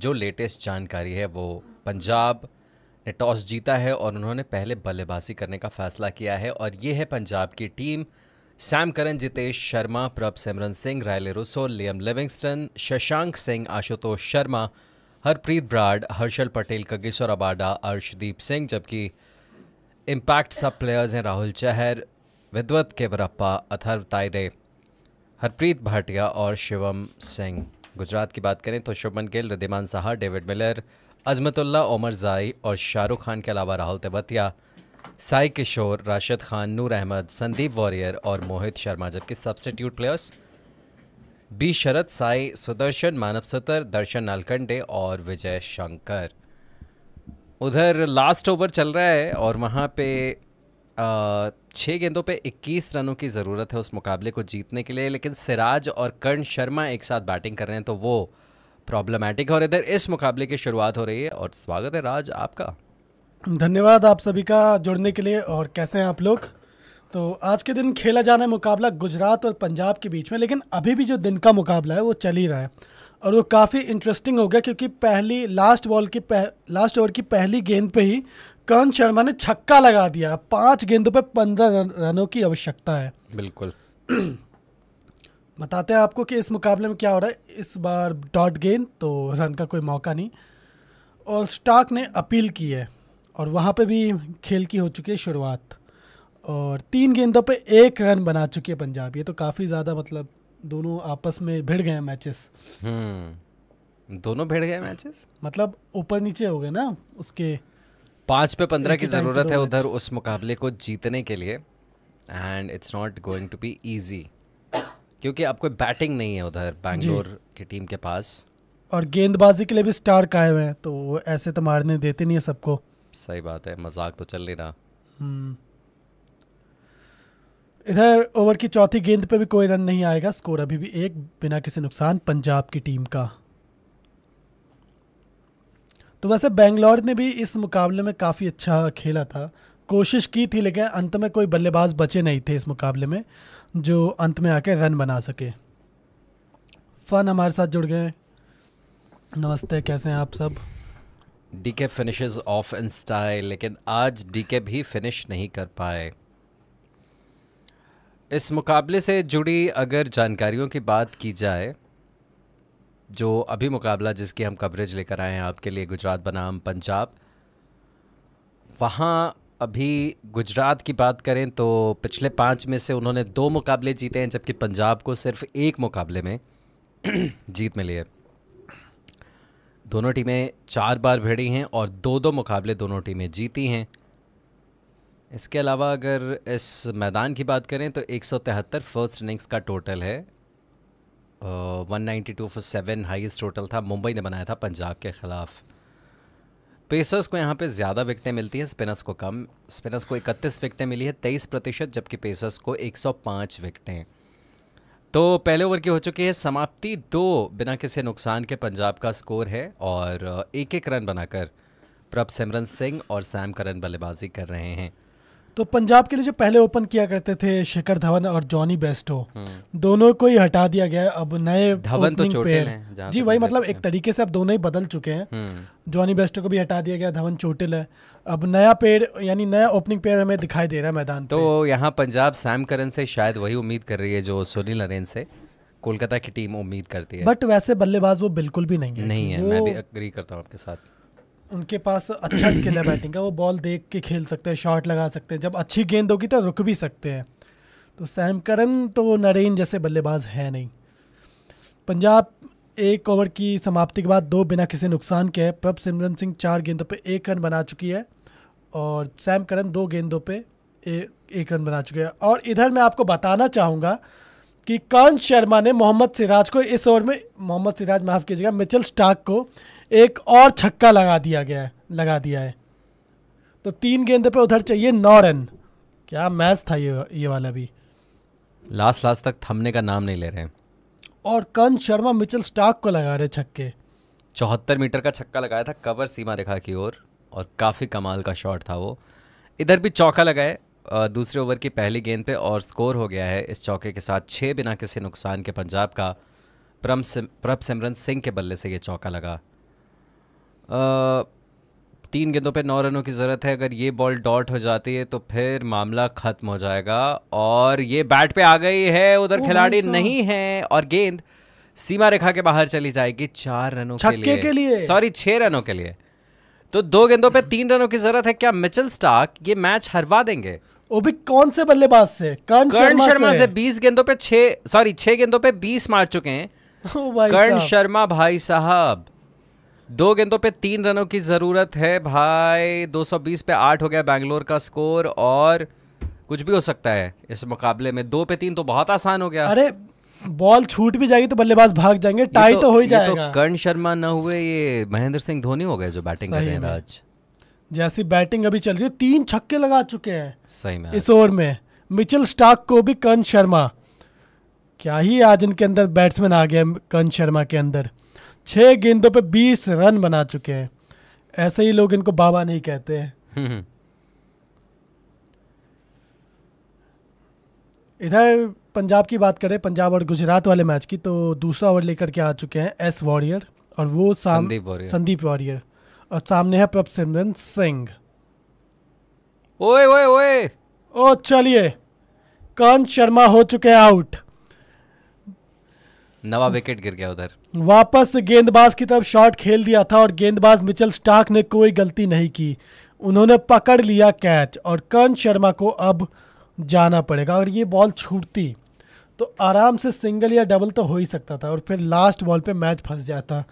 जो लेटेस्ट जानकारी है वो पंजाब ने टॉस जीता है और उन्होंने पहले बल्लेबाजी करने का फैसला किया है और ये है पंजाब की team Sam Curran Jitesh Sharma Prabhsimran Singh Rilee Rossouw Liam Livingstone Shashank Singh Ashutosh Sharma Harpreet Brar Harshal Patel Kagiso Rabada Arshdeep Singh जबकि इम्पैक्ट सब प्लेयर्स हैं राहुल चहर विद्वत केवरप्पा अथर्व तायरे हरप्रीत भाटिया और शिवम सिंह गुजरात की बात करें तो Shubman Gill Wriddhiman Saha David Miller Azmatullah Omarzai और शाहरुख खान के अलावा राहुल तेवतिया साई किशोर राशिद खान नूर अहमद संदीप वॉरियर और मोहित शर्मा जबकि substitute players B Sharath Sai Sudharsan Manav Suthar Darshan Nalkande और विजय शंकर उधर लास्ट ओवर चल रहा है और वहाँ पे आ, छः गेंदों पे 21 रनों की ज़रूरत है उस मुकाबले को जीतने के लिए लेकिन सिराज और कर्ण शर्मा एक साथ बैटिंग कर रहे हैं तो वो प्रॉब्लमेटिक और इधर इस मुकाबले की शुरुआत हो रही है और स्वागत है राज आपका धन्यवाद आप सभी का जुड़ने के लिए और कैसे हैं आप लोग तो आज के दिन खेला जाना है मुकाबला गुजरात और पंजाब के बीच में लेकिन अभी भी जो दिन का मुकाबला है वो चल ही रहा है और वो काफ़ी इंटरेस्टिंग हो गया क्योंकि पहली लास्ट बॉल की पह, लास्ट ओवर की पहली गेंद पे ही कर्ण शर्मा ने छक्का लगा दिया पांच गेंदों पर पंद्रह रनों की आवश्यकता है बिल्कुल बताते हैं आपको कि इस मुकाबले में क्या हो रहा है इस बार डॉट गेंद तो रन का कोई मौका नहीं और स्टार्क ने अपील की है और वहाँ पे भी खेल की हो चुकी है शुरुआत और तीन गेंदों पे एक रन बना चुकी है पंजाब ये तो काफ़ी ज़्यादा मतलब दोनों आपस में भिड़ गए मैचेस हम्म। दोनों भिड़ गए मैचेस मतलब ऊपर नीचे हो गए ना उसके पाँच पे पंद्रह की ज़रूरत है उधर उस मुकाबले को जीतने के लिए and it's not going to be easy क्योंकि अब कोई बैटिंग नहीं है उधर बैंगलोर की टीम के पास और गेंदबाजी के लिए भी स्टार हुए हैं तो ऐसे तो मारने देते नहीं है सबको सही बात है मजाक तो चल नहीं रहा हम्म। इधर ओवर की चौथी गेंद पे भी कोई रन नहीं आएगा स्कोर अभी भी एक बिना किसी नुकसान पंजाब की टीम का तो वैसे बेंगलोर ने भी इस मुकाबले में काफ़ी अच्छा खेला था कोशिश की थी लेकिन अंत में कोई बल्लेबाज बचे नहीं थे इस मुकाबले में जो अंत में आके रन बना सके फ़न हमारे साथ जुड़ गए नमस्ते कैसे हैं आप सब DK finishes off in style लेकिन आज डीके भी फिनिश नहीं कर पाए इस मुकाबले से जुड़ी अगर जानकारियों की बात की जाए जो अभी मुकाबला जिसकी हम कवरेज लेकर आए हैं आपके लिए गुजरात बनाम पंजाब वहाँ अभी गुजरात की बात करें तो पिछले पाँच में से उन्होंने दो मुकाबले जीते हैं जबकि पंजाब को सिर्फ एक मुकाबले में जीत मिली है दोनों टीमें चार बार भिड़ी हैं और दो दो मुकाबले दोनों टीमें जीती हैं इसके अलावा अगर इस मैदान की बात करें तो एक फर्स्ट इनिंग्स का टोटल है one ninety two for seven highest total था मुंबई ने बनाया था पंजाब के ख़िलाफ़ पेसर्स को यहाँ पे ज़्यादा विकटें मिलती हैं स्पिनर्स को कम स्पिनर्स को इकतीस विकटें मिली है तेईस प्रतिशत जबकि पेसर्स को एक सौ पाँच विकटें तो पहले ओवर की हो चुकी है समाप्ति दो बिना किसी नुकसान के पंजाब का स्कोर है और एक एक रन बनाकर प्रभ सिमरन सिंह और सैम करन बल्लेबाजी कर रहे हैं तो पंजाब के लिए जो पहले ओपन किया करते थे शिखर धवन और जॉनी बेस्टो हम्म। दोनों को ही हटा दिया गया अब नए धवन तो हैं जी वही मतलब एक तरीके से अब दोनों ही बदल चुके हैं हम्म। जॉनी बेस्टो को भी हटा दिया गया धवन चोटिल है अब नया पेड़ यानी नया ओपनिंग पेयर हमें दिखाई दे रहा है मैदान तो यहाँ पंजाब सैम करन से शायद वही उम्मीद कर रही है जो सुनील नरेन से कोलकाता की टीम उम्मीद करती है बट वैसे बल्लेबाज वो बिल्कुल भी नहीं है नहीं है मैं भी अग्री करता हूँ आपके साथ उनके पास अच्छा स्किल है बैटिंग का वो बॉल देख के खेल सकते हैं शॉट लगा सकते हैं जब अच्छी गेंद होगी तो रुक भी सकते हैं तो सैम करन तो नरेन जैसे बल्लेबाज है नहीं पंजाब एक ओवर की समाप्ति के बाद दो बिना किसी नुकसान के है प्रभ सिमरन सिंह चार गेंदों पे एक रन बना चुकी है और सैम करन दो गेंदों पे एक रन बना चुके हैं और इधर मैं आपको बताना चाहूँगा कि कांत शर्मा ने मोहम्मद सिराज को इस ओवर में मोहम्मद सिराज माफ़ कीजिएगा मिचल स्टाक को एक और छक्का लगा दिया गया है लगा दिया है तो तीन गेंद पे उधर चाहिए नौ रन क्या मैच था ये ये वाला भी लास्ट लास्ट तक थमने का नाम नहीं ले रहे हैं और कन शर्मा मिचल स्टार्क को लगा रहे छक्के चौहत्तर मीटर का छक्का लगाया था कवर सीमा रेखा की ओर और, और काफ़ी कमाल का शॉट था वो इधर भी चौका लगाए दूसरे ओवर की पहली गेंद पे और स्कोर हो गया है इस चौके के साथ छः बिना किसी नुकसान के पंजाब का प्रम सिम, प्रभ सिमरन सिंह के बल्ले से ये चौका लगा तीन गेंदों पे नौ रनों की ज़रूरत है अगर ये बॉल डॉट हो जाती है तो फिर मामला ख़त्म हो जाएगा और ये बैट पे आ गई है उधर खिलाड़ी नहीं है और गेंद सीमा रेखा के बाहर चली जाएगी चार रनों के लिए, लिए। सॉरी छः रनों के लिए तो दो गेंदों पे तीन रनों की जरूरत है क्या मिचल स्टार्क ये मैच हरवा देंगे वो भी कौन से बल्लेबाज से कर्ण शर्मा, शर्मा से बीस गेंदों पे छे सॉरी छह गेंदों पे बीस मार चुके हैं कर्ण शर्मा भाई साहब दो गेंदों पे तीन रनों की ज़रूरत है भाई 220 पे आठ हो गया बैंगलोर का स्कोर और कुछ भी हो सकता है इस मुकाबले में दो पे तीन तो बहुत आसान हो गया अरे बॉल छूट भी जाएगी तो बल्लेबाज भाग जाएंगे टाई तो, तो हो ही तो जाएगा तो कर्ण शर्मा न हुए ये महेंद्र सिंह धोनी हो गए जो बैटिंग कर रहे हैं आज जैसी बैटिंग अभी चल रही है तीन छक्के लगा चुके हैं सही में इस ओवर में मिचल स्टार्क को भी कर्ण शर्मा क्या ही आज इनके अंदर बैट्समैन आ गया कर्ण शर्मा के अंदर छः गेंदों पे बीस रन बना चुके हैं ऐसे ही लोग इनको बाबा नहीं कहते हैं इधर पंजाब की बात करें पंजाब और गुजरात वाले मैच की तो दूसरा ओवर लेकर के आ चुके हैं एस वॉरियर और वो साम संदीप वॉरियर और सामने है प्रभ सिमरन सिंह ओए ओए ओए ओ चलिए कान शर्मा हो चुके हैं आउट नवा विकेट गिर गया उधर वापस गेंदबाज की तरफ शॉट खेल दिया था और गेंदबाज मिचल स्टार्क ने कोई गलती नहीं की उन्होंने पकड़ लिया कैच और कर्ण शर्मा को अब जाना पड़ेगा अगर ये बॉल छूटती तो आराम से सिंगल या डबल तो हो ही सकता था और फिर लास्ट बॉल पे मैच फंस जाता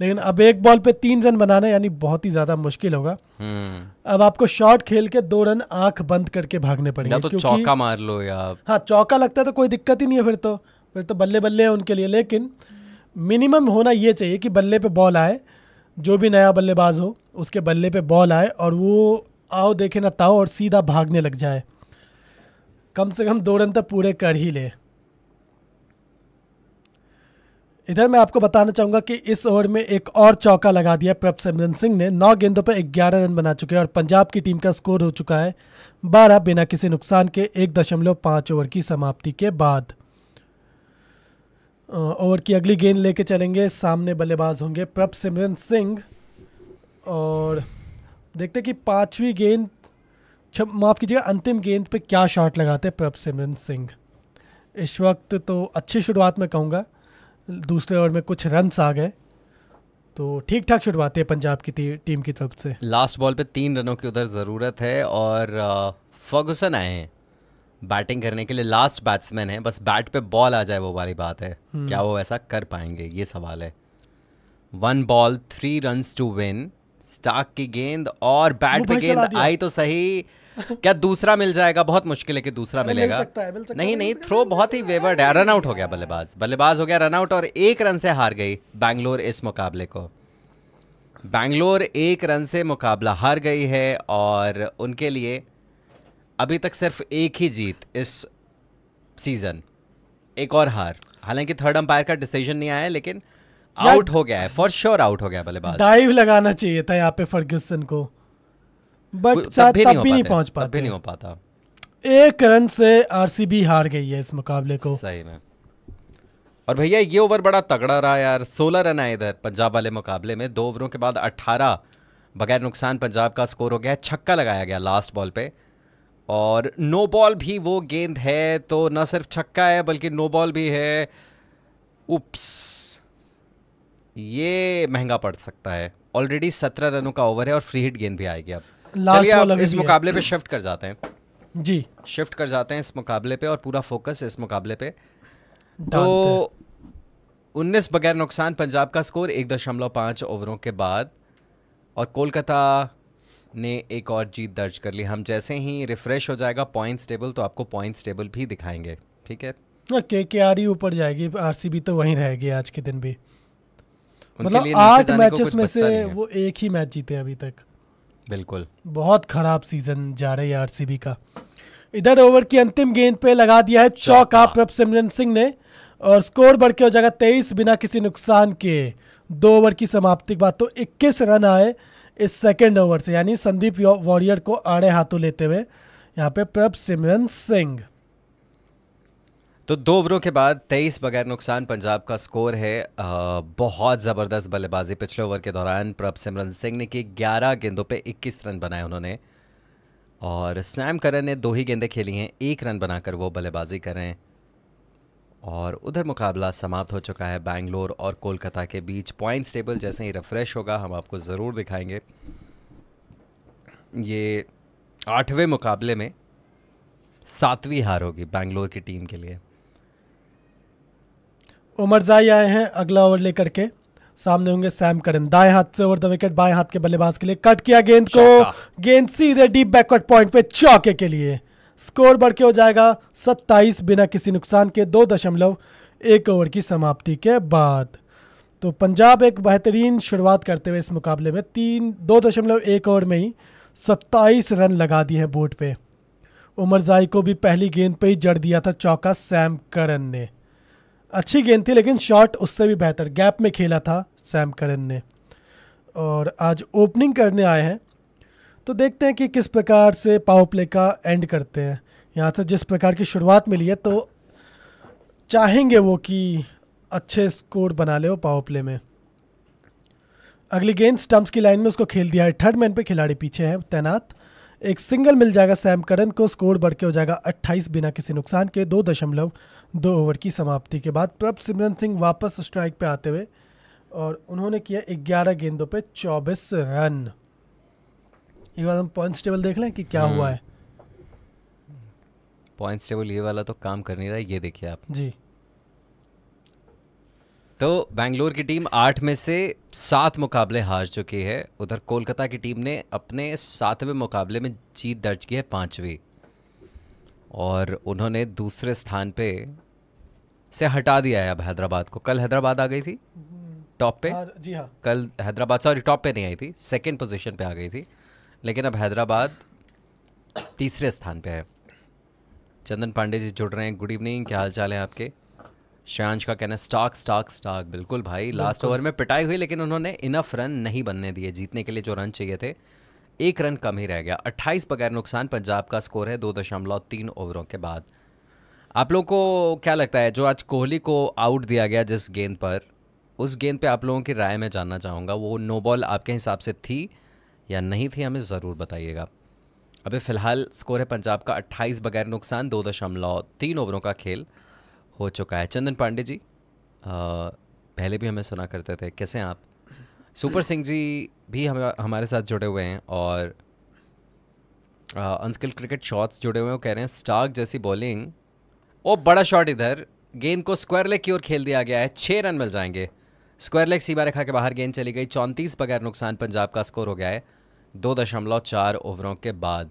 लेकिन अब एक बॉल पे तीन रन बनाना यानी बहुत ही ज़्यादा मुश्किल होगा हम्म। अब आपको शॉट खेल के दो रन आंख बंद करके भागने पड़ेंगे तो क्योंकि चौका मार लो या हाँ चौका लगता है तो कोई दिक्कत ही नहीं है फिर तो फिर तो बल्ले बल्ले है उनके लिए लेकिन मिनिमम होना ये चाहिए कि बल्ले पे बॉल आए जो भी नया बल्लेबाज हो उसके बल्ले पे बॉल आए और वो आओ देखे ना ताओ और सीधा भागने लग जाए कम से कम दो रन तक तो पूरे कर ही ले इधर मैं आपको बताना चाहूँगा कि इस ओवर में एक और चौका लगा दिया प्रभ सिमरन सिंह ने नौ गेंदों पर ग्यारह रन बना चुके हैं और पंजाब की टीम का स्कोर हो चुका है बारह बिना किसी नुकसान के एक दशमलव पाँच ओवर की समाप्ति के बाद ओवर की अगली गेंद लेके चलेंगे सामने बल्लेबाज होंगे प्रभ सिमरन सिंह और देखते कि पांचवी गेंद माफ़ कीजिएगा अंतिम गेंद पे क्या शॉट लगाते हैं प्रभ सिमरन सिंह इस वक्त तो अच्छी शुरुआत में कहूँगा दूसरे ओवर में कुछ रन्स आ गए तो ठीक ठाक शुरुआत है पंजाब की टी, टीम की तरफ से लास्ट बॉल पे तीन रनों की उधर ज़रूरत है और फर्गूसन आए हैं बैटिंग करने के लिए लास्ट बैट्समैन है बस बैट पे बॉल आ जाए वो वाली बात है हम्म। क्या वो ऐसा कर पाएंगे ये सवाल है one ball three run to win Starc की गेंद और बैट पे गेंद आई तो सही क्या दूसरा मिल जाएगा बहुत मुश्किल है कि दूसरा मिलेगा मिल सकता है, मिल सकता नहीं नहीं थ्रो बहुत ही वेवर्ड है रन आउट हो गया बल्लेबाज बल्लेबाज हो गया रन आउट और एक रन से हार गई बैंगलोर इस मुकाबले को बैंगलोर एक रन से मुकाबला हार गई है और उनके लिए अभी तक सिर्फ एक ही जीत इस सीजन एक और हार हालांकि थर्ड अंपायर का डिसीजन नहीं आया लेकिन आउट हो गया है फॉर श्योर आउट हो गया बल्लेबाज डाइव लगाना चाहिए था यहाँ पे फर्ग्यूसन को बट तब भी नहीं, नहीं पहुंच पाता नहीं हो पाता एक रन से आरसीबी हार गई है इस मुकाबले को सही में और भैया ये ओवर बड़ा तगड़ा रहा यार सोलह रन आए इधर पंजाब वाले मुकाबले में दो ओवरों के बाद अट्ठारह बगैर नुकसान पंजाब का स्कोर हो गया छक्का लगाया गया लास्ट बॉल पे और नो बॉल भी वो गेंद है तो ना सिर्फ छक्का है बल्कि नो बॉल भी है उप्स ये महंगा पड़ सकता है ऑलरेडी सत्रह रनों का ओवर है और फ्री हिट गेंद भी आएगी अब चलिए आप इस मुकाबले पे शिफ्ट कर जाते हैं जी शिफ्ट कर जाते हैं इस मुकाबले पे और पूरा फोकस इस मुकाबले पे तो उन्नीस बगैर नुकसान पंजाब का स्कोर एक दशमलव पाँच ओवरों के बाद और कोलकाता ने एक और जीत दर्ज कर ली हम जैसे ही रिफ्रेश हो जाएगा पॉइंट्स टेबल तो आपको पॉइंट्स टेबल भी दिखाएंगे ठीक है ना के के आर ही ऊपर जाएगी आरसीबी तो वहीं रहेगी आज के दिन भी मतलब आठ मैचेस में से वो एक ही मैच जीते अभी तक बिल्कुल बहुत खराब सीजन जा रहा है आरसीबी का इधर ओवर की अंतिम गेंद पे लगा दिया है चौका प्रभ सिमरन सिंह ने और स्कोर बढ़ के हो जाएगा तेईस बिना किसी नुकसान के दो ओवर की समाप्ति के बाद तो इक्कीस रन आए इस सेकेंड ओवर से यानी संदीप वॉरियर को आड़े हाथों लेते हुए यहाँ पे प्रभ सिमरन सिंह तो दो ओवरों के बाद 23 बगैर नुकसान पंजाब का स्कोर है आ, बहुत ज़बरदस्त बल्लेबाजी पिछले ओवर के दौरान प्रभ सिमरन सिंह ने की 11 गेंदों पे 21 रन बनाए उन्होंने और सैम करन ने दो ही गेंदें खेली हैं एक रन बनाकर वो बल्लेबाजी कर रहे हैं और उधर मुकाबला समाप्त हो चुका है बैंगलोर और कोलकाता के बीच पॉइंट्स टेबल जैसे ही रिफ़्रेश होगा हम आपको ज़रूर दिखाएंगे ये आठवें मुकाबले में सातवीं हार होगी बैंगलोर की टीम के लिए उमर जाई आए हैं अगला ओवर लेकर के सामने होंगे सैम करन दाएं हाथ से ओवर द विकेट बाएं हाथ के बल्लेबाज के लिए कट किया गेंद को गेंद सीधे डीप बैकवर्ड पॉइंट पे चौके के लिए स्कोर बढ़ के हो जाएगा सत्ताईस बिना किसी नुकसान के दो दशमलव एक ओवर की समाप्ति के बाद तो पंजाब एक बेहतरीन शुरुआत करते हुए इस मुकाबले में तीन दो दशमलव एक ओवर में ही सत्ताईस रन लगा दिए हैं बोर्ड पे उमर जाई को भी पहली गेंद पे ही जड़ दिया था चौका सैम करन ने अच्छी गेंद थी लेकिन शॉट उससे भी बेहतर गैप में खेला था सैम करन ने और आज ओपनिंग करने आए हैं तो देखते हैं कि किस प्रकार से पावर प्ले का एंड करते हैं यहाँ से जिस प्रकार की शुरुआत मिली है तो चाहेंगे वो कि अच्छे स्कोर बना ले वो पावर प्ले में अगली गेंद स्टम्प्स की लाइन में उसको खेल दिया है थर्ड मैन पे खिलाड़ी पीछे हैं तैनात एक सिंगल मिल जाएगा सैम करन को स्कोर बढ़ के हो जाएगा 28 बिना किसी नुकसान के दो दशमलव दो ओवर की समाप्ति के बाद प्रभ सिमरन सिंह वापस स्ट्राइक पे आते हुए और उन्होंने किया 11 गेंदों पे 24 रन एक बार हम पॉइंट्स टेबल देख लें कि क्या हुआ हम्म। है पॉइंट्स टेबल ये वाला तो काम कर नहीं रहा ये देखिए आप जी तो बैंगलोर की टीम आठ में से सात मुकाबले हार चुकी है उधर कोलकाता की टीम ने अपने सातवें मुकाबले में जीत दर्ज की है पांचवी और उन्होंने दूसरे स्थान पे से हटा दिया है अब हैदराबाद को कल हैदराबाद आ गई थी हम्म। टॉप पे जी हाँ कल हैदराबाद सॉरी टॉप पे नहीं आई थी सेकंड पोजीशन पे आ गई थी लेकिन अब हैदराबाद तीसरे स्थान पे है चंदन पांडे जी जुड़ रहे हैं गुड इवनिंग क्या हाल चाल है आपके श्रेयांश का कहना स्टॉक स्टॉक स्टॉक बिल्कुल भाई लास्ट ओवर में पिटाई हुई लेकिन उन्होंने इनफ रन नहीं बनने दिए जीतने के लिए जो रन चाहिए थे एक रन कम ही रह गया 28 बगैर नुकसान पंजाब का स्कोर है दो दशमलव तीन ओवरों के बाद आप लोगों को क्या लगता है जो आज कोहली को आउट दिया गया जिस गेंद पर उस गेंद पे आप लोगों की राय मैं जानना चाहूँगा वो नो बॉल आपके हिसाब से थी या नहीं थी हमें ज़रूर बताइएगा अभी फ़िलहाल स्कोर है पंजाब का 28 बगैर नुकसान दो दशमलव तीन ओवरों का खेल हो चुका है चंदन पांडे जी आ, पहले भी हमें सुना करते थे कैसे हैं आप सुपर सिंह जी भी हम हमारे साथ जुड़े हुए हैं और अनस्किल क्रिकेट शॉट्स जुड़े हुए हैं कह रहे हैं स्टार्क जैसी बॉलिंग ओ बड़ा शॉट इधर गेंद को स्क्वायर लेग की ओर खेल दिया गया है छः रन मिल जाएंगे स्क्वायर लेग सीमा रेखा के बाहर गेंद चली गई चौंतीस बगैर नुकसान पंजाब का स्कोर हो गया है दो दशमलव चार ओवरों के बाद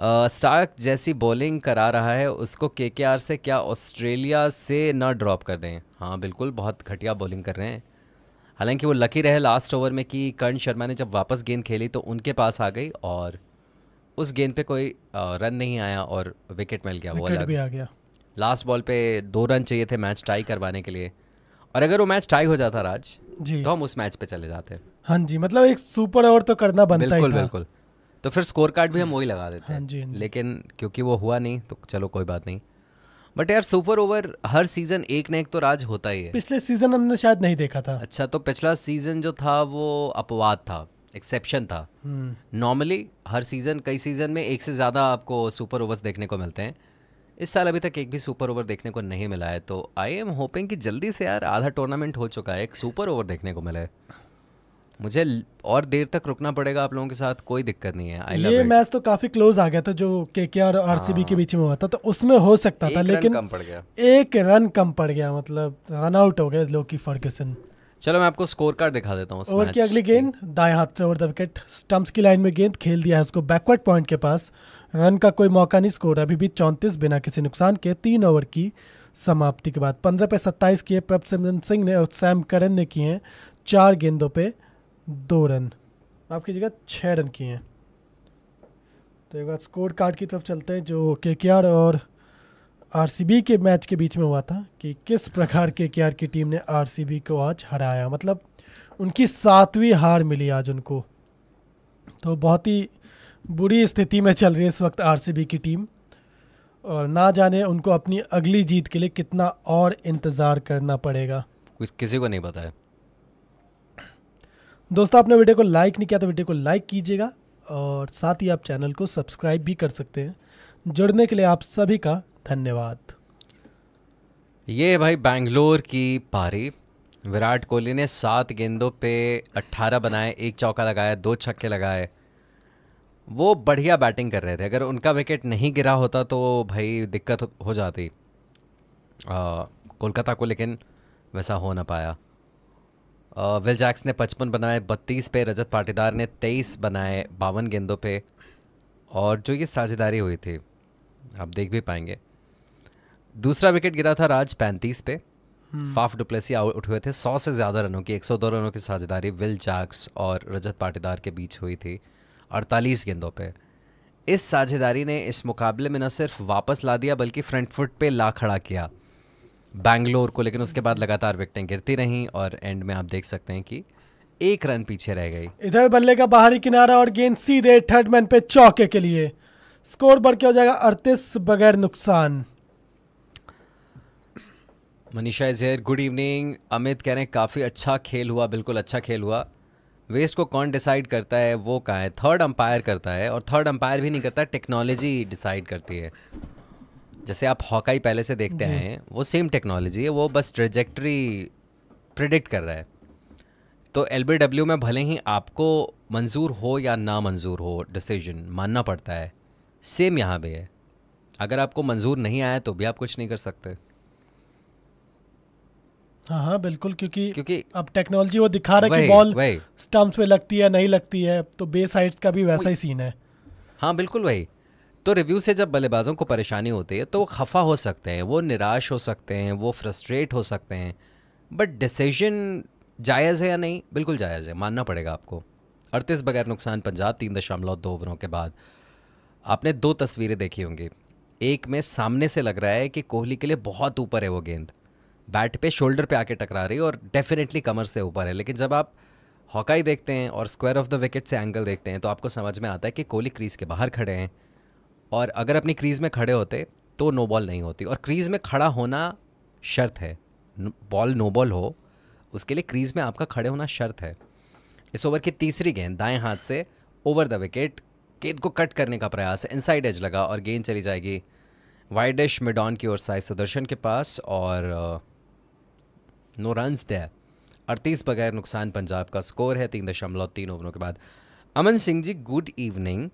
आ, स्टार्क जैसी बॉलिंग करा रहा है उसको के के आर से क्या ऑस्ट्रेलिया से ना ड्रॉप कर दें हाँ बिल्कुल बहुत घटिया बॉलिंग कर रहे हैं हालांकि वो लकी रहे लास्ट ओवर में कि कर्ण शर्मा ने जब वापस गेंद खेली तो उनके पास आ गई और उस गेंद पे कोई रन नहीं आया और विकेट मिल गया वो अलग भी आ गया लास्ट बॉल पे दो रन चाहिए थे मैच टाई करवाने के लिए और अगर वो मैच टाई हो जाता राज जी तो हम उस मैच पे चले जाते हाँ जी मतलब एक सुपर ओवर तो करना बनता बिल्कुल, ही था। बिल्कुल तो फिर स्कोर कार्ड भी हम वही लगा देते हाँ जी, हाँ जी। लेकिन क्योंकि वो हुआ नहीं तो चलो कोई बात नहीं बट यार सुपर ओवर हर सीजन एक न एक तो राज होता ही है पिछले सीजन हमने शायद नहीं देखा था अच्छा तो पिछला सीजन जो था वो अपवाद था एक्सेप्शन था नॉर्मली हम्म। हर सीजन कई सीजन में एक से ज़्यादा आपको सुपर ओवर्स देखने को मिलते हैं इस साल अभी तक एक भी सुपर ओवर देखने को नहीं मिला है तो आई एम होपिंग कि जल्दी से यार आधा टूर्नामेंट हो चुका है एक सुपर ओवर देखने को मिला है मुझे और देर तक रुकना पड़ेगा आप लोगों के साथ कोई दिक्कत नहीं है ये मैच तो काफी क्लोज आ गया था जो के K R are C B के बीच में हुआ था तो उसमें हो सकता था लेकिन कम पड़ गया एक रन कम पड़ गया मतलब रन आउट हो गए लोग की फर्गसन चलो मैं आपको स्कोर कार्ड दिखा देता हूँ ओवर की अगली गेंद दाएं हाथ से ओवर द विकेट स्टम्प्स की लाइन में गेंद खेल दिया है उसको बैकवर्ड पॉइंट के पास रन का कोई मौका नहीं स्कोर अभी भी चौंतीस बिना किसी नुकसान के तीन ओवर की समाप्ति के बाद पंद्रह पे सत्ताईस किए प्रभसिमरन सिंह ने और सैम करन ने किए हैं चार गेंदों पे दो रन माफ कीजिएगा छः रन किए हैं तो एक बार स्कोर कार्ड की तरफ चलते हैं जो के के आर और आर सी बी के मैच के बीच में हुआ था कि किस प्रकार के के आर की टीम ने आर सी बी को आज हराया मतलब उनकी सातवीं हार मिली आज उनको तो बहुत ही बुरी स्थिति में चल रही है इस वक्त आर की टीम और ना जाने उनको अपनी अगली जीत के लिए कितना और इंतज़ार करना पड़ेगा किसी को नहीं पता है दोस्तों आपने वीडियो को लाइक नहीं किया तो वीडियो को लाइक कीजिएगा और साथ ही आप चैनल को सब्सक्राइब भी कर सकते हैं जुड़ने के लिए आप सभी का धन्यवाद ये भाई बैंगलोर की पारी विराट कोहली ने सात गेंदों पे 18 बनाए एक चौका लगाया दो छक्के लगाए वो बढ़िया बैटिंग कर रहे थे अगर उनका विकेट नहीं गिरा होता तो भाई दिक्कत हो जाती कोलकाता को लेकिन वैसा हो ना पाया आ, विल जैक्स ने पचपन बनाए बत्तीस पे रजत पाटीदार ने तेईस बनाए बावन गेंदों पे और जो ये साझेदारी हुई थी आप देख भी पाएंगे दूसरा विकेट गिरा था राज पैंतीस पे हम्म। फाफ डुप्लेसी आउट हुए थे सौ से ज़्यादा रनों की एक सौ दो रनों की साझेदारी विल जैक्स और रजत पाटीदार के बीच हुई थी अड़तालीस गेंदों पर इस साझेदारी ने इस मुकाबले में न सिर्फ वापस ला दिया बल्कि फ्रंट फुट पे ला खड़ा किया बैंगलोर को लेकिन उसके बाद लगातार विकटें गिरती रहीं और एंड में आप देख सकते हैं कि एक रन पीछे रह गई इधर बल्ले का बाहरी किनारा और गेंद सीधे थर्ड मैन पे चौके के लिए स्कोर बढ़ के हो जाएगा अड़तीस बगैर नुकसान मनीषा इजहर गुड इवनिंग अमित कह रहे हैं काफ़ी अच्छा खेल हुआ बिल्कुल अच्छा खेल हुआ वेस्ट को कौन डिसाइड करता है वो कहाँ है थर्ड अंपायर करता है और थर्ड अंपायर भी नहीं करता टेक्नोलॉजी डिसाइड करती है जैसे आप हॉकाई पहले से देखते आए हैं वो सेम टेक्नोलॉजी है वो बस ट्रेजेक्ट्री प्रिडिक्ट कर रहा है तो एल में भले ही आपको मंजूर हो या ना मंजूर हो डिसीजन मानना पड़ता है सेम यहाँ भी है अगर आपको मंजूर नहीं आया तो भी आप कुछ नहीं कर सकते हाँ हाँ बिल्कुल क्योंकि क्योंकि अब टेक्नोलॉजी वो दिखा रहा है कि बॉल स्टम्प्स पे लगती है नहीं लगती है तो बेस हाइट का भी वैसा ही सीन है हाँ बिल्कुल वही तो रिव्यू से जब बल्लेबाजों को परेशानी होती है तो वो खफा हो सकते हैं वो निराश हो सकते हैं वो फ्रस्ट्रेट हो सकते हैं बट डिसीजन जायज़ है या नहीं बिल्कुल जायज़ है मानना पड़ेगा आपको अड़तीस बगैर नुकसान पंजाब तीन दशमलव दो ओवरों के बाद आपने दो तस्वीरें देखी होंगी एक में सामने से लग रहा है कि कोहली के लिए बहुत ऊपर है वो गेंद बैट पे शोल्डर पे आके टकरा रही है और डेफिनेटली कमर से ऊपर है लेकिन जब आप हॉकाई देखते हैं और स्क्वायर ऑफ द विकेट से एंगल देखते हैं तो आपको समझ में आता है कि कोहली क्रीज़ के बाहर खड़े हैं और अगर अपनी क्रीज़ में खड़े होते तो नो बॉल नहीं होती और क्रीज़ में खड़ा होना शर्त है बॉल नो बॉल हो उसके लिए क्रीज़ में आपका खड़े होना शर्त है इस ओवर की तीसरी गेंद दाएं हाथ से ओवर द विकेट गेंद को कट करने का प्रयास है इनसाइड एज लगा और गेंद चली जाएगी वाइडिश मिडॉन की ओर साई सुदर्शन के पास और नो रन थे अड़तीस बगैर नुकसान पंजाब का स्कोर है तीन दशमलव तीन ओवरों के बाद अमन सिंह जी गुड इवनिंग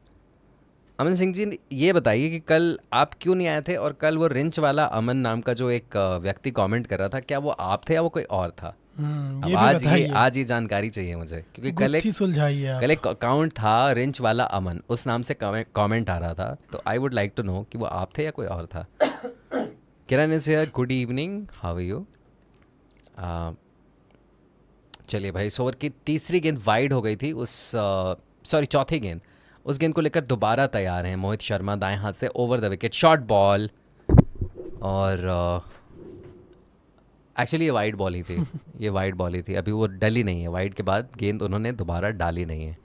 अमन सिंह जी ये बताइए कि कल आप क्यों नहीं आए थे और कल वो रिंच वाला अमन नाम का जो एक व्यक्ति कमेंट कर रहा था क्या वो आप थे या वो कोई और था हाँ, ये आज ये आज ये जानकारी चाहिए मुझे क्योंकि कल एक सुलझाई है कल एक अकाउंट था रिंच वाला अमन उस नाम से कमेंट आ रहा था तो I would like to know कि वो आप थे या कोई और था Kiran is good evening how you चलिए भाई इस ओवर की तीसरी गेंद वाइड हो गई थी उस सॉरी चौथी गेंद उस गेंद को लेकर दोबारा तैयार हैं मोहित शर्मा दाएं हाथ से over the wicket short ball और एक्चुअली ये वाइड बॉल ही थी ये वाइड बॉल ही थी अभी वो डली नहीं है वाइड के बाद गेंद उन्होंने दोबारा डाली नहीं है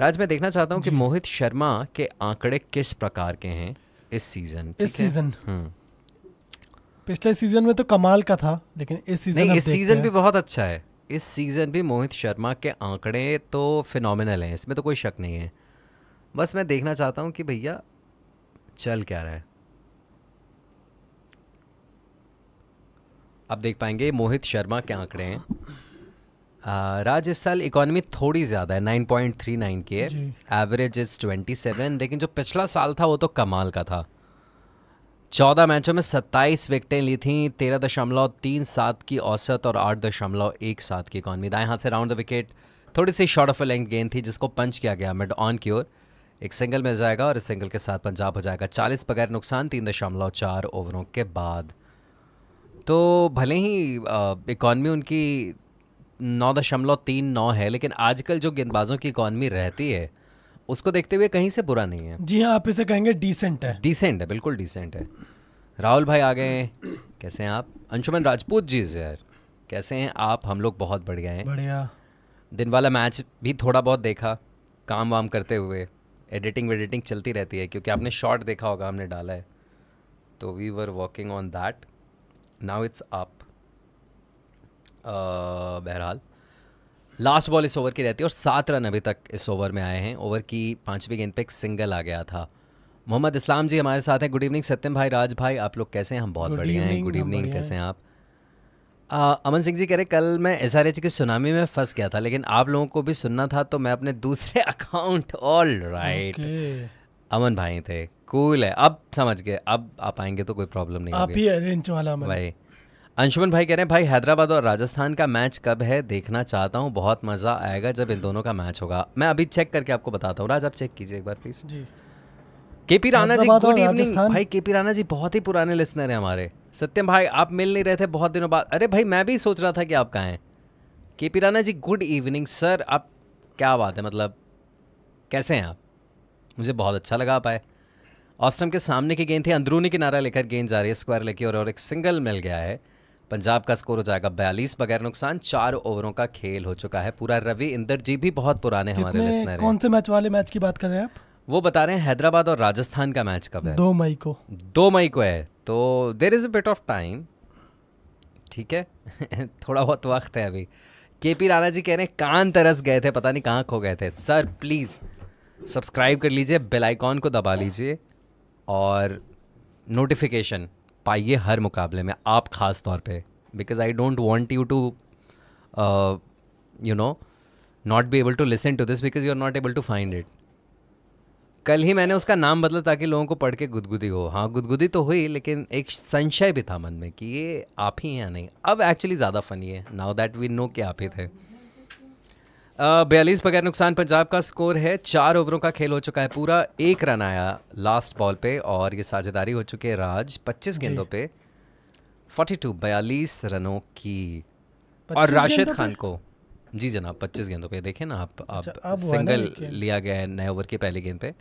राज मैं देखना चाहता हूँ कि मोहित शर्मा के आंकड़े किस प्रकार के हैं इस सीज़न इस सीज़न पिछले सीजन में तो कमाल का था लेकिन इस सीजन इस सीजन भी बहुत अच्छा है इस सीजन भी मोहित शर्मा के आंकड़े तो फिनोमिनल हैं इसमें तो कोई शक नहीं है बस मैं देखना चाहता हूँ कि भैया चल क्या रहा है आप देख पाएंगे मोहित शर्मा के आंकड़े हैं राज इस साल इकोनॉमी थोड़ी ज़्यादा है 9.39 की है एवरेज इज़ 27 लेकिन जो पिछला साल था वो तो कमाल का था चौदह मैचों में सत्ताईस विकटें ली थी तेरह दशमलव तीन सात की औसत और आठ दशमलव एक सात की इकॉनमी दाएं हाथ से राउंड द विकेट थोड़ी सी शॉर्ट ऑफ लेंथ गेंद थी जिसको पंच किया गया मिड ऑन की ओर एक सिंगल मिल जाएगा और इस सिंगल के साथ पंजाब हो जाएगा चालीस बगैर नुकसान तीन दशमलव चार ओवरों के बाद तो भले ही इकॉनमी उनकी नौ दशमलव तीन नौ है लेकिन आजकल जो गेंदबाजों की इकॉनमी रहती है उसको देखते हुए कहीं से बुरा नहीं है जी हाँ आप इसे कहेंगे डिसेंट है डिसेंट है बिल्कुल डिसेंट है राहुल भाई आ गए हैं कैसे हैं आप अंशुमन राजपूत जी यार कैसे हैं आप हम लोग बहुत बढ़िया हैं बढ़िया दिन वाला मैच भी थोड़ा बहुत देखा काम वाम करते हुए एडिटिंग वेडिटिंग चलती रहती है क्योंकि आपने शॉर्ट देखा होगा हमने डाला है तो we were working on that now it's up बहरहाल लास्ट बॉल इस ओवर की रहती है और सात रन अभी तक इस ओवर में आए हैं ओवर की पाँचवीं गेंद पे एक सिंगल आ गया था मोहम्मद इस्लाम जी हमारे साथ हैं गुड इवनिंग सत्यम भाई राज भाई आप लोग कैसे हैं हम बहुत बढ़िया हैं गुड इवनिंग कैसे हैं आप अमन सिंह जी कह रहे कल मैं एस आर एच की सुनामी में फंस गया था लेकिन आप लोगों को भी सुनना था तो मैं अपने दूसरे अकाउंट ऑल राइट अमन भाई थे कूल है अब समझ गए अब आप आएंगे तो कोई प्रॉब्लम नहीं आप ही अरेंज वाला भाई अंशुमन भाई कह रहे हैं भाई हैदराबाद और राजस्थान का मैच कब है देखना चाहता हूँ बहुत मज़ा आएगा जब इन दोनों का मैच होगा मैं अभी चेक करके आपको बताता हूँ राज आप चेक कीजिए एक बार प्लीज़ जी KP Rana ji good evening भाई केपी राणा जी बहुत ही पुराने लिसनर हैं हमारे सत्यम भाई आप मिल नहीं रहे थे बहुत दिनों बाद अरे भाई मैं भी सोच रहा था कि आप कहाँ हैं K P Rana ji good evening sir आप क्या बात है मतलब कैसे हैं आप मुझे बहुत अच्छा लगा आप आए ऑस्टम के सामने की गेंद थी अंदरूनी किनारा लेकर गेंद जा रही है स्क्वायर लेके और एक सिंगल मिल गया है पंजाब का स्कोर हो जाएगा बयालीस बगैर नुकसान चार ओवरों का खेल हो चुका है पूरा रवि इंदर जी भी बहुत पुराने हमारे लिसनर कौन से मैच वाले मैच की बात कर रहे हैं आप वो बता रहे हैं हैदराबाद और राजस्थान का मैच कब है दो मई को दो मई को है तो there is a bit of time ठीक है थोड़ा बहुत वक्त है अभी के पी राणा जी कह रहे हैं कान तरस गए थे पता नहीं कहाँ खो गए थे सर प्लीज़ सब्सक्राइब कर लीजिए बेल आइकॉन को दबा लीजिए और नोटिफिकेशन पाइए हर मुकाबले में आप ख़ास तौर पे because I don't want you to you know not be able to listen to this because you are not able to find it कल ही मैंने उसका नाम बदला ताकि लोगों को पढ़ के गुदगुदी हो हाँ गुदगुदी तो हुई लेकिन एक संशय भी था मन में कि ये आप ही हैं या नहीं अब एक्चुअली ज़्यादा फनी है नाउ दैट वी नो कि आप ही थे बयालीस बगैर नुकसान पंजाब का स्कोर है चार ओवरों का खेल हो चुका है पूरा एक रन आया लास्ट बॉल पे और ये साझेदारी हो चुकी है राज पच्चीस गेंदों पे टू बयालीस रनों की और राशिद खान को जी जनाब पच्चीस गेंदों पे देखें ना आप अच्छा, आप सिंगल लिया गया है नए ओवर की पहली गेंद पे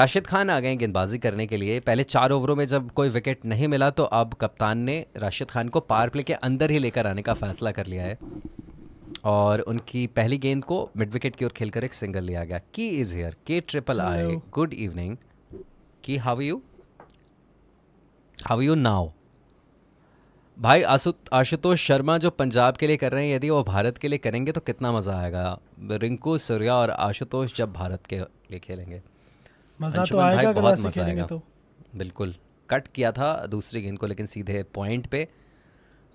राशिद खान आ गए गेंदबाजी करने के लिए पहले चार ओवरों में जब कोई विकेट नहीं मिला तो अब कप्तान ने राशिद खान को पार प्ले के अंदर ही लेकर आने का फैसला कर लिया है और उनकी पहली गेंद को मिड विकेट की ओर खेलकर एक सिंगल लिया गया की is here K triple I good evening की have you have you now भाई आशुतोष शर्मा जो पंजाब के लिए कर रहे हैं यदि वो भारत के लिए करेंगे तो कितना मज़ा आएगा रिंकू सूर्या और आशुतोष जब भारत के लिए खेलेंगे मज़ा तो आएगा बहुत मज़ा आएगा तो। बिल्कुल कट किया था दूसरी गेंद को लेकिन सीधे पॉइंट पे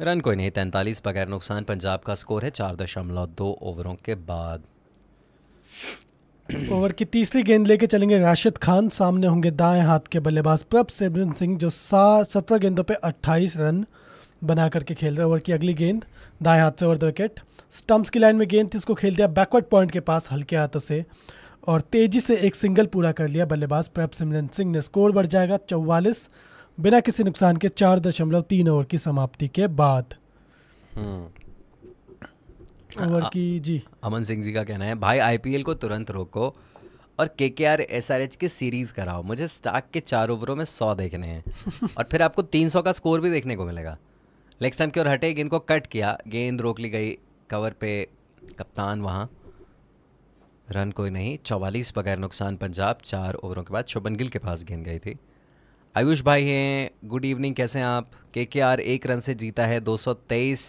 रन कोई नहीं तैंतालीस बगैर नुकसान पंजाब का स्कोर है चार दशमलव दो ओवरों के बाद ओवर की तीसरी गेंद लेके चलेंगे राशिद खान सामने होंगे दाएं हाथ के बल्लेबाज प्रभ सिमरन सिंह जो सात सत्रह गेंदों पे अट्ठाईस रन बना करके खेल रहे ओवर की अगली गेंद दाएं हाथ से ओवर द विकेट स्टम्प्स की लाइन में गेंद थी उसको खेल दिया बैकवर्ड पॉइंट के पास हल्के हाथों से और तेजी से एक सिंगल पूरा कर लिया बल्लेबाज प्रभ सिमरन सिंह ने स्कोर बढ़ जाएगा चौवालीस बिना किसी नुकसान के चार दशमलव तीन ओवर की समाप्ति के बाद हम्म। ओवर की जी अमन सिंह जी का कहना है भाई आईपीएल को तुरंत रोको और K K R S R H की सीरीज कराओ मुझे स्टार्क के चार ओवरों में सौ देखने हैं और फिर आपको तीन सौ का स्कोर भी देखने को मिलेगा नेक्स्ट टाइम की ओर हटे गेंद को कट किया गेंद रोक ली गई कवर पे कप्तान वहाँ रन कोई नहीं चौवालीस बगैर नुकसान पंजाब चार ओवरों के बाद शुभन गिल के पास गेंद गई थी आयुष भाई हैं गुड इवनिंग कैसे हैं आप के के आर एक रन से जीता है 223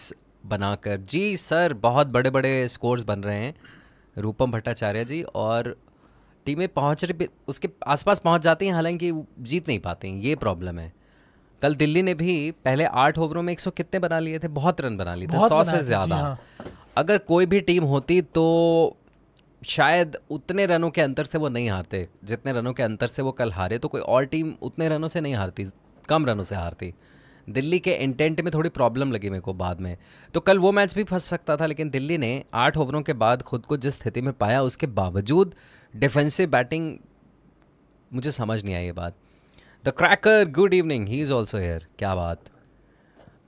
बनाकर जी सर बहुत बड़े बड़े स्कोर्स बन रहे हैं रूपम भट्टाचार्य जी और टीमें पहुँच रही उसके आसपास पहुँच जाती हैं हालांकि जीत नहीं पाते हैं ये प्रॉब्लम है कल दिल्ली ने भी पहले आठ ओवरों में एक सौ कितने बना लिए थे बहुत रन बना लिए थे सौ से ज़्यादा हाँ। अगर कोई भी टीम होती तो शायद उतने रनों के अंतर से वो नहीं हारते जितने रनों के अंतर से वो कल हारे तो कोई और टीम उतने रनों से नहीं हारती कम रनों से हारती दिल्ली के इंटेंट में थोड़ी प्रॉब्लम लगी मेरे को बाद में तो कल वो मैच भी फंस सकता था लेकिन दिल्ली ने आठ ओवरों के बाद खुद को जिस स्थिति में पाया उसके बावजूद डिफेंसिव बैटिंग मुझे समझ नहीं आई ये बात the cracker good evening he is also here क्या बात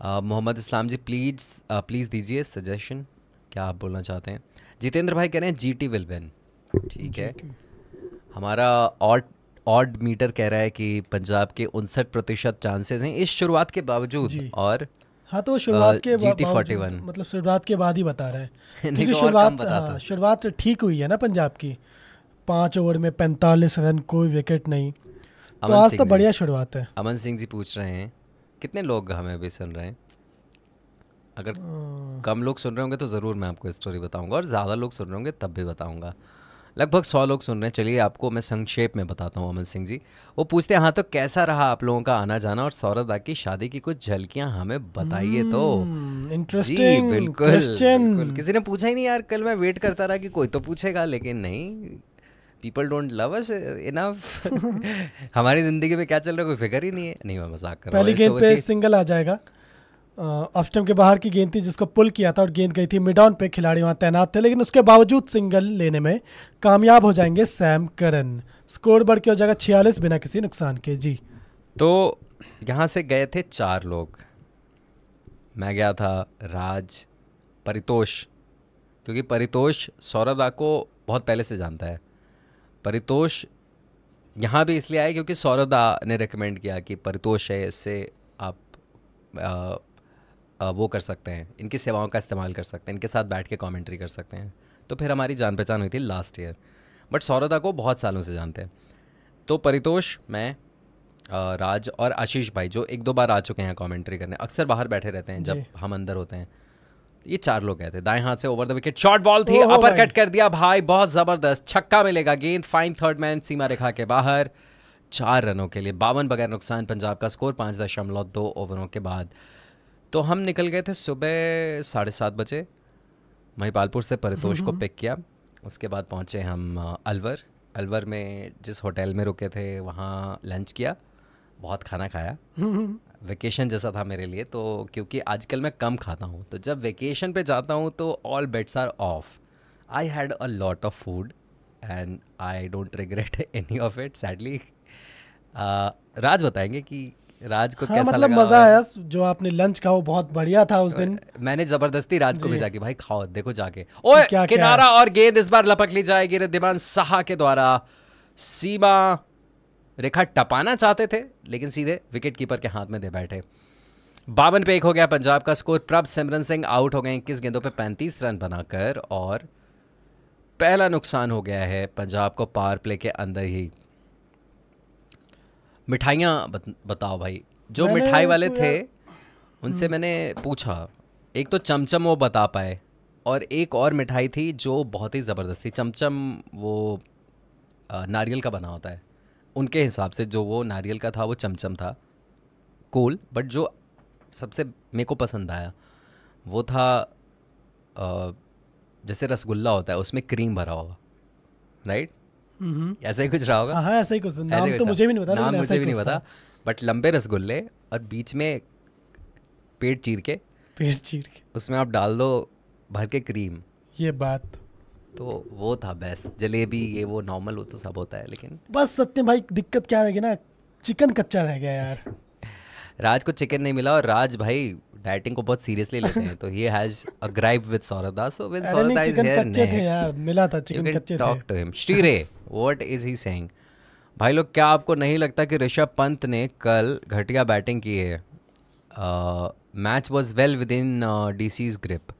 मोहम्मद इस्लाम जी प्लीज़ प्लीज़ दीजिए सजेशन क्या आप बोलना चाहते हैं जितेंद्र भाई कह रहे हैं जी टी विल विन ठीक है हमारा ऑट ऑड मीटर कह रहा है कि पंजाब के उनसठ प्रतिशत चांसेस हैं इस शुरुआत के बावजूद और हाँ तो शुरुआत के बाद मतलब शुरुआत के बाद ही बता रहे हैं क्योंकि तो शुरुआत हाँ, तो। शुरुआत ठीक हुई है ना पंजाब की पाँच ओवर में पैंतालीस रन कोई विकेट नहीं तो आज तो बढ़िया शुरुआत है अमन सिंह जी पूछ रहे हैं कितने लोग हमें अभी सुन रहे हैं अगर हाँ। कम लोग सुन रहे होंगे तो ज़रूर मैं आपको स्टोरी बताऊंगा और ज़्यादा लोग सुन रहे होंगे तब भी बताऊंगा लगभग सौ लोग सुन रहे हैं चलिए आपको मैं संक्षेप में बताता हूँ अमन सिंह जी वो पूछते हैं हाँ तो कैसा रहा आप लोगों का आना जाना और सौरभ की शादी की कुछ झलकियाँ हमें बताइए तो इंटरेस्टिंग हम्म, hmm, बिल्कुल, बिल्कुल किसी ने पूछा ही नहीं यार कल मैं वेट करता रहा कि कोई तो पूछेगा लेकिन नहीं people don't love us enough हमारी जिंदगी में क्या चल रहा है कोई फिक्र ही नहीं है नहीं मैं मजाक कर रहा हूँ सिंगल आ जाएगा ऑफ स्टम्प के बाहर की गेंद थी जिसको पुल किया था और गेंद गई थी मिड ऑन पे खिलाड़ी वहाँ तैनात थे लेकिन उसके बावजूद सिंगल लेने में कामयाब हो जाएंगे सैम करन स्कोर बढ़ के हो जाएगा छियालीस बिना किसी नुकसान के जी तो यहाँ से गए थे चार लोग मैं गया था राज परितोष क्योंकि परितोष सौरभ दा को बहुत पहले से जानता है परितोष यहाँ भी इसलिए आए क्योंकि सौरभ दा ने रिकमेंड किया कि परितोष है इससे आप वो कर सकते हैं इनकी सेवाओं का इस्तेमाल कर सकते हैं इनके साथ बैठ के कॉमेंट्री कर सकते हैं तो फिर हमारी जान पहचान हुई थी लास्ट ईयर बट सौरदा को बहुत सालों से जानते हैं तो परितोष मैं राज और आशीष भाई जो एक दो बार आ चुके हैं कमेंट्री करने अक्सर बाहर बैठे रहते हैं जब हम अंदर होते हैं ये चार लोग गए थे दाएं हाथ से over the wicket short ball थी अपर कट कर दिया भाई बहुत जबरदस्त छक्का मिलेगा गेंद फाइन थर्ड मैन सीमा रेखा के बाहर चार रनों के लिए बावन बगैर नुकसान पंजाब का स्कोर पाँच दशमलव दो ओवरों के बाद तो हम निकल गए थे सुबह साढ़े सात बजे महिपालपुर से परितोष को पिक किया उसके बाद पहुँचे हम अलवर अलवर में जिस होटल में रुके थे वहाँ लंच किया बहुत खाना खाया वेकेशन जैसा था मेरे लिए तो क्योंकि आजकल मैं कम खाता हूँ तो जब वेकेशन पे जाता हूँ तो all bets are off I had a lot of food and I don't regret any of it sadly Raj बताएंगे कि राज को हाँ, कैसा मतलब लगा मजा आया जो आपने लंच का बहुत बढ़िया था उस दिन मैंने जबरदस्ती राज को भेजा कि भाई खाओ देखो जाके ओ क्या, किनारा क्या? और गेंद इस बार लपक ली जाएगी रिद्धिमान साहा के द्वारा सीमा रेखा टपाना चाहते थे लेकिन सीधे विकेट कीपर के हाथ में दे बैठे बावन पे एक हो गया पंजाब का स्कोर प्रभ सिमरन सिंह आउट हो गए इक्कीस गेंदों पे पैंतीस रन बनाकर और पहला नुकसान हो गया है पंजाब को पावर प्ले के अंदर ही मिठाइयाँ बत, बताओ भाई जो मिठाई वाले तो थे उनसे हम्म। मैंने पूछा एक तो चमचम वो बता पाए और एक और मिठाई थी जो बहुत ही ज़बरदस्त थी चमचम वो नारियल का बना होता है उनके हिसाब से जो वो नारियल का था वो चमचम था कूल बट जो सबसे मेरे को पसंद आया वो था आ, जैसे रसगुल्ला होता है उसमें क्रीम भरा होगा राइट ऐसा ही कुछ रहा होगा हाँ ऐसा ही कुछ नाम तो मुझे भी नहीं पता नाम मुझे भी नहीं पता बट लंबे रसगुल्ले और बीच में पेट चीर के पेट चीर के उसमें आप डाल दो भर के क्रीम ये बात तो वो था बेस्ट जलेबी ये वो नॉर्मल वो तो सब होता है लेकिन बस सत्य भाई दिक्कत क्या रहेगी ना चिकन कच्चा रह गया यार राज को चिकन नहीं मिला और राज भाई बैटिंग को बहुत सीरियसली लेते हैं तो he has a gripe with Saurabh Das so when Saurabh Das is here next यार मिला था चिकन कच्चे थे टॉक टू हिम श्री रे व्हाट इज ही सेइंग भाई लोग क्या आपको नहीं लगता कि ऋषभ पंत ने कल घटिया बैटिंग की है match was well within the grip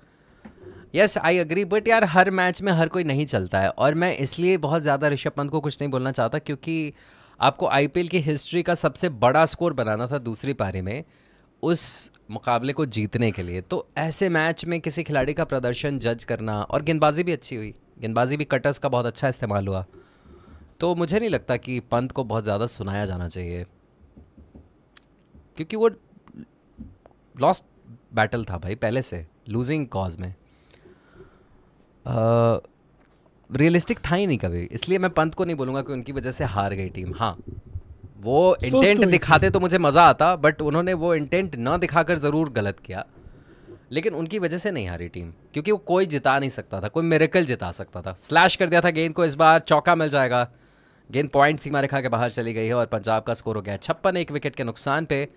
yes I agree but यार हर मैच में हर कोई नहीं चलता है और मैं इसलिए बहुत ज़्यादा ऋषभ पंत को कुछ नहीं बोलना चाहता क्योंकि आपको आईपीएल की हिस्ट्री का सबसे बड़ा स्कोर बनाना था दूसरी पारी में उस मुकाबले को जीतने के लिए तो ऐसे मैच में किसी खिलाड़ी का प्रदर्शन जज करना और गेंदबाजी भी अच्छी हुई गेंदबाजी भी कटर्स का बहुत अच्छा इस्तेमाल हुआ तो मुझे नहीं लगता कि पंत को बहुत ज़्यादा सुनाया जाना चाहिए क्योंकि वो लॉस्ट बैटल था भाई पहले से लूजिंग कॉज में रियलिस्टिक था ही नहीं कभी इसलिए मैं पंत को नहीं बोलूँगा कि उनकी वजह से हार गई टीम हाँ वो इंटेंट तो दिखाते तो मुझे मज़ा आता बट उन्होंने वो इंटेंट ना दिखाकर ज़रूर गलत किया लेकिन उनकी वजह से नहीं हारी टीम क्योंकि वो कोई जिता नहीं सकता था कोई मेरेकल जिता सकता था स्लैश कर दिया था गेंद को इस बार चौका मिल जाएगा गेंद पॉइंट सीमा रेखा के बाहर चली गई है और पंजाब का स्कोर हो गया छप्पन एक विकेट के नुकसान पे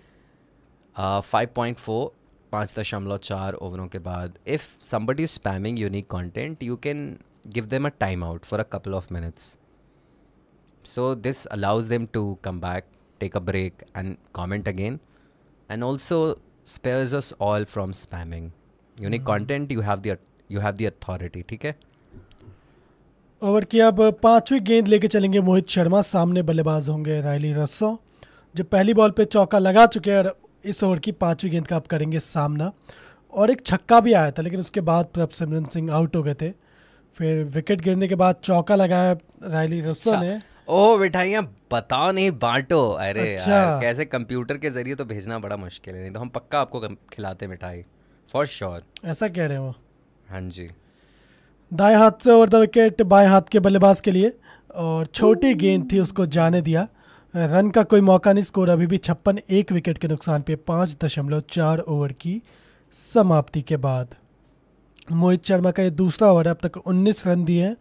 फाइव पॉइंट फोर पाँच दशमलव चार ओवरों के बाद if somebody spamming unique content you can give them a time out for a couple of minutes So this allows them to come back, take a break, and comment again, and also spares us all from spamming. Unique mm-hmm. content, you have the you have the authority. theek hai over की अब पांचवी गेंद लेके चलेंगे मोहित शर्मा सामने बल्लेबाज होंगे Rilee रस्सो जो पहली बॉल पे चौका लगा चुके हैं और इस ओवर की पांचवी गेंद का आप करेंगे सामना और एक छक्का भी आया था लेकिन उसके बाद प्रभ सिमरन सिंह आउट हो गए थे फिर विकेट गिरने के बाद चौका लगाया रायली रस्सो ने ओ मिठाइयाँ बताओ नहीं बांटो अरे अच्छा। यार कैसे कंप्यूटर के जरिए तो भेजना बड़ा मुश्किल है नहीं तो हम पक्का आपको खिलाते मिठाई फॉर श्योर ऐसा कह रहे हो हाँ जी दाएं हाथ से ओवर द विकेट बाएं हाथ के बल्लेबाज के लिए और छोटी गेंद थी उसको जाने दिया रन का कोई मौका नहीं स्कोर अभी भी छप्पन एक विकेट के नुकसान पे पाँच दशमलव चार ओवर की समाप्ति के बाद मोहित शर्मा का ये दूसरा ओवर है अब तक 19 रन दिए हैं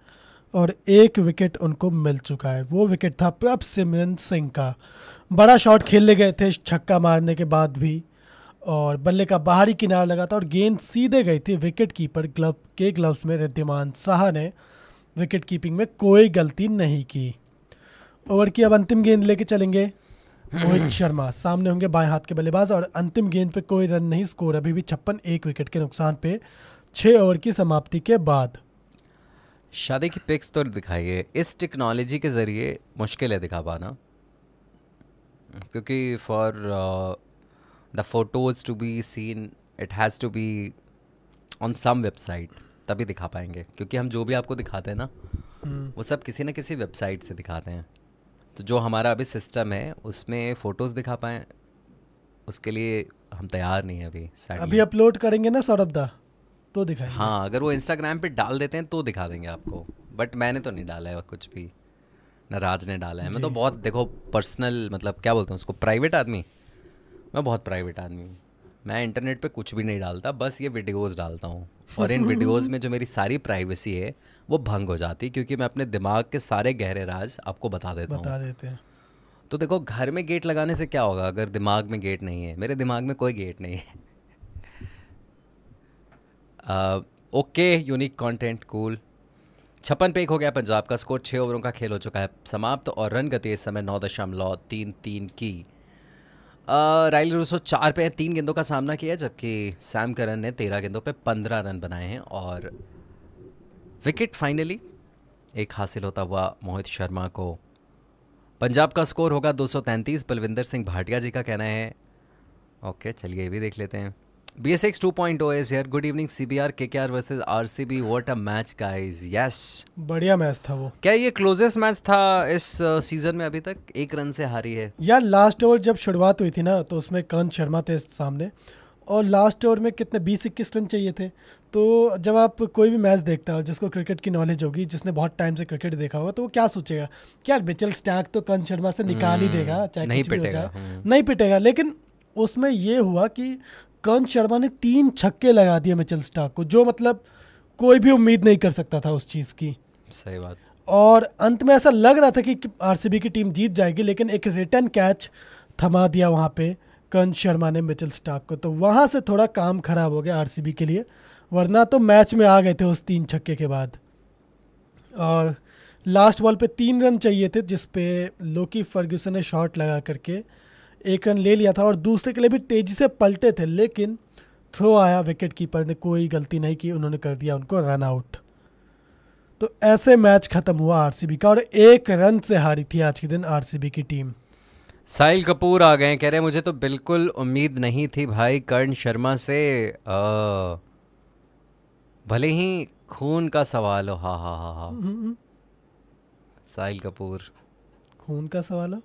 और एक विकेट उनको मिल चुका है वो विकेट था प्रभ सिमरन सिंह का बड़ा शॉट खेलने गए थे छक्का मारने के बाद भी और बल्ले का बाहरी किनारा लगा था और गेंद सीधे गई थी विकेट कीपर ग्लब के ग्लव्स में रिद्धिमान शाह ने विकेट कीपिंग में कोई गलती नहीं की ओवर की अब अंतिम गेंद लेके चलेंगे मोहित शर्मा सामने होंगे बाएं हाथ के बल्लेबाज और अंतिम गेंद पे कोई रन नहीं स्कोर अभी भी छप्पन एक विकेट के नुकसान पे छः ओवर की समाप्ति के बाद शादी की पिक्स तो दिखाइए इस टेक्नोलॉजी के ज़रिए मुश्किल है दिखा पाना क्योंकि for the photos to be seen it has to be on some website तभी दिखा पाएंगे क्योंकि हम जो भी आपको दिखाते हैं ना हम्म। वो सब किसी ना किसी वेबसाइट से दिखाते हैं तो जो हमारा अभी सिस्टम है उसमें फ़ोटोज़ दिखा पाएँ उसके लिए हम तैयार नहीं हैं अभी अभी अपलोड करेंगे ना सौरभ दा तो दिखाएंगे हाँ अगर वो इंस्टाग्राम पे डाल देते हैं तो दिखा देंगे आपको बट मैंने तो नहीं डाला है कुछ भी ना राज ने डाला है मैं तो बहुत देखो पर्सनल मतलब क्या बोलते हैं उसको प्राइवेट आदमी मैं बहुत प्राइवेट आदमी हूँ मैं इंटरनेट पे कुछ भी नहीं डालता बस ये वीडियोस डालता हूँ और इन वीडियोस में जो मेरी सारी प्राइवेसी है वो भंग हो जाती है क्योंकि मैं अपने दिमाग के सारे गहरे राज आपको बता देता हूँ बता देते हैं तो देखो घर में गेट लगाने से क्या होगा अगर दिमाग में गेट नहीं है मेरे दिमाग में कोई गेट नहीं है ओके यूनिक कंटेंट कूल छप्पन पे एक हो गया पंजाब का स्कोर छः ओवरों का खेल हो चुका है समाप्त तो और रन गति इस समय नौ दशमलव तीन तीन की राइल uh, रूसो चार पे तीन गेंदों का सामना किया जबकि सैम करन ने तेरह गेंदों पे पंद्रह रन बनाए हैं और विकेट फाइनली एक हासिल होता हुआ मोहित शर्मा को पंजाब का स्कोर होगा 233 बलविंदर सिंह भाटिया जी का कहना है ओके चलिए ये भी देख लेते हैं BSX 2.0 is here. Good evening, CBR KKR versus RCB. What a match, guys. Yes. बढ़िया मैच था वो क्या ये क्लोजेस्ट मैच था इस सीजन uh, में अभी तक एक रन से हारी है यार लास्ट ओवर जब शुरुआत हुई थी ना तो उसमें करण शर्मा थे सामने और लास्ट ओवर में कितने बीस इक्कीस रन चाहिए थे तो जब आप कोई भी मैच देखता हो जिसको क्रिकेट की नॉलेज होगी जिसने बहुत टाइम से क्रिकेट देखा होगा तो वो क्या सोचेगा क्या बिचल स्टैक तो करण शर्मा से निकाल ही हम्म, देगा चाहे नहीं पिटेगा हम्म। नहीं पिटेगा लेकिन उसमें ये हुआ कि कर्ण शर्मा ने तीन छक्के लगा दिए मिचल स्टार्क को जो मतलब कोई भी उम्मीद नहीं कर सकता था उस चीज़ की सही बात और अंत में ऐसा लग रहा था कि आर की टीम जीत जाएगी लेकिन एक रिटर्न कैच थमा दिया वहाँ पे कर्ण शर्मा ने मिचल स्टार्क को तो वहाँ से थोड़ा काम खराब हो गया आर के लिए वरना तो मैच में आ गए थे उस तीन छक्के के बाद और लास्ट बॉल पे तीन रन चाहिए थे जिस पे लोकी फर्ग्यूसन ने शॉट लगा करके एक रन ले लिया था और दूसरे के लिए भी तेज़ी से पलटे थे लेकिन थ्रो आया विकेट कीपर ने कोई गलती नहीं की उन्होंने कर दिया उनको रन आउट तो ऐसे मैच ख़त्म हुआ आरसीबी का और एक रन से हारी थी आज के दिन आरसीबी की टीम साहिल कपूर आ गए कह रहे मुझे तो बिल्कुल उम्मीद नहीं थी भाई कर्ण शर्मा से आ, भले ही खून का सवाल हो हा हा हा हा हम्म, हम्म। साहिल कपूर खून का सवाल हो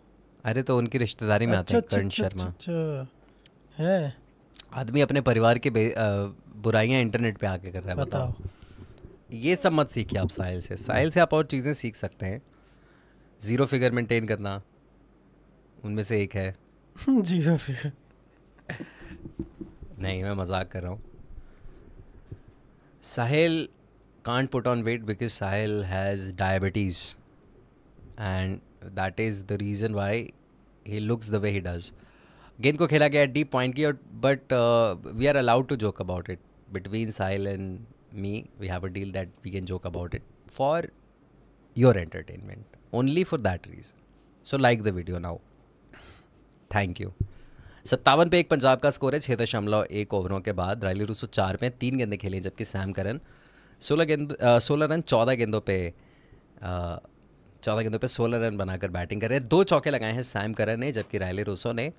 अरे तो उनकी रिश्तेदारी में आते हैं अच्छा, करण अच्छा, अच्छा, शर्मा है आदमी अपने परिवार की बुराइयां इंटरनेट पे आके कर रहा है बताओ ये सब मत सीखिए आप साहिल से साहिल से आप और चीज़ें सीख सकते हैं ज़ीरो फिगर मेंटेन करना उनमें से एक है जीरो फिगर नहीं मैं मजाक कर रहा हूँ Sahil can't put on weight because Sahil has diabetes and that is the reason why he looks the way he does गेंद को खेला गया डीप पॉइंट की but we are allowed to joke about it between Sahil and me we have a deal that we can joke about it for your entertainment only for that reason so like the video now thank you सत्तावन पे एक पंजाब का score है छः दशमलव एक ओवरों के बाद रायली रूसो चार में तीन गेंदें खेली जबकि सैम करन सोलह गेंद uh, सोलह रन चौदह गेंदों पे uh, चौदह गेंदों पर सोलह रन बनाकर बैटिंग कर रहे हैं दो चौके लगाए हैं सैम करन ने जबकि रायले रोसो ने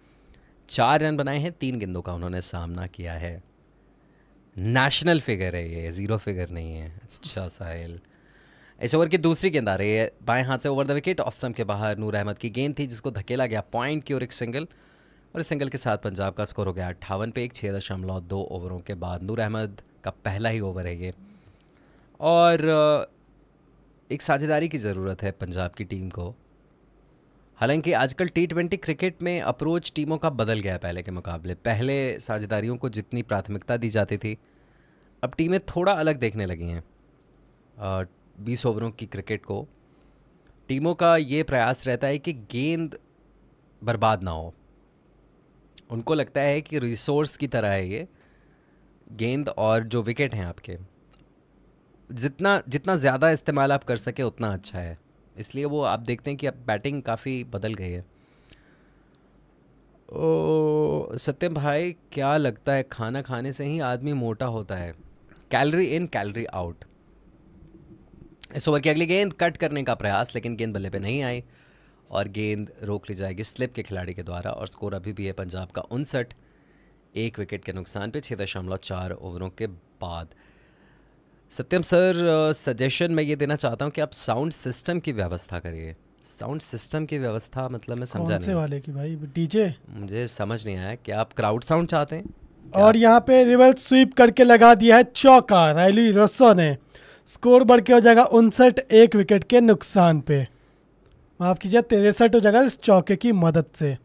चार रन बनाए हैं तीन गेंदों का उन्होंने सामना किया है नेशनल फिगर है ये ज़ीरो फिगर नहीं है अच्छा साहिल इस ओवर की दूसरी गेंद आ रही है बाएं हाथ से over the wicket off stump के बाहर नूर अहमद की गेंद थी जिसको धकेला गया पॉइंट की ओर एक सिंगल और इस सिंगल के साथ पंजाब का स्कोर हो गया अट्ठावन पे एक छः दशमलव दो ओवरों के बाद नूर अहमद का पहला ही ओवर है ये और एक साझेदारी की ज़रूरत है पंजाब की टीम को हालांकि आजकल टी ट्वेंटी क्रिकेट में अप्रोच टीमों का बदल गया है पहले के मुकाबले पहले साझेदारियों को जितनी प्राथमिकता दी जाती थी अब टीमें थोड़ा अलग देखने लगी हैं बीस ओवरों की क्रिकेट को टीमों का ये प्रयास रहता है कि गेंद बर्बाद ना हो उनको लगता है कि रिसोर्स की तरह है ये गेंद और जो विकेट हैं आपके जितना जितना ज़्यादा इस्तेमाल आप कर सके उतना अच्छा है इसलिए वो आप देखते हैं कि अब बैटिंग काफ़ी बदल गई है ओ सत्यम भाई क्या लगता है खाना खाने से ही आदमी मोटा होता है कैलरी इन कैलरी आउट इस ओवर की अगली गेंद कट करने का प्रयास लेकिन गेंद बल्ले पे नहीं आई और गेंद रोक ली जाएगी स्लिप के खिलाड़ी के द्वारा और स्कोर अभी भी है पंजाब का उनसठ एक विकेट के नुकसान पे छः दशमलव चार ओवरों के बाद सत्यम सर सजेशन मैं ये देना चाहता हूँ कि आप साउंड सिस्टम की व्यवस्था करिए साउंड सिस्टम की व्यवस्था मतलब मैं समझा नहीं वाले की भाई डीजे मुझे समझ नहीं आया कि आप क्राउड साउंड चाहते हैं और यहाँ पे रिवर्स स्वीप करके लगा दिया है चौका रैली रोसो ने स्कोर बढ़ के हो जाएगा उनसठ एक विकेट के नुकसान पे माफ कीजिए तिरसठ हो जाएगा इस चौके की मदद से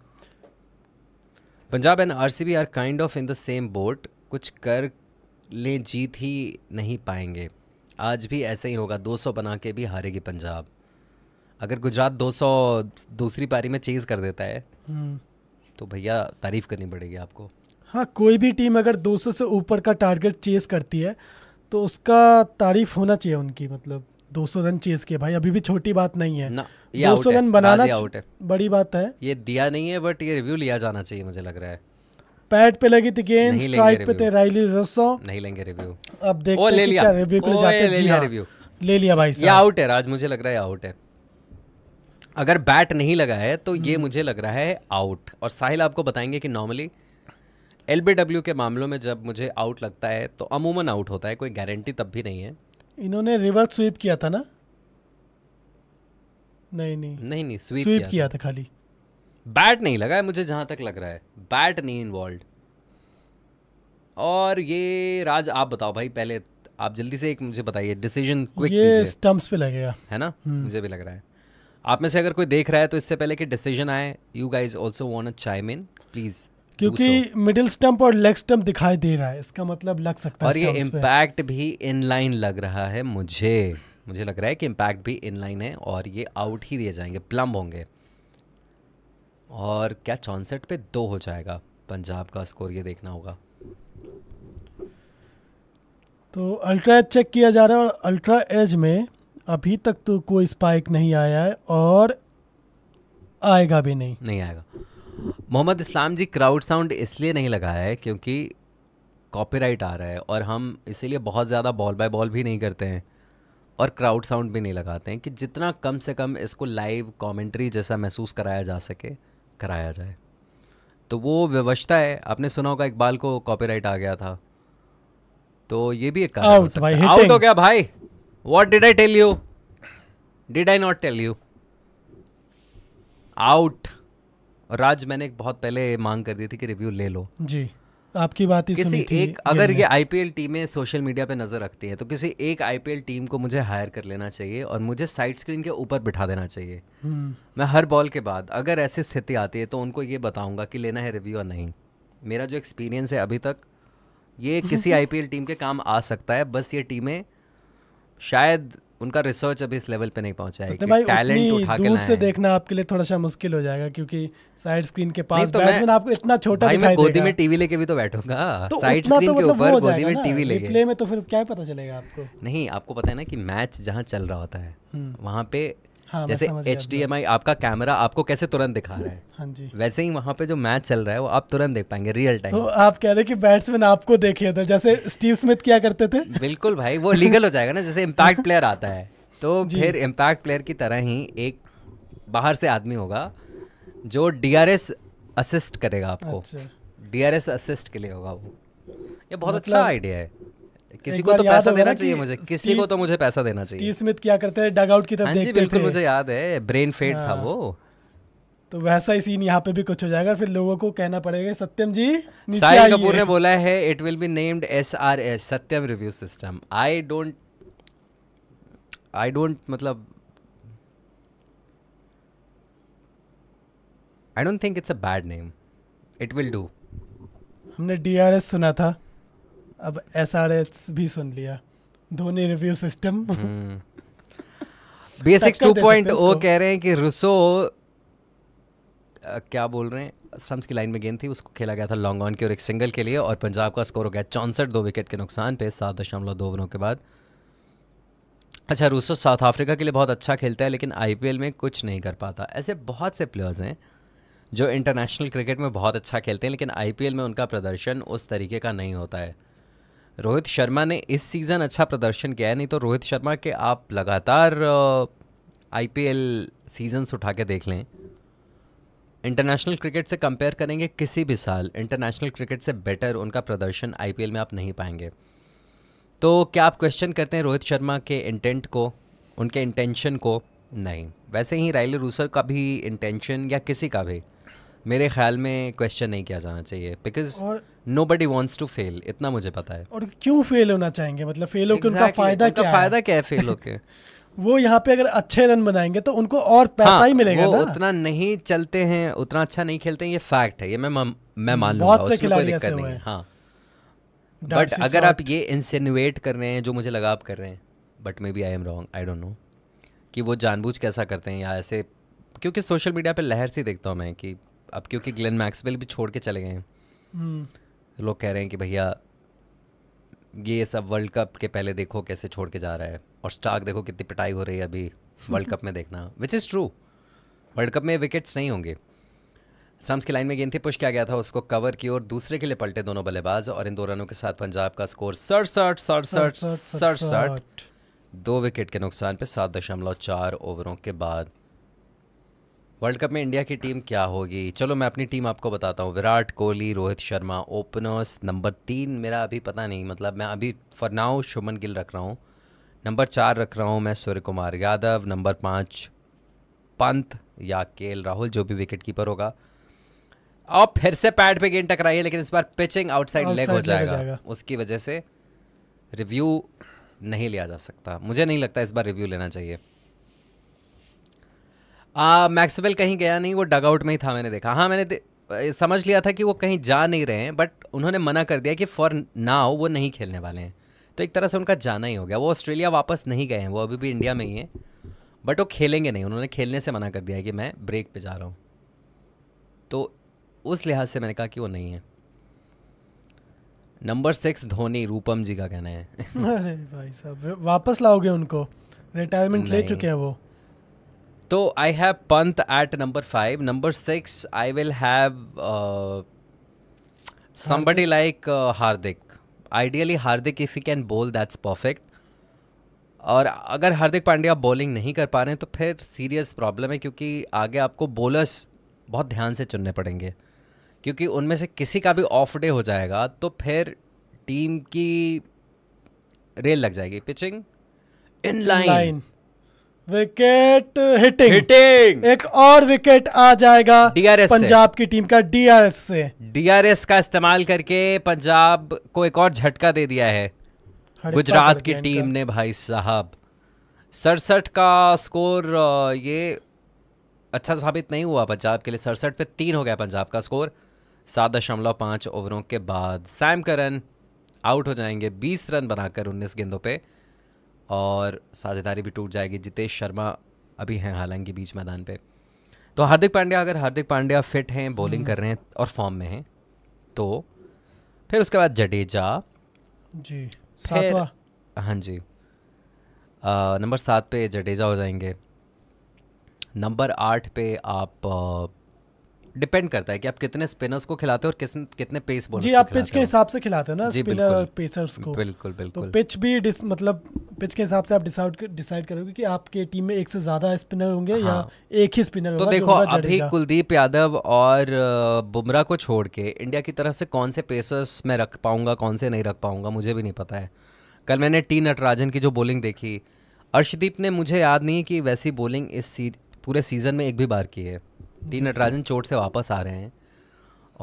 Punjab and RCB are kind of in the same boat कुछ कर ले जीत ही नहीं पाएंगे आज भी ऐसे ही होगा 200 बना के भी हारेगी पंजाब अगर गुजरात 200 दूसरी पारी में चेज़ कर देता है हम्म। तो भैया तारीफ़ करनी पड़ेगी आपको हाँ कोई भी टीम अगर 200 से ऊपर का टारगेट चेज़ करती है तो उसका तारीफ होना चाहिए उनकी मतलब 200 रन चेज के भाई अभी भी छोटी बात नहीं है दो सौ रन बनाना आउट है बड़ी बात है ये दिया नहीं है बट ये रिव्यू लिया जाना चाहिए मुझे लग रहा है पैट पे लगी थी गेंद स्ट्राइक पे थे राइली रसो नहीं लेंगे रिव्यू अब देखते हैं क्या रिव्यू के जाते हैं जी रिव्यू हाँ, ले लिया भाई साहब ये आउट है राज मुझे लग रहा है आउट है अगर बैट नहीं लगा है तो ये हम्म। मुझे लग रहा है आउट और साहिल आपको बताएंगे कि नॉर्मली एल के मामलों में जब मुझे आउट लगता है तो अमूमन आउट होता है कोई गारंटी तब भी नहीं है इन्होंने रिवर्स स्वीप किया था ना नहीं नहीं नहीं नहीं स्वीप, स्वीप किया, किया था खाली बैट नहीं लगा है मुझे जहां तक लग रहा है बैट नहीं इन्वॉल्व और ये राज आप बताओ भाई पहले आप जल्दी से एक मुझे बताइए डिसीजन क्विक ये स्टंप्स पे लगेगा है ना हम्म। मुझे भी लग रहा है आप में से अगर कोई देख रहा है तो इससे पहले कि डिसीजन आए you guys also want a chime in please क्योंकि मिडिल स्टंप और लेग स्टंप दिखाई दे रहा है इसका मतलब लग सकता है और ये इम्पैक्ट भी लाइन लग रहा है मुझे मुझे लग रहा है कि इम्पैक्ट भी इन लाइन है और ये आउट ही दिए जाएंगे प्लम होंगे और क्या चौंसठ पे दो हो जाएगा पंजाब का स्कोर ये देखना होगा तो अल्ट्रा एज चेक किया जा रहा है और अल्ट्रा एज में अभी तक तो कोई स्पाइक नहीं आया है और आएगा भी नहीं नहीं आएगा मोहम्मद इस्लाम जी क्राउड साउंड इसलिए नहीं लगाया है क्योंकि कॉपीराइट आ रहा है और हम इसीलिए बहुत ज़्यादा बॉल बाय बॉल भी नहीं करते हैं और क्राउड साउंड भी नहीं लगाते हैं कि जितना कम से कम इसको लाइव कमेंट्री जैसा महसूस कराया जा सके कराया जाए तो वो व्यवस्था है आपने सुना होगा इकबाल को कॉपीराइट आ गया था तो ये भी एक कारण हो आउट हो गया भाई what did I tell you did I not tell you out Raj मैंने बहुत पहले मांग कर दी थी कि रिव्यू ले लो जी आपकी बात ही किसी एक अगर ये आईपीएल टीमें सोशल मीडिया पे नजर रखती हैं तो किसी एक आईपीएल टीम को मुझे हायर कर लेना चाहिए और मुझे साइड स्क्रीन के ऊपर बिठा देना चाहिए हम्म। मैं हर बॉल के बाद अगर ऐसी स्थिति आती है तो उनको ये बताऊंगा कि लेना है रिव्यू और नहीं मेरा जो एक्सपीरियंस है अभी तक ये किसी आईपीएल टीम के काम आ सकता है बस ये टीमें शायद उनका रिसर्च अभी इस लेवल पे नहीं पहुंचा है भाई टैलेंट उठा के से देखना आपके लिए थोड़ा सा मुश्किल हो जाएगा क्योंकि साइड स्क्रीन के पास तो बैट्समैन आपको इतना छोटा भाई मैं गोदी में टीवी लेके भी तो बैठूंगा तो साइड स्क्रीन तो के मतलब ऊपर गोदी में टीवी लेके प्ले में तो फिर क्या पता चलेगा आपको नहीं आपको पता है ना कि मैच जहाँ चल रहा होता है हम्म। वहाँ पे हाँ, जैसे एच डी एम आई आपका कैमरा आपको कैसे तुरंत दिखा रहा है हाँ जी वैसे ही वहाँ पे जो मैच चल रहा है वो आप तुरंत देख पाएंगे रियल टाइम तो आप कह रहे हैं कि बैट्समैन आपको देखे उधर जैसे स्टीव स्मिथ क्या करते थे बिल्कुल भाई वो लीगल हो जाएगा ना जैसे इम्पैक्ट प्लेयर आता है तो फिर इम्पैक्ट प्लेयर की तरह ही एक बाहर से आदमी होगा जो डी असिस्ट करेगा आपको डी अच्छा। असिस्ट के लिए होगा वो ये बहुत मतलब अच्छा आइडिया है किसी को तो पैसा देना चाहिए मुझे किसी को तो मुझे पैसा देना चाहिए स्मिथ क्या करते हैं डगआउट की तरफ हाँ देखते बिल्कुल मुझे याद है ब्रेन फेड था हाँ। वो तो वैसा ही सीन यहाँ पे भी कुछ हो जाएगा फिर लोगों को कहना पड़ेगा सत्यम जी साहिल कपूर ने बोला है it will be named S R S Satyam review system I don't I don't मतलब I don't think it's a bad name it will do हमने डी आर एस सुना था अब एस भी सुन लिया धोनी रिव्यू सिस्टम बेसिक्स 2.0 कह रहे हैं कि रुसो आ, क्या बोल रहे हैं स्टम्स की लाइन में गेंद थी उसको खेला गया था लॉन्ग ऑन के और एक सिंगल के लिए और पंजाब का स्कोर हो गया चौंसठ दो विकेट के नुकसान पे सात दशमलव दो ओवरों के बाद अच्छा रूसो साउथ अफ्रीका के लिए बहुत अच्छा खेलता है लेकिन आईपीएल में कुछ नहीं कर पाता ऐसे बहुत से प्लेयर्स हैं जो इंटरनेशनल क्रिकेट में बहुत अच्छा खेलते हैं लेकिन आई में उनका प्रदर्शन उस तरीके का नहीं होता है रोहित शर्मा ने इस सीज़न अच्छा प्रदर्शन किया है नहीं तो रोहित शर्मा के आप लगातार आईपीएल सीजन्स उठा के देख लें इंटरनेशनल क्रिकेट से कंपेयर करेंगे किसी भी साल इंटरनेशनल क्रिकेट से बेटर उनका प्रदर्शन आईपीएल में आप नहीं पाएंगे तो क्या आप क्वेश्चन करते हैं रोहित शर्मा के इंटेंट को उनके इंटेंशन को नहीं वैसे ही राइली रूसर का भी इंटेंशन या किसी का भी मेरे ख्याल में क्वेश्चन नहीं किया जाना चाहिए because nobody wants to fail इतना मुझे पता है और क्यों फेल होना चाहेंगे मतलब फेल होकर exactly, उनका फायदा उनका क्या फायदा क्या है फेल होकर वो यहाँ पे अगर अच्छे रन बनाएंगे तो उनको और पैसा हाँ, ही मिलेगा वो ना? उतना नहीं चलते हैं उतना अच्छा नहीं खेलते हैं ये फैक्ट है ये मैं मैं मान लूंगा उसमें कोई दिक्कत नहीं है हाँ बट अगर आप ये इंसिनुएट कर रहे हैं जो मुझे लगा आप कर रहे हैं but maybe I am wrong I don't know कि वो जानबूझ कैसा करते हैं या ऐसे क्योंकि सोशल मीडिया पे लहर सी देखता हूँ मैं कि अब क्योंकि ग्लेन मैक्सवेल भी छोड़ के चले गए हैं हम्म। लोग कह रहे हैं कि भैया ये सब वर्ल्ड कप के पहले देखो कैसे छोड़ के जा रहा है और स्टार्क देखो कितनी पिटाई हो रही है अभी वर्ल्ड कप में देखना which is true world cup में विकेट्स नहीं होंगे स्टम्स की लाइन में गेंद थी पुश किया गया था उसको कवर की और दूसरे के लिए पलटे दोनों बल्लेबाज और इन दो रनों के साथ पंजाब का स्कोर सड़सठ सड़सठ सड़सठ दो विकेट के नुकसान पर सात दशमलव चार ओवरों के बाद वर्ल्ड कप में इंडिया की टीम क्या होगी चलो मैं अपनी टीम आपको बताता हूँ विराट कोहली रोहित शर्मा ओपनर्स नंबर तीन मेरा अभी पता नहीं मतलब मैं अभी फरनाओ शुभन गिल रख रहा हूँ नंबर चार रख रहा हूँ मैं सूर्य कुमार यादव नंबर पाँच पंत या के राहुल जो भी विकेट कीपर होगा और फिर से पैड पे गेंद टकराई है लेकिन इस बार पिचिंग आउटसाइड लेग हो जाएगा।, जाएगा उसकी वजह से रिव्यू नहीं लिया जा सकता मुझे नहीं लगता इस बार रिव्यू लेना चाहिए मैक्सवेल कहीं गया नहीं वो डगआउट में ही था मैंने देखा हाँ मैंने दे, समझ लिया था कि वो कहीं जा नहीं रहे हैं बट उन्होंने मना कर दिया कि फॉर नाउ वो नहीं खेलने वाले हैं तो एक तरह से उनका जाना ही हो गया वो ऑस्ट्रेलिया वापस नहीं गए हैं वो अभी भी इंडिया में ही हैं बट वो खेलेंगे नहीं उन्होंने खेलने से मना कर दिया है कि मैं ब्रेक पे जा रहा हूँ तो उस लिहाज से मैंने कहा कि वो नहीं है नंबर सिक्स धोनी रूपम जी का कहना है अरे भाई साहब वापस लाओगे उनको रिटायरमेंट ले चुके हैं वो तो I have Pant at number five number six I will have somebody like Hardik ideally Hardik if you can bowl that's perfect और अगर हार्दिक पांड्या बॉलिंग नहीं कर पा रहे हैं तो फिर सीरियस प्रॉब्लम है क्योंकि आगे आपको बोलर्स बहुत ध्यान से चुनने पड़ेंगे क्योंकि उनमें से किसी का भी ऑफ डे हो जाएगा तो फिर टीम की रेल लग जाएगी pitching in line wicket hitting hitting एक और विकेट आ जाएगा डीआरएस पंजाब की टीम का डीआरएस से डीआरएस का इस्तेमाल करके पंजाब को एक और झटका दे दिया है गुजरात की टीम ने भाई साहब सड़सठ का स्कोर ये अच्छा साबित नहीं हुआ पंजाब के लिए सड़सठ पे तीन हो गया पंजाब का स्कोर सात दशमलव पाँच ओवरों के बाद सैम करन आउट हो जाएंगे बीस रन बनाकर उन्नीस गेंदों पे और साझेदारी भी टूट जाएगी जितेश शर्मा अभी हैं हालांकि बीच मैदान पे तो हार्दिक पांड्या अगर हार्दिक पांड्या फिट हैं बॉलिंग हम्म। कर रहे हैं और फॉर्म में हैं तो फिर उसके बाद जडेजा जी सातवा हाँ जी नंबर सात पे जडेजा हो जाएंगे नंबर आठ पे आप डिपेंड करता है कि आप कितने स्पिनर्स को खिलाते हो और किस कितने पेस बॉलर्स जी आप पिच के हिसाब से खिलाते हो ना स्पिनर पेसर्स को बिल्कुल तो बिल्कुल तो पिच भी मतलब पिच के हिसाब से आप डिसाइड डिसाइड करोगे कि आपके टीम में एक से ज्यादा स्पिनर होंगे हाँ। या एक ही स्पिनर तो होगा तो देखो अभी कुलदीप यादव और बुमराह को छोड़ के इंडिया की तरफ से कौन से पेसर्स मैं रख पाऊंगा कौन से नहीं रख पाऊंगा मुझे भी नहीं पता है कल मैंने टी नटराजन की जो बॉलिंग देखी अर्शदीप ने मुझे याद नहीं कि वैसी बॉलिंग इस पूरे सीज़न में एक भी बार की है टी नटराजन चोट से वापस आ रहे हैं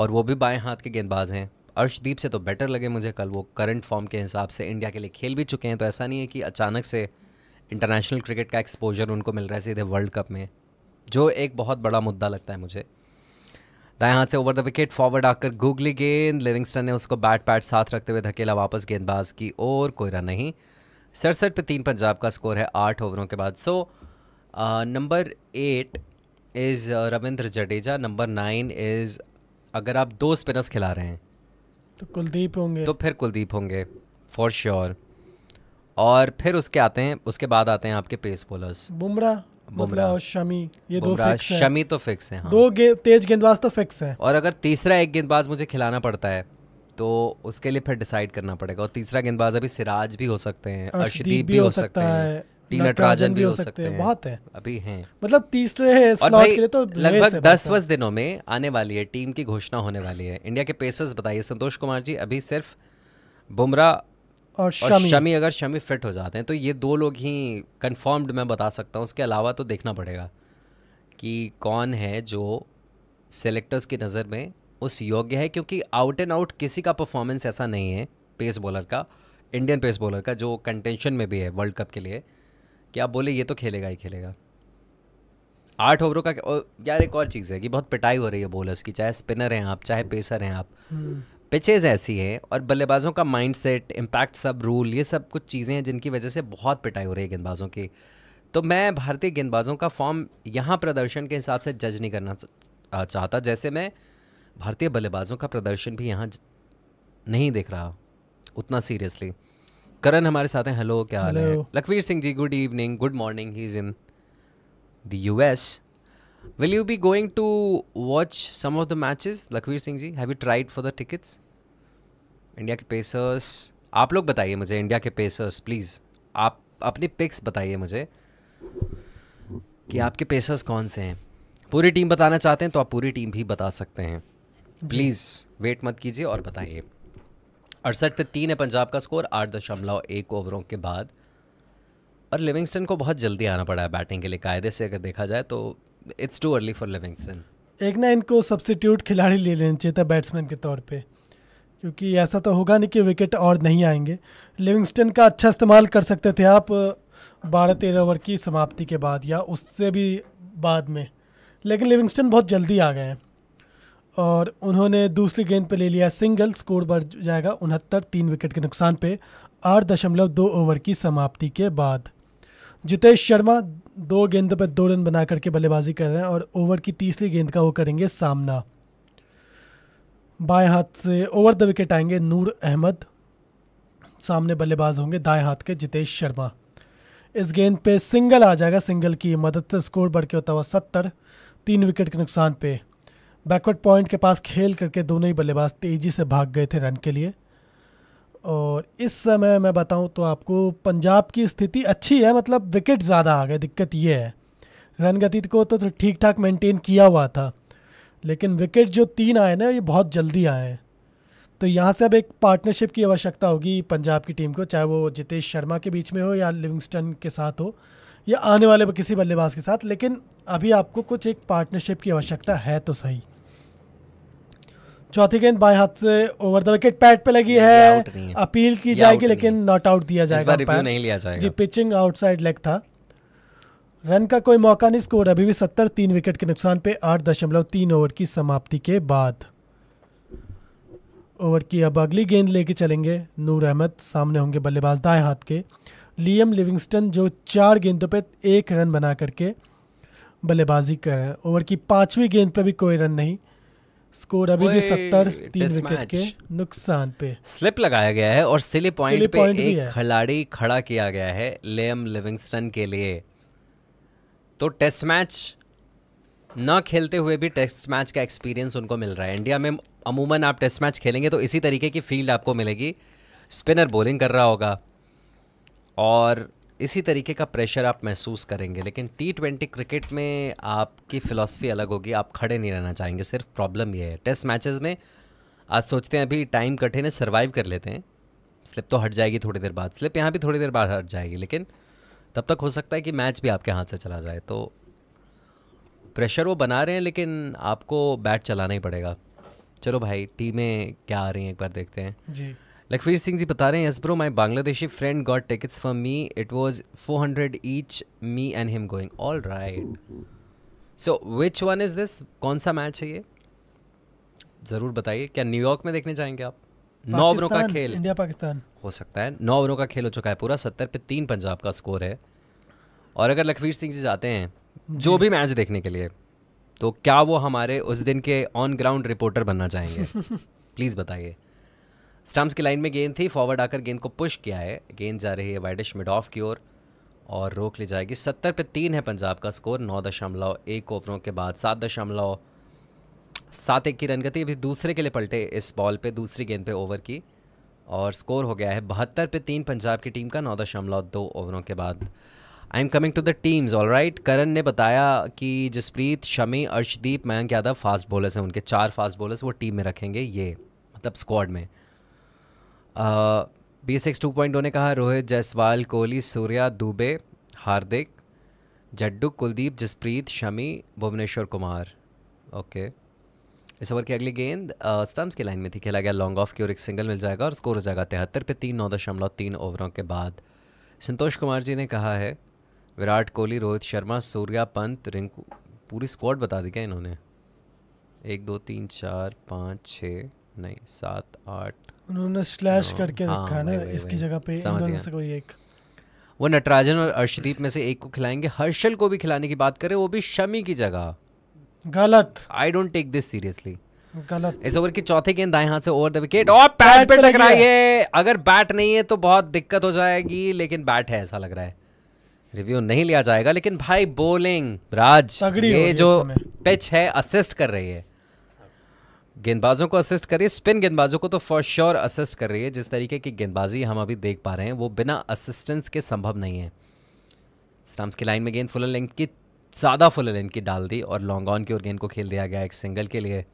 और वो भी बाएं हाथ के गेंदबाज हैं अर्शदीप से तो बेटर लगे मुझे कल वो करंट फॉर्म के हिसाब से इंडिया के लिए खेल भी चुके हैं तो ऐसा नहीं है कि अचानक से इंटरनेशनल क्रिकेट का एक्सपोजर उनको मिल रहा है सीधे वर्ल्ड कप में जो एक बहुत बड़ा मुद्दा लगता है मुझे दाएं हाथ से ओवर द विकेट फॉरवर्ड आकर गूगली गेंद लिविंगस्टन ने उसको बैट पैट साथ रखते हुए धकेला वापस गेंदबाज की ओर कोई रन नहीं सड़सठ पे तीन पंजाब का स्कोर है आठ ओवरों के बाद so number eight is Ravindra Jadeja number nine is अगर आप दो स्पिनर्स खिला रहे हैं तो कुलदीप होंगे तो फिर कुलदीप होंगे फॉर श्योर sure. और फिर उसके आते हैं उसके बाद आते हैं आपके पेस बोलर्स बुमरा बुमराह मतलब, और शमी ये दो फिक्स हैं शमी तो फिक्स हैं हाँ। दो गे, तेज गेंदबाज तो फिक्स हैं और अगर तीसरा एक गेंदबाज मुझे खिलाना पड़ता है तो उसके लिए फिर डिसाइड करना पड़ेगा और तीसरा गेंदबाज अभी सिराज भी हो सकते हैं अर्शदीप भी, भी हो सकता है टी नटराजन भी हो सकते हैं बहुत है अभी हैं मतलब तीसरे स्लॉट के लिए तो लगभग दस बस दिनों में आने वाली है टीम की घोषणा होने वाली है इंडिया के पेसर्स बताइए संतोष कुमार जी अभी सिर्फ बुमराह और शमी।, और शमी अगर शमी फिट हो जाते हैं तो ये दो लोग ही कंफर्म्ड मैं बता सकता हूँ उसके अलावा तो देखना पड़ेगा कि कौन है जो सेलेक्टर्स की नज़र में उस योग्य है क्योंकि आउट एंड आउट किसी का परफॉर्मेंस ऐसा नहीं है पेस बॉलर का इंडियन पेस बॉलर का जो कंटेंशन में भी है वर्ल्ड कप के लिए कि आप बोले ये तो खेलेगा ही खेलेगा आठ ओवरों का यार एक और चीज़ है कि बहुत पिटाई हो रही है बॉलर्स की चाहे स्पिनर हैं आप चाहे पेसर हैं आप पिचेज हम्म। ऐसी हैं और बल्लेबाजों का mind set impact sub rule ये सब कुछ चीज़ें हैं जिनकी वजह से बहुत पिटाई हो रही है गेंदबाजों की तो मैं भारतीय गेंदबाजों का फॉर्म यहाँ प्रदर्शन के हिसाब से जज नहीं करना चाहता जैसे मैं भारतीय बल्लेबाजों का प्रदर्शन भी यहाँ नहीं देख रहा उतना सीरियसली करण हमारे साथ हैं हेलो क्या हाल है Lakhvir Singh ji good evening good morning he is in the US will you be going to watch some of the matches Lakhvir Singh ji have you tried for the tickets India के पेसर्स आप लोग बताइए मुझे इंडिया के पेसर्स प्लीज़ आप अपनी पिक्स बताइए मुझे कि आपके पेसर्स कौन से हैं पूरी टीम बताना चाहते हैं तो आप पूरी टीम भी बता सकते हैं प्लीज़ वेट मत कीजिए और बताइए अड़सठ पे तीन है पंजाब का स्कोर आठ दशमलव एक ओवरों के बाद और लिविंगस्टन को बहुत जल्दी आना पड़ा है बैटिंग के लिए कायदे से अगर देखा जाए तो it's too early for Livingstone एक ना इनको सब्सिट्यूट खिलाड़ी ले लेना चाहिए था बैट्समैन के तौर पर क्योंकि ऐसा तो होगा नहीं कि विकेट और नहीं आएंगे लिविंगस्टन का अच्छा इस्तेमाल कर सकते थे आप बारह तेरह ओवर की समाप्ति के बाद या उससे भी बाद में लेकिन लिविंगस्टन बहुत जल्दी आ गए हैं और उन्होंने दूसरी गेंद पर ले लिया सिंगल स्कोर बढ़ जाएगा उनहत्तर तीन विकेट के नुकसान पे आठ दशमलव दो ओवर की समाप्ति के बाद जितेश शर्मा दो गेंदों पर दो रन बना करके बल्लेबाजी कर रहे हैं और ओवर की तीसरी गेंद का वो करेंगे सामना बाएं हाथ से ओवर द विकेट आएंगे नूर अहमद सामने बल्लेबाज होंगे दाएं हाथ के जितेश शर्मा इस गेंद पे सिंगल आ जाएगा सिंगल की मदद से स्कोर बढ़ के होता हुआ सत्तर तीन विकेट के नुकसान पे बैकवर्ड पॉइंट के पास खेल करके दोनों ही बल्लेबाज तेज़ी से भाग गए थे रन के लिए और इस समय मैं बताऊं तो आपको पंजाब की स्थिति अच्छी है मतलब विकेट ज़्यादा आ गए दिक्कत ये है रन गति को तो ठीक ठाक मेंटेन किया हुआ था लेकिन विकेट जो तीन आए ना ये बहुत जल्दी आए हैं तो यहाँ से अब एक पार्टनरशिप की आवश्यकता होगी पंजाब की टीम को चाहे वो जितेश शर्मा के बीच में हो या लिविंगस्टन के साथ हो या आने वाले किसी बल्लेबाज के साथ लेकिन अभी आपको कुछ एक पार्टनरशिप की आवश्यकता है तो सही चौथी गेंद बाएं हाथ से ओवर द विकेट पैट पे लगी है अपील की जाएगी लेकिन नॉट आउट दिया जाएगा नहीं लिया जाएगा जी पिचिंग आउटसाइड लेग था रन का कोई मौका नहीं स्कोर अभी भी सत्तर तीन विकेट के नुकसान पे आठ दशमलव तीन ओवर की समाप्ति के बाद ओवर की अब अगली गेंद लेके चलेंगे नूर अहमद सामने होंगे बल्लेबाज दाएं हाथ के लियम लिविंगस्टन जो चार गेंदों पे एक रन बना करके बल्लेबाजी कर रहे हैं ओवर की पांचवी गेंद पे भी कोई रन नहीं स्कोर अभी भी सत्तर तीन विकेट के नुकसान पे स्लिप लगाया गया है और सिली पॉइंट पे एक खिलाड़ी खड़ा किया गया है लेम लिविंगस्टन के लिए तो टेस्ट मैच न खेलते हुए भी टेस्ट मैच का एक्सपीरियंस उनको मिल रहा है इंडिया में अमूमन आप टेस्ट मैच खेलेंगे तो इसी तरीके की फील्ड आपको मिलेगी स्पिनर बॉलिंग कर रहा होगा और इसी तरीके का प्रेशर आप महसूस करेंगे लेकिन टी ट्वेंटी क्रिकेट में आपकी फिलॉसफी अलग होगी आप खड़े नहीं रहना चाहेंगे सिर्फ प्रॉब्लम ये है टेस्ट मैचेस में आज सोचते हैं अभी टाइम कठिन है सर्वाइव कर लेते हैं स्लिप तो हट जाएगी थोड़ी देर बाद स्लिप यहाँ भी थोड़ी देर बाद हट जाएगी लेकिन तब तक हो सकता है कि मैच भी आपके हाथ से चला जाए तो प्रेशर वो बना रहे हैं लेकिन आपको बैट चलाना ही पड़ेगा चलो भाई टीमें क्या आ रही हैं एक बार देखते हैं जी लखवीर सिंह जी बता रहे हैं yes my Bangladeshi friend got tickets for me it was four hundred each me and him going all right so which one is this कौन सा मैच है ये ज़रूर बताइए क्या न्यूयॉर्क में देखने जाएंगे आप नौ ओवरों का खेल इंडिया पाकिस्तान हो सकता है नौ ओवरों का खेल हो चुका है पूरा सत्तर पे तीन पंजाब का स्कोर है और अगर लखवीर सिंह जी जाते हैं जो भी मैच देखने के लिए तो क्या वो हमारे उस दिन के ऑन ग्राउंड रिपोर्टर बनना चाहेंगे प्लीज़ बताइए स्टम्प्स की लाइन में गेंद थी फॉरवर्ड आकर गेंद को पुश किया है गेंद जा रही है वाइडिश मिड ऑफ की ओर और, रोक ली जाएगी सत्तर पे तीन है पंजाब का स्कोर नौ दशमलव एक ओवरों के बाद सात दशमलव सात एक की रन गति अभी दूसरे के लिए पलटे इस बॉल पे दूसरी गेंद पे ओवर की और स्कोर हो गया है बहत्तर पे तीन पंजाब की टीम का नौ दशमलव दो ओवरों के बाद I am coming to the teams all right Karan ने बताया कि जसप्रीत शमी अर्शदीप मयंक यादव फास्ट बॉलर्स हैं उनके चार फास्ट बॉलर्स वो टीम में रखेंगे ये मतलब स्क्वाड में बी सिक्स टू पॉइंट ने कहा रोहित जायसवाल कोहली सूर्या दुबे हार्दिक जड्डू कुलदीप जसप्रीत शमी भुवनेश्वर कुमार ओके इस ओवर की अगली गेंद स्टम्प्स की लाइन में थी खेला गया लॉन्ग ऑफ की ओर एक सिंगल मिल जाएगा और स्कोर हो जाएगा तिहत्तर पे तीन नौ दशमलव तीन ओवरों के बाद संतोष कुमार जी ने कहा है विराट कोहली रोहित शर्मा सूर्या पंत रिंकू पूरी स्क्वाड बता दी क्या इन्होंने एक दो तीन चार पाँच छः नहीं सात आठ उन्होंने स्लैश no. हाँ, करके हाँ, रखा है ना इसकी जगह पे इन दोनों से कोई एक वो नटराजन और अर्शदीप में से एक को खिलाएंगे हर्षल को भी खिलाने की बात करें वो भी शमी की जगह गलत I don't take this seriously गलत इस ओवर की चौथे गेंद दाएं हाथ से ओवर द विकेट और पैड पे टकराई है अगर बैट नहीं है तो बहुत दिक्कत हो जाएगी लेकिन बैट है ऐसा लग रहा है रिव्यू नहीं लिया जाएगा लेकिन भाई बोलिंग राज ये जो पिच है असिस्ट कर रही है गेंदबाजों को असिस्ट कर रही है स्पिन गेंदबाजों को तो फॉर श्योर असिस्ट कर रही है जिस तरीके की गेंदबाजी हम अभी देख पा रहे हैं वो बिना असिस्टेंस के संभव नहीं है स्टम्प्स की लाइन में गेंद फुल लेंथ की ज़्यादा फुल लेंथ की डाल दी और लॉन्ग ऑन की ओर गेंद को खेल दिया गया एक सिंगल के लिए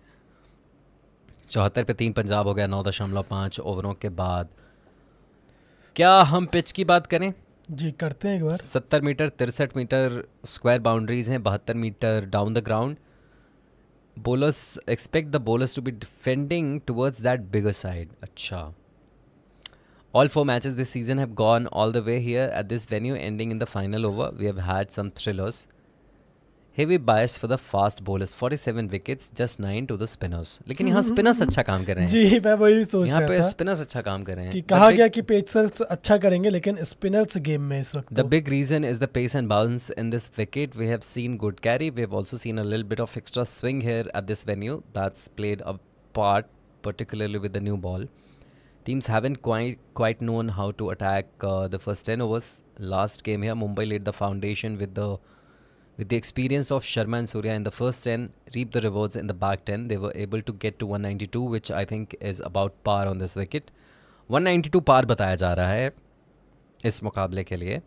चौहत्तर पे तीन पंजाब हो गया नौ दशमलव पाँच ओवरों के बाद क्या हम पिच की बात करें जी करते हैं एक बार सत्तर मीटर तिरसठ मीटर स्क्वायर बाउंड्रीज हैं बहत्तर metre down the ground bowlers expect the bowlers to be defending towards that bigger side. Acha. All four matches this season have gone all the way here at this venue, ending in the final over. We have had some thrillers. Heavy bias for the fast bowlers 47 wickets just 9 to the spinners लेकिन यहाँ spinners अच्छा काम कर रहे हैं जी मैं वही सोच यहाँ पे स्पिनर्स अच्छा काम कर रहे हैं कि कहा गया कि पेसर्स अच्छा करेंगे लेकिन स्पिनर्स गेम में इस वक्त the big reason is the pace and bounce in this wicket we have seen good carry we have also seen a little bit of extra swing here at this venue that's played a part particularly with the new ball teams haven't quite quite known how to attack uh, the first 10 overs last game here mumbai laid the foundation with the With the experience of Sharma and Surya in the first 10, reap the rewards in the back 10. They were able to get to 192, which I think is about par on this wicket. 192 par बताया जा रहा है इस मुकाबले के लिए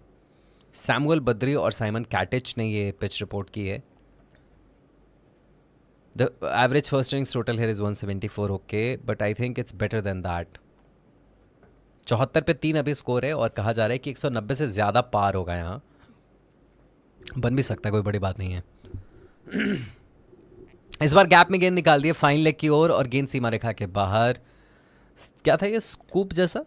Samuel Badri और Simon Katich ने ये पिच रिपोर्ट की है the average first innings total here is 174 okay but I think it's better than that चौहत्तर पे तीन अभी स्कोर है और कहा जा रहा है कि 190 से ज़्यादा पार होगा यहाँ बन भी सकता है कोई बड़ी बात नहीं है इस बार गैप में गेंद निकाल दिए फाइन लेग की ओर और, गेंद सीमा रेखा के बाहर क्या था ये स्कूप जैसा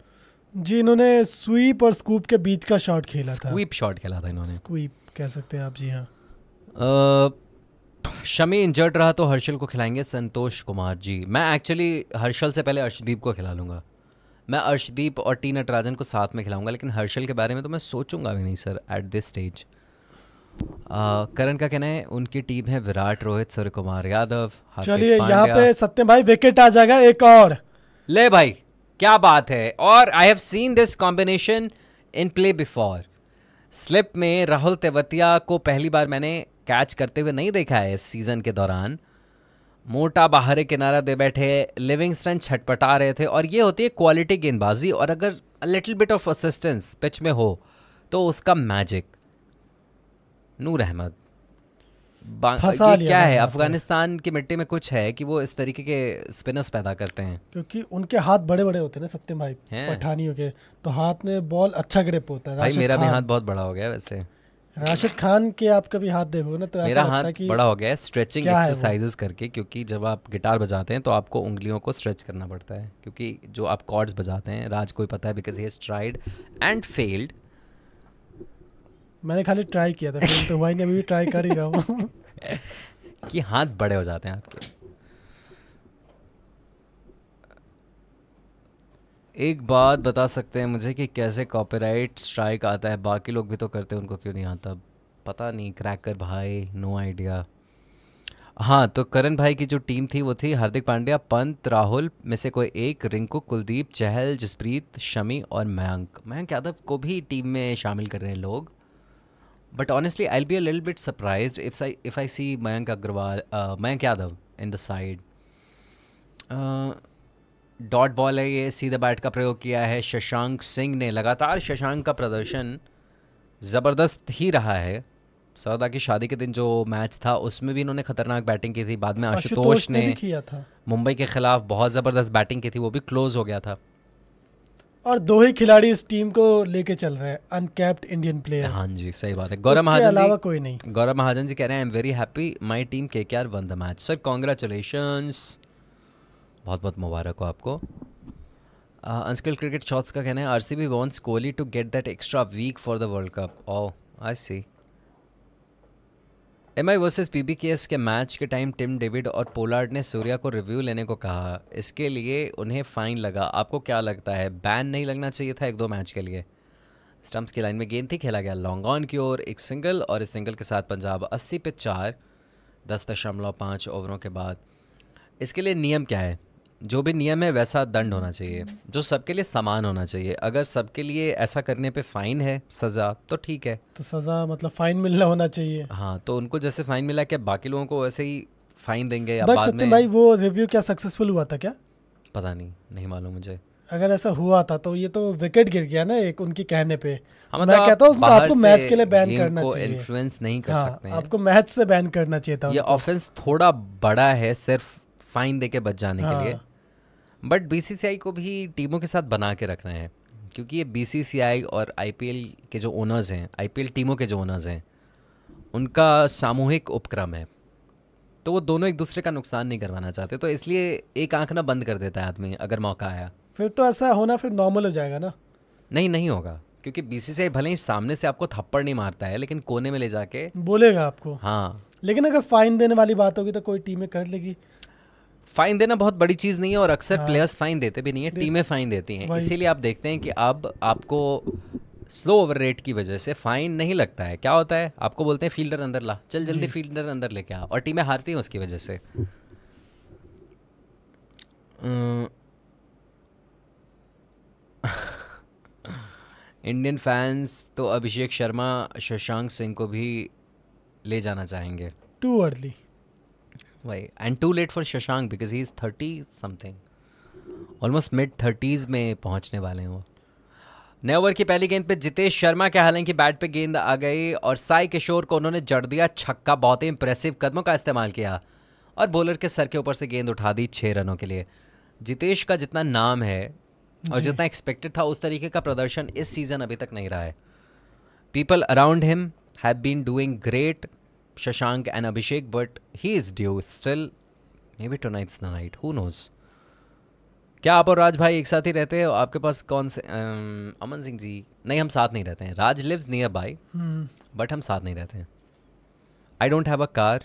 जी इन्होंने स्वीप और स्कूप के बीच का शॉट खेला था स्वीप शॉट खेला था इन्होंने स्वीप कह सकते हैं आप जी हाँ शमी इंजर्ड रहा तो हर्षल को खिलाएंगे संतोष कुमार जी मैं एक्चुअली हर्षल से पहले अर्शदीप को खिला लूंगा मैं अर्शदीप और टी नटराजन को साथ में खिलाऊंगा लेकिन हर्षल के बारे में तो मैं सोचूंगा भी नहीं sir at this stage Karan का कहना है उनकी टीम है विराट रोहित सूर्य कुमार यादव चलिए यहाँ पे सत्य भाई विकेट आ जाएगा एक और ले भाई क्या बात है और I have seen this combination in play before slip में राहुल तेवतिया को पहली बार मैंने कैच करते हुए नहीं देखा है इस सीज़न के दौरान मोटा बाहरी किनारा दे बैठे लिविंगस्टन छटपटा रहे थे और ये होती है क्वालिटी गेंदबाजी और अगर little bit of assistance pitch में हो तो उसका मैजिक नूर अहमद क्या है अफगानिस्तान की मिट्टी में कुछ है कि वो इस तरीके के स्पिनर्स पैदा करते हैं क्योंकि उनके हाथ बड़े बड़े होते हैं ना सत्यम भाई पठानियों के तो हाथ में बॉल अच्छा ग्रिप होता है भाई मेरा भी हाथ बहुत बड़ा हो गया वैसे राशिद खान के आप कभी हाथ देखोगे ना तो मेरा हाथ कि बड़ा हो गया है स्ट्रेचिंग एक्सरसाइजेस करके क्योंकि जब आप गिटार बजाते हैं तो आपको उंगलियों को स्ट्रेच करना पड़ता है क्योंकि जो आप कॉर्ड्स बजाते हैं राज को ही पता है because he has tried and failed मैंने खाली ट्राई किया था फिल्म तो भाई ने अभी भी ट्राई कर ही रहा हूँ कि हाथ बड़े हो जाते हैं आपके एक बात बता सकते हैं मुझे कि कैसे कॉपीराइट स्ट्राइक आता है बाकी लोग भी तो करते हैं उनको क्यों नहीं आता पता नहीं क्रैकर भाई नो आइडिया हाँ तो करण भाई की जो टीम थी वो थी हार्दिक पांड्या पंत राहुल में से कोई एक रिंकू कुलदीप चहल जसप्रीत शमी और मयंक मयंक यादव को भी टीम में शामिल कर रहे हैं लोग but honestly I be a bit surprise if I I if I Mayank Mayank Agrawal, uh, Mayank Yadav dot ball uh, है ये सीधे बैट का प्रयोग किया है शशांक सिंह ने लगातार शशांक का प्रदर्शन ज़बरदस्त ही रहा है सौदा की शादी के दिन जो मैच था उसमें भी इन्होंने खतरनाक बैटिंग की थी बाद में आशुतोष ने, ने किया था मुंबई के खिलाफ बहुत ज़बरदस्त बैटिंग की थी वो भी क्लोज हो गया था और दो ही खिलाड़ी इस टीम को लेके चल रहे हैं अनकैप्ड इंडियन प्लेयर हाँ जी सही बात है गौरव महाजन अलावा कोई नहीं गौरव महाजन जी कह रहे हैं I am very happy my team K K R won the match sir congratulation बहुत बहुत मुबारक हो आपको अनस्किल क्रिकेट शॉट्स का कहना है R C B wants Kohli to get that extra week for the world cup oh I see M I versus P B K S के match के time Tim David और पोलार्ड ने सूर्या को review लेने को कहा इसके लिए उन्हें फ़ाइन लगा आपको क्या लगता है बैन नहीं लगना चाहिए था एक दो मैच के लिए स्टम्प्स की लाइन में गेंद थी खेला गया लॉन्ग ऑन की ओर एक सिंगल और इस सिंगल के साथ पंजाब अस्सी पे चार दस दशमलव पाँच ओवरों के बाद इसके लिए नियम क्या है जो भी नियम है वैसा दंड होना चाहिए जो सबके लिए समान होना चाहिए अगर सबके लिए ऐसा करने पे फाइन है सज़ा तो ठीक है तो सज़ा मतलब फाइन मिलना होना चाहिए हाँ तो उनको जैसे फाइन मिला क्या बाकी लोगों को वैसे ही फाइन देंगे या बाद में भाई वो रिव्यू क्या सक्सेसफुल हुआ था क्या पता नहीं नहीं मालूम मुझे अगर ऐसा हुआ था तो ये तो विकेट गिर गया ना एक उनके कहने पे हाँ, मैं मतलब कहता हूँ आपको मैच के लिए बैन करना चाहिए इन्फ्लुएंस नहीं कर हाँ, सकते आपको मैच से बैन करना चाहिए था ये ऑफेंस थोड़ा बड़ा है सिर्फ फाइन दे के बच जाने हाँ, के लिए बट बीसीसीआई को भी टीमों के साथ बना के रखना है क्योंकि ये बीसीसीआई और आईपीएल के जो ओनर्स हैं आईपीएल टीमों के जो ओनर्स हैं उनका सामूहिक उपक्रम है तो वो दोनों एक दूसरे का नुकसान नहीं करवाना चाहते तो इसलिए एक आंख ना बंद कर देता है आदमी अगर मौका आया फिर तो ऐसा होना फिर नॉर्मल हो जाएगा ना नहीं नहीं होगा क्योंकि बीसीसीआई भले ही सामने से आपको थप्पड़ नहीं मारता है लेकिन कोने में ले जाके बोलेगा आपको हाँ लेकिन अगर फाइन देने वाली बात होगी तो कोई टीमें कर लेगी फाइन देना बहुत बड़ी चीज़ नहीं है और अक्सर प्लेयर्स हाँ। फाइन देते भी नहीं है टीमें फाइन देती हैं इसीलिए आप देखते हैं कि अब आपको स्लो ओवर रेट की वजह से फाइन नहीं लगता है क्या होता है आपको बोलते हैं फील्डर अंदर ला चल जल्दी फील्डर अंदर लेके आ और टीमें हारती हैं उसकी वजह से इंडियन फैंस तो अभिषेक शर्मा शशांक सिंह को भी ले जाना चाहेंगे टू अर्ली वही and too late for Shashank because he is thirty something almost mid thirties में पहुंचने वाले हैं वो नए ओवर की पहली गेंद पे जितेश शर्मा के हालांकि बैट पे गेंद आ गई और साई किशोर को उन्होंने जड़ दिया छक्का बहुत ही इंप्रेसिव कदमों का इस्तेमाल किया और बॉलर के सर के ऊपर से गेंद उठा दी छः रनों के लिए जितेश का जितना नाम है और जितना एक्सपेक्टेड था उस तरीके का प्रदर्शन इस सीज़न अभी तक नहीं रहा है people around him have been doing great Shashank and Abhishek, but he is due still. Maybe tonight's the night. Who knows? क्या आप और राज भाई एक साथ ही रहते हैं आपके पास कौन से आ, अमन सिंह जी नहीं हम साथ नहीं रहते हैं Raj lives nearby but हम साथ नहीं रहते हैं I don't have a car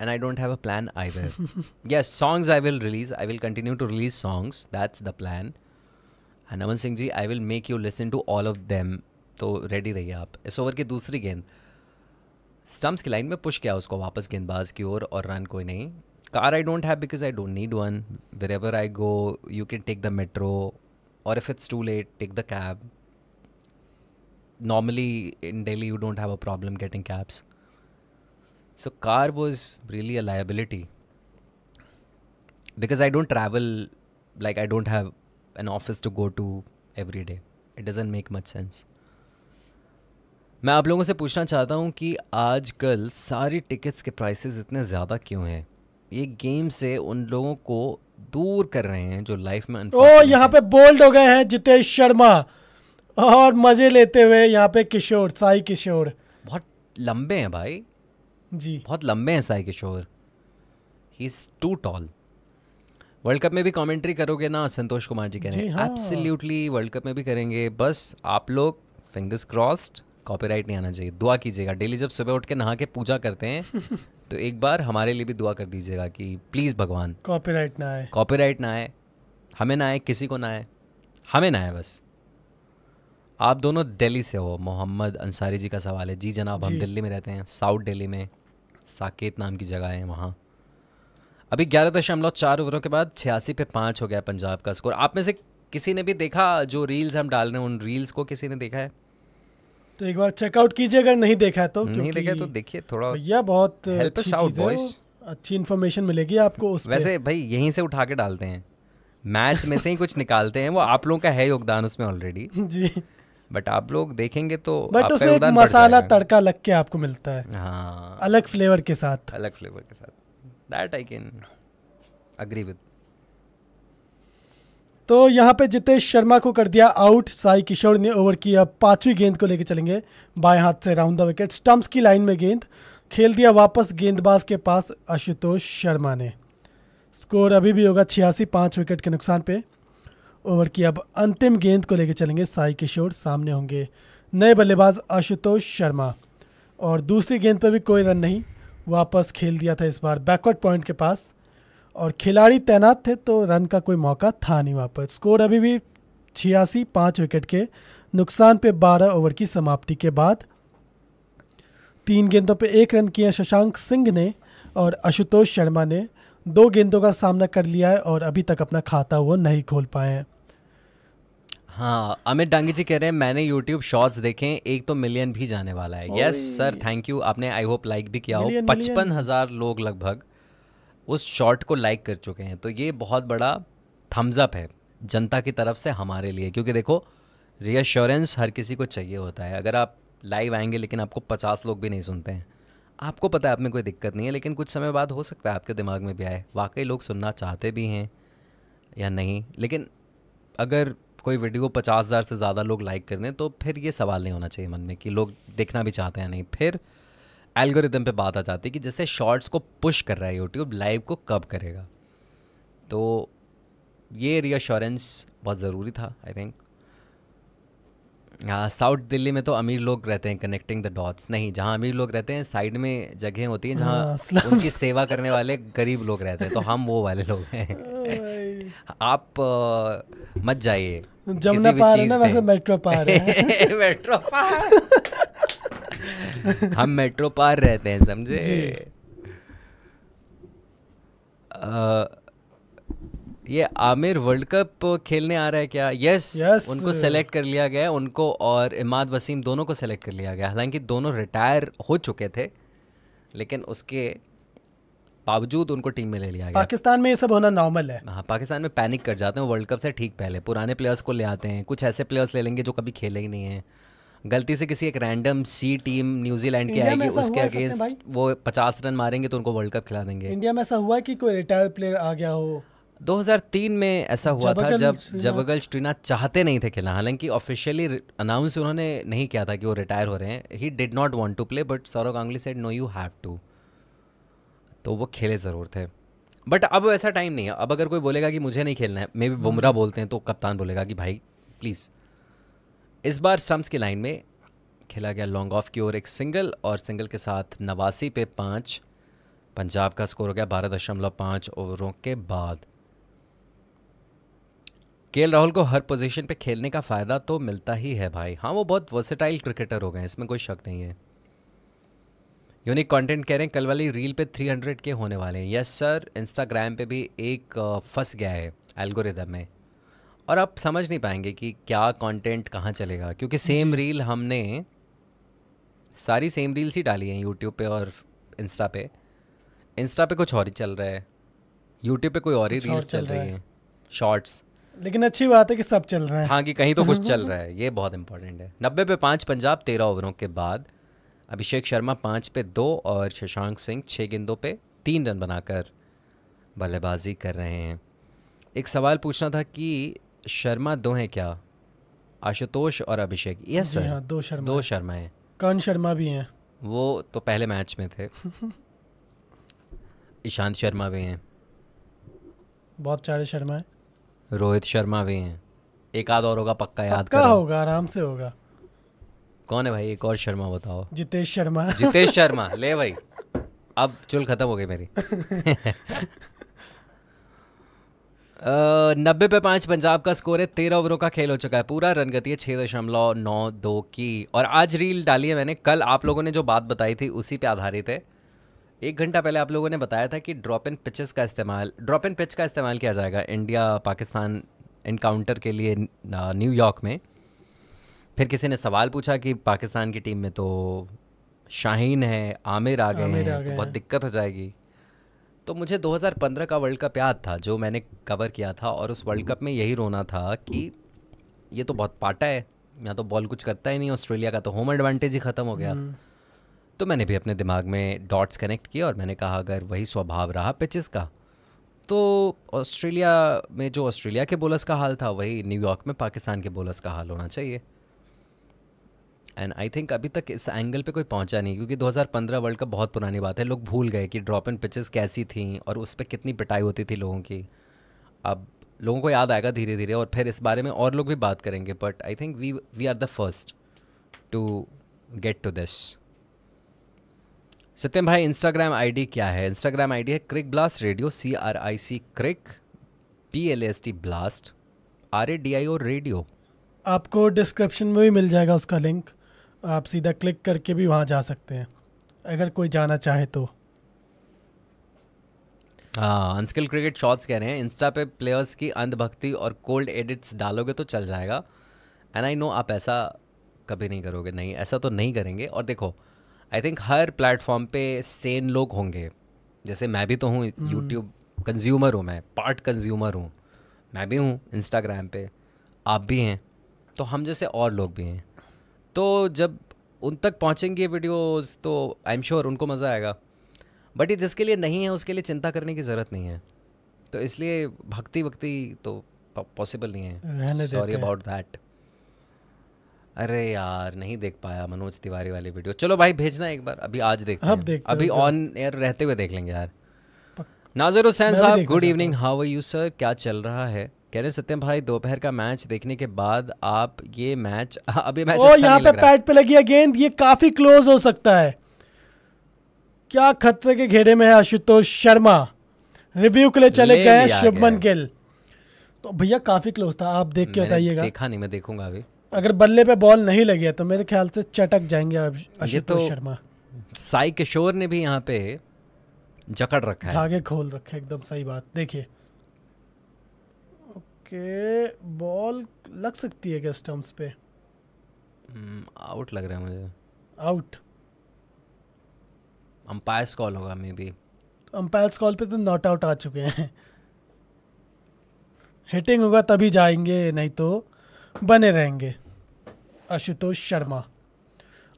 and I don't have a plan I either yes songs I will release I will continue to release songs that's the plan and Aman Singh ji I will make you listen to all of them तो ready रहिए आप इस over की दूसरी गेंद stumps की line में push किया उसको वापस गेंदबाज की ओर और रन कोई नहीं car I don't have because I don't need one wherever I go you can take the metro और if it's too late take the cab normally in Delhi you don't have a problem getting cabs so car was really a liability because I don't travel like I don't have an office to go to every day it doesn't make much sense मैं आप लोगों से पूछना चाहता हूँ कि आजकल सारी टिकट्स के प्राइसेस इतने ज़्यादा क्यों हैं ये गेम से उन लोगों को दूर कर रहे हैं जो लाइफ में ओ यहाँ पे बोल्ड हो गए हैं जितेश शर्मा और मज़े लेते हुए यहाँ पे किशोर साई किशोर बहुत लंबे हैं भाई जी बहुत लंबे हैं Sai Kishore he is too tall world cup में भी कमेंट्री करोगे ना संतोष कुमार जी कह रहे हैं एब्सोल्युटली वर्ल्ड कप में भी करेंगे बस आप लोग फिंगर्स क्रॉस्ड कॉपीराइट नहीं आना चाहिए दुआ कीजिएगा डेली जब सुबह उठ के नहा के पूजा करते हैं तो एक बार हमारे लिए भी दुआ कर दीजिएगा कि प्लीज़ भगवान कॉपीराइट ना आए कॉपीराइट ना आए हमें ना आए किसी को ना आए हमें ना आए बस आप दोनों दिल्ली से हो मोहम्मद अंसारी जी का सवाल है जी जनाब हम दिल्ली में रहते हैं साउथ दिल्ली में साकेत नाम की जगह है वहाँ अभी ग्यारह दशमलव चार ओवरों के बाद छियासी पे पाँच हो गया पंजाब का स्कोर आप में से किसी ने भी देखा जो रील्स हम डाल रहे हैं उन रील्स को किसी ने देखा है तो एक बार चेकआउट कीजिए अगर नहीं देखा है तो नहीं देखा तो देखिए थोड़ा भैया बहुत अच्छी इन्फॉर्मेशन मिलेगी आपको उस वैसे भाई यहीं से उठा के डालते हैं मैच में से ही कुछ निकालते हैं वो आप लोगों का है योगदान उसमें ऑलरेडी जी बट आप लोग देखेंगे तो बट उसमें एक मसाला तड़का लग के आपको मिलता है हाँ अलग फ्लेवर के साथ अलग फ्लेवर के साथ that I can agree with तो यहाँ पे जितेश शर्मा को कर दिया आउट साई किशोर ने ओवर किया अब पांचवी गेंद को लेकर चलेंगे बाएं हाथ से राउंड द विकेट स्टम्प्स की लाइन में गेंद खेल दिया वापस गेंदबाज के पास आशुतोष शर्मा ने स्कोर अभी भी होगा छियासी पाँच विकेट के नुकसान पे ओवर की अब अंतिम गेंद को लेकर चलेंगे साई किशोर सामने होंगे नए बल्लेबाज आशुतोष शर्मा और दूसरी गेंद पर भी कोई रन नहीं वापस खेल दिया था इस बार बैकवर्ड पॉइंट के पास और खिलाड़ी तैनात थे तो रन का कोई मौका था नहीं वहाँ पर स्कोर अभी भी छियासी पाँच विकेट के नुकसान पे बारह ओवर की समाप्ति के बाद तीन गेंदों पे एक रन किया शशांक सिंह ने और आशुतोष शर्मा ने दो गेंदों का सामना कर लिया है और अभी तक अपना खाता वो नहीं खोल पाए हैं हाँ अमित डांगी जी कह रहे हैं मैंने यूट्यूब शॉर्ट्स देखे एक तो मिलियन भी जाने वाला है यस सर थैंक यू आपने आई होप लाइक भी किया हो पचपन हजार लोग लगभग उस शॉट को लाइक कर चुके हैं तो ये बहुत बड़ा थम्स अप है जनता की तरफ से हमारे लिए क्योंकि देखो रीअश्योरेंस हर किसी को चाहिए होता है अगर आप लाइव आएंगे लेकिन आपको पचास लोग भी नहीं सुनते हैं आपको पता है आप में कोई दिक्कत नहीं है लेकिन कुछ समय बाद हो सकता है आपके दिमाग में भी आए वाकई लोग सुनना चाहते भी हैं या नहीं लेकिन अगर कोई वीडियो पचास हज़ार से ज़्यादा लोग लाइक कर दें तो फिर ये सवाल नहीं होना चाहिए मन में कि लोग देखना भी चाहते हैं नहीं फिर एल्गोरिदम पे बात आ जाती है कि जैसे शॉर्ट्स को पुश कर रहा है यूट्यूब लाइव को कब करेगा तो ये रीअश्योरेंस बहुत ज़रूरी था आई थिंक साउथ दिल्ली में तो अमीर लोग रहते हैं कनेक्टिंग द डॉट्स नहीं जहाँ अमीर लोग रहते हैं साइड में जगह होती हैं जहाँ हाँ, उनकी सेवा करने वाले गरीब लोग रहते हैं तो हम वो वाले लोग हैं आप आ, मत जाइए जमुना पार है ना वैसे मेट्रो पार है मेट्रो पार हम मेट्रो पार रहते हैं समझे ये आमिर वर्ल्ड कप खेलने आ रहा है क्या यस yes, yes. उनको सेलेक्ट कर लिया गया उनको और इमाद वसीम दोनों को सेलेक्ट कर लिया गया हालांकि दोनों रिटायर हो चुके थे लेकिन उसके बावजूद उनको टीम में ले लिया गया पाकिस्तान में ये सब होना नॉर्मल है हाँ पाकिस्तान में पैनिक कर जाते हैं वर्ल्ड कप से ठीक पहले पुराने प्लेयर्स को ले आते हैं कुछ ऐसे प्लेयर्स ले लेंगे जो कभी खेले ही नहीं है गलती से किसी एक रैंडम सी टीम न्यूजीलैंड की आएगी उसके अगेंस्ट वो पचास रन मारेंगे तो उनको वर्ल्ड कप खिला देंगे इंडिया में ऐसा हुआ कि कोई रिटायर प्लेयर आ गया हो 2003 में ऐसा हुआ था जब जबगल स्ट्रीना चाहते नहीं थे खेलना हालांकि ऑफिशियली अनाउंस उन्होंने नहीं किया था कि वो रिटायर हो रहे हैं he did not want to play but Sourav Ganguly said no you have to तो वो खेले ज़रूर थे बट अब ऐसा टाइम नहीं है अब अगर कोई बोलेगा कि मुझे नहीं खेलना है मे बी बुमराह बोलते हैं तो कप्तान बोलेगा कि भाई प्लीज़ इस बार स्टम्प्स की लाइन में खेला गया लॉन्ग ऑफ की ओर एक सिंगल और सिंगल के साथ नवासी पे पाँच पंजाब का स्कोर हो गया बारह दशमलव पाँच ओवरों के बाद के राहुल को हर पोजीशन पे खेलने का फ़ायदा तो मिलता ही है भाई हाँ वो बहुत वर्सेटाइल क्रिकेटर हो गए इसमें कोई शक नहीं है यूनिक कंटेंट कह रहे हैं कल वाली रील पे 300 के होने वाले हैं यस सर इंस्टाग्राम पे भी एक फंस गया है एल्गोरिदम में और आप समझ नहीं पाएंगे कि क्या कंटेंट कहाँ चलेगा क्योंकि सेम रील हमने सारी सेम रील्स ही डाली हैं यूट्यूब पे और इंस्टा पे इंस्टा पे कुछ और ही चल रहा है यूट्यूब पे कोई और ही रील्स चल, चल रही हैं शॉर्ट्स लेकिन अच्छी बात है कि सब चल रहा है हाँ कि कहीं तो कुछ चल रहा है ये बहुत इंपॉर्टेंट है नब्बे पे पाँच पंजाब तेरह ओवरों के बाद अभिषेक शर्मा पाँच पे दो और शशांक सिंह छः गेंदों पे तीन रन बनाकर बल्लेबाजी कर रहे हैं एक सवाल पूछना था कि शर्मा दो हैं क्या आशुतोष और अभिषेक यस सर हाँ, दो शर्मा दो शर्मा हैं कौन शर्मा भी हैं वो तो पहले मैच में थे ईशांत शर्मा भी हैं बहुत सारे शर्मा हैं रोहित शर्मा भी हैं एक आध और होगा पक्का याद पक्का होगा आराम से होगा कौन है भाई एक और शर्मा बताओ जितेश शर्मा जितेश शर्मा ले भाई अब चुल खत्म हो गई मेरी नब्बे पे पाँच पंजाब का स्कोर है तेरह ओवरों का खेल हो चुका है पूरा रन गति है छः दशमलव नौ दो की और आज रील डाली है मैंने कल आप लोगों ने जो बात बताई थी उसी पे आधारित है एक घंटा पहले आप लोगों ने बताया था कि ड्रॉप इन पिचेस का इस्तेमाल ड्रॉप इन पिच का इस्तेमाल किया जाएगा इंडिया पाकिस्तान इनकाउंटर के लिए न्यूयॉर्क में फिर किसी ने सवाल पूछा कि पाकिस्तान की टीम में तो शाहीन है आमिर आ गए हैं तो बहुत दिक्कत हो जाएगी तो मुझे 2015 का वर्ल्ड कप याद था जो मैंने कवर किया था और उस वर्ल्ड कप में यही रोना था कि ये तो बहुत पाटा है या तो बॉल कुछ करता ही नहीं ऑस्ट्रेलिया का तो होम एडवांटेज ही ख़त्म हो गया हम्म। तो मैंने भी अपने दिमाग में डॉट्स कनेक्ट किए और मैंने कहा अगर वही स्वभाव रहा पिचेस का तो ऑस्ट्रेलिया में जो ऑस्ट्रेलिया के बोलर्स का हाल था वही न्यूयॉर्क में पाकिस्तान के बोलर्स का हाल होना चाहिए एंड आई थिंक अभी तक इस एंगल पे कोई पहुंचा नहीं क्योंकि 2015 वर्ल्ड कप बहुत पुरानी बात है लोग भूल गए कि ड्रॉप इन पिचेस कैसी थी और उस पर कितनी पिटाई होती थी लोगों की अब लोगों को याद आएगा धीरे धीरे और फिर इस बारे में और लोग भी बात करेंगे but I think we we are the first to get to this Satyam भाई इंस्टाग्राम आईडी क्या है इंस्टाग्राम आईडी है crick blast radio C R I C crick P L S T blast R A D I O radio आपको description में भी मिल जाएगा उसका link आप सीधा क्लिक करके भी वहाँ जा सकते हैं अगर कोई जाना चाहे तो हाँ अनस्किल क्रिकेट शॉट्स कह रहे हैं इंस्टा पे प्लेयर्स की अंधभक्ति और कोल्ड एडिट्स डालोगे तो चल जाएगा एंड आई नो आप ऐसा कभी नहीं करोगे नहीं ऐसा तो नहीं करेंगे और देखो आई थिंक हर प्लेटफॉर्म पे सेन लोग होंगे जैसे मैं भी तो हूँ यूट्यूब हम्म। कंज्यूमर हूँ मैं पार्ट कंज्यूमर हूँ मैं भी हूँ इंस्टाग्राम पे आप भी हैं तो हम जैसे और लोग भी हैं तो जब उन तक पहुँचेंगे वीडियोज़ तो आई एम श्योर उनको मज़ा आएगा बट ये जिसके लिए नहीं है उसके लिए चिंता करने की ज़रूरत नहीं है तो इसलिए भक्ति वक्ति तो पॉसिबल नहीं है सॉरी अबाउट दैट अरे यार नहीं देख पाया मनोज तिवारी वाली वीडियो चलो भाई भेजना एक बार अभी आज देखते अब हैं अभी ऑन एयर रहते हुए देख लेंगे यार नाजर हुसैन साहब good evening how are you sir क्या चल रहा है कह रहे सत्यम भाई दोपहर का मैच देखने के बाद आप ये मैच अब ये मैच ओ अच्छा यहाँ पे पैट पे लगी है गेंद ये काफी क्लोज हो सकता है क्या खतरे के घेरे में है आशुतोष शर्मा रिव्यू के लिए चले गए शुभमन गिल तो भैया काफी क्लोज था आप देख के बताइएगा देखा नहीं मैं देखूंगा अभी अगर बल्ले पे बॉल नहीं लगी है तो मेरे ख्याल से चटक जाएंगे आशुतोष तो शर्मा साई किशोर ने भी यहाँ पे जकड़ रखा है आगे खोल रखे एकदम सही बात देखिए ओके बॉल लग सकती है क्या स्टम्प्स पे आउट hmm, लग रहा है मुझे आउट अंपायर्स कॉल होगा मे बी अंपायर्स कॉल पे तो नॉट आउट आ चुके हैं हिटिंग होगा तभी जाएंगे नहीं तो बने रहेंगे आशुतोष शर्मा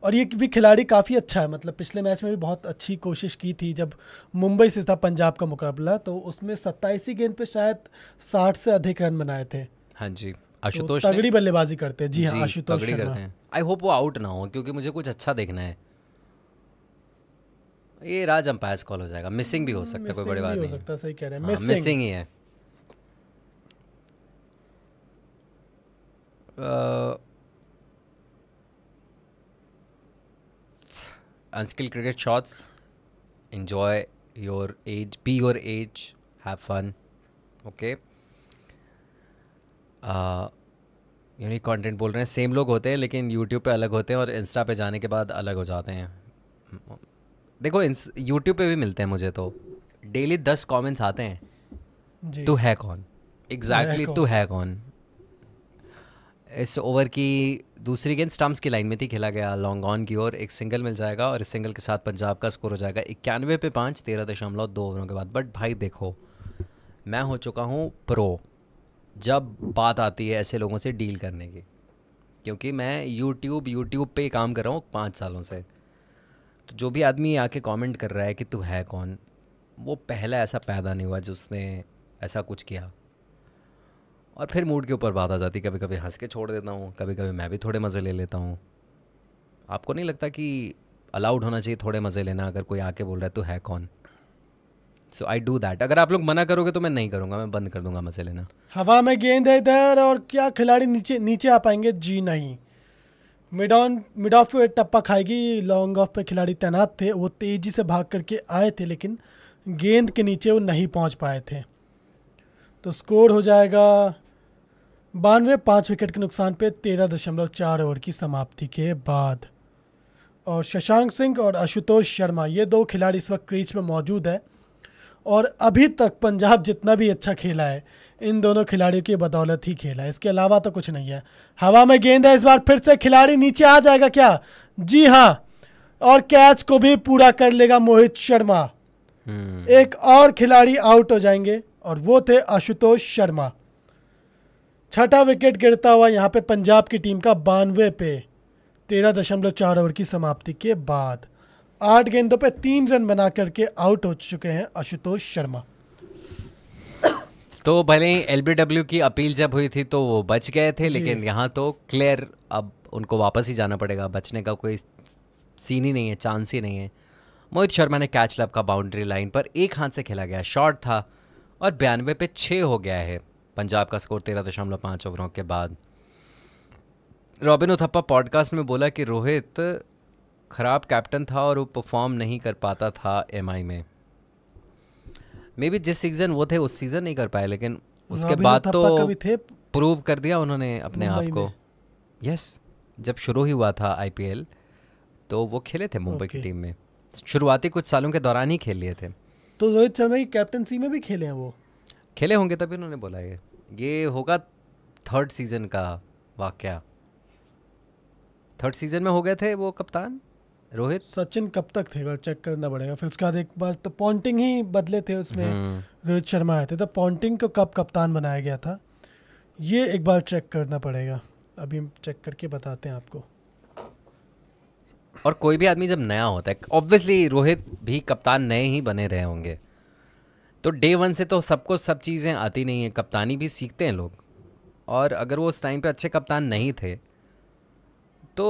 और ये भी खिलाड़ी काफ़ी अच्छा है मतलब पिछले मैच में भी बहुत अच्छी कोशिश की थी जब मुंबई से था पंजाब का मुकाबला तो उसमें सत्ताईसी गेंद पे शायद साठ से अधिक रन बनाए थे हाँ जी तो आशुतोष तो तगड़ी बल्लेबाजी करते हैं जी, हाँ, जी हाँ आशुतोष करते हैं आई होप वो आउट ना हो क्योंकि मुझे कुछ अच्छा देखना है ये राज अंपायर कॉल हो जाएगा मिसिंग भी हो सकता है कोई बड़ी बात नहीं हो सकता सही कह रहे हैं मिसिंग हाँ, ही है unskill cricket shots enjoy your age be your age have fun okay unique content बोल रहे हैं सेम लोग होते हैं लेकिन यूट्यूब पे अलग होते हैं और इंस्टा पे जाने के बाद अलग हो जाते हैं देखो यूट्यूब पे भी मिलते हैं मुझे तो डेली दस कमेंट्स आते हैं टू है कौन एग्जैक्टली टू है कौन इस ओवर की दूसरी गेंद स्टम्प्स की लाइन में थी खेला गया लॉन्ग ऑन की ओर एक सिंगल मिल जाएगा और इस सिंगल के साथ पंजाब का स्कोर हो जाएगा इक्यानवे पे पाँच तेरह दशमलव दो ओवरों के बाद बट भाई देखो मैं हो चुका हूँ प्रो जब बात आती है ऐसे लोगों से डील करने की क्योंकि मैं यूट्यूब यूट्यूब पे काम कर रहा हूँ पाँच सालों से तो जो भी आदमी आके कमेंट कर रहा है कि तू है कौन वो पहला ऐसा पैदा नहीं हुआ जिसने ऐसा कुछ किया और फिर मूड के ऊपर बात आ जाती कभी कभी हंस के छोड़ देता हूँ कभी कभी मैं भी थोड़े मज़े ले लेता हूँ आपको नहीं लगता कि अलाउड होना चाहिए थोड़े मज़े लेना अगर कोई आके बोल रहा है तो है कौन सो आई डू दैट अगर आप लोग मना करोगे तो मैं नहीं करूँगा मैं बंद कर दूंगा मज़े लेना हवा में गेंद है इधर और क्या खिलाड़ी नीचे नीचे आ पाएंगे जी नहीं मिड ऑन मिड ऑफ टप्पा खाएगी लॉन्ग ऑफ पे खिलाड़ी तैनात थे वो तेज़ी से भाग करके आए थे लेकिन गेंद के नीचे वो नहीं पहुंच पाए थे तो स्कोर हो जाएगा बानवे पाँच विकेट के नुकसान पर तेरह दशमलव चार ओवर की समाप्ति के बाद और शशांक सिंह और आशुतोष शर्मा ये दो खिलाड़ी इस वक्त क्रीज पर मौजूद है और अभी तक पंजाब जितना भी अच्छा खेला है इन दोनों खिलाड़ियों की बदौलत ही खेला है इसके अलावा तो कुछ नहीं है हवा में गेंद है इस बार फिर से खिलाड़ी नीचे आ जाएगा क्या जी हाँ और कैच को भी पूरा कर लेगा मोहित शर्मा हम्म। एक और खिलाड़ी आउट हो जाएंगे और वो थे आशुतोष शर्मा छठा विकेट गिरता हुआ यहाँ पे पंजाब की टीम का बानवे पे तेरह दशमलव चार ओवर की समाप्ति के बाद आठ गेंदों पे तीन रन बना करके आउट हो चुके हैं आशुतोष शर्मा तो भले ही एल की अपील जब हुई थी तो वो बच गए थे लेकिन यहाँ तो क्लियर अब उनको वापस ही जाना पड़ेगा बचने का कोई सीन ही नहीं है चांस ही नहीं है मोहित शर्मा ने कैच लब का बाउंड्री लाइन पर एक हाथ से खेला गया शॉर्ट था और बयानवे पे छः हो गया है पंजाब का स्कोर तेरह दशमलव पाँच ओवरों के बाद रॉबिन उथप्पा पॉडकास्ट में बोला कि रोहित ख़राब कैप्टन था और वो परफॉर्म नहीं कर पाता था एम में मे बी जिस सीज़न वो थे उस सीज़न नहीं कर पाए लेकिन उसके बाद तो थे प्रूव कर दिया उन्होंने अपने आप को यस yes, जब शुरू ही हुआ था आई तो वो खेले थे मुंबई की टीम में शुरुआती कुछ सालों के दौरान ही खेल लिए थे तो रोहित शर्मा की कैप्टनसी में भी खेले हैं वो खेले होंगे तभी उन्होंने बोला ये ये होगा थर्ड सीज़न का वाक्य थर्ड सीज़न में हो गए थे वो कप्तान रोहित सचिन कब तक थे चेक करना पड़ेगा फिर उसके बाद एक बार तो पॉन्टिंग ही बदले थे उसमें हम्म। रोहित शर्मा आए थे तो पॉन्टिंग को कब कप्तान बनाया गया था ये एक बार चेक करना पड़ेगा अभी हम चेक करके बताते हैं आपको और कोई भी आदमी जब नया होता है ऑब्वियसली रोहित भी कप्तान नए ही बने रहे होंगे तो डे वन से तो सबको सब चीज़ें आती नहीं है कप्तानी भी सीखते हैं लोग और अगर वो उस टाइम पे अच्छे कप्तान नहीं थे तो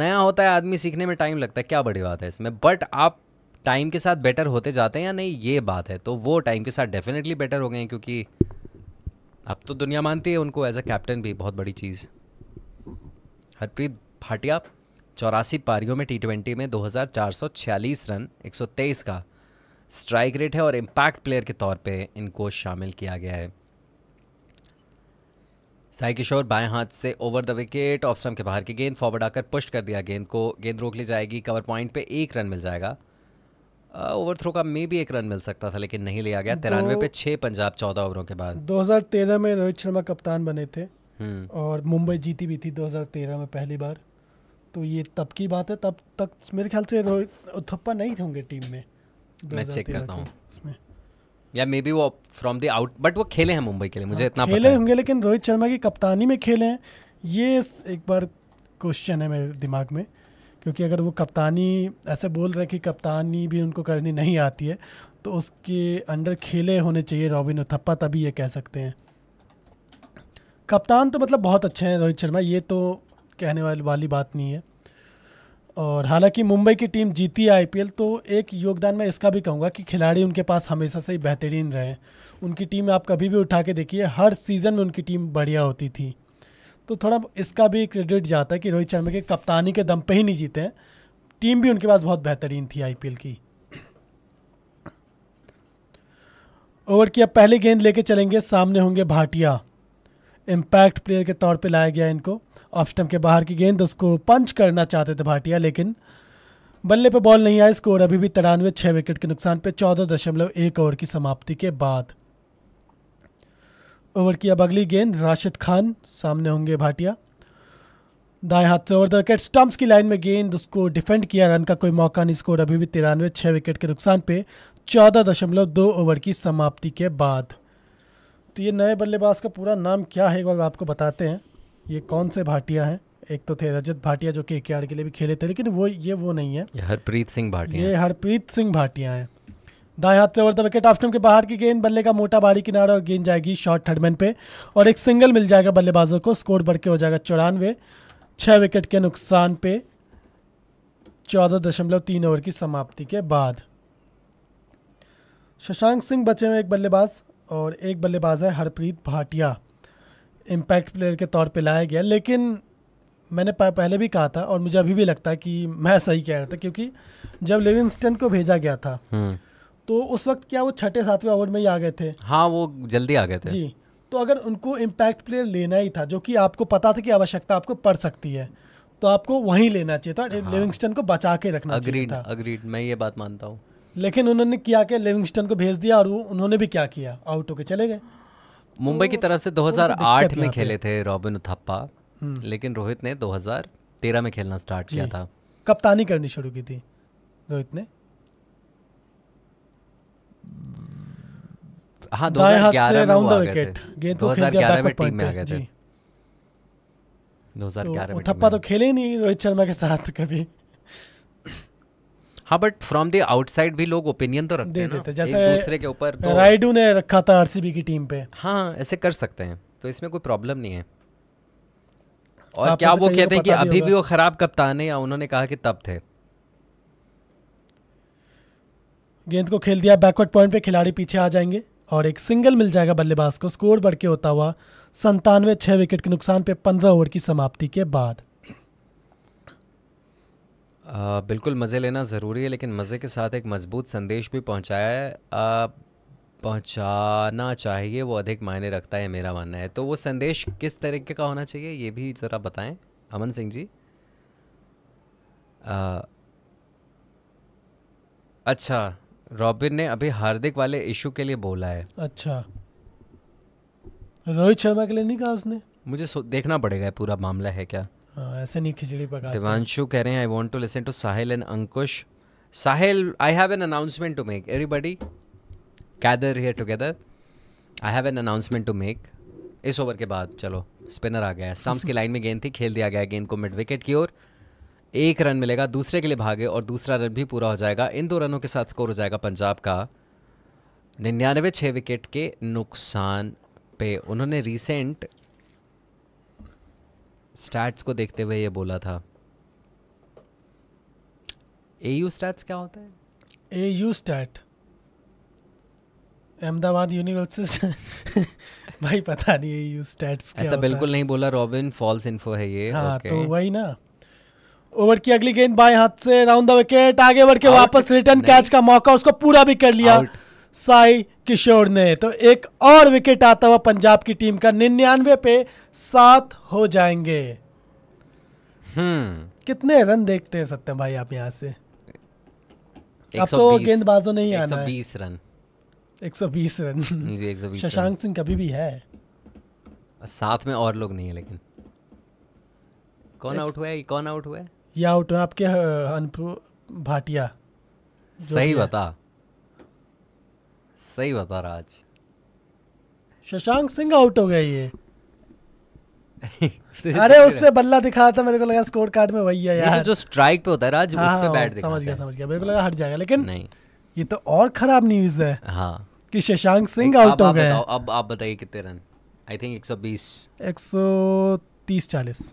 नया होता है आदमी सीखने में टाइम लगता है क्या बड़ी बात है इसमें बट आप टाइम के साथ बेटर होते जाते हैं या नहीं ये बात है तो वो टाइम के साथ डेफिनेटली बेटर हो गए हैं क्योंकि अब तो दुनिया मानती है उनको एज अ कैप्टन भी बहुत बड़ी चीज़ हरप्रीत भाटिया चौरासी पारियों में टी ट्वेंटी में दो रन एक का स्ट्राइक रेट है और इम्पैक्ट प्लेयर के तौर पे इनको शामिल किया गया है साई किशोर बाएं हाथ से over the wicket off stump के बाहर की गेंद फॉरवर्ड आकर पुष्ट कर दिया गेंद को गेंद रोक ली जाएगी कवर पॉइंट पे एक रन मिल जाएगा ओवर थ्रो का मे भी एक रन मिल सकता था लेकिन नहीं लिया गया तिरानवे पे छः पंजाब चौदह ओवरों के बाद 2013 में रोहित शर्मा कप्तान बने थे हम्म। और मुंबई जीती भी थी 2013 में पहली बार तो ये तब की बात है तब तक मेरे ख्याल से रोहित उथप्पा नहीं थे होंगे टीम में मैं चेक करता हूँ या मे बी वो फ्रॉम द आउट बट वो खेले हैं मुंबई के लिए मुझे हाँ, इतना खेले होंगे लेकिन रोहित शर्मा की कप्तानी में खेले हैं ये एक बार क्वेश्चन है मेरे दिमाग में क्योंकि अगर वो कप्तानी ऐसे बोल रहे हैं कि कप्तानी भी उनको करनी नहीं आती है तो उसके अंडर खेले होने चाहिए रॉबिन उथप्पा तभी ये कह सकते हैं कप्तान तो मतलब बहुत अच्छे हैं रोहित शर्मा ये तो कहने वाली वाली बात नहीं है और हालांकि मुंबई की टीम जीती है आई तो एक योगदान मैं इसका भी कहूँगा कि खिलाड़ी उनके पास हमेशा से ही बेहतरीन रहे उनकी टीम आप कभी भी उठा के देखिए हर सीज़न में उनकी टीम बढ़िया होती थी तो थोड़ा इसका भी क्रेडिट जाता है कि रोहित शर्मा के कप्तानी के दम पर ही नहीं जीते हैं टीम भी उनके पास बहुत बेहतरीन थी आईपीएल की ओवर की अब पहले गेंद लेके चलेंगे सामने होंगे भाटिया इम्पैक्ट प्लेयर के तौर पे लाया गया इनको ऑफ स्टम्प के बाहर की गेंद उसको पंच करना चाहते थे भाटिया लेकिन बल्ले पर बॉल नहीं आया स्कोर अभी भी तिरानवे छः विकेट के नुकसान पर चौदह दशमलव एक ओवर की समाप्ति के बाद ओवर की अब अगली गेंद राशिद खान सामने होंगे भाटिया दाएं हाथ से ओवर द विकेट स्टम्प्स की लाइन में गेंद उसको डिफेंड किया रन का कोई मौका नहीं स्कोर अभी भी तिरानवे छः विकेट के नुकसान पे चौदह दशमलव दो ओवर की समाप्ति के बाद तो ये नए बल्लेबाज का पूरा नाम क्या है एक बार आपको बताते हैं ये कौन से भाटिया हैं एक तो थे रजत भाटिया जो के के लिए भी खेले थे लेकिन वो ये वो नहीं है हरप्रीत सिंह भाटिया ये हरप्रीत सिंह भाटिया हैं दाएं हाथ से ओवर द विकेट ऑफ के बाहर की गेंद बल्ले का मोटा बाड़ी किनारा और गेंद जाएगी शॉर्ट थर्डमैन पे और एक सिंगल मिल जाएगा बल्लेबाजों को स्कोर बढ़ के हो जाएगा चौरानवे छः विकेट के नुकसान पे चौदह दशमलव तीन ओवर की समाप्ति के बाद शशांक सिंह बचे हुए एक बल्लेबाज और एक बल्लेबाज है हरप्रीत भाटिया इम्पैक्ट प्लेयर के तौर पे लाया गया लेकिन मैंने पहले भी कहा था और मुझे अभी भी लगता है कि मैं सही कह रहा था क्योंकि जब लिविंगस्टन को भेजा गया था हम्म। तो उस वक्त क्या वो छठे सातवें ओवर में ही आ गए थे हाँ वो जल्दी आ गए थे जी तो अगर उनको इम्पैक्ट प्लेयर लेना ही था जो कि आपको पता था कि आवश्यकता आपको पड़ सकती है तो आपको वहीं लेना चाहिए था हाँ। लिविंगस्टन को बचा के रखना agreed, चाहिए था अग्रीड मैं ये बात मानता हूँ लेकिन उन्होंने किया लिविंगस्टन को भेज दिया और वो उन्होंने भी क्या किया आउट होके चले गए मुंबई की तो तरफ से 2008 में खेले थे रॉबिन उथप्पा हम्म। लेकिन रोहित ने 2013 में खेलना स्टार्ट किया था कप्तानी करनी शुरू की थी रोहित ने हाँ 2011 में वो आ गए थे में टीम में आ गए थे 2011 तो में उथप्पा तो खेले नहीं रोहित शर्मा के साथ कभी हाँ बट फ्रॉम द आउटसाइड भी लोग ओपिनियन तो रखते हैं ना जैसे एक दूसरे के ऊपर तो, राइडू ने रखा था आरसीबी की टीम पे हाँ ऐसे कर सकते हैं तो इसमें कोई प्रॉब्लम नहीं है और क्या वो कहते हैं कि अभी भी वो खराब कप्तान है या उन्होंने कहा कि तब थे गेंद को खेल दिया बैकवर्ड पॉइंट पे खिलाड़ी पीछे आ जाएंगे और एक सिंगल मिल जाएगा बल्लेबाज को स्कोर बढ़ के होता हुआ संतानवे छह विकेट के नुकसान पे पंद्रह ओवर की समाप्ति के बाद बिल्कुल मज़े लेना ज़रूरी है लेकिन मज़े के साथ एक मज़बूत संदेश भी पहुँचाया है आ, पहुँचाना चाहिए वो अधिक मायने रखता है मेरा मानना है तो वो संदेश किस तरीके का होना चाहिए ये भी ज़रा बताएं अमन सिंह जी आ, अच्छा रॉबिन ने अभी हार्दिक वाले इशू के लिए बोला है अच्छा रोहित शर्मा के लिए नहीं कहा उसने मुझे देखना पड़ेगा पूरा मामला है क्या ऐसे नहीं खिचड़ी पका दिवानशु कह रहे हैं I want to listen to Sahil and Ankush Sahil I have an announcement to make everybody gather here together I have an announcement to make इस ओवर के बाद चलो स्पिनर आ गया साम्स की लाइन में गेंद थी खेल दिया गया गेंद को मिड विकेट की ओर एक रन मिलेगा दूसरे के लिए भागे और दूसरा रन भी पूरा हो जाएगा इन दो रनों के साथ स्कोर हो जाएगा पंजाब का निन्यानवे छः विकेट के नुकसान पे उन्होंने रिसेंट स्टैट्स को देखते हुए ये बोला था ए यू स्टैट्स क्या होता है A U stat Ahmedabad university भाई पता नहीं ए यू स्टैट्स ऐसा बिल्कुल नहीं बोला रॉबिन फॉल्स इन्फो है ये हाँ okay. तो वही ना ओवर की अगली गेंद बाएं हाथ से राउंड द विकेट आगे बढ़ के वापस रिटर्न कैच का मौका उसको पूरा भी कर लिया आउट साई किशोर ने तो एक और विकेट आता हुआ पंजाब की टीम का निन्यानवे पे सात हो जाएंगे हम्म कितने रन देखते हैं सत्यम भाई आप यहाँ से अब तो गेंदबाजों ने ही आना है बीस रन एक सौ बीस रन शशांक सिंह कभी भी है साथ में और लोग नहीं है लेकिन कौन आउट हुआ है कौन आउट हुआ है या आउट हुआ आपके अनपू भाटिया सही बता सही बता रहा आज शशांक सिंह आउट हो गए ये अरे उसने बल्ला दिखाया था मेरे को लगा स्कोर कार्ड में वही है यार जो स्ट्राइक पे होता है राज हाँ, उस पे हाँ, बैट हाँ, समझ गया समझ गया मेरे को लगा हट जाएगा लेकिन नहीं ये तो और खराब न्यूज है हाँ कि शशांक सिंह आउट हो गए अब आप बताइए कितने रन आई थिंक 120 130 40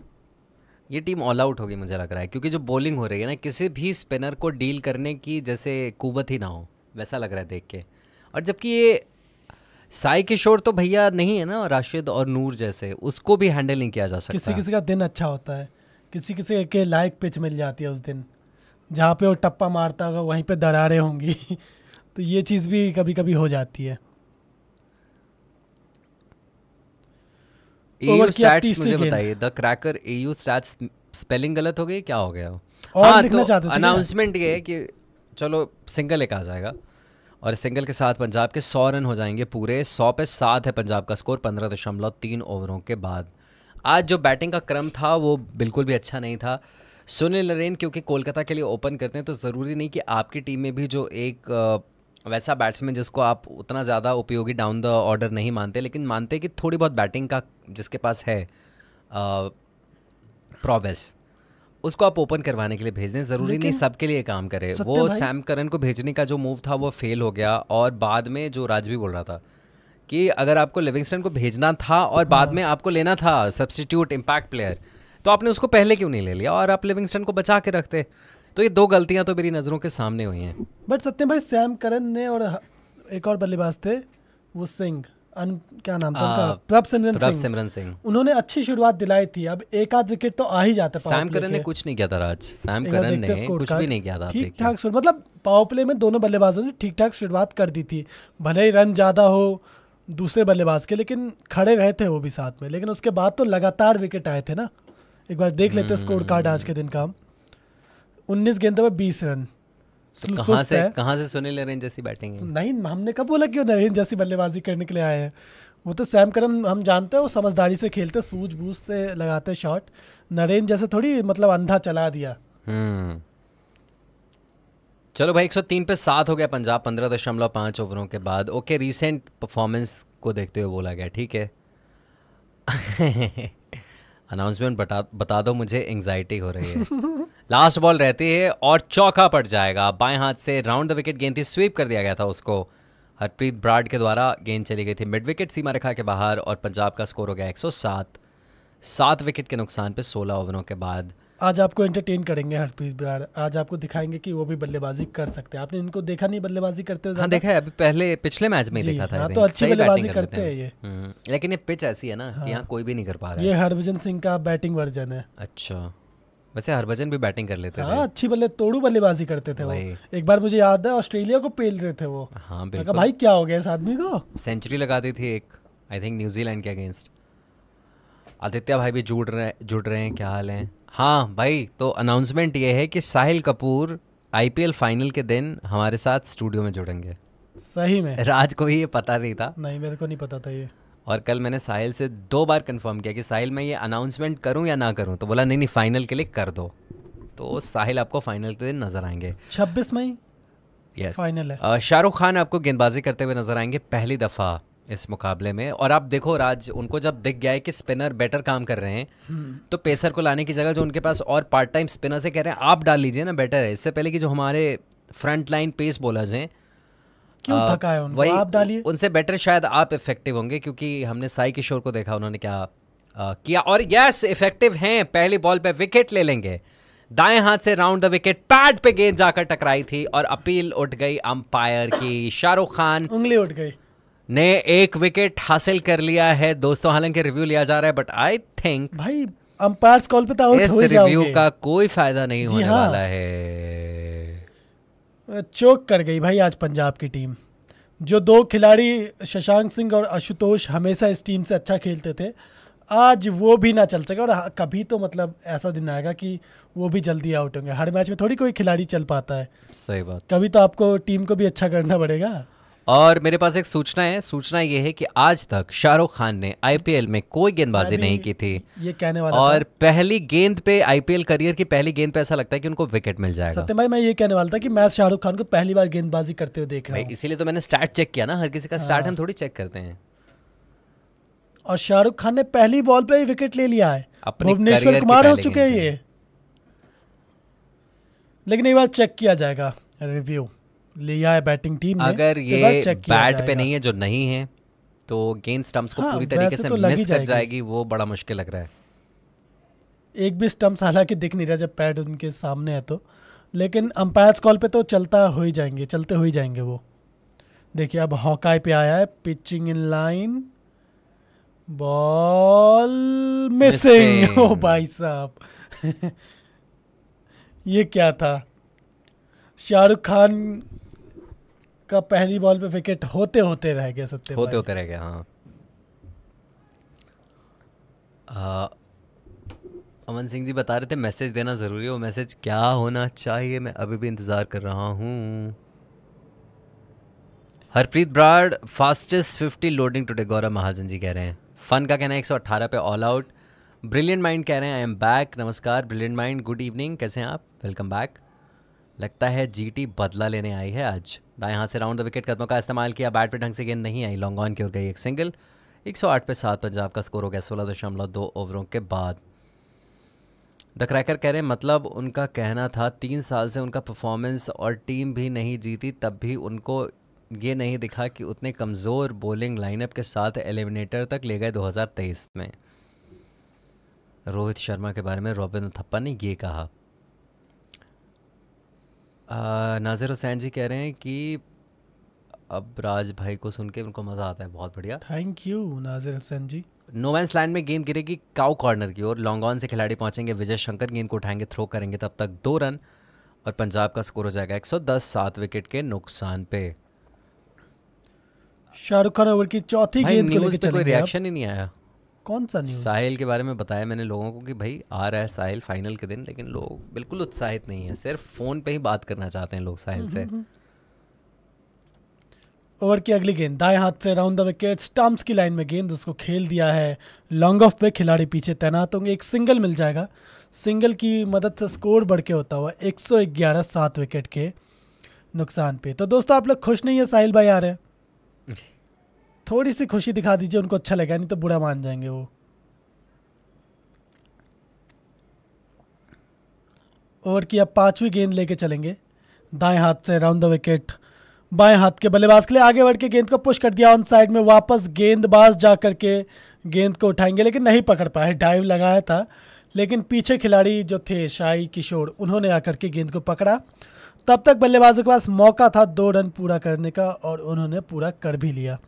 ये टीम ऑल आउट होगी मुझे लग रहा है क्योंकि जो बॉलिंग हो रही है ना किसी भी स्पिनर को डील करने की जैसे कुवत ही ना हो वैसा लग रहा है देख के और जबकि ये साई किशोर तो भैया नहीं है ना राशिद और नूर जैसे उसको भी हैंडल नहीं किया जा सकता किसी किसी का दिन अच्छा होता है किसी किसी के लायक पिच मिल जाती है उस दिन जहाँ पे वो टप्पा मारता होगा वहीं पे दरारें होंगी तो ये चीज़ भी कभी कभी हो जाती है एयू स्टैट्स मुझे बताइए the cracker AU stats spelling गलत हो गई क्या हो गया और हाँ, तो अनाउंसमेंट ये है कि चलो सिंगल एक आ जाएगा और इस सिंगल के साथ पंजाब के सौ रन हो जाएंगे पूरे सौ पे सात है पंजाब का स्कोर पंद्रह दशमलव तीन ओवरों के बाद आज जो बैटिंग का क्रम था वो बिल्कुल भी अच्छा नहीं था सुनील नरेन क्योंकि कोलकाता के लिए ओपन करते हैं तो ज़रूरी नहीं कि आपकी टीम में भी जो एक वैसा बैट्समैन जिसको आप उतना ज़्यादा उपयोगी डाउन द ऑर्डर नहीं मानते लेकिन मानते कि थोड़ी बहुत बैटिंग का जिसके पास है प्रोवेस उसको आप ओपन करवाने के लिए भेज दें ज़रूरी नहीं सबके लिए काम करे वो सैम करन को भेजने का जो मूव था वो फेल हो गया और बाद में जो राज भी बोल रहा था कि अगर आपको लिविंगस्टन को भेजना था और हाँ। बाद में आपको लेना था सब्सटीट्यूट इम्पैक्ट प्लेयर तो आपने उसको पहले क्यों नहीं ले लिया और आप लिविंगस्टन को बचा के रखते तो ये दो गलतियां तो मेरी नज़रों के सामने हुई हैं बट सत्यम भाई सैम करन ने और एक और बल्लेबाज थे वो सिंह अन क्या नाम था प्रभ सिमरन प्रभ सिमरन सिंह उन्होंने अच्छी शुरुआत दिलाई थी अब एक आध विकेट तो आ ही जाता सैम करन ने कुछ नहीं किया था राज सैम करन ने कुछ भी नहीं किया था ठीक ठाक मतलब पावर प्ले में दोनों बल्लेबाजों ने ठीक ठाक शुरुआत कर दी थी भले ही रन ज़्यादा हो दूसरे बल्लेबाज के लेकिन खड़े रहे थे वो भी साथ में लेकिन उसके बाद तो लगातार विकेट आए थे ना एक बार देख लेते स्कोर कार्ड आज हम्म। के दिन का हम उन्नीस गेंदों में बीस रन तो कहाँ से कहाँ से सुनील नरेन जैसी बैटिंग है तो नहीं हमने कब बोला कि वो नरेन जैसी बल्लेबाजी करने के लिए आए हैं वो तो सैम करन हम जानते हैं वो समझदारी से खेलते सूझबूझ से लगाते शॉट नरेन जैसे थोड़ी मतलब अंधा चला दिया हम्म। चलो भाई 103 पे सात हो गया पंजाब पंद्रह दशमलव पाँच ओवरों के बाद ओके रीसेंट परफॉर्मेंस को देखते हुए बोला गया ठीक है अनाउंसमेंट बता बता दो मुझे एंग्जाइटी हो रही है लास्ट बॉल रहती है और चौका पड़ जाएगा बाएं हाथ से राउंड द विकेट गेंद थी स्वीप कर दिया गया था उसको हरप्रीत ब्राड के द्वारा गेंद चली गई थी मिड विकेट सीमा रेखा के बाहर और पंजाब का स्कोर हो गया 107 सात विकेट के नुकसान पे 16 ओवरों के बाद आज आपको एंटरटेन करेंगे हरप्रीत बिहार आज आपको दिखाएंगे कि वो भी बल्लेबाजी कर सकते हैं आपने इनको देखा नहीं बल्लेबाजी करते हुए हाँ देखा है अभी पहले पिछले मैच में देखा था हाँ, तो अच्छी बल्लेबाजी करते हैं ये हम्म, लेकिन ये पिच ऐसी है ना हाँ, कि यहाँ हाँ। कोई भी नहीं कर पा रहा ये हरभजन सिंह का बैटिंग वर्जन है अच्छा वैसे हरभजन भी बैटिंग कर लेते थे हाँ, अच्छी बल्ले तोड़ू बल्लेबाजी करते थे वो एक बार मुझे याद है ऑस्ट्रेलिया को पेल रहे थे वो हाँ बिल्कुल भाई क्या हो गया इस आदमी को सेंचुरी लगा दी थी एक आई थिंक न्यूजीलैंड के अगेंस्ट आदित्य भाई भी जुड़ रहे जुड़ रहे हैं क्या हाल है हाँ भाई तो अनाउंसमेंट ये है कि साहिल कपूर आईपीएल फाइनल के दिन हमारे साथ स्टूडियो में जुड़ेंगे सही में राज को ही ये पता नहीं था नहीं मेरे को नहीं पता था ये और कल मैंने साहिल से दो बार कंफर्म किया कि साहिल मैं ये अनाउंसमेंट करूं या ना करूं तो बोला नहीं नहीं फाइनल के लिए कर दो तो साहिल आपको फाइनल के दिन नजर आएंगे 26 मई यस फाइनल है शाहरुख खान आपको गेंदबाजी करते हुए नजर आएंगे पहली दफ़ा इस मुकाबले में और आप देखो राज उनको जब दिख गया है कि स्पिनर बेटर काम कर रहे हैं हम्म। तो पेसर को लाने की जगह जो उनके पास और पार्ट टाइम स्पिनर से कह रहे हैं आप डाल लीजिए ना बेटर है इससे पहले कि जो हमारे फ्रंट लाइन पेस बॉलर्स हैं क्यों थका है उनको आप डालिए उनसे बेटर शायद आप इफेक्टिव होंगे क्योंकि हमने साई किशोर को देखा उन्होंने क्या आ, किया और यस इफेक्टिव हैं पहली बॉल पे विकेट ले लेंगे दाएं हाथ से राउंड द विकेट पैड पे गेंद जाकर टकराई थी और अपील उठ गई अंपायर की शाहरुख खान उंगली उठ गई ने एक विकेट हासिल कर लिया है दोस्तों हालांकि रिव्यू लिया जा रहा है बट आई थिंक भाई अंपायर कॉल पे तो आउट हो रिव्यू का कोई फायदा नहीं होने हाँ। वाला है चोक कर गई भाई आज पंजाब की टीम जो दो खिलाड़ी शशांक सिंह और आशुतोष हमेशा इस टीम से अच्छा खेलते थे आज वो भी ना चल सके और कभी तो मतलब ऐसा दिन आएगा कि वो भी जल्दी आउट होंगे हर मैच में थोड़ी कोई खिलाड़ी चल पाता है सही बात कभी तो आपको टीम को भी अच्छा करना पड़ेगा और मेरे पास एक सूचना है सूचना ये है कि आज तक शाहरुख खान ने आईपीएल में कोई गेंदबाजी नहीं की थी ये कहने वाला और था। पहली गेंद पे आईपीएल करियर की पहली गेंद पे ऐसा लगता है कि उनको विकेट मिल जाएगा सत्य भाई मैं ये कहने वाला था कि मैं शाहरुख खान को पहली बार गेंदबाजी करते हुए देख रहा हूँ इसीलिए तो मैंने स्टार्ट चेक किया ना हर किसी का स्टार्ट हाँ। हम थोड़ी चेक करते हैं और शाहरुख खान ने पहली बॉल पे ही विकेट ले लिया है भुवनेश्वर कुमार हो चुके हैं ये लेकिन ये बात चेक किया जाएगा रिव्यू लिया है बैटिंग टीम अगर ये बैट पे नहीं है जो नहीं है तो गेंद स्टंप्स को हाँ, पूरी तरीके से मिस तो कर जाएगी वो बड़ा मुश्किल लग रहा है एक भी स्टम्प्स हालांकि दिख नहीं रहा जब पैड उनके सामने है तो लेकिन अंपायर्स कॉल पे तो चलता हो ही जाएंगे चलते हो ही जाएंगे वो देखिए अब हॉकाई पे आया है pitching in line ball missing ओ भाई साहब ये क्या था शाहरुख खान का पहली बॉल पे विकेट होते होते रह गया सत्य होते होते रह गया हाँ अमन सिंह जी बता रहे थे मैसेज देना ज़रूरी है वो मैसेज क्या होना चाहिए मैं अभी भी इंतज़ार कर रहा हूँ Harpreet Brar fastest fifty loading today Gaurav Mahajan ji कह रहे हैं फ़न का कहना है एक सौ अट्ठारह पे ऑल आउट ब्रिलियंट माइंड कह रहे हैं आई एम बैक नमस्कार ब्रिलियंट माइंड गुड इवनिंग कैसे हैं आप वेलकम बैक लगता है जीटी बदला लेने आई है आज दाएं हाथ से राउंड द विकेट कदमों का इस्तेमाल किया बैट पे ढंग से गेंद नहीं आई लॉन्ग ऑन की ओर गई एक सिंगल 108 पे सात पंजाब का स्कोर हो गया सोलह दशमलव दो ओवरों के बाद द क्रैकर कह रहे मतलब उनका कहना था तीन साल से उनका परफॉर्मेंस और टीम भी नहीं जीती तब भी उनको ये नहीं दिखा कि उतने कमज़ोर बॉलिंग लाइनअप के साथ एलिमिनेटर तक ले गए 2023 में रोहित शर्मा के बारे में रॉबिन थप्पा ने ये कहा नाजिर हुसैन जी कह रहे हैं कि अब राज भाई को सुन के उनको मज़ा आता है बहुत बढ़िया thank you Nazir Hussain ji no man's land में गेंद गिरेगी काउ कॉर्नर की ओर लॉन्ग ऑन से खिलाड़ी पहुंचेंगे विजय शंकर गेंद को उठाएंगे थ्रो करेंगे तब तक दो रन और पंजाब का स्कोर हो जाएगा 110 सात विकेट के नुकसान पे शाहरुख खान ओवर की चौथी गेंद को लेकर कोई रिएक्शन ही नहीं आया कौन सा न्यूज़ साहिल के बारे में बताया मैंने लोगों को कि भाई आ रहा है साहिल फाइनल के दिन लेकिन लोग बिल्कुल उत्साहित नहीं है सिर्फ फ़ोन पे ही बात करना चाहते हैं लोग साहिल से ओवर हम्म, हम्म, हम्म। की अगली गेंद दाएं हाथ से राउंड द विकेट स्टम्प्स की लाइन में गेंद उसको खेल दिया है लॉन्ग ऑफ पे खिलाड़ी पीछे तैनात होंगे एक सिंगल मिल जाएगा सिंगल की मदद से स्कोर बढ़ के होता हुआ 111 सात विकेट के नुकसान पे तो दोस्तों आप लोग खुश नहीं है साहिल भाई आ रहे हैं थोड़ी सी खुशी दिखा दीजिए उनको अच्छा लगेगा नहीं तो बुरा मान जाएंगे वो ओवर की अब पांचवी गेंद लेके चलेंगे दाएं हाथ से राउंड द विकेट बाएं हाथ के बल्लेबाज के लिए आगे बढ़ के गेंद को पुश कर दिया ऑन साइड में वापस गेंदबाज जा करके गेंद को उठाएंगे लेकिन नहीं पकड़ पाए डाइव लगाया था लेकिन पीछे खिलाड़ी जो थे शाही किशोर उन्होंने आकर के गेंद को पकड़ा तब तक बल्लेबाजों के पास मौका था दो रन पूरा करने का और उन्होंने पूरा कर भी लिया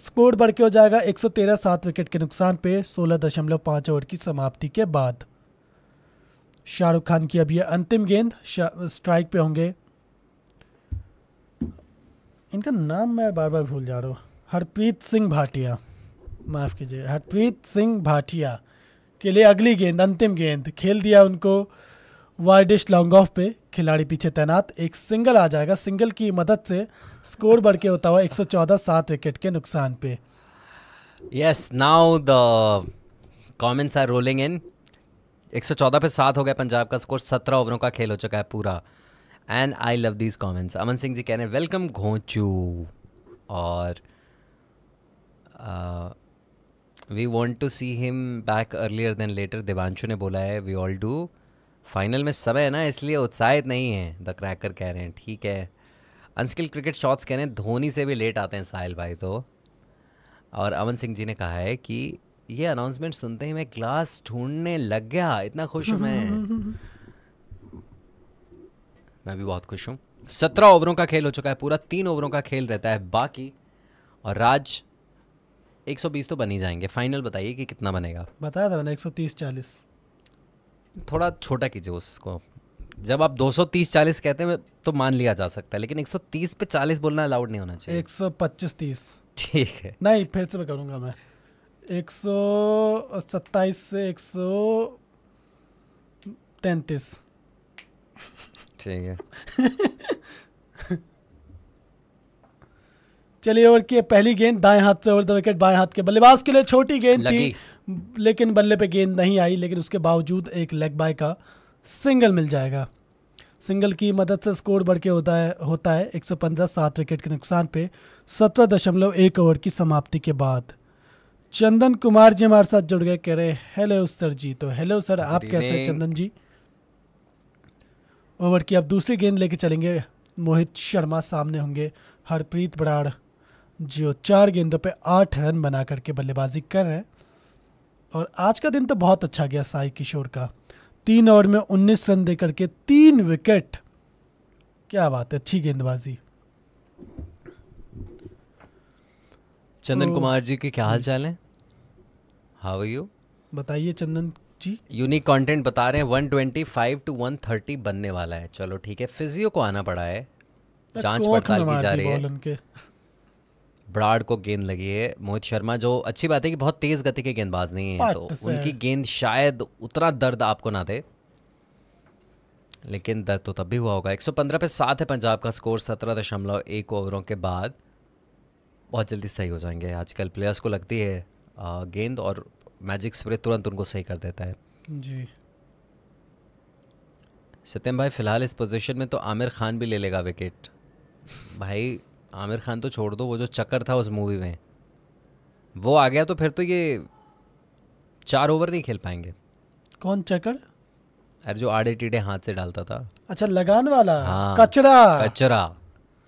स्कोर बढ़ के हो जाएगा 113 सात विकेट के नुकसान पे 16.5 ओवर की समाप्ति के बाद शाहरुख खान की अब यह अंतिम गेंद स्ट्राइक पे होंगे इनका नाम मैं बार बार भूल जा रहा हूँ हरप्रीत सिंह भाटिया माफ़ कीजिए हरप्रीत सिंह भाटिया के लिए अगली गेंद अंतिम गेंद खेल दिया उनको वाइडेस्ट लॉन्ग ऑफ पे खिलाड़ी पीछे तैनात एक सिंगल आ जाएगा सिंगल की मदद से स्कोर बढ़ के होता हुआ 114 सात विकेट के नुकसान पे yes now the comments are rolling in 114 पे सात हो गया पंजाब का स्कोर 17 ओवरों का खेल हो चुका है पूरा and I love these comments Aman Singh ji कह रहे हैं वेलकम घोंचू और we want to see him back earlier than later Devanshu ने बोला है वी ऑल डू फाइनल में सब है ना इसलिए उत्साहित नहीं है द क्रैकर कह रहे हैं ठीक है अनस्किल क्रिकेट शॉट्स कह रहे हैं धोनी से भी लेट आते हैं साहिल भाई तो और अमन सिंह जी ने कहा है कि ये अनाउंसमेंट सुनते ही मैं ग्लास ढूंढने लग गया इतना खुश हूँ मैं मैं भी बहुत खुश हूँ सत्रह ओवरों का खेल हो चुका है पूरा तीन ओवरों का खेल रहता है बाकी और राज 120 तो बन ही जाएंगे फाइनल बताइए कि कितना बनेगा बताया था मैंने 130 40 थोड़ा छोटा कीजिए उसको जब आप 230 40 कहते हैं तो मान लिया जा सकता है लेकिन 130 पे 40 बोलना अलाउड नहीं होना चाहिए 125 30 ठीक है नहीं फिर से मैं करूँगा मैं 127 से एक ठीक है चलिए ओवर की पहली गेंद दाएं हाथ से ओवर द विकेट बाएं हाथ के बल्लेबाज के लिए छोटी गेंद थी लेकिन बल्ले पे गेंद नहीं आई लेकिन उसके बावजूद एक लेग बाय का सिंगल मिल जाएगा सिंगल की मदद से स्कोर बढ़ के होता है होता है 115 सात विकेट के नुकसान पे सत्रह दशमलव एक ओवर की समाप्ति के बाद चंदन कुमार जी हमारे साथ जुड़ गए कह रहे हेलो सर जी तो हेलो सर आप कैसे हैं चंदन जी ओवर की अब दूसरी गेंद लेके चलेंगे मोहित शर्मा सामने होंगे हरप्रीत बराड़ जो चार गेंदों पे आठ रन बना करके बल्लेबाजी कर रहे हैं और आज का दिन तो बहुत अच्छा गया साई किशोर का तीन ओवर में उन्नीस रन दे करके तीन विकेट क्या बात है अच्छी गेंदबाजी चंदन तो कुमार जी के क्या हाल चाल है हाउ यू बताइए चंदन जी यूनिक कंटेंट बता रहे हैं 125 टू 130 बनने वाला है चलो ठीक है फिजियो को आना पड़ा है जांच पड़ताल की जा रही है ब्राड को गेंद लगी है मोहित शर्मा जो अच्छी बात है कि बहुत तेज गति के गेंदबाज नहीं है तो उनकी uh, गेंद शायद उतना दर्द आपको ना दे लेकिन दर्द तो तब भी हुआ होगा 115 पे सात है पंजाब का स्कोर सत्रह दशमलव एक ओवरों के बाद बहुत जल्दी सही हो जाएंगे आजकल प्लेयर्स को लगती है गेंद और मैजिक स्प्रे तुरंत उनको सही कर देता है जी सत्यम भाई फिलहाल इस पोजीशन में तो आमिर खान भी ले लेगा विकेट भाई आमिर खान तो छोड़ दो वो जो चक्कर था उस मूवी में वो आ गया तो फिर तो ये चार ओवर नहीं खेल पाएंगे कौन चक्कर अरे जो आड़े टीढ़े हाथ से डालता था अच्छा लगान वाला हाँ, कचरा कचरा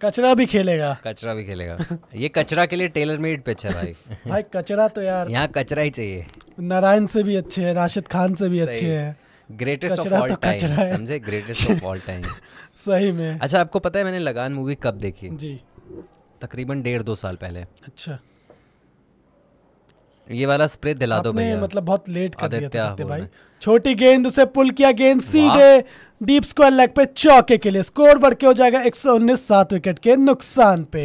कचरा भी खेलेगा कचरा भी खेलेगा ये कचरा के लिए टेलर मेड पिच है भाई भाई कचरा तो यार यहाँ कचरा ही चाहिए नारायण से भी अच्छे हैं राशिद खान से भी अच्छे हैं ग्रेटेस्ट ऑफ ऑल टाइम समझे ग्रेटेस्ट ऑफ ऑल टाइम सही में अच्छा आपको पता है मैंने लगान मूवी कब देखी जी तकरीबन डेढ़ दो साल पहले अच्छा ये वाला स्प्रे दिला दो भैया मतलब बहुत लेट कर दिया था सत्य भाई छोटी गेंद उसे पुल किया गेंद सीधे डीप स्क्वायर लेग पे चौके के लिए स्कोर बढ़ के हो जाएगा एक सौ उन्नीस सात विकेट के नुकसान पे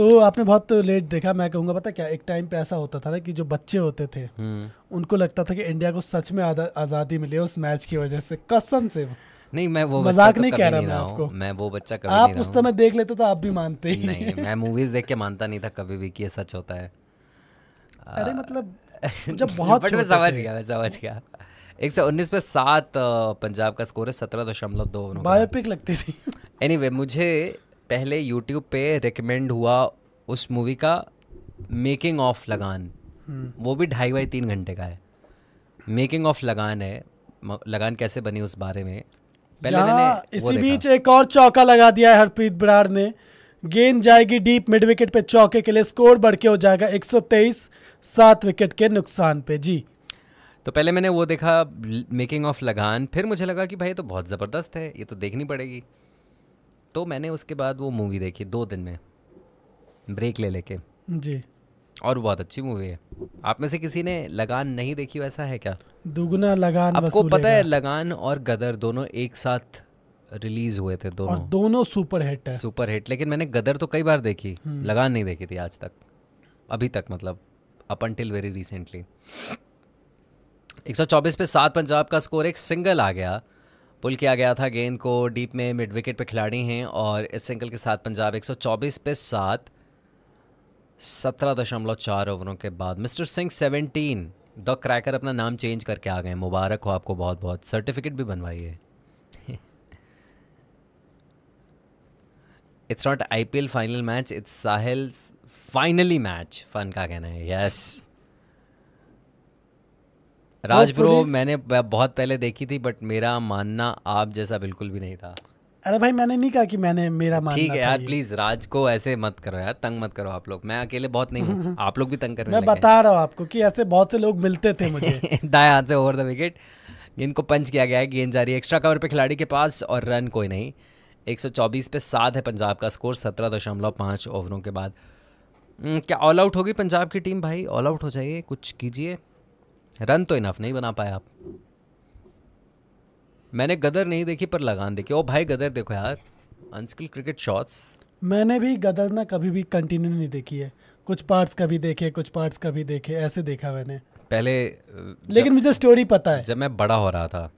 तो आपने बहुत तो लेट देखा मैं कहूंगा पता क्या एक टाइम पे ऐसा होता था ना कि जो बच्चे होते थे हम्म। उनको लगता था कि इंडिया को सच में आज़ादी मिली उस मैच की वजह से कसम से नहीं मैं वो मजाक तो नहीं कह रहा मैं आपको मैं वो बच्चा कभी आप उस समय देख लेते तो आप भी मानते ही नहीं मैं मूवीज देख के मानता नहीं था कभी भी कि ये सच होता है अरे मतलब जब बहुत बट मैं समझ गया मैं समझ गया एक सौ उन्नीस पे सात पंजाब का स्कोर है सत्रह दशमलव दो बायोपिक लगती थी एनी anyway, मुझे पहले यूट्यूब पे रिकमेंड हुआ उस मूवी का मेकिंग ऑफ लगान वो भी ढाई बाई तीन घंटे का है मेकिंग ऑफ लगान है लगान कैसे बनी उस बारे में पहले इसी बीच एक और चौका लगा दिया है हरप्रीत बराड़ ने गेंद जाएगी डीप मिड विकेट पे चौके के लिए स्कोर बढ़ के हो जाएगा 123 सात विकेट के नुकसान पे जी तो पहले मैंने वो देखा मेकिंग ऑफ लगान फिर मुझे लगा कि भाई तो बहुत ज़बरदस्त है ये तो देखनी पड़ेगी तो मैंने उसके बाद वो मूवी देखी दो दिन में ब्रेक ले लेके जी और बहुत अच्छी मूवी है आप में से किसी ने लगान नहीं देखी वैसा है क्या दुगना लगान आपको पता है लगान और गदर दोनों एक साथ रिलीज हुए थे दोनों और दोनों सुपर हिट है सुपर हिट लेकिन मैंने गदर तो कई बार देखी हम्म। लगान नहीं देखी थी आज तक अभी तक मतलब अप अनटिल वेरी रिसेंटली 124 पे सात पंजाब का स्कोर एक सिंगल आ गया पुल किया गया था गेंद को डीप में मिड विकेट पे खिलाड़ी हैं और इस सिंगल के साथ पंजाब 124 पे सात सत्रह दशमलव चार ओवरों के बाद mister Singh seventeen the cracker अपना नाम चेंज करके आ गए मुबारक हो आपको बहुत बहुत सर्टिफिकेट भी बनवाइए it's not I P L final match it's Sahil finally match fun का कहना है यस राज ब्रो मैंने बहुत पहले देखी थी बट मेरा मानना आप जैसा बिल्कुल भी नहीं था अरे भाई मैंने नहीं कहा कि मैंने मेरा मानना ठीक है यार प्लीज राज को ऐसे मत करो यार तंग मत करो आप लोग मैं अकेले बहुत नहीं हूँ आप लोग भी तंग करने मैं बता रहा हूँ आपको कि ऐसे बहुत से लोग मिलते थे मुझे दाएं हाथ से ओवर द विकेट गेंद को पंच किया गया है गेंद जा रही है एक्स्ट्रा कवर पे खिलाड़ी के पास और रन कोई नहीं 124 पे सात है पंजाब का स्कोर सत्रह दशमलव पाँच ओवरों के बाद हम्म, क्या ऑल आउट होगी पंजाब की टीम भाई ऑल आउट हो जाइए कुछ कीजिए रन तो इनफ नहीं बना पाए आप मैंने गदर नहीं देखी पर लगान देखी ओ भाई गदर देखो यार अनस्किल क्रिकेट शॉट्स मैंने भी गदर ना कभी भी कंटिन्यू नहीं देखी है कुछ पार्ट्स कभी देखे कुछ पार्ट्स कभी देखे ऐसे देखा मैंने पहले लेकिन मुझे स्टोरी पता है जब मैं बड़ा हो रहा था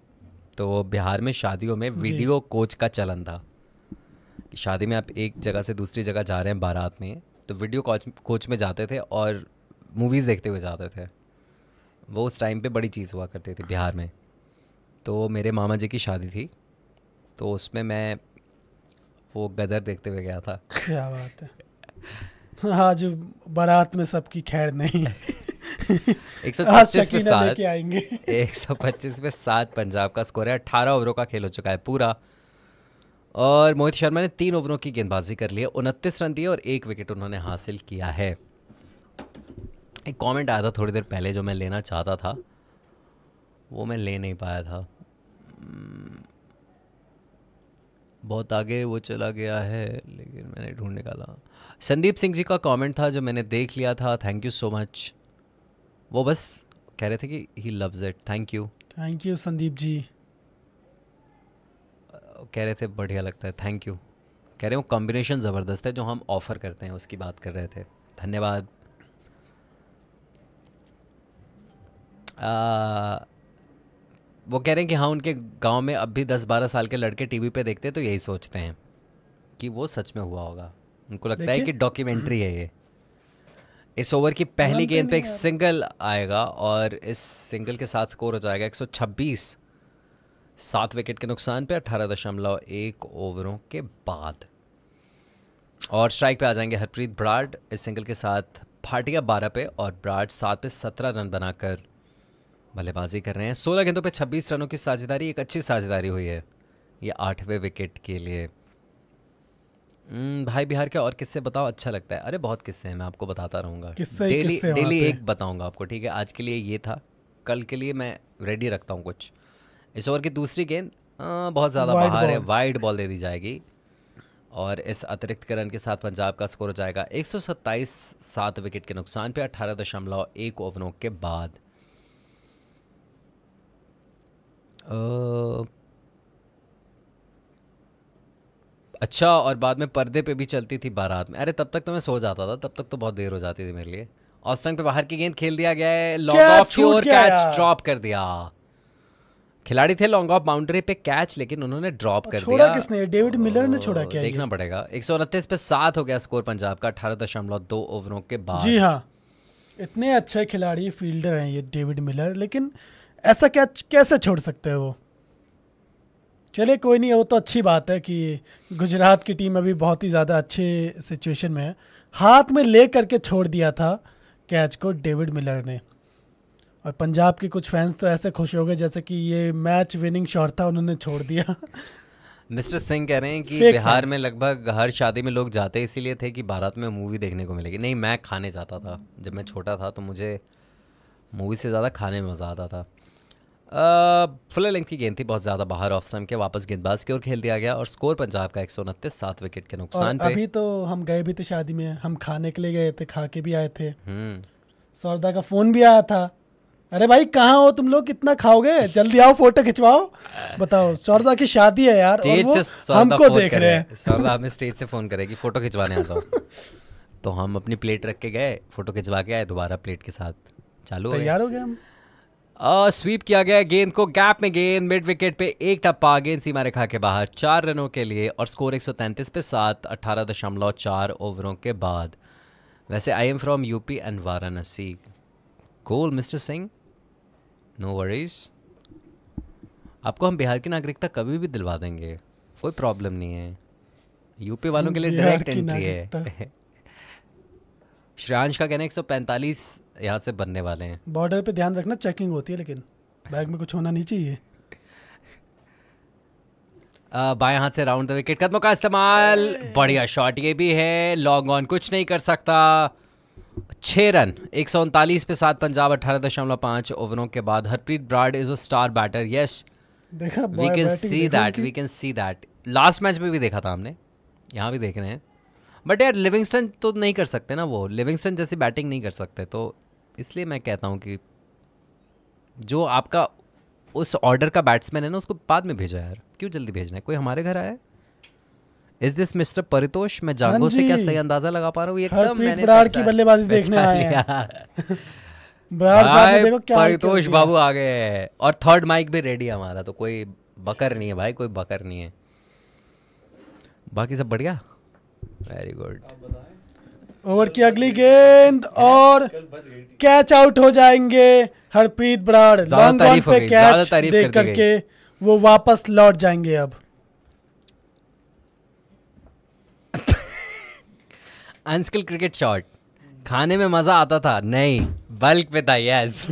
तो बिहार में शादियों में वीडियो कोच का चलन था कि शादी में आप एक जगह से दूसरी जगह जा रहे हैं बारात में तो वीडियो कोच कोच में जाते थे और मूवीज़ देखते हुए जाते थे वो उस टाइम पे बड़ी चीज़ हुआ करती थी बिहार में तो मेरे मामा जी की शादी थी तो उसमें मैं वो गदर देखते हुए गया था क्या बात है आज बारात में सबकी खैर नहीं एक सौ पच्चीस में सात आएंगे एक सौ पच्चीस में सात पंजाब का स्कोर है अट्ठारह ओवरों का खेल हो चुका है पूरा और मोहित शर्मा ने तीन ओवरों की गेंदबाजी कर ली है उनतीस रन दिए और एक विकेट उन्होंने हासिल किया है एक कमेंट आया था थोड़ी देर पहले जो मैं लेना चाहता था वो मैं ले नहीं पाया था बहुत आगे वो चला गया है लेकिन मैंने ढूंढ निकाला संदीप सिंह जी का कमेंट था जो मैंने देख लिया था थैंक यू सो मच वो बस कह रहे थे कि he loves it thank you thank you Sandeep ji कह रहे थे बढ़िया लगता है थैंक यू कह रहे हो कॉम्बिनेशन ज़बरदस्त है जो हम ऑफ़र करते हैं उसकी बात कर रहे थे धन्यवाद वो कह रहे हैं कि हाँ उनके गांव में अब भी दस बारह साल के लड़के टीवी पे देखते हैं तो यही सोचते हैं कि वो सच में हुआ होगा उनको लगता है कि डॉक्यूमेंट्री है ये इस ओवर की पहली गेंद पे एक सिंगल आएगा और इस सिंगल के साथ स्कोर हो जाएगा एक सात विकेट के नुकसान पे अठारह दशमलव एक ओवरों के बाद और स्ट्राइक पे आ जाएंगे हरप्रीत ब्राड इस सिंगल के साथ फाटिया बारह पे और ब्राड सात पे सत्रह रन बनाकर बल्लेबाजी कर रहे हैं सोलह गेंदों पर छब्बीस रनों की साझेदारी एक अच्छी साझेदारी हुई है ये आठवें विकेट के लिए हम्म, भाई बिहार के और किससे बताओ अच्छा लगता है अरे बहुत किस्से हैं मैं आपको बताता रहूँगा डेली डेली एक बताऊँगा आपको ठीक है आज के लिए ये था कल के लिए मैं रेडी रखता हूँ कुछ इस ओवर की दूसरी गेंद बहुत ज़्यादा बाहर है वाइड बॉल दे दी जाएगी और इस अतिरिक्त के रन के साथ पंजाब का स्कोर हो जाएगा सत्ताईस सात विकेट के नुकसान पे एक ओवरों के बाद आ, अच्छा और बाद में पर्दे पे भी चलती थी बारात में अरे तब तक तो मैं सो जाता था तब तक तो बहुत देर हो जाती थी मेरे लिए ऑफ पे बाहर की गेंद खेल दिया गया है लॉन्ग ऑफ और कैच ड्रॉप कर दिया खिलाड़ी थे लॉन्ग ऑफ बाउंड्री पे कैच लेकिन उन्होंने ड्रॉप कर छोड़ा दिया किसने डेविड मिलर ने छोड़ा क्या देखना पड़ेगा एक सौ उनतीस पे सात हो गया स्कोर पंजाब का अठारह दशमलव दो ओवरों के बाद जी हाँ इतने अच्छे खिलाड़ी फील्डर हैं ये डेविड मिलर लेकिन ऐसा क्या कैसे छोड़ सकते हैं वो चलिए कोई नहीं वो तो अच्छी बात है कि गुजरात की टीम अभी बहुत ही ज़्यादा अच्छे सिचुएशन में है हाथ में ले करके छोड़ दिया था कैच को डेविड मिलर ने और पंजाब के कुछ फैंस तो ऐसे खुश हो गए जैसे कि ये मैच विनिंग शॉट था उन्होंने छोड़ दिया मिस्टर सिंह कह रहे हैं कि बिहार में लगभग हर शादी में लोग जाते इसीलिए थे कि भारत में मूवी देखने को मिलेगी नहीं मैं खाने जाता था जब मैं छोटा था तो मुझे मूवी से ज़्यादा खाने में मज़ा आता था फुल लेंथ की गेंद थी बहुत ज़्यादा बाहर ऑफ स्टम्प के वापस गेंदबाज की ओर खेल दिया गया और स्कोर पंजाब का एक सौ उनतीस सात विकेट के नुकसान पे अभी तो हम गए भी थे शादी में हम खाने के लिए गए थे खा के भी आए थे हम्म। सौरदा का फ़ोन भी आया था अरे भाई कहाँ हो तुम लोग कितना खाओगे जल्दी आओ फोटो खिंचवाओ बताओ सौरदा की शादी है यार और वो हमको देख रहे हैं हमें स्टेज से फ़ोन करेगी फ़ोटो खिंचवाने आ जाओ तो हम अपनी प्लेट रख के गए फ़ोटो खिंचवा के आए दोबारा प्लेट के साथ चालू तैयार हो गए हम स्वीप किया गया गेंद को गैप में गेंद मिड विकेट पे एक टप्पा गेंद सीमा रेखा के बाहर चार रनों के लिए और स्कोर 133 पे सात अठारह दशमलव चार ओवरों के बाद वैसे I am from UP and Varanasi गोल मिस्टर सिंह नो वरीज आपको हम बिहार की नागरिकता कभी भी दिलवा देंगे कोई प्रॉब्लम नहीं है यूपी वालों के लिए डायरेक्ट एंट्री है श्रेयांश का कहना है पैंतालीस यहाँ से बनने वाले हैं बॉर्डर पे ध्यान रखना चेकिंग होती है लेकिन बैग में कुछ होना नहीं चाहिए बाएं हाथ से राउंड द विकेट कदमों का इस्तेमाल बढ़िया शॉट ये भी है लॉन्ग ऑन कुछ नहीं कर सकता छः रन एक सौ उनतालीस पे सात पंजाब अठारह दशमलव पाँच ओवरों के बाद Harpreet Brar is a star batter yes देखा we can see that we can see that last match में भी देखा था हमने यहाँ भी देख रहे हैं बट यार लिविंगस्टन तो नहीं कर सकते ना वो लिविंगस्टन जैसी बैटिंग नहीं कर सकते तो इसलिए मैं कहता हूँ कि जो आपका उस ऑर्डर का बैट्समैन है ना उसको बाद में भेजो यार क्यों जल्दी भेजना है कोई हमारे घर आया इज दिस मिस्टर परितोष मैं हाँ जागो से क्या सही अंदाजा लगा पा रहा हूँ एकदम मैंने बरार की बल्लेबाजी अच्छा देखने आए हैं बरार परितोष बाबू आ गए और थर्ड माइक भी रेडी है हमारा तो कोई बकर नहीं है भाई कोई बकर नहीं है बाकी सब बढ़िया वेरी गुड ओवर की अगली गेंद और कैच आउट हो जाएंगे हरप्रीत बराड़ लॉन्ग ऑन पे कैच देख करके वो वापस लौट जाएंगे अब अनस्किल क्रिकेट शॉट खाने में मजा आता था नहीं बल्क पे था yes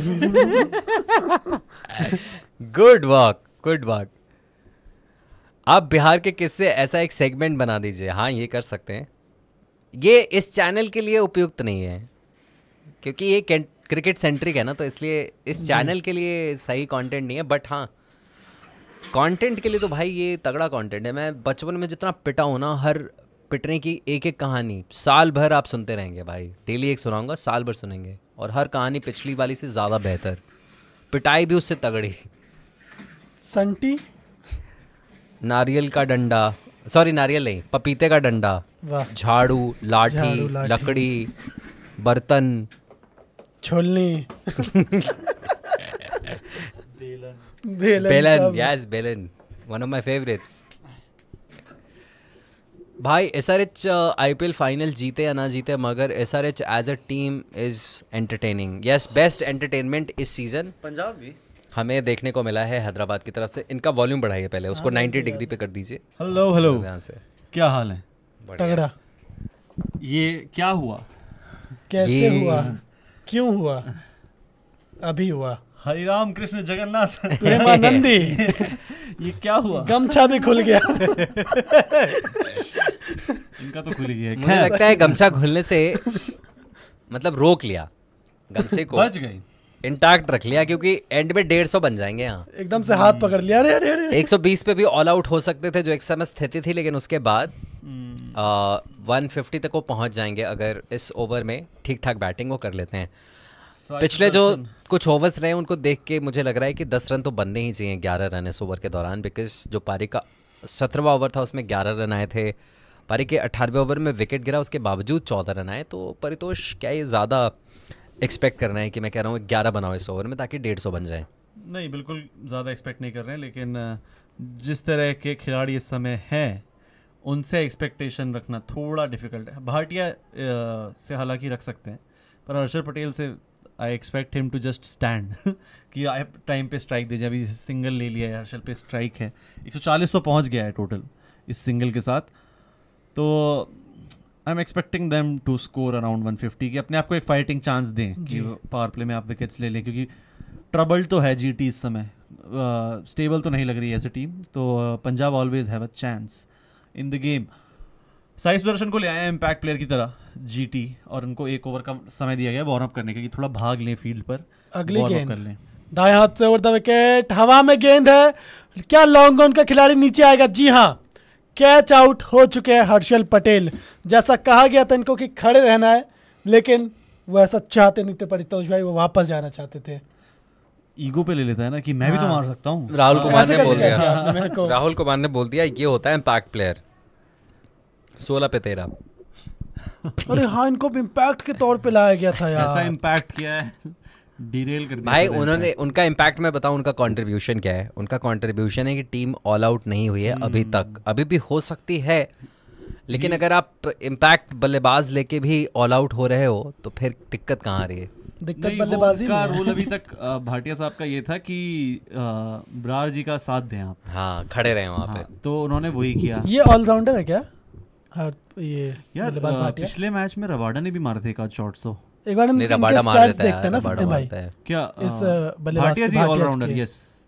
good work good work आप बिहार के किस्से ऐसा एक सेगमेंट बना दीजिए हाँ ये कर सकते हैं ये इस चैनल के लिए उपयुक्त नहीं है क्योंकि ये क्रिकेट सेंट्रिक है ना तो इसलिए इस चैनल के लिए सही कंटेंट नहीं है बट हाँ कंटेंट के लिए तो भाई ये तगड़ा कंटेंट है मैं बचपन में जितना पिटा हूँ ना हर पिटने की एक एक कहानी साल भर आप सुनते रहेंगे भाई डेली एक सुनाऊंगा साल भर सुनेंगे और हर कहानी पिछली वाली से ज़्यादा बेहतर पिटाई भी उससे तगड़ी संटी नारियल का डंडा सॉरी नारियल नहीं पपीते का डंडा झाड़ू लाठी लकड़ी बर्तन छोलनी बेलन यस बेलन वन ऑफ माय फेवरेट्स भाई S R H I P L final जीते या ना जीते मगर S R H as a team is entertaining yes best entertainment इस सीजन पंजाब भी हमें देखने को मिला है हैदराबाद की तरफ से इनका वॉल्यूम बढ़ाइए पहले उसको नाइन्टी हाँ, डिग्री पे कर दीजिए हेलो हेलो यहाँ से क्या हाल है तगड़ा ये क्या हुआ कैसे ये... हुआ क्यों हुआ अभी हुआ हरी राम कृष्ण जगन्नाथ प्रेमानंदी ये क्या हुआ गमछा भी खुल गया इनका तो खुल गया मुझे लगता है गमछा खुलने से मतलब रोक लिया गमछे को बच गई इंटैक्ट रख लिया क्योंकि एंड में डेढ़ सौ बन जाएंगे यहाँ एकदम से हाथ पकड़ लिया अरे अरे अरे 120 पे भी ऑल आउट हो सकते थे जो एक समय स्थिति थी लेकिन उसके बाद वन हम्म। फिफ्टी तक वो पहुंच जाएंगे अगर इस ओवर में ठीक ठाक बैटिंग वो कर लेते हैं पिछले जो कुछ ओवर्स रहे उनको देख के मुझे लग रहा है कि दस रन तो बनने ही चाहिए ग्यारह रन इस ओवर के दौरान बिकॉज जो पारी का सत्रहवा ओवर था उसमें ग्यारह रन आए थे पारी के अठारहवें ओवर में विकेट गिरा उसके बावजूद चौदह रन आए तो परितोष क्या ये ज़्यादा एक्सपेक्ट करना है कि मैं कह रहा हूँ ग्यारह बनाओ इस ओवर में ताकि डेढ़ सौ बन जाए नहीं बिल्कुल ज़्यादा एक्सपेक्ट नहीं कर रहे हैं लेकिन जिस तरह के खिलाड़ी इस समय हैं उनसे एक्सपेक्टेशन रखना थोड़ा डिफिकल्ट है भाटिया से हालांकि रख सकते हैं पर हर्षद पटेल से I expect him to just stand कि आई टाइम पे स्ट्राइक दीजिए अभी सिंगल ले लिया है हर्षल पे स्ट्राइक है एक चालीस तो पहुँच गया है टोटल इस सिंगल के साथ तो I am expecting them to score around 150 कि अपने आप को एक फाइटिंग चांस दें कि पावर प्ले में आप विकेट्स ले लें क्योंकि ट्रबल तो है जी इस समय स्टेबल uh, तो नहीं लग रही है ऐसी टीम तो Punjab always have a chance in the game Sai Darshan को ले आए इम्पैक्ट प्लेयर की तरह जीटी और उनको एक ओवर का समय दिया गया वार्म अप करने के कि थोड़ा भाग लें फील्ड पर अगली गेंद कर लें दाएं हाथ से ओवर द विकेट हवा में गेंद है क्या लॉन्ग ऑन का खिलाड़ी नीचे आएगा जी हाँ कैच आउट हो चुके हैं हर्षल पटेल जैसा कहा गया था इनको कि खड़े रहना है लेकिन वो ऐसा चाहते नहीं थे परितोष भाई वो वापस जाना चाहते थे ईगो पे ले लेता है ना कि मैं भी तो हाँ। मार सकता हूँ राहुल हाँ, कुमार ने बोल दिया राहुल कुमार ने बोल दिया ये होता है इम्पैक्ट प्लेयर सोलह पे तेरह अरे हाँ इनको इम्पैक्ट के तौर पे लाया गया था यार ऐसा इम्पैक्ट किया है डिरेल कर दिया भाई उन्होंने उनका इम्पैक्ट मैं बताऊं उनका कंट्रीब्यूशन क्या है उनका कंट्रीब्यूशन है कि टीम ऑल आउट नहीं हुई है अभी हम्म। तक अभी भी हो सकती है लेकिन अगर आप इम्पैक्ट बल्लेबाज लेके भी ऑल आउट हो रहे हो तो फिर दिक्कत कहाँ आ रही है दिक्कत बल्लेबाजी का रोल अभी तक भाटिया साहब का ये था कि ब्रार जी का साथ दें आप हाँ खड़े रहे वहाँ पे हाँ, तो उन्होंने वही किया ये ऑलराउंडर है क्या ये यार पिछले मैच में रवाडा ने भी मारे थे एक आध शॉट्स तो एक बार स्टैट्स देखते हैं ना सत्य भाई क्या इस हाँ, बल्लेबाज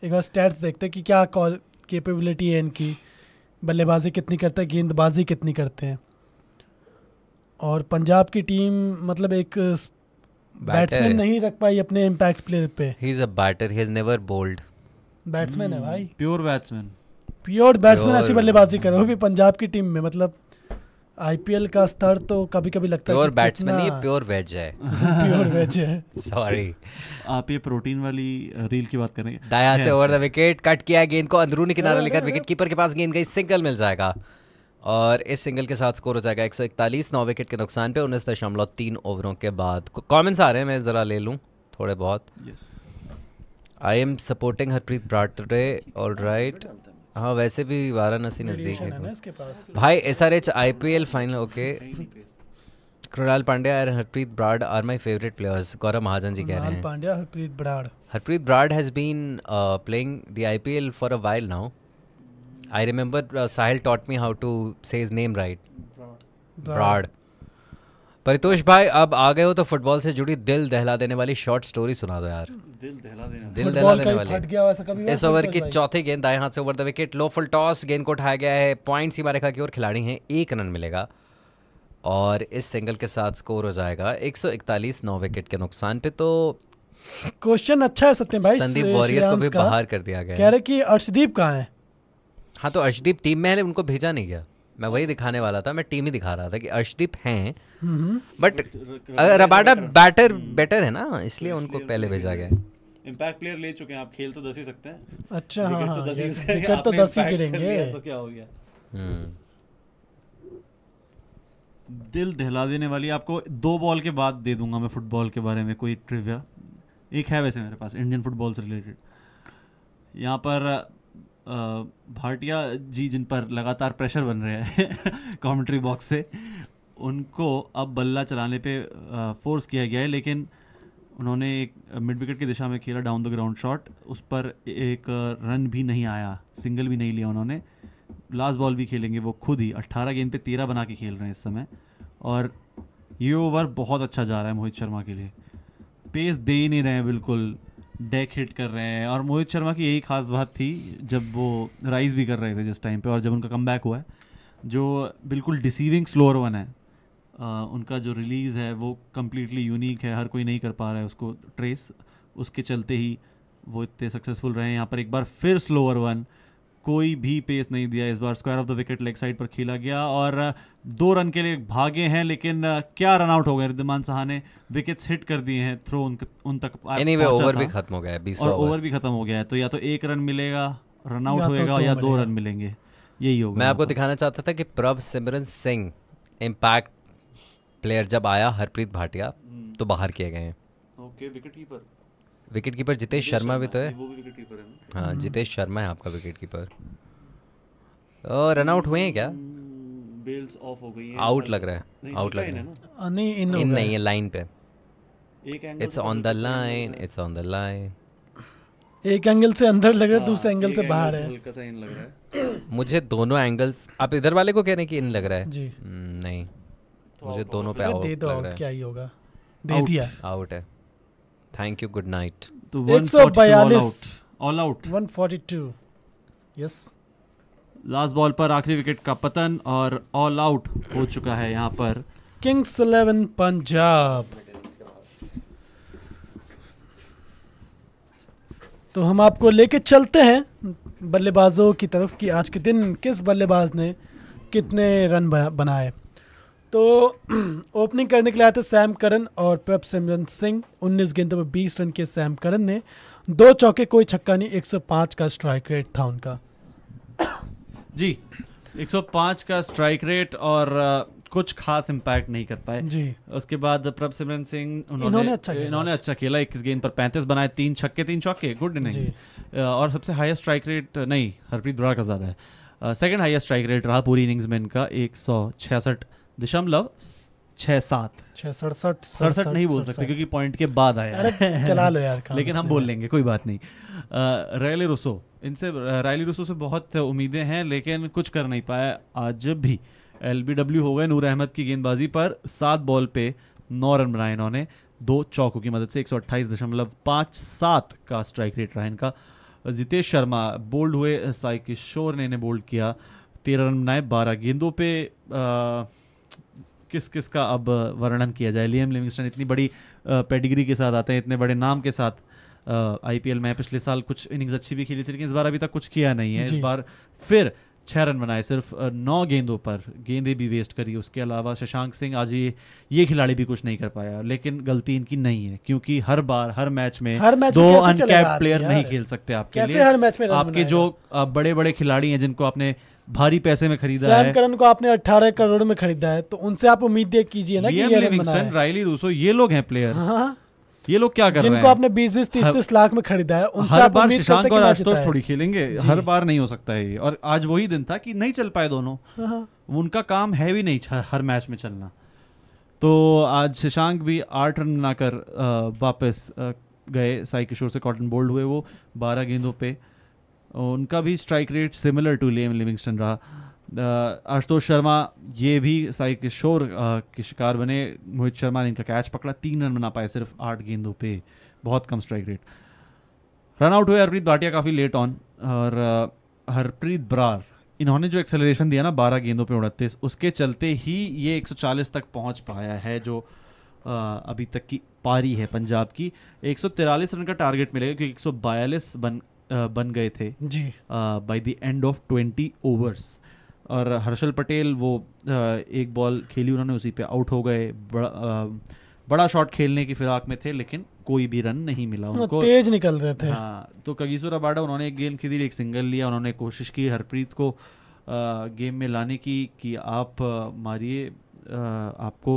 एक बार स्टैट्स देखते हैं कि क्या कैपेबिलिटी है इनकी बल्लेबाजी कितनी करते हैं गेंदबाजी कितनी करते हैं और पंजाब की टीम मतलब एक बैट्समैन नहीं रख पाई अपने इम्पैक्ट प्लेयर पे he is a batter he has never bowled batsman है भाई प्योर बैट्समैन प्योर बैट्समैन ऐसी बल्लेबाजी करो भी पंजाब की टीम में मतलब आईपीएल का स्तर तो कभी कभी लगता प्योर है प्योर बैट्समैन प्योर वेज है प्योर वेज है सॉरी आप ये प्रोटीन वाली रील uh, की बात करेंगे दया से ओवर द विकेट कट किया गेंद को अंदरूनी किनारा लेकर विकेट कीपर के पास गेंद गई सिंगल मिल जाएगा और इस सिंगल के साथ स्कोर हो जाएगा एक सौ इकतालीस नौ विकेट के नुकसान पे उन्नीस दशमलव तीन ओवरों के बाद कमेंट्स आ रहे हैं मैं ज़रा ले लूँ थोड़े बहुत I am supporting Harpreet Brar all right हाँ वैसे भी वाराणसी नजदीक है पास। भाई S R H I P L final okay Krunal Pandya and Harpreet Brar are my favourite players Gaurav Mahajan ji कह रहे हैं Pandya Harpreet Brar Harpreet Brar has been playing the I P L for a while now I remember Sahil taught me how to say his name right broad Paritosh भाई अब आ गए हो तो football से जुड़ी दिल दहला देने वाली शॉर्ट स्टोरी सुना दो यार दिल दहला देने दिल दहला देने वाले इस ओवर की चौथी गेंद दाएं हाथ से over the wicket low full toss गेंद को उठाया गया है पॉइंट सीमा रेखा की ओर खिलाड़ी हैं एक रन मिलेगा और इस सिंगल के साथ स्कोर हो जाएगा 141 नौ विकेट के नुकसान पे तो क्वेश्चन अच्छा है सत्यम भाई संदीप वॉरियर को भी बाहर कर दिया गया कह रहे कि अर्शदीप कहाँ है हाँ तो अर्शदीप टीम में है उनको भेजा नहीं गया मैं वही दिखाने वाला था मैं टीम ही दिखा रहा था कि अर्शदीप हैं बट रबाडा बैटर बेटर है ना इसलिए उनको पहले तो भेजा गया इंपैक्ट प्लेयर ले चुके हैं आप खेल तो दस ही सकते हैं अच्छा तो हाँ, तो दस ही कर तो दस ही गिरेंगे तो क्या हो गया हम्म। दिल दहला देने वाली आपको दो बॉल के बाद दे दूंगा मैं फुटबॉल के बारे में कोई ट्रिविया एक है वैसे मेरे पास इंडियन फुटबॉल से रिलेटेड यहाँ पर भाटिया जी जिन पर लगातार प्रेशर बन रहे हैं कमेंट्री बॉक्स से उनको अब बल्ला चलाने पे फोर्स किया गया है लेकिन उन्होंने एक मिड विकेट की दिशा में खेला डाउन द ग्राउंड शॉट उस पर एक रन भी नहीं आया सिंगल भी नहीं लिया उन्होंने लास्ट बॉल भी खेलेंगे वो खुद ही 18 गेंद पे 13 बना के खेल रहे हैं इस समय और ये ओवर बहुत अच्छा जा रहा है मोहित शर्मा के लिए पेस दे ही नहीं रहे हैं बिल्कुल डेक हिट कर रहे हैं और मोहित शर्मा की यही खास बात थी जब वो राइज भी कर रहे थे जिस टाइम पे और जब उनका कम हुआ है जो बिल्कुल डिसीविंग स्लोअर वन है आ, उनका जो रिलीज़ है वो कम्प्लीटली यूनिक है हर कोई नहीं कर पा रहा है उसको ट्रेस उसके चलते ही वो इतने सक्सेसफुल रहे हैं यहाँ पर एक बार फिर स्लोअर वन कोई भी पेस नहीं दिया इस बार square of the wicket leg side पर खेला गया और दो रन के लिए भागे हैं लेकिन क्या रन आउट हो गए रिद्धिमान साहा ने विकेट्स हिट कर दिए हैं थ्रो उन, उन तक anyway, ओवर भी खत्म हो गया है और ओवर भी खत्म हो गया है तो या तो एक रन मिलेगा रन आउट तो होएगा या दो रन मिलेंगे यही होगा मैं आपको दिखाना चाहता था कि प्रभ सिमरन सिंह इम्पैक्ट प्लेयर जब आया हरप्रीत भाटिया हम्म। तो बाहर किए गए हैं okay wicket keeper wicket keeper Jitesh Sharma भी तो है हाँ जितेश शर्मा है आपका विकेट कीपर रन आउट हुए हैं क्या बेल्स ऑफ हो गई है आउट लग रहा है आउट लग रहा है नहीं इन इन नहीं है लाइन पे it's on the line it's on the line एक एंगल से अंदर लग रहा है हाँ, दूसरे एंगल से बाहर है हल्का सा इन लग रहा है मुझे दोनों एंगल्स आप इधर वाले को कह रहे हैं कि इन लग रहा है जी hmm, नहीं तो मुझे दोनों पे आउट लग रहा है क्या ही होगा दे दिया आउट है thank you good night all out 142 yes last ball पर आखिरी विकेट का पतन और ऑल आउट हो चुका है यहाँ पर किंग्स इलेवन पंजाब तो हम आपको लेके चलते हैं बल्लेबाजों की तरफ कि आज के दिन किस बल्लेबाज ने कितने रन बनाए तो ओपनिंग करने के लिए आए थे सैम करन और प्रभ सिमरन सिंह 19 गेंदों पर 20 रन के सैम करन ने दो चौके कोई छक्का नहीं 105 का स्ट्राइक रेट था उनका जी 105 का स्ट्राइक रेट और कुछ खास इम्पैक्ट नहीं कर पाए जी उसके बाद प्रभ सिमरन सिंह उन्होंने अच्छा इन्होंने अच्छा खेला, इक्कीस गेंद पर पैंतीस बनाए तीन छक्के तीन चौके गुड इनिंग्स और सबसे हाईएस्ट स्ट्राइक रेट नहीं हरप्रीत बुरा का ज़्यादा है सेकेंड हाईएस्ट स्ट्राइक रेट रहा पूरी इनिंग्स में इनका एक सौ छियासठ दशमलव छः सात छः सड़सठ सड़सठ नहीं बोल सकते क्योंकि पॉइंट के बाद आया चला लो यार लेकिन हम बोल लेंगे कोई बात नहीं रैली रोसो इनसे रैली रोसो से बहुत उम्मीदें हैं लेकिन कुछ कर नहीं पाया आज भी एल बी डब्ल्यू हो गए नूर अहमद की गेंदबाजी पर सात बॉल पे नौ रन बनाए इन्होंने दो चौकों की मदद से एक का स्ट्राइक रेट रहा इनका जितेश शर्मा बोल्ड हुए साई किशोर ने इन्हें बोल्ड किया तेरह रन बनाए बारह गेंदों पर किस किस का अब वर्णन किया जाए लियम लिविंगस्टन इतनी बड़ी पेडिग्री के साथ आते हैं इतने बड़े नाम के साथ आईपीएल में पिछले साल कुछ इनिंग्स अच्छी भी खेली थी लेकिन इस बार अभी तक कुछ किया नहीं है इस बार फिर छः रन बनाए सिर्फ नौ गेंदों पर गेंदें भी वेस्ट करी उसके अलावा शशांक सिंह आज ये ये खिलाड़ी भी कुछ नहीं कर पाया लेकिन गलती इनकी नहीं है क्योंकि हर बार हर मैच में हर मैच दो अनकैप प्लेयर नहीं खेल सकते आपके लिए हर मैच में आपके जो बड़े बड़े खिलाड़ी हैं जिनको आपने भारी पैसे में खरीदा है को आपने अट्ठारह करोड़ में खरीदा है तो उनसे आप उम्मीद कीजिए ना राइली रूसो ये लोग हैं प्लेयर ये लोग क्या कर जिनको रहे हैं जिनको आपने 20 20 30 30 लाख में खरीदा है उनसे हर बार शशांक और आशुतोष थोड़ी खेलेंगे हर बार नहीं हो सकता है ये और आज वही दिन था कि नहीं चल पाए दोनों हाँ, हाँ। उनका काम है भी नहीं हर मैच में चलना तो आज शशांक भी आठ रन बनाकर वापस गए साई किशोर से कॉटन बोल्ड हुए वो बारह गेंदों पे उनका भी strike rate similar to Liam Livingstone रहा आशुतोष शर्मा ये भी साई किशोर के शिकार बने मोहित शर्मा ने इनका कैच पकड़ा तीन रन बना पाए सिर्फ आठ गेंदों पे बहुत कम स्ट्राइक रेट रन आउट हुए हरप्रीत भाटिया काफ़ी लेट ऑन और हरप्रीत ब्रार इन्होंने जो एक्सेलरेशन दिया ना बारह गेंदों पे उनतीस उसके चलते ही ये 140 तक पहुंच पाया है जो आ, अभी तक की पारी है पंजाब की एक रन का टारगेट मिलेगा क्योंकि एक बन आ, बन गए थे जी by the end of 20 overs और हर्षल पटेल वो एक बॉल खेली उन्होंने उसी पे आउट हो गए बड़ा बड़ा शॉट खेलने की फिराक में थे लेकिन कोई भी रन नहीं मिला उनको तेज निकल रहे थे हाँ तो कगीसुर अबाडा उन्होंने एक गेंद खरीदी एक सिंगल लिया उन्होंने कोशिश की हरप्रीत को गेम में लाने की कि आप मारिए आपको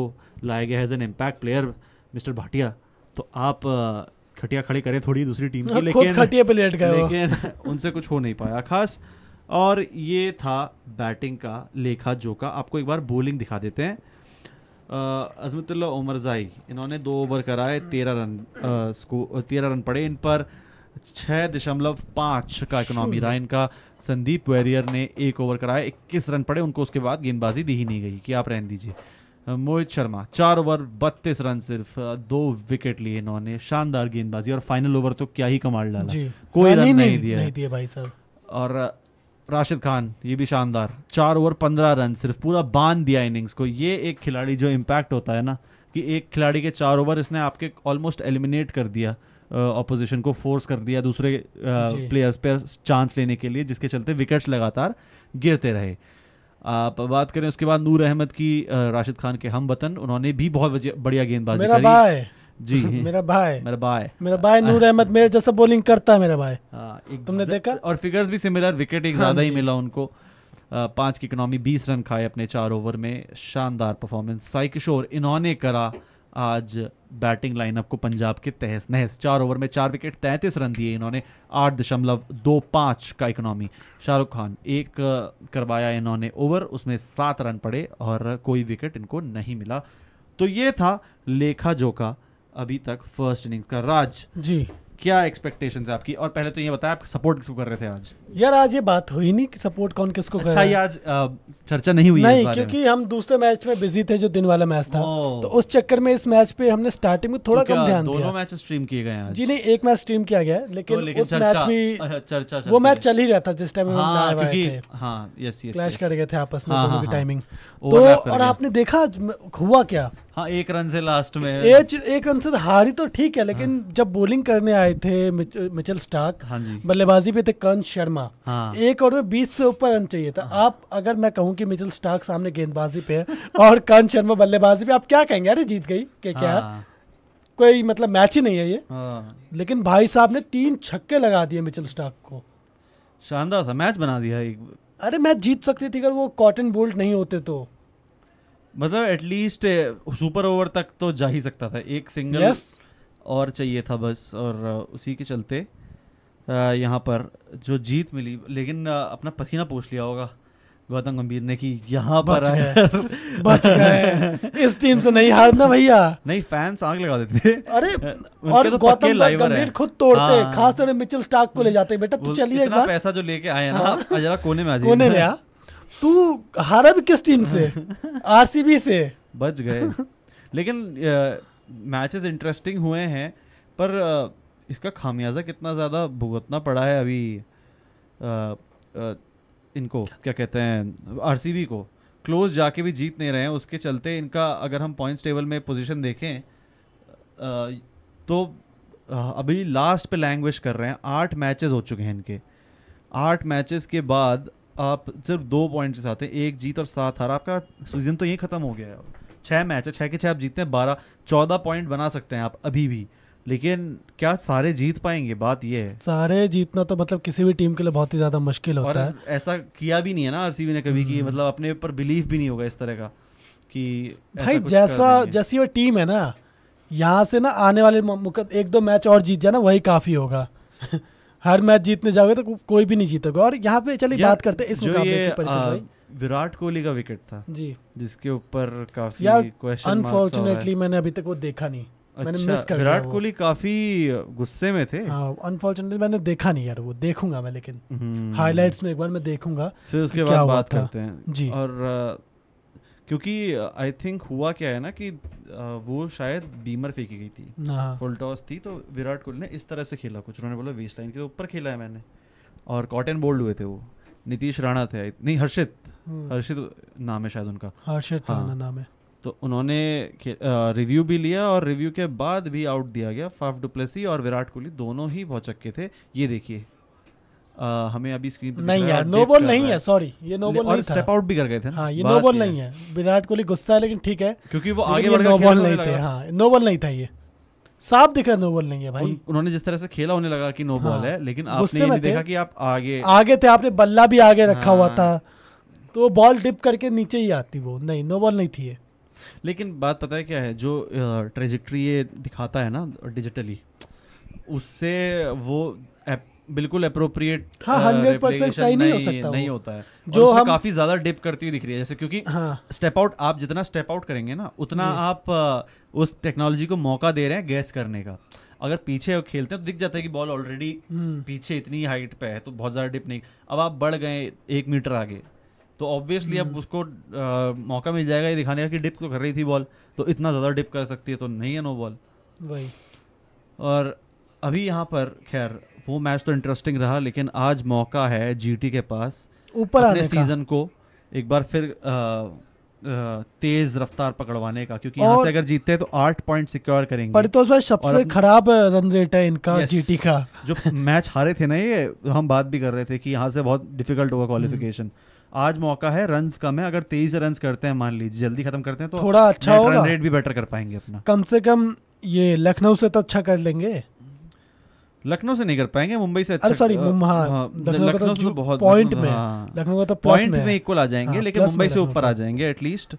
लाया गया as an impact player mister Bhatia तो आप खटिया खड़े करें थोड़ी दूसरी टीम की हाँ, लेकिन खटिया पे लेट गए लेकिन उनसे कुछ हो नहीं पाया खास और ये था बैटिंग का लेखा जोखा आपको एक बार बोलिंग दिखा देते हैं अजमतुल्ला उमरजाई इन्होंने दो ओवर कराए तेरह रन स्को तेरह रन पड़े इन पर छः दशमलव पाँच का इकोनॉमी रहा इनका संदीप वैरियर ने एक ओवर कराया इक्कीस रन पड़े उनको उसके बाद गेंदबाजी दी ही नहीं गई कि आप रहन दीजिए मोहित शर्मा चार ओवर बत्तीस रन सिर्फ दो विकेट लिए इन्होंने शानदार गेंदबाजी और फाइनल ओवर तो क्या ही कमाल डाला कोई रन नहीं, नहीं दिया, नहीं दिया भाई साहब और राशिद खान ये भी शानदार चार ओवर पंद्रह रन सिर्फ पूरा बांध दिया इनिंग्स को ये एक खिलाड़ी जो इम्पैक्ट होता है ना कि एक खिलाड़ी के चार ओवर इसने आपके ऑलमोस्ट एलिमिनेट कर दिया ऑपोजिशन को फोर्स कर दिया दूसरे प्लेयर्स पर चांस लेने के लिए जिसके चलते विकेट्स लगातार गिरते रहे आप बात करें उसके बाद नूर अहमद की राशिद खान के हम वतन उन्होंने भी बहुत बढ़िया गेंदबाजी करी जी मेरा भाई मेरा भाई मेरा भाई नूर अहमद मेरे जैसा बॉलिंग करता है मेरा भाई आ, हाँ, तुमने देखा और फिगर्स भी सिमिलर विकेट एक हाँ ज्यादा ही मिला उनको पांच की इकोनॉमी बीस रन खाए अपने चार ओवर में शानदार परफॉर्मेंस साई किशोर इन्होंने करा आज बैटिंग लाइनअप को पंजाब के तहस नहस चार ओवर में चार विकेट तैंतीस रन दिए इन्होंने आठ दशमलव दो पाँच का इकोनॉमी शाहरुख खान एक करवाया इन्होंने ओवर उसमें सात रन पड़े और कोई विकेट इनको नहीं मिला तो ये था लेखा जोखा अभी तक फर्स्ट इनिंग्स का राज जी क्या एक्सपेक्टेशंस है आपकी और पहले तो ये बताया आप सपोर्ट किसको कर रहे थे आज यार आज ये बात हुई नहीं कि सपोर्ट कौन किसको कर अच्छा, रहा है आज चर्चा नहीं हुई नहीं क्योंकि हम दूसरे मैच में बिजी थे जो दिन वाला मैच था तो उस चक्कर में इस मैच पे हमने स्टार्टिंग में थोड़ा कम ध्यान दिया दोनों मैच स्ट्रीम किए गए जी नहीं एक मैच स्ट्रीम किया गया तो लेकिन, उस मैच भी चर्चा अच्छा, वो मैच चल ही रहा था जिस टाइम हम हाँ, क्लैश हाँ, कर गए थे आपस में हाँ, दोनों की टाइमिंग तो और आपने देखा हुआ क्या हाँ एक रन से लास्ट में एच एक रन से तो हारी तो ठीक है लेकिन हाँ। जब बॉलिंग करने आए थे मिच, मिचल स्टार्क हाँ जी बल्लेबाजी पे थे कर्ण शर्मा हाँ। एक ओवर में बीस से ऊपर रन चाहिए था हाँ। आप अगर मैं कहूँ कि मिचल स्टार्क सामने गेंदबाजी पे है और कर्ण शर्मा बल्लेबाजी पे आप क्या कहेंगे अरे जीत गई के क्या हाँ। कोई मतलब मैच ही नहीं है ये हाँ। लेकिन भाई साहब ने तीन छक्के लगा दिए मिचल स्टार्क को शानदार था मैच बना दिया एक अरे मैच जीत सकती थी अगर वो कॉटन बोल्ट नहीं होते तो मतलब एटलीस्ट सुपर ओवर तक तो जा ही सकता था एक सिंगल yes. और चाहिए था बस और uh, उसी के चलते uh, यहाँ पर जो जीत मिली लेकिन uh, अपना पसीना पोछ लिया होगा गौतम गंभीर ने कि यहाँ पर आया बच गए इस टीम से नहीं हारना भैया नहीं फैंस आग लगा देते अरे तो और तो गौतम गंभीर खुद तोड़ते हाँ। खास तरह मिचेल स्टार्क को ले जाते बेटा तू चलिए एक बार पैसा जो लेके आए ना हाँ। जरा कोने में आ कोने में आ तू हारा भी किस टीम से आरसीबी से बच गए लेकिन मैचेस इंटरेस्टिंग हुए हैं पर uh, इसका खामियाजा कितना ज़्यादा भुगतना पड़ा है अभी uh, uh, इनको क्या कहते हैं आरसीबी को क्लोज जाके भी जीत नहीं रहे हैं उसके चलते इनका अगर हम पॉइंट्स टेबल में पोजीशन देखें तो अभी लास्ट पे लैंग्वेज कर रहे हैं आठ मैचेस हो चुके हैं इनके आठ मैचेस के बाद आप सिर्फ दो पॉइंट के साथ हैं एक जीत और सात हार आपका सीजन तो यही ख़त्म हो गया है छः मैच है छः के छः आप जीतते हैं बारह चौदह पॉइंट बना सकते हैं आप अभी भी लेकिन क्या सारे जीत पाएंगे बात ये है सारे जीतना तो मतलब किसी भी टीम के लिए बहुत ही ज़्यादा मुश्किल होता है ऐसा किया भी नहीं है ना आर ने कभी कि हम्म। मतलब अपने ऊपर बिलीव भी नहीं होगा इस तरह का कि भाई जैसा जैसी वो टीम है ना यहाँ से ना आने वाले एक दो मैच और जीत जाए ना वही काफ़ी होगा हर मैच जीतने जाओगे तो कोई भी नहीं जीतेगा और यहाँ पे चलिए बात करते हैं इस मुकाबले की विराट कोहली का विकेट था जी जिसके ऊपर काफी क्वेश्चन अनफॉर्चुनेटली मैंने अभी तक वो देखा नहीं अच्छा, मैंने मिस कर विराट कोहली काफी गुस्से में थे अनफॉर्चुनेटली हाँ, मैंने देखा नहीं यार वो देखूंगा मैं लेकिन हाईलाइट्स हम्म। में एक बार मैं देखूंगा फिर उसके बाद बात करते हैं जी और क्योंकि आई थिंक हुआ क्या है ना कि वो शायद बीमर फेंकी गई थी फुल हाँ। टॉस थी तो विराट कोहली ने इस तरह से खेला कुछ उन्होंने बोला वेस्ट लाइन के तो ऊपर खेला है मैंने और कॉटन बोल्ड हुए थे वो नीतीश राणा थे नहीं हर्षित हम्म। हर्षित नाम है शायद उनका हर्षित हाँ, नाम है तो उन्होंने रिव्यू भी लिया और रिव्यू के बाद भी आउट दिया गया फाफ डुप्लेसी और विराट कोहली दोनों ही बहुत चक्के थे ये देखिए हमें अभी स्क्रीन नहीं यार नो बॉल नहीं है सॉरी ये नो बॉल नहीं स्टेप आउट भी कर गए थे हाँ ये नो बॉल नहीं है विराट कोहली गुस्सा है लेकिन ठीक है क्योंकि वो आगे नो बॉल नहीं थे हाँ नो बॉल नहीं था ये साफ दिख रहा नो बॉल नहीं है भाई उन, उन्होंने जिस तरह से खेला होने लगा कि नो बॉल हाँ, है लेकिन आपने ये नहीं देखा कि आप आगे आगे थे आपने बल्ला भी आगे रखा हुआ हाँ। था तो बॉल डिप करके नीचे ही आती वो नहीं नो बॉल नहीं थी लेकिन बात पता है क्या है जो ट्रेजेक्ट्री ये दिखाता है ना डिजिटली उससे वो बिल्कुल अप्रोप्रिएट हंड्रेड परसेंट सही नहीं, नहीं हो सकता नहीं होता है जो हम काफी ज्यादा डिप करती हुई दिख रही है जैसे क्योंकि स्टेप हाँ। आउट आप जितना स्टेप आउट करेंगे ना उतना आप uh, उस टेक्नोलॉजी को मौका दे रहे हैं गैस करने का अगर पीछे खेलते हैं तो दिख जाता है कि बॉल ऑलरेडी हम्म। पीछे इतनी हाइट पे है तो बहुत ज़्यादा डिप नहीं अब आप बढ़ गए एक मीटर आगे तो ऑब्वियसली अब हम्म। उसको आ, uh, मौका मिल जाएगा ये दिखाने का कि डिप तो कर रही थी बॉल तो इतना ज़्यादा डिप कर सकती है तो नहीं है नो बॉल वही और अभी यहाँ पर खैर वो मैच तो इंटरेस्टिंग रहा लेकिन आज मौका है जीटी के पास ऊपर आने सीजन को एक बार फिर आ, आ, तेज रफ्तार पकड़वाने का क्योंकि यहां से अगर जीतते हैं तो आठ पॉइंट सिक्योर करेंगे पर तो सबसे खराब रन रेट है इनका जीटी का जो मैच हारे थे ना ये हम बात भी कर रहे थे कि यहाँ से बहुत डिफिकल्ट होगा क्वालिफिकेशन हम्म। आज मौका है रन कम है अगर तेईस रन करते हैं मान लीजिए जल्दी खत्म करते हैं तो थोड़ा अच्छा होगा रेट भी बेटर कर पाएंगे अपना कम से कम ये लखनऊ से तो अच्छा कर लेंगे लखनऊ से नहीं कर पाएंगे मुंबई से अच्छा सॉरी लखनऊ पॉइंट में लखनऊ का तो पॉइंट तो में इक्वल हाँ। तो आ जाएंगे हाँ, लेकिन मुंबई से ऊपर आ जाएंगे एटलीस्ट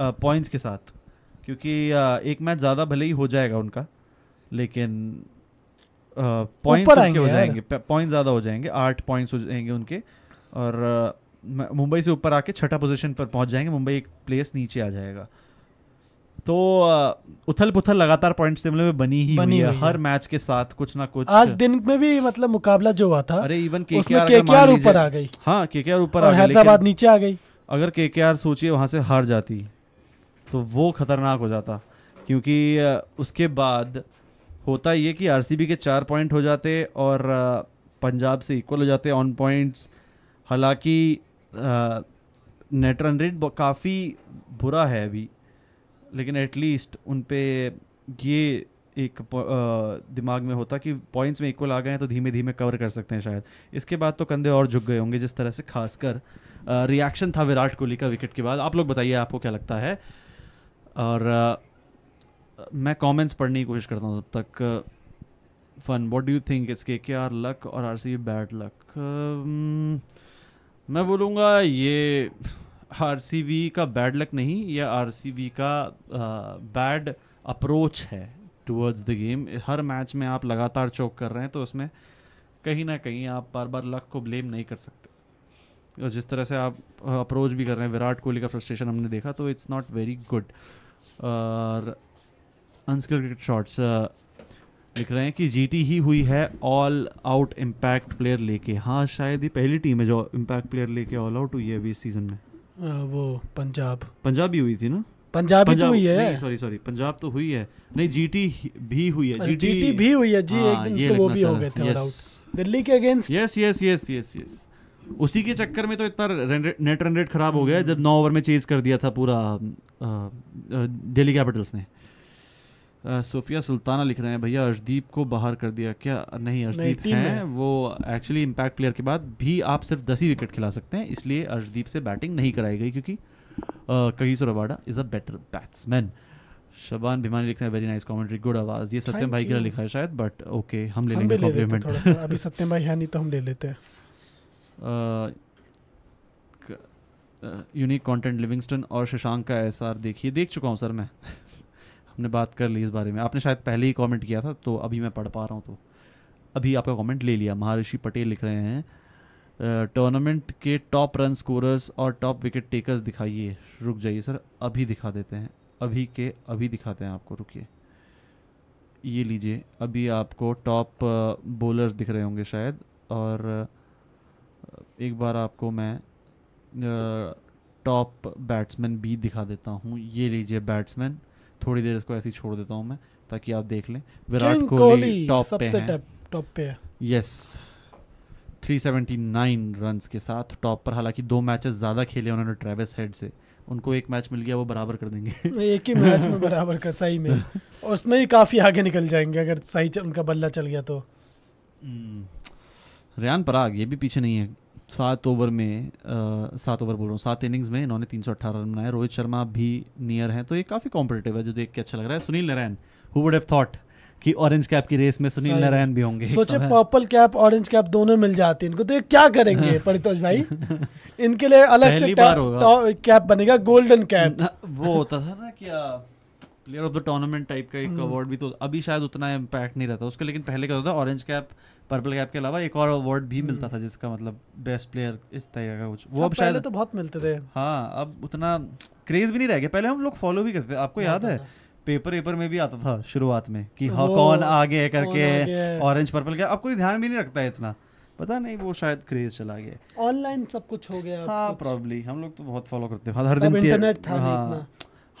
पॉइंट्स के साथ क्योंकि एक मैच ज्यादा भले ही हो जाएगा उनका लेकिन पॉइंट्स हो जाएंगे पॉइंट ज्यादा हो जाएंगे आठ पॉइंट्स हो जाएंगे उनके और मुंबई से ऊपर आके छठा पोजीशन पर पहुंच जाएंगे मुंबई एक प्लेस नीचे आ जाएगा तो उथल पुथल लगातार पॉइंट टेबल में बनी ही बनी हुई, है हर मैच के साथ कुछ ना कुछ आज दिन में भी मतलब मुकाबला जो हुआ था अरे इवन के ऊपर आ गई हाँ के ऊपर और हैदराबाद नीचे आ गई अगर आर सोचिए वहां से हार जाती तो वो खतरनाक हो जाता क्योंकि उसके बाद होता ये कि आरसीबी के चार पॉइंट हो जाते और पंजाब से इक्वल हो जाते ऑन पॉइंट्स हालांकि नेट रन रेट काफ़ी बुरा है अभी लेकिन एटलीस्ट उन पर ये एक दिमाग में होता कि पॉइंट्स में इक्वल आ गए हैं तो धीमे धीमे कवर कर सकते हैं शायद इसके बाद तो कंधे और झुक गए होंगे जिस तरह से खासकर रिएक्शन था विराट कोहली का विकेट के बाद आप लोग बताइए आपको क्या लगता है और मैं कमेंट्स पढ़ने की कोशिश करता हूँ तब तक fun what do you think it's K K R luck और आर सी बैड लक मैं बोलूँगा ये आरसीबी का बैड लक नहीं या आरसीबी का बैड अप्रोच है टूवर्ड्स द गेम हर मैच में आप लगातार चौक कर रहे हैं तो उसमें कहीं ना कहीं आप बार बार लक को ब्लेम नहीं कर सकते और जिस तरह से आप अप्रोच भी कर रहे हैं विराट कोहली का फ्रस्ट्रेशन हमने देखा तो इट्स नॉट वेरी गुड और अनस्किल क्रिकेट शॉट्स लिख रहे हैं कि जीटी ही हुई है ऑल आउट इम्पैक्ट प्लेयर लेके हाँ शायद ही पहली टीम है जो इम्पैक्ट प्लेयर लेके ऑल आउट हुई है अभी इस सीज़न में वो पंजाब पंजाब भी हुई थी ना पंजाबी पंजाब, तो हुई है सॉरी सॉरी पंजाब तो हुई है नहीं जीटी भी हुई है जीटी, अच्छा, जीटी भी हुई है जी हाँ, एक दिन तो वो भी हो गए थे दिल्ली के against yes yes yes yes yes उसी के चक्कर में तो इतना नेट रन रेट खराब हो गया जब नौ ओवर में चेज कर दिया था पूरा दिल्ली कैपिटल्स ने सोफिया सुल्ताना लिख रहे हैं भैया अर्शदीप को बाहर कर दिया क्या नहीं अर्शदीप हैं वो एक्चुअली इम्पैक्ट प्लेयर के बाद भी आप सिर्फ दस ही विकेट खिला सकते हैं इसलिए अर्शदीप से बैटिंग नहीं कराई गई क्योंकि कही Rabada is a better batsman Shaban Bhimani लिख रहे हैं वेरी नाइस कॉमेंट्री गुड आवाज ये सत्यम भाई के लिए लिखा है शायद बट ओके हम ले लेंगे कॉम्प्लीमेंट अभी सत्यम भाई है नहीं तो हम ले लेते हैं यूनिक कंटेंट लिविंगस्टन और शशांक का एसआर देखिए देख चुका हूँ सर मैं हमने बात कर ली इस बारे में आपने शायद पहले ही कमेंट किया था तो अभी मैं पढ़ पा रहा हूँ तो अभी आपका कमेंट ले लिया महर्षि पटेल लिख रहे हैं टूर्नामेंट के टॉप रन स्कोरर्स और टॉप विकेट टेकर्स दिखाइए रुक जाइए सर अभी दिखा देते हैं अभी के अभी दिखाते हैं आपको रुकिए ये लीजिए अभी आपको टॉप बॉलर्स दिख रहे होंगे शायद और एक बार आपको मैं टॉप बैट्समैन भी दिखा देता हूँ ये लीजिए बैट्समैन थोड़ी देर इसको ऐसे ही छोड़ देता हूँ मैं ताकि आप देख लें विराट कोहली टॉप पे हैं टॉप पे है यस 379 रन्स के साथ टॉप पर हालांकि दो मैचेस ज़्यादा खेले उन्होंने ट्रेविस हेड से उनको एक मैच मिल गया वो बराबर कर देंगे एक ही मैच में बराबर कर सही में और उसमें ही काफ़ी आगे निकल जाएंगे अगर सही उनका बल्ला चल गया तो रियान hmm. पराग ये भी पीछे नहीं है सात ओवर में सात ओवर बोल रहा हूँ सात इनिंग्स में इन्होंने तीन सौ अट्ठारह रन बनाए रोहित शर्मा भी नियर हैं तो ये काफ़ी कॉम्पिटेटिव है जो देख के अच्छा लग रहा है Sunil Narayan who would have thought कि ऑरेंज कैप की रेस में सुनील नारायण भी होंगे सोचे पर्पल कैप ऑरेंज कैप दोनों मिल जाते हैं इनको तो ये क्या करेंगे हाँ। परितोष भाई इनके लिए अलग से कैप बनेगा गोल्डन कैप वो होता था ना क्या player of the tournament type का एक अवार्ड हम्म। भी तो अभी शायद उतना इम्पैक्ट नहीं रहता उसके लेकिन पहले क्या होता था ऑरेंज कैप पर्पल कैप के अलावा एक और अवार्ड भी हम्म। मिलता था जिसका मतलब बेस्ट प्लेयर इस तरह का कुछ वो हाँ, अब शायद तो बहुत मिलते थे हाँ अब उतना क्रेज भी नहीं रह गया पहले हम लोग फॉलो भी करते थे आपको याद है पेपर वेपर में भी आता था शुरुआत में कि हाँ कौन आगे करके ऑरेंज पर्पल क्या अब कोई ध्यान भी नहीं रखता है इतना पता नहीं वो शायद क्रेज चला गया ऑनलाइन सब कुछ हो गया हाँ प्रॉब्ली हम लोग तो बहुत फॉलो करते हैं हर दिन इंटरनेट था हाँ इतना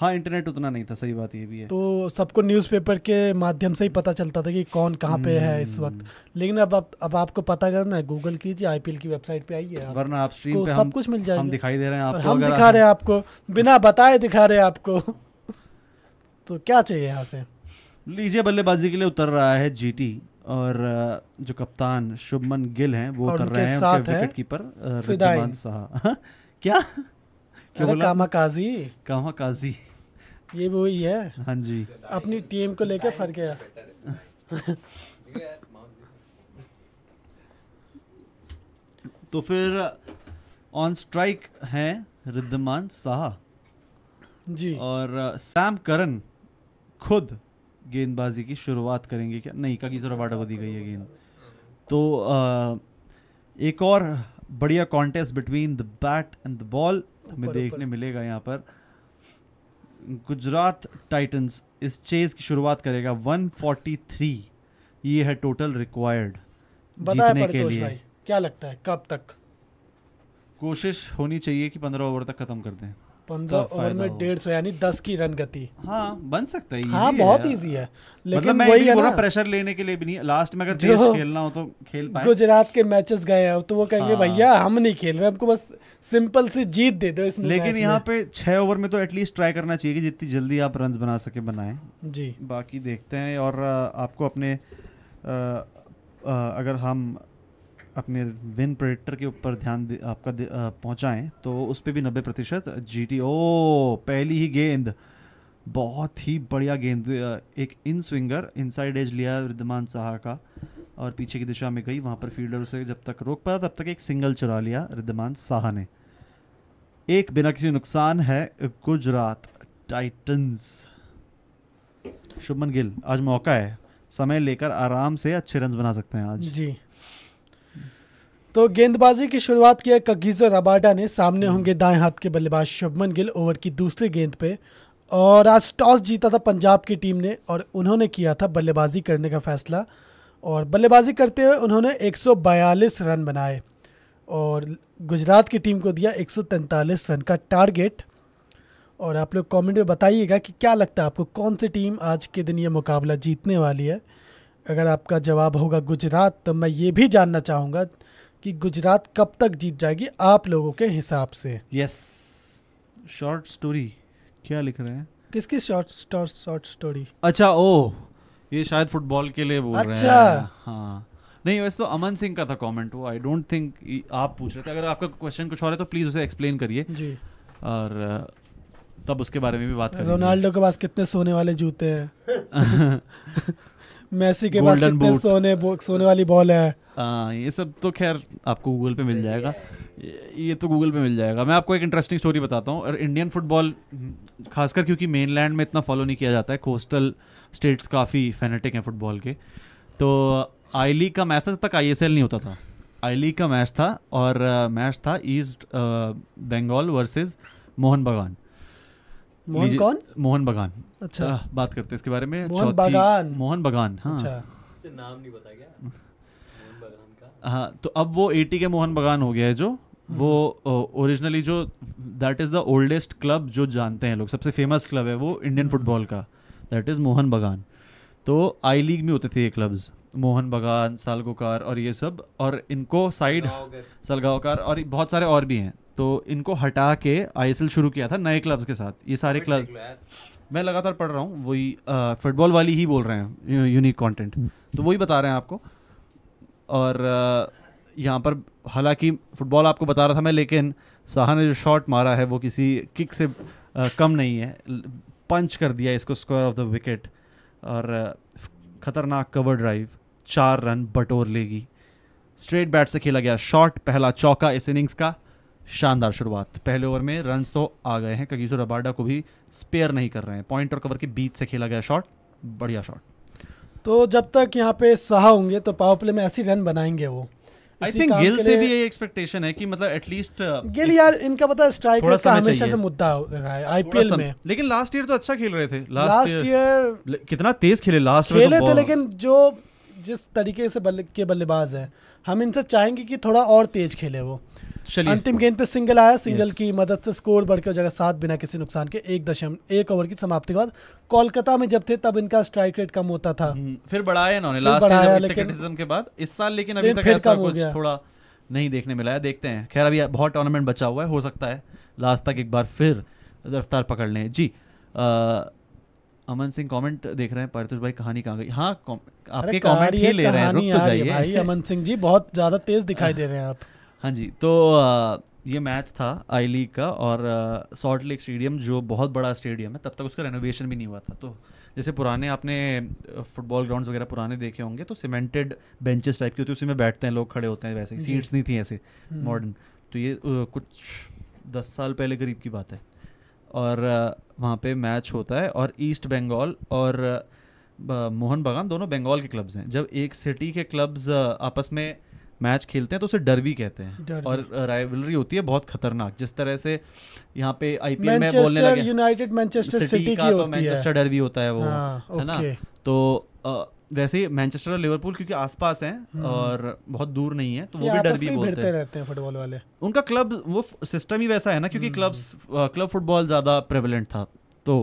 हाँ इंटरनेट उतना नहीं था सही बात ये भी है तो सबको न्यूज़पेपर के माध्यम से ही पता चलता था कि कौन कहाँ पे है इस वक्त हम्म। लेकिन अब आप अब आपको पता करना है गूगल कीजिए आईपीएल की वेबसाइट पे आइए वरना आप स्ट्रीम पे सब कुछ मिल जाएगा हम दिखाई दे रहे हैं आपको हम दिखा रहे हैं आपको बिना बताए दिखा रहे हैं आपको तो क्या चाहिए यहाँ से लीजिए बल्लेबाजी के लिए उतर रहा है जीटी और जो कप्तान शुभमन गिल हैं वो उतर रहे हैं साथ विकेट कीपर शाह क्या क्या कामा काजी कामा काजी ये भी वही है हाँ जी अपनी टीम को लेकर फट गया तो फिर ऑन स्ट्राइक हैं रिद्धमान साहा जी और सैम uh, करन खुद गेंदबाजी की शुरुआत करेंगे क्या नहीं काकी सोरावाटा को दी गई है गेंद तो आ, uh, एक और बढ़िया contest between the bat and the ball हमें देखने मिलेगा यहाँ पर गुजरात टाइटन्स इस चेज की शुरुआत करेगा 143 ये है टोटल रिक्वायर्ड जीतने के लिए भाई क्या लगता है कब तक कोशिश होनी चाहिए कि 15 ओवर तक खत्म कर दें पंद्रह ओवर में डेढ़ सौ यानी दस की रन गति हाँ बन सकता है हाँ बहुत इजी है मतलब लेकिन मतलब वही है ना प्रेशर लेने के लिए भी नहीं लास्ट में अगर खेलना हो तो खेल पाए गुजरात के मैचेस गए हैं तो वो कहेंगे हाँ। भैया हम नहीं खेल रहे हमको बस सिंपल से जीत दे दो इस लेकिन यहाँ पे छह ओवर में तो एटलीस्ट ट्राई करना चाहिए कि जितनी जल्दी आप रन बना सके बनाए जी बाकी देखते हैं और आपको अपने अगर हम अपने विन प्रेडिक्टर के ऊपर ध्यान आपका पहुंचाएं तो उस पर भी नब्बे प्रतिशत जी ओ पहली ही गेंद बहुत ही बढ़िया गेंद एक इन स्विंगर इनसाइड एज लिया विद्यमान साहा का और पीछे की दिशा में गई वहां पर फील्डर उसे जब तक रोक पाया तब तक एक सिंगल चुरा लिया रिद्धमान साहा ने एक बिना किसी नुकसान है गुजरात टाइटंस शुभमन गिल आज मौका है समय लेकर आराम से अच्छे रन बना सकते हैं आज जी तो गेंदबाजी की शुरुआत किया कगीजो रबाडा ने सामने होंगे दाएं हाथ के बल्लेबाज शुभमन गिल ओवर की दूसरी गेंद पे और आज टॉस जीता था पंजाब की टीम ने और उन्होंने किया था बल्लेबाजी करने का फैसला और बल्लेबाजी करते हुए उन्होंने 142 रन बनाए और गुजरात की टीम को दिया 143 रन का टारगेट और आप लोग कमेंट में बताइएगा कि क्या लगता है आपको कौन सी टीम आज के दिन ये मुकाबला जीतने वाली है अगर आपका जवाब होगा गुजरात तो मैं ये भी जानना चाहूँगा कि गुजरात कब तक जीत जाएगी आप लोगों के हिसाब से यस शॉर्ट स्टोरी क्या लिख रहे हैं किसकी शॉर्ट शॉर्ट स्टोरी अच्छा ओ ये शायद फुटबॉल के लिए बोल अच्छा। रहे हैं अच्छा। हाँ नहीं वैसे तो अमन सिंह का था कमेंट वो आई डोंट थिंक आप पूछ रहे थे अगर आपका क्वेश्चन कुछ और है तो प्लीज उसे एक्सप्लेन करिए जी और तब उसके बारे में भी बात करेंगे रोनाल्डो के पास कितने सोने वाले जूते हैं मेसी के पास कितने सोने सोने वाली बॉल है आ, हाँ, ये सब तो खैर आपको गूगल पे मिल जाएगा ये तो गूगल पे मिल जाएगा मैं आपको एक इंटरेस्टिंग स्टोरी बताता हूँ और इंडियन फुटबॉल खासकर क्योंकि मेनलैंड में इतना फॉलो नहीं किया जाता है कोस्टल स्टेट्स काफ़ी फैनेटिक हैं फुटबॉल के तो आई लीग का मैच था तब तक आई एस एल नहीं होता था आई लीग का मैच था और मैच था ईस्ट बंगाल वर्सेस मोहन बगान मोहन कौन मोहन बगान अच्छा आ, बात करते हैं इसके बारे में मोहन बगान मोहन बगान हाँ अच्छा। नाम नहीं बताया गया हाँ तो अब वो एटी के मोहन बगान हो गया है जो हम्म। वो ओरिजिनली जो that is the oldest club जो जानते हैं लोग सबसे फेमस क्लब है वो इंडियन हम्म। फुटबॉल का दैट इज़ मोहन बगान तो आई लीग में होते थे ये क्लब्स मोहन बगान सालगोकार और ये सब और इनको साइड सलगावकार और बहुत सारे और भी हैं तो इनको हटा के आई शुरू किया था नए क्लब्स के साथ ये सारे क्लब मैं लगातार पढ़ रहा हूँ वही फुटबॉल वाली ही बोल रहे हैं यूनिक कंटेंट तो वही बता रहे हैं आपको और यहाँ पर हालांकि फुटबॉल आपको बता रहा था मैं लेकिन साहा ने जो शॉट मारा है वो किसी किक से कम नहीं है पंच कर दिया इसको स्क्वायर ऑफ द विकेट और ख़तरनाक कवर ड्राइव चार रन बटोर लेगी स्ट्रेट बैट से खेला गया शॉट पहला चौका इस इनिंग्स का शानदार शुरुआत पहले ओवर में रन्स तो आ गए हैं कगीसो रबाडा को भी स्पेयर नहीं कर रहे हैं पॉइंट और कवर के बीच से खेला गया शॉट बढ़िया शॉट तो जब तक यहाँ पे सहा होंगे तो पावर प्ले में ऐसी रन बनाएंगे वो आई थिंक गिल से भी एक्सपेक्टेशन है कि मतलब एटलीस्ट uh, गिल यार इनका पता का हमेशा से मुद्दा रहा है आईपीएल में लेकिन लास्ट ईयर तो अच्छा खेल रहे थे लास्ट ईयर कितना तेज खेले लास्ट तो खेले थे लेकिन जो जिस तरीके से बल्ले के बल्लेबाज हैं हम इनसे चाहेंगे कि थोड़ा और तेज खेले वो चलिए अंतिम गेंद पे सिंगल आया सिंगल की मदद से स्कोर बढ़कर जगह सात बिना किसी नुकसान के एक दशम एक ओवर की समाप्ति के बाद कोलकाता में जब थे तब इनका स्ट्राइक रेट कम होता था हम्म, फिर बढ़ाया इन्होंने लास्ट लेकिन के बाद इस साल लेकिन अभी तक ऐसा कुछ थोड़ा नहीं देखने मिला है देखते हैं खैर अभी बहुत टूर्नामेंट बचा हुआ है हो सकता है लास्ट तक एक बार फिर रफ्तार पकड़ लें जी अमन सिंह कमेंट देख रहे हैं पारितोष भाई कहानी कहाँ गई हाँ आपके कमेंट ही ले रहे हैं रुक तो जाइए भाई अमन सिंह जी बहुत ज्यादा तेज दिखाई दे रहे हैं आप हाँ जी तो ये मैच था आई लीग का और सॉल्ट लेक स्टेडियम जो बहुत बड़ा स्टेडियम है तब तक उसका रेनोवेशन भी नहीं हुआ था तो जैसे पुराने आपने फुटबॉल ग्राउंड्स वगैरह पुराने देखे होंगे तो सीमेंटेड बेंचेस टाइप की होती है उसी में बैठते हैं लोग खड़े होते हैं वैसे सीट्स नहीं थी ऐसे मॉडर्न हम्म। तो ये कुछ दस साल पहले करीब की बात है और वहाँ पे मैच होता है और ईस्ट बंगाल और मोहन बगान दोनों बंगाल के क्लब्स हैं जब एक सिटी के क्लब्स आपस में मैच खेलते हैं तो उसे डर भी कहते हैं और राइवलरी होती है बहुत खतरनाक जिस तरह से यहाँ पे आईपीएल में बोलने लगे यूनाइटेड मैनचेस्टर सिटी का तो मैनचेस्टर डर भी होता है वो हाँ, है ना तो वैसे ही मैनचेस्टर और लिवरपूल क्योंकि आसपास हैं हम्म। और बहुत दूर नहीं है तो वो भी डर भी बोलते हैं रहते हैं फुटबॉल वाले उनका क्लब वो सिस्टम ही वैसा है ना क्योंकि क्लब्स क्लब फुटबॉल ज़्यादा प्रेवलेंट था तो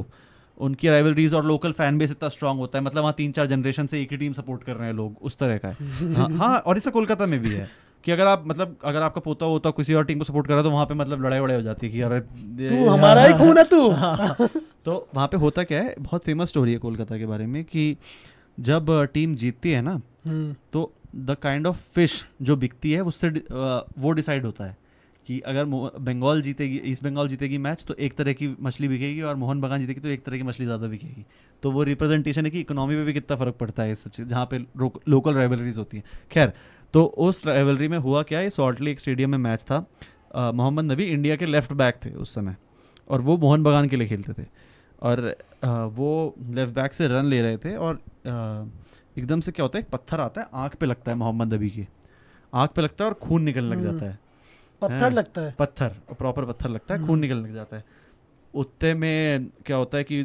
उनकी राइवलरीज और लोकल फैन बेस इतना स्ट्रांग होता है मतलब वहाँ तीन चार जनरेशन से एक ही टीम सपोर्ट कर रहे हैं लोग उस तरह का है हाँ, हाँ, और इसका कोलकाता में भी है कि अगर आप मतलब अगर आपका पोता होता किसी और टीम को सपोर्ट कर रहा है तो वहाँ पे मतलब लड़ाई वड़ाई हो जाती है कि अरे तू हमारा ही खून है तू हाँ, हाँ। तो वहाँ पे होता क्या है बहुत फेमस स्टोरी है कोलकाता के बारे में कि जब टीम जीतती है ना हम्म। तो द काइंड ऑफ फिश जो बिकती है उससे वो डिसाइड होता है कि अगर बंगाल जीतेगी ईस्ट बंगाल जीतेगी मैच तो एक तरह की मछली बिकेगी और मोहन बगान जीतेगी तो एक तरह की मछली ज़्यादा बिकेगी तो वो रिप्रेजेंटेशन है कि इकोनॉमी पे भी कितना फ़र्क पड़ता है इस जहाँ पे लोकल राइवलरीज होती हैं खैर तो उस राइवलरी में हुआ क्या ये सॉल्ट लेक स्टेडियम में मैच था मोहम्मद नबी इंडिया के लेफ्ट बैक थे उस समय और वो मोहन बगान के लिए खेलते थे और आ, वो लेफ्ट बैक से रन ले रहे थे और एकदम से क्या होता है एक पत्थर आता है आँख पे लगता है मोहम्मद नबी की आँख पे लगता है और खून निकलने लग हम्म। जाता है पत्थर हाँ, लगता है पत्थर प्रॉपर पत्थर लगता है खून हम्म। निकलने लग जाता है उत्ते में क्या होता है कि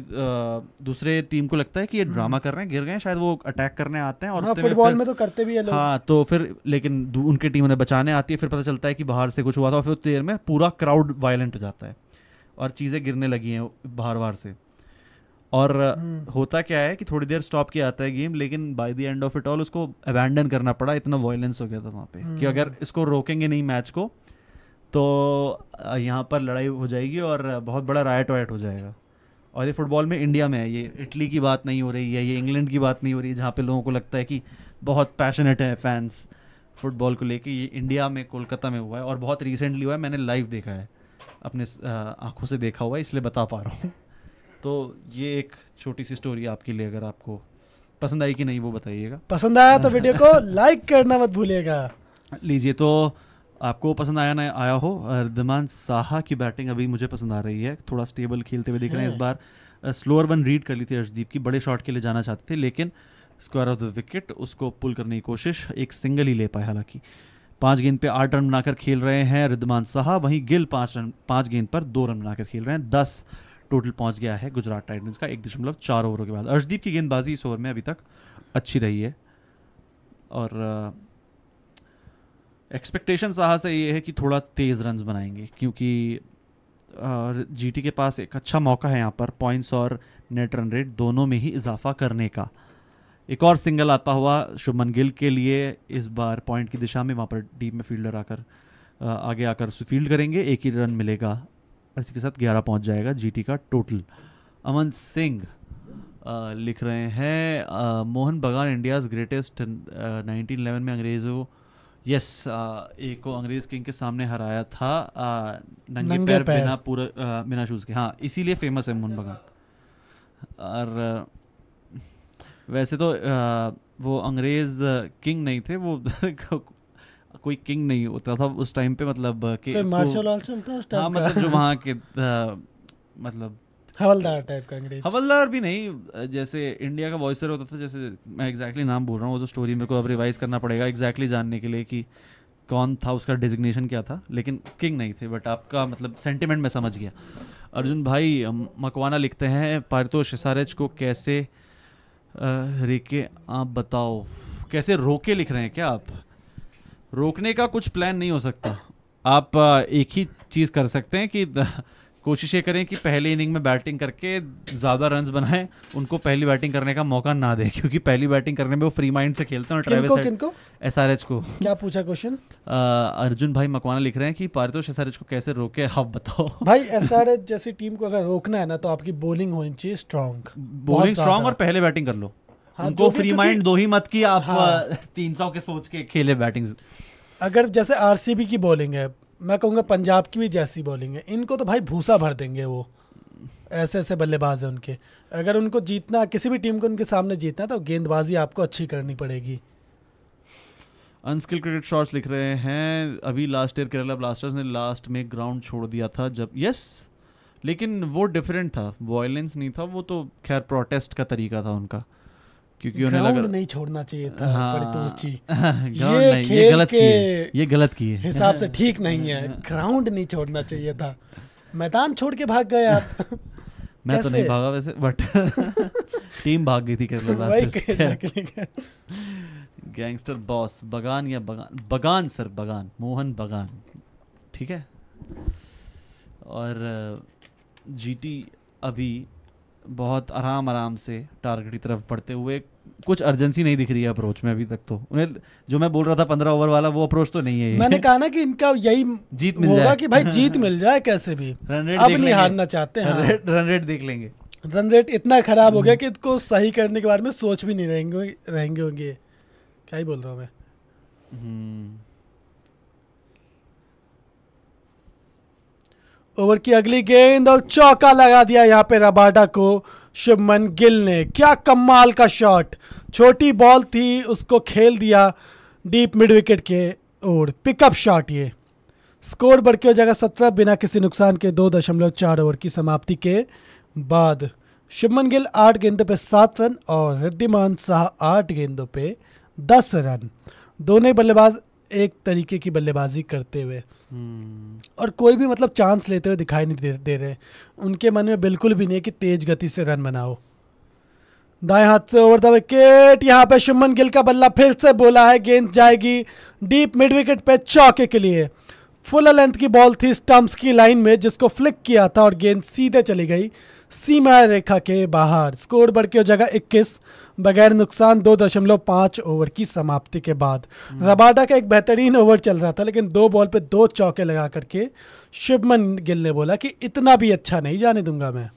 दूसरे टीम को लगता है कि ये ड्रामा हम्म। कर रहे हैं गिर गए शायद वो अटैक करने आते हैं और हाँ, फुटबॉल में, तो करते भी है लोग हाँ तो फिर लेकिन उनकी टीम उन्हें बचाने आती है फिर पता चलता है कि बाहर से कुछ हुआ था और फिर उतनी देर में पूरा क्राउड वायलेंट हो जाता है और चीज़ें गिरने लगी हैं बाहर बाहर से और हम्म। होता क्या है कि थोड़ी देर स्टॉप किया आता है गेम लेकिन by the end of it all उसको अबैंडन करना पड़ा इतना वायलेंस हो गया था वहाँ पे कि अगर इसको रोकेंगे नहीं मैच को तो यहाँ पर लड़ाई हो जाएगी और बहुत बड़ा रायट वायट हो जाएगा और ये फुटबॉल में इंडिया में है ये इटली की बात नहीं हो रही है ये इंग्लैंड की बात नहीं हो रही है जहाँ पे लोगों को लगता है कि बहुत पैशनेट है फैंस फुटबॉल को लेके ये इंडिया में कोलकाता में हुआ है और बहुत रिसेंटली हुआ है मैंने लाइव देखा है अपने आँखों से देखा हुआ है इसलिए बता पा रहा हूँ तो ये एक छोटी सी स्टोरी आपके लिए अगर आपको पसंद आई कि नहीं वो बताइएगा पसंद आया तो वीडियो को लाइक करना मत भूलिएगा लीजिए तो आपको पसंद आया ना आया हो अर्दमान साहा की बैटिंग अभी मुझे पसंद आ रही है थोड़ा स्टेबल खेलते हुए दिख रहे हैं इस बार स्लोअर वन रीड कर ली थी अर्शदीप की बड़े शॉट के लिए जाना चाहते थे लेकिन स्क्वायर ऑफ द विकेट उसको पुल करने की कोशिश एक सिंगल ही ले पाए हालांकि पाँच गेंद पे आठ रन बनाकर खेल रहे हैं रिद्धमान साहा वहीं गिल पाँच रन पाँच गेंद पर दो रन बनाकर खेल रहे हैं दस टोटल पहुंच गया है गुजरात टाइटन्स का एक दशमलव चार ओवरों के बाद अर्शदीप की गेंदबाजी इस ओवर में अभी तक अच्छी रही है और एक्सपेक्टेशन साहा से ये है कि थोड़ा तेज़ रन बनाएंगे क्योंकि जीटी के पास एक अच्छा मौका है यहाँ पर पॉइंट्स और नेट रन रेट दोनों में ही इजाफा करने का एक और सिंगल आता हुआ शुभमन गिल के लिए इस बार पॉइंट की दिशा में वहाँ पर टीम में फील्डर आकर आगे आकर फील्ड करेंगे एक ही रन मिलेगा और इसी के साथ ग्यारह पहुँच जाएगा जीटी का टोटल अमन सिंह लिख रहे हैं मोहन बगान इंडियाज़ ग्रेटेस्ट नाइनटीन इलेवन में अंग्रेज़ों यस uh, एक को अंग्रेज किंग के सामने हराया था uh, नंगे, नंगे पैर, पैर uh, बिना पूरा बिना शूज़ के हाँ इसीलिए फेमस है मोहन बगान और वैसे तो आ, वो अंग्रेज किंग नहीं थे वो कोई किंग नहीं होता था उस टाइम पे मतलब के मार्शल आर्ट चलता हाँ मतलब जो वहाँ के आ, मतलब हवलदार टाइप का अंग्रेज हवलदार भी नहीं जैसे इंडिया का वॉइसर होता था जैसे मैं एग्जैक्टली नाम बोल रहा हूँ वो तो स्टोरी मेरे को अब रिवाइज करना पड़ेगा एग्जैक्टली जानने के लिए कि कौन था उसका डिजिग्नेशन क्या था लेकिन किंग नहीं थे बट आपका मतलब सेंटिमेंट मैं समझ गया अर्जुन भाई मकवाना लिखते हैं पारितोष सारेज को कैसे रेके आप बताओ कैसे रोके लिख रहे हैं क्या आप रोकने का कुछ प्लान नहीं हो सकता आप एक ही चीज़ कर सकते हैं कि कोशिश ये करें कि पहले इनिंग में बैटिंग करके ज़्यादा रन बनाएं उनको पहली बैटिंग करने का मौका ना दे क्योंकि पहली बैटिंग करने में वो फ्री माइंड से खेलते हैं ट्रेविस एस आर एच को क्या पूछा क्वेश्चन अर्जुन भाई मकवाना लिख रहे हैं कि पारितोष एस आर एच को कैसे रोके आप बताओ भाई एस आर एच जैसी टीम को अगर रोकना है ना तो आपकी बोलिंग होनी चाहिए स्ट्रॉन्ग बॉलिंग स्ट्रॉन्ग और पहले बैटिंग कर लो हाँ, उनको तो फ्री माइंड दो ही मत की आप हाँ। तीन सौ के सोच के खेले बैटिंग अगर जैसे आरसीबी की बॉलिंग है मैं कहूँगा पंजाब की भी जैसी बॉलिंग है इनको तो भाई भूसा भर देंगे वो ऐसे ऐसे बल्लेबाज हैं उनके अगर उनको जीतना किसी भी टीम को उनके सामने जीतना तो गेंदबाजी आपको अच्छी करनी पड़ेगी अनस्किल क्रिकेट शॉट्स लिख रहे हैं अभी लास्ट ईयर केरला ब्लास्टर्स ने लास्ट में ग्राउंड छोड़ दिया था जब यस लेकिन वो डिफरेंट था वायलेंस नहीं था वो तो खैर प्रोटेस्ट का तरीका था उनका क्योंकि उन्हें लगा नहीं छोड़ना चाहिए था हाँ, तो ये, नहीं, ये गलत किए ये गलत की है हिसाब से ठीक नहीं है ग्राउंड नहीं छोड़ना चाहिए था मैदान छोड़ के भाग गए आप मैं तो नहीं भागा वैसे बट टीम भाग गई थी केरला गैंगस्टर बॉस बगान या बगान बगान सर बगान मोहन बगान ठीक है और जीटी uh, अभी बहुत आराम आराम से टारगेट की तरफ बढ़ते हुए कुछ अर्जेंसी नहीं दिख रही है अप्रोच में अभी तक तो उन्हें जो मैं बोल रहा था पंद्रह ओवर वाला वो अप्रोच तो नहीं है मैंने कहा ना कि इनका यही जीत मिल होगा कि भाई जीत मिल जाए कैसे भी रन रेट अब नहीं हारना चाहते हैं रन रेट देख लेंगे रन रेट इतना खराब हो गया हम्म। कि इसको सही करने के बारे में सोच भी नहीं रहेंगे रहेंगे होंगे क्या ही बोल रहा हूँ मैं हम्म। ओवर की अगली गेंद और चौका लगा दिया यहाँ पे रबाडा को शुभमन गिल ने क्या कमाल का शॉट छोटी बॉल थी उसको खेल दिया डीप मिड विकेट के और पिकअप शॉट ये स्कोर बढ़ के हो जाएगा सत्रह बिना किसी नुकसान के दो दशमलव चार ओवर की समाप्ति के बाद शुभमन गिल आठ गेंदों पे सात रन और रिद्धिमान शाह आठ गेंदों पे दस रन दोनों बल्लेबाज एक तरीके की बल्लेबाजी करते हुए और कोई भी मतलब चांस लेते हुए दिखाई नहीं दे, रहे उनके मन में बिल्कुल भी नहीं कि तेज गति से रन बनाओ दाएं हाथ से ओवर द विकेट यहाँ पे शुमन गिल का बल्ला फिर से बोला है गेंद जाएगी डीप मिड विकेट पे चौके के लिए फुल लेंथ की बॉल थी स्टम्प्स की लाइन में जिसको फ्लिक किया था और गेंद सीधे चली गई सीमा रेखा के बाहर स्कोर बढ़ के हो जाएगा 21 बगैर नुकसान दो दशमलव पाँच ओवर की समाप्ति के बाद हम्म। रबाडा का एक बेहतरीन ओवर चल रहा था लेकिन दो बॉल पे दो चौके लगा करके शुभमन गिल ने बोला कि इतना भी अच्छा नहीं जाने दूंगा मैं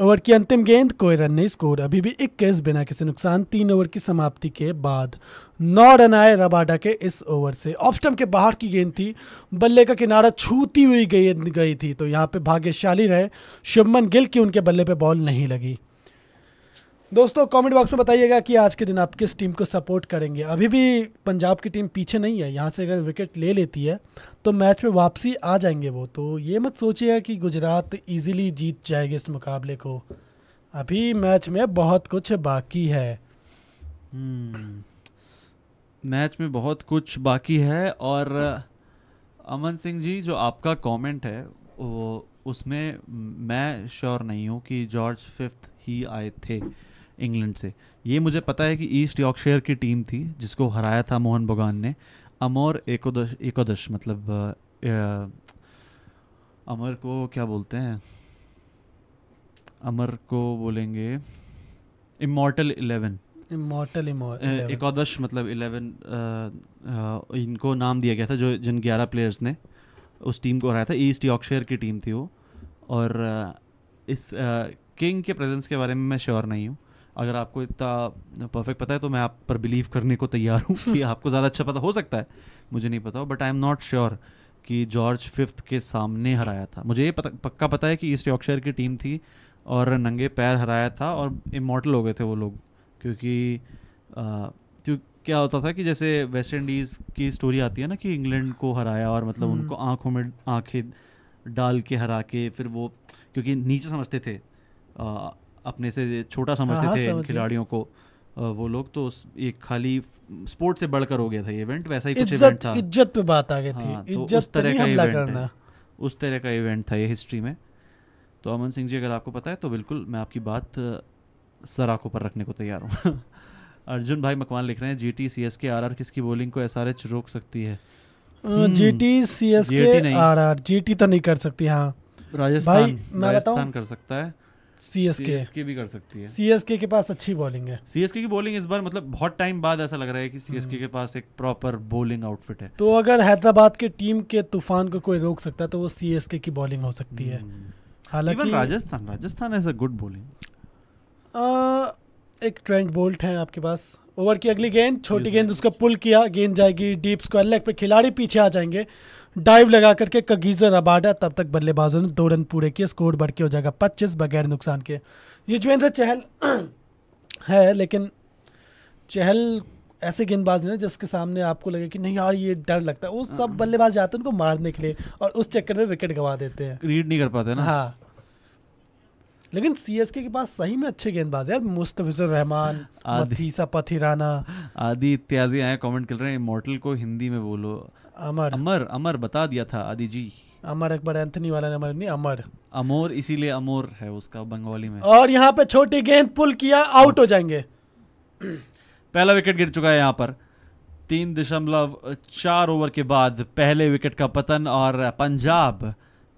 ओवर की अंतिम गेंद कोई रन नहीं स्कोर अभी भी इक्कीस बिना किसी नुकसान तीन ओवर की समाप्ति के बाद नौ रन आए रबाडा के इस ओवर से ऑफ के बाहर की गेंद थी बल्ले का किनारा छूती हुई गई गई थी तो यहाँ पे भाग्यशाली रहे शुभमन गिल की उनके बल्ले पे बॉल नहीं लगी दोस्तों कमेंट बॉक्स में बताइएगा कि आज के दिन आप किस टीम को सपोर्ट करेंगे अभी भी पंजाब की टीम पीछे नहीं है यहाँ से अगर विकेट ले लेती है तो मैच में वापसी आ जाएंगे वो तो ये मत सोचिएगा कि गुजरात इजीली जीत जाएगी इस मुकाबले को अभी मैच में बहुत कुछ बाकी है मैच हम्म। में बहुत कुछ बाकी है और अमन सिंह जी जो आपका कमेंट है वो उसमें मैं श्योर नहीं हूँ कि जॉर्ज फिफ्थ ही आए थे इंग्लैंड से ये मुझे पता है कि ईस्ट यॉर्कशेयर की टीम थी जिसको हराया था मोहन बोगान ने अमोर एकोदश एकोदश मतलब अमर को क्या बोलते हैं अमर को बोलेंगे इमोटल इलेवन इमोटल एकोदश मतलब इलेवन इनको नाम दिया गया था जो जिन ग्यारह प्लेयर्स ने उस टीम को हराया था ईस्ट यॉर्कशेयर की टीम थी वो और इस किंग के प्रेजेंस के बारे में मैं श्योर नहीं हूँ अगर आपको इतना परफेक्ट पता है तो मैं आप पर बिलीव करने को तैयार हूँ कि आपको ज़्यादा अच्छा पता हो सकता है मुझे नहीं पता but I am not sure कि जॉर्ज फिफ्थ के सामने हराया था मुझे ये पता, पक्का पता है कि ईस्ट यॉर्कशायर की टीम थी और नंगे पैर हराया था और इमोटल हो गए थे वो लोग क्योंकि क्यों क्या होता था कि जैसे वेस्ट इंडीज़ की स्टोरी आती है ना कि इंग्लैंड को हराया और मतलब हम्म। उनको आँखों में आँखें डाल के हरा के फिर वो क्योंकि नीचे समझते थे अपने से छोटा समझते हाँ, हाँ, थे समझ खिलाड़ियों को वो लोग तो एक खाली स्पोर्ट से बढ़कर हो गया था इवेंट वैसा ही कुछ इवेंट था इज्जत पे बात आ गई हाँ, थी तो इज्जत तरह का इवेंट करना उस तरह का इवेंट था ये हिस्ट्री में तो अमन सिंह जी अगर आपको पता है तो बिल्कुल मैं आपकी बात सर आंखों पर रखने को तैयार हूँ अर्जुन भाई मकवान लिख रहे हैं G T C S K R R किसकी बॉलिंग को एस आर एच रोक सकती है G T C S K R R G T तो नहीं कर सकती हाँ राजस्थान राजस्थान कर सकता है सीएसके एस भी कर सकती है सीएसके के पास अच्छी बॉलिंग है सीएसके की बॉलिंग इस बार मतलब बहुत टाइम बाद ऐसा लग रहा है कि सीएसके हम्म। के पास एक प्रॉपर बॉलिंग आउटफिट है तो अगर हैदराबाद के टीम के तूफान को कोई रोक सकता है तो वो सीएसके की बॉलिंग हो सकती है हम्म। हालांकि Rajasthan Rajasthan has a good bowling एक ट्रेंड बोल्ट है आपके पास ओवर की अगली गेंद छोटी गेंद उसको पुल किया गेंद जाएगी डीप स्क्वायर लेग पे खिलाड़ी पीछे आ जाएंगे डाइव लगा करके कगीजो रबाडा तब तक बल्लेबाजों ने दो रन पूरे किए स्कोर बढ़ के हो जाएगा पच्चीस बगैर नुकसान के युजवेंद्र चहल है लेकिन चहल ऐसे गेंदबाज ना जिसके सामने आपको लगे कि नहीं यार ये डर लगता है वो सब हाँ। बल्लेबाज जाते हैं उनको मारने के लिए और उस चक्कर में विकेट गवा देते हैं रीड नहीं कर पाते ना हाँ लेकिन सीएसके के पास सही में अच्छे गेंदबाज है मुस्तफिजुर रहमान मथीसा पथिराना आदि इत्यादि आए कमेंट कर रहे हैं इमोटल को हिंदी में बोलो अमर अमर अमर बता दिया था आदि जी अमर अकबर एंथनी वाला नंबर नहीं अमर अमोर इसीलिए अमोर है उसका बंगाली में और यहाँ पे छोटी गेंद पुल किया आउट हो जाएंगे पहला विकेट गिर चुका है यहाँ पर तीन दशमलव चार ओवर के बाद पहले विकेट का पतन और पंजाब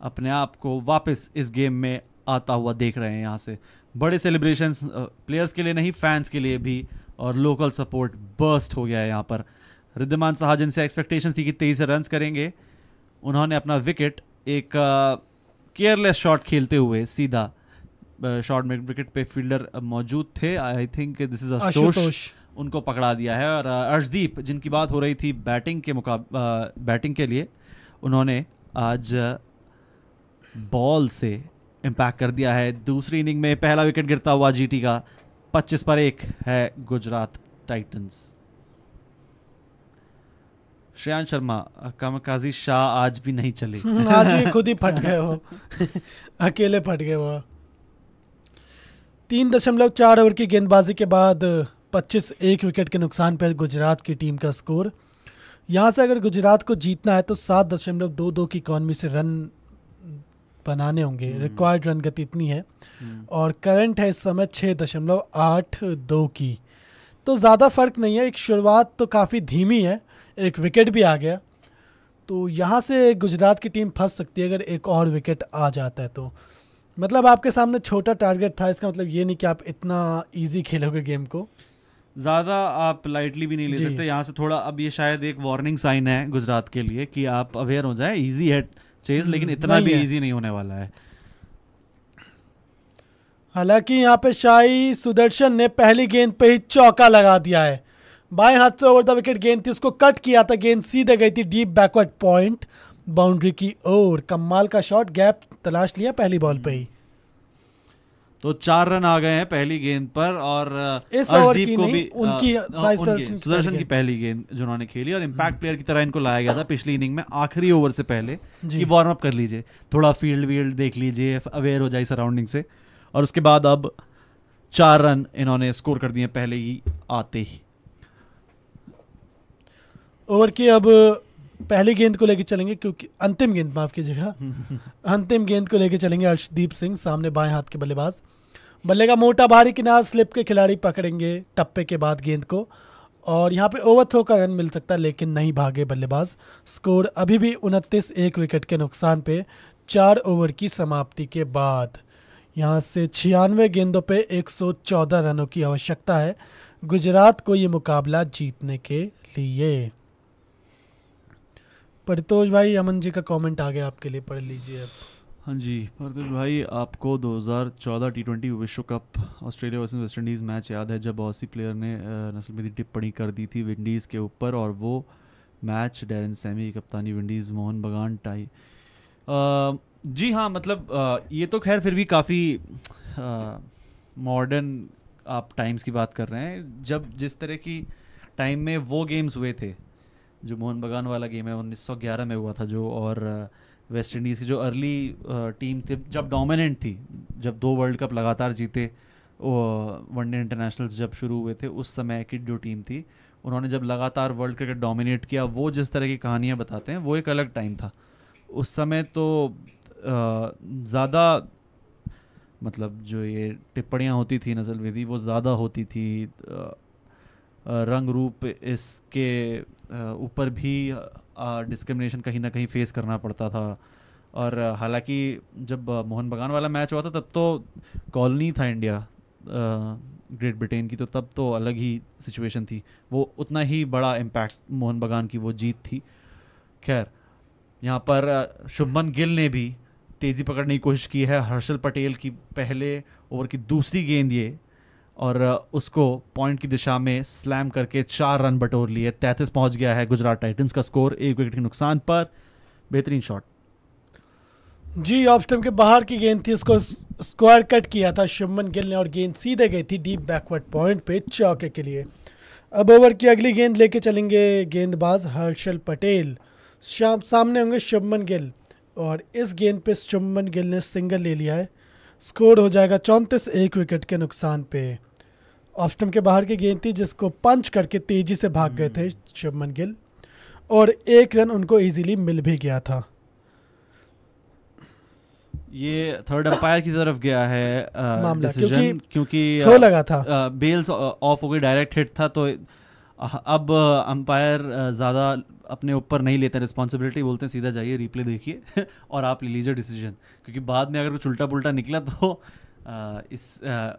अपने आप को वापस इस गेम में आता हुआ देख रहे हैं यहाँ से बड़े सेलिब्रेशंस प्लेयर्स के लिए नहीं फैंस के लिए भी और लोकल सपोर्ट बर्स्ट हो गया है यहाँ पर रिद्धिमान साहा जिनसे एक्सपेक्टेशन थी कि तेईस रन करेंगे उन्होंने अपना विकेट एक केयरलेस uh, शॉट खेलते हुए सीधा शॉर्ट uh, में विकेट पे फील्डर मौजूद थे आई थिंक दिस इज अशोष उनको पकड़ा दिया है और uh, अर्शदीप जिनकी बात हो रही थी बैटिंग के मुकाब बैटिंग के लिए उन्होंने आज बॉल से इम्पैक्ट कर दिया है दूसरी इनिंग में पहला विकेट गिरता हुआ जीटी का 25 पर एक है गुजरात टाइटंस श्रेयान शर्मा कामकाजी शाह आज भी नहीं चले आज भी खुद ही फट गए हो अकेले फट गए वो तीन दशमलव चार ओवर की गेंदबाजी के बाद 25 एक विकेट के नुकसान पर गुजरात की टीम का स्कोर यहाँ से अगर गुजरात को जीतना है तो सात दशमलव दो दो की इकॉनमी से रन बनाने होंगे हम्म। रिक्वायर्ड रन गति इतनी है हम्म। और करंट है इस समय छः दशमलव आठ दो की तो ज़्यादा फर्क नहीं है एक शुरुआत तो काफ़ी धीमी है एक विकेट भी आ गया तो यहाँ से गुजरात की टीम फंस सकती है अगर एक और विकेट आ जाता है तो मतलब आपके सामने छोटा टारगेट था इसका मतलब ये नहीं कि आप इतना ईजी खेलोगे गेम को ज़्यादा आप लाइटली भी नहीं ले सकते यहाँ से थोड़ा अब ये शायद एक वार्निंग साइन है गुजरात के लिए कि आप अवेयर हो जाए ईजी है चेज लेकिन हम्म, इतना भी ईजी नहीं होने वाला है हालांकि यहाँ पे शाही सुदर्शन ने पहली गेंद पे ही चौका लगा दिया है बाएं हाथ से ओवर द विकेट गेंद थी उसको कट किया था गेंद सीधे गई थी डीप बैकवर्ड पॉइंट बाउंड्री की ओर कमाल का शॉट गैप तलाश लिया पहली बॉल पे ही तो चार रन आ गए हैं पहली गेंद पर और इस ओवर की को भी उनकी, आ, उनकी सुदर्शन की पहली गेंद जिन्होंने खेली और इम्पैक्ट प्लेयर की तरह इनको लाया गया था पिछली इनिंग में आखिरी ओवर से पहले कि वार्म अप कर लीजिए थोड़ा फील्ड वील्ड देख लीजिए अवेयर हो जाए सराउंडिंग से और उसके बाद अब चार रन इन्होंने स्कोर कर दिए पहले ही आते ही ओवर की अब पहली गेंद को लेकर चलेंगे क्योंकि अंतिम गेंद माफ कीजिएगा अंतिम गेंद को लेकर चलेंगे अर्शदीप सिंह सामने बाएं हाथ के बल्लेबाज बल्ले का मोटा भारी किनार स्लिप के खिलाड़ी पकड़ेंगे टप्पे के बाद गेंद को और यहाँ पे ओवर थ्रो का रन मिल सकता है लेकिन नहीं भागे बल्लेबाज स्कोर अभी भी उनतीस एक विकेट के नुकसान पे चार ओवर की समाप्ति के बाद यहाँ से छियानवे गेंदों पे 114 रनों की आवश्यकता है गुजरात को ये मुकाबला जीतने के लिए परितोष भाई अमन जी का कमेंट आ गया आपके लिए पढ़ लीजिए आप हाँ जी परितोष भाई आपको 2014 टी ट्वेंटी विश्व cup Australia versus West Indies match याद है जब बहुत प्लेयर ने नस्ल में टिप्पणी कर दी थी विंडीज़ के ऊपर और वो मैच डेरन सैमी कप्तानी विंडीज़ मोहन बगान टाई जी हाँ मतलब आ, ये तो खैर फिर भी काफ़ी मॉडर्न आप टाइम्स की बात कर रहे हैं जब जिस तरह की टाइम में वो गेम्स हुए थे जो मोहन बगान वाला गेम है ग्यारह में हुआ था जो और वेस्ट इंडीज़ की जो अर्ली टीम थी जब डोमिनेंट थी जब दो वर्ल्ड कप लगातार जीते वनडे इंटरनेशनल्स जब शुरू हुए थे उस समय की जो टीम थी उन्होंने जब लगातार वर्ल्ड क्रिकेट डोमिनेट किया वो जिस तरह की कहानियाँ बताते हैं वो एक अलग टाइम था उस समय तो ज़्यादा मतलब जो ये टिप्पणियाँ होती थी नज़ल विधि वो ज़्यादा होती थी रंग रूप इसके ऊपर भी डिस्क्रिमिनेशन कहीं ना कहीं फेस करना पड़ता था और हालांकि जब मोहन बगान वाला मैच हुआ था तब तो कॉलोनी था इंडिया ग्रेट ब्रिटेन की तो तब तो अलग ही सिचुएशन थी वो उतना ही बड़ा इम्पैक्ट मोहन बगान की वो जीत थी खैर यहाँ पर शुभमन गिल ने भी तेज़ी पकड़ने की कोशिश की है हर्षल पटेल की पहले ओवर की दूसरी गेंद ये और उसको पॉइंट की दिशा में स्लैम करके चार रन बटोर लिए तैंतीस पहुंच गया है गुजरात टाइटन्स का स्कोर एक विकेट के नुकसान पर बेहतरीन शॉट जी ऑफ स्टम्प के बाहर की गेंद थी उसको स्क्वायर कट किया था शुभमन गिल ने और गेंद सीधे गई थी डीप बैकवर्ड पॉइंट पे चौके के लिए अब ओवर की अगली गेंद लेके चलेंगे गेंदबाज हर्षल पटेल शाम सामने होंगे शुभमन गिल और इस गेंद पे शुभमन गिल ने सिंगल ले लिया है स्कोर हो जाएगा चौंतीस एक विकेट के नुकसान पे ऑफ स्टम्प के बाहर की गेंद थी जिसको पंच करके तेज़ी से भाग गए थे हम्म। शुभमन गिल और एक रन उनको इजीली मिल भी गया था ये थर्ड अंपायर की तरफ गया है आ, मामला क्योंकि क्योंकि शो लगा था आ, बेल्स ऑफ हो गई डायरेक्ट हिट था तो अब अंपायर ज़्यादा अपने ऊपर नहीं लेते रिस्पॉन्सिबिलिटी बोलते हैं सीधा जाइए रिप्ले देखिए और आप ले लीजिए डिसीजन क्योंकि बाद में अगर कुछ उल्टा पुल्टा निकला तो आ, इस आ,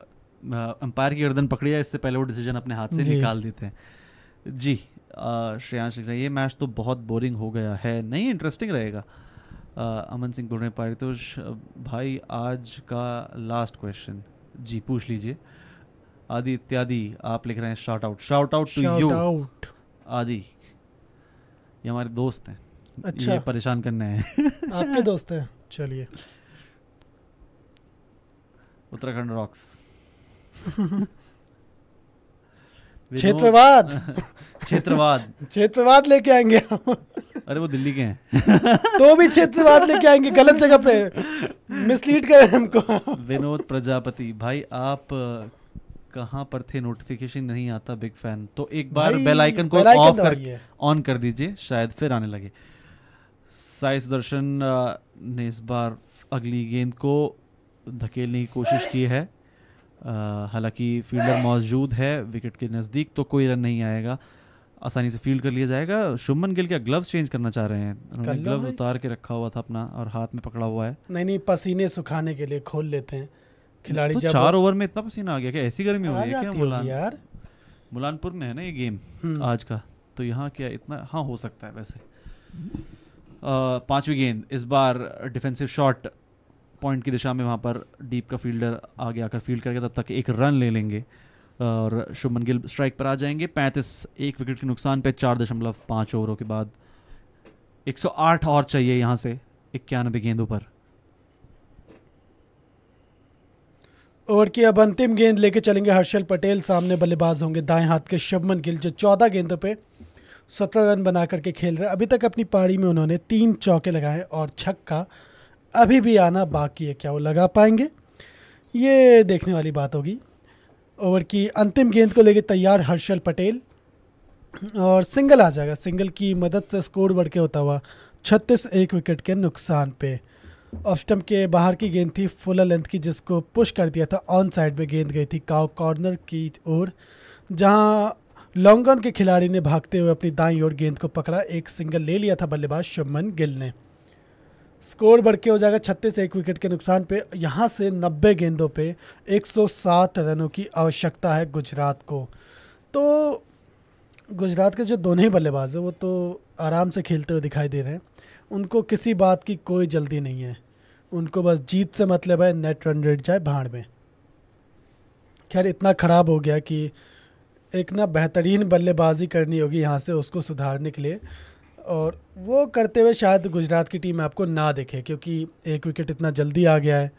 अंपायर की गर्दन पकड़ी है इससे पहले वो डिसीजन अपने हाथ से निकाल देते हैं जी श्रेयांश लिख रहे हैं ये मैच तो बहुत बोरिंग हो गया है नहीं इंटरेस्टिंग रहेगा अमन सिंह बोल रहे हैं पारितोष भाई आज का लास्ट क्वेश्चन जी पूछ लीजिए आदि इत्यादि आप लिख रहे हैं shout out shout out to you Aadi ये हमारे दोस्त हैं अच्छा ये परेशान करने हैं आपके दोस्त हैं चलिए उत्तराखंड रॉक्स क्षेत्रवाद क्षेत्रवाद क्षेत्रवाद लेके आएंगे अरे वो दिल्ली के हैं तो भी क्षेत्रवाद लेके आएंगे गलत जगह पे मिसलीड कर हमको विनोद प्रजापति भाई आप कहाँ पर थे नोटिफिकेशन नहीं आता बिग फैन तो एक बार बेल आइकन को ऑफ कर ऑन कर दीजिए शायद फिर आने लगे साई सुदर्शन ने इस बार अगली गेंद को धकेलने की कोशिश की है हालांकि फील्डर मौजूद है विकेट के नज़दीक तो कोई रन नहीं आएगा आसानी से फील्ड कर लिया जाएगा शुभमन गिल क्या ग्लव्स चेंज करना चाह रहे हैं उन्होंने ग्लव्स उतार के रखा हुआ था अपना और हाथ में पकड़ा हुआ है नहीं नहीं पसीने सुखाने के लिए खोल लेते हैं खिलाड़ी तो चार ओवर में इतना पसीना आ गया क्या ऐसी गर्मी हो गई क्या मुलान यार मुलानपुर में है ना ये गेम हम्म। आज का तो यहाँ क्या इतना हाँ हो सकता है वैसे पांचवी गेंद इस बार डिफेंसिव शॉट पॉइंट की दिशा में वहाँ पर डीप का फील्डर आगे आकर फील्ड करके तब तक एक रन ले लेंगे और शुभमन गिल स्ट्राइक पर आ जाएंगे पैंतीस एक विकेट के नुकसान पर चार दशमलव पाँच ओवरों के बाद 108 और चाहिए यहाँ से इक्यानबे गेंदों पर ओवर की अब अंतिम गेंद लेके चलेंगे हर्षल पटेल सामने बल्लेबाज होंगे दाएं हाथ के शुभमन गिल जो चौदह गेंदों पे सत्रह रन बना करके खेल रहे अभी तक अपनी पारी में उन्होंने तीन चौके लगाए और छक्का अभी भी आना बाकी है क्या वो लगा पाएंगे ये देखने वाली बात होगी ओवर की अंतिम गेंद को लेकर तैयार हर्षल पटेल और सिंगल आ जाएगा सिंगल की मदद से स्कोर बढ़ के होता हुआ छत्तीस एक विकेट के नुकसान पे ऑफ के बाहर की गेंद थी फुल लेंथ की जिसको पुश कर दिया था ऑन साइड में गेंद गई थी काउ कॉर्नर की ओर जहां लॉन्गन के खिलाड़ी ने भागते हुए अपनी दाई ओर गेंद को पकड़ा एक सिंगल ले लिया था बल्लेबाज शुभमन गिल ने स्कोर बढ़ के हो जाएगा छत्तीस एक विकेट के नुकसान पे यहाँ से 90 गेंदों पे 107 रनों की आवश्यकता है गुजरात को तो गुजरात के जो दोनों ही बल्लेबाज हैं वो तो आराम से खेलते हुए दिखाई दे रहे हैं उनको किसी बात की कोई जल्दी नहीं है उनको बस जीत से मतलब है नेट रन रेट जाए भाड़ में खैर इतना ख़राब हो गया कि एक ना बेहतरीन बल्लेबाजी करनी होगी यहाँ से उसको सुधारने के लिए और वो करते हुए शायद गुजरात की टीम आपको ना देखे क्योंकि एक विकेट इतना जल्दी आ गया है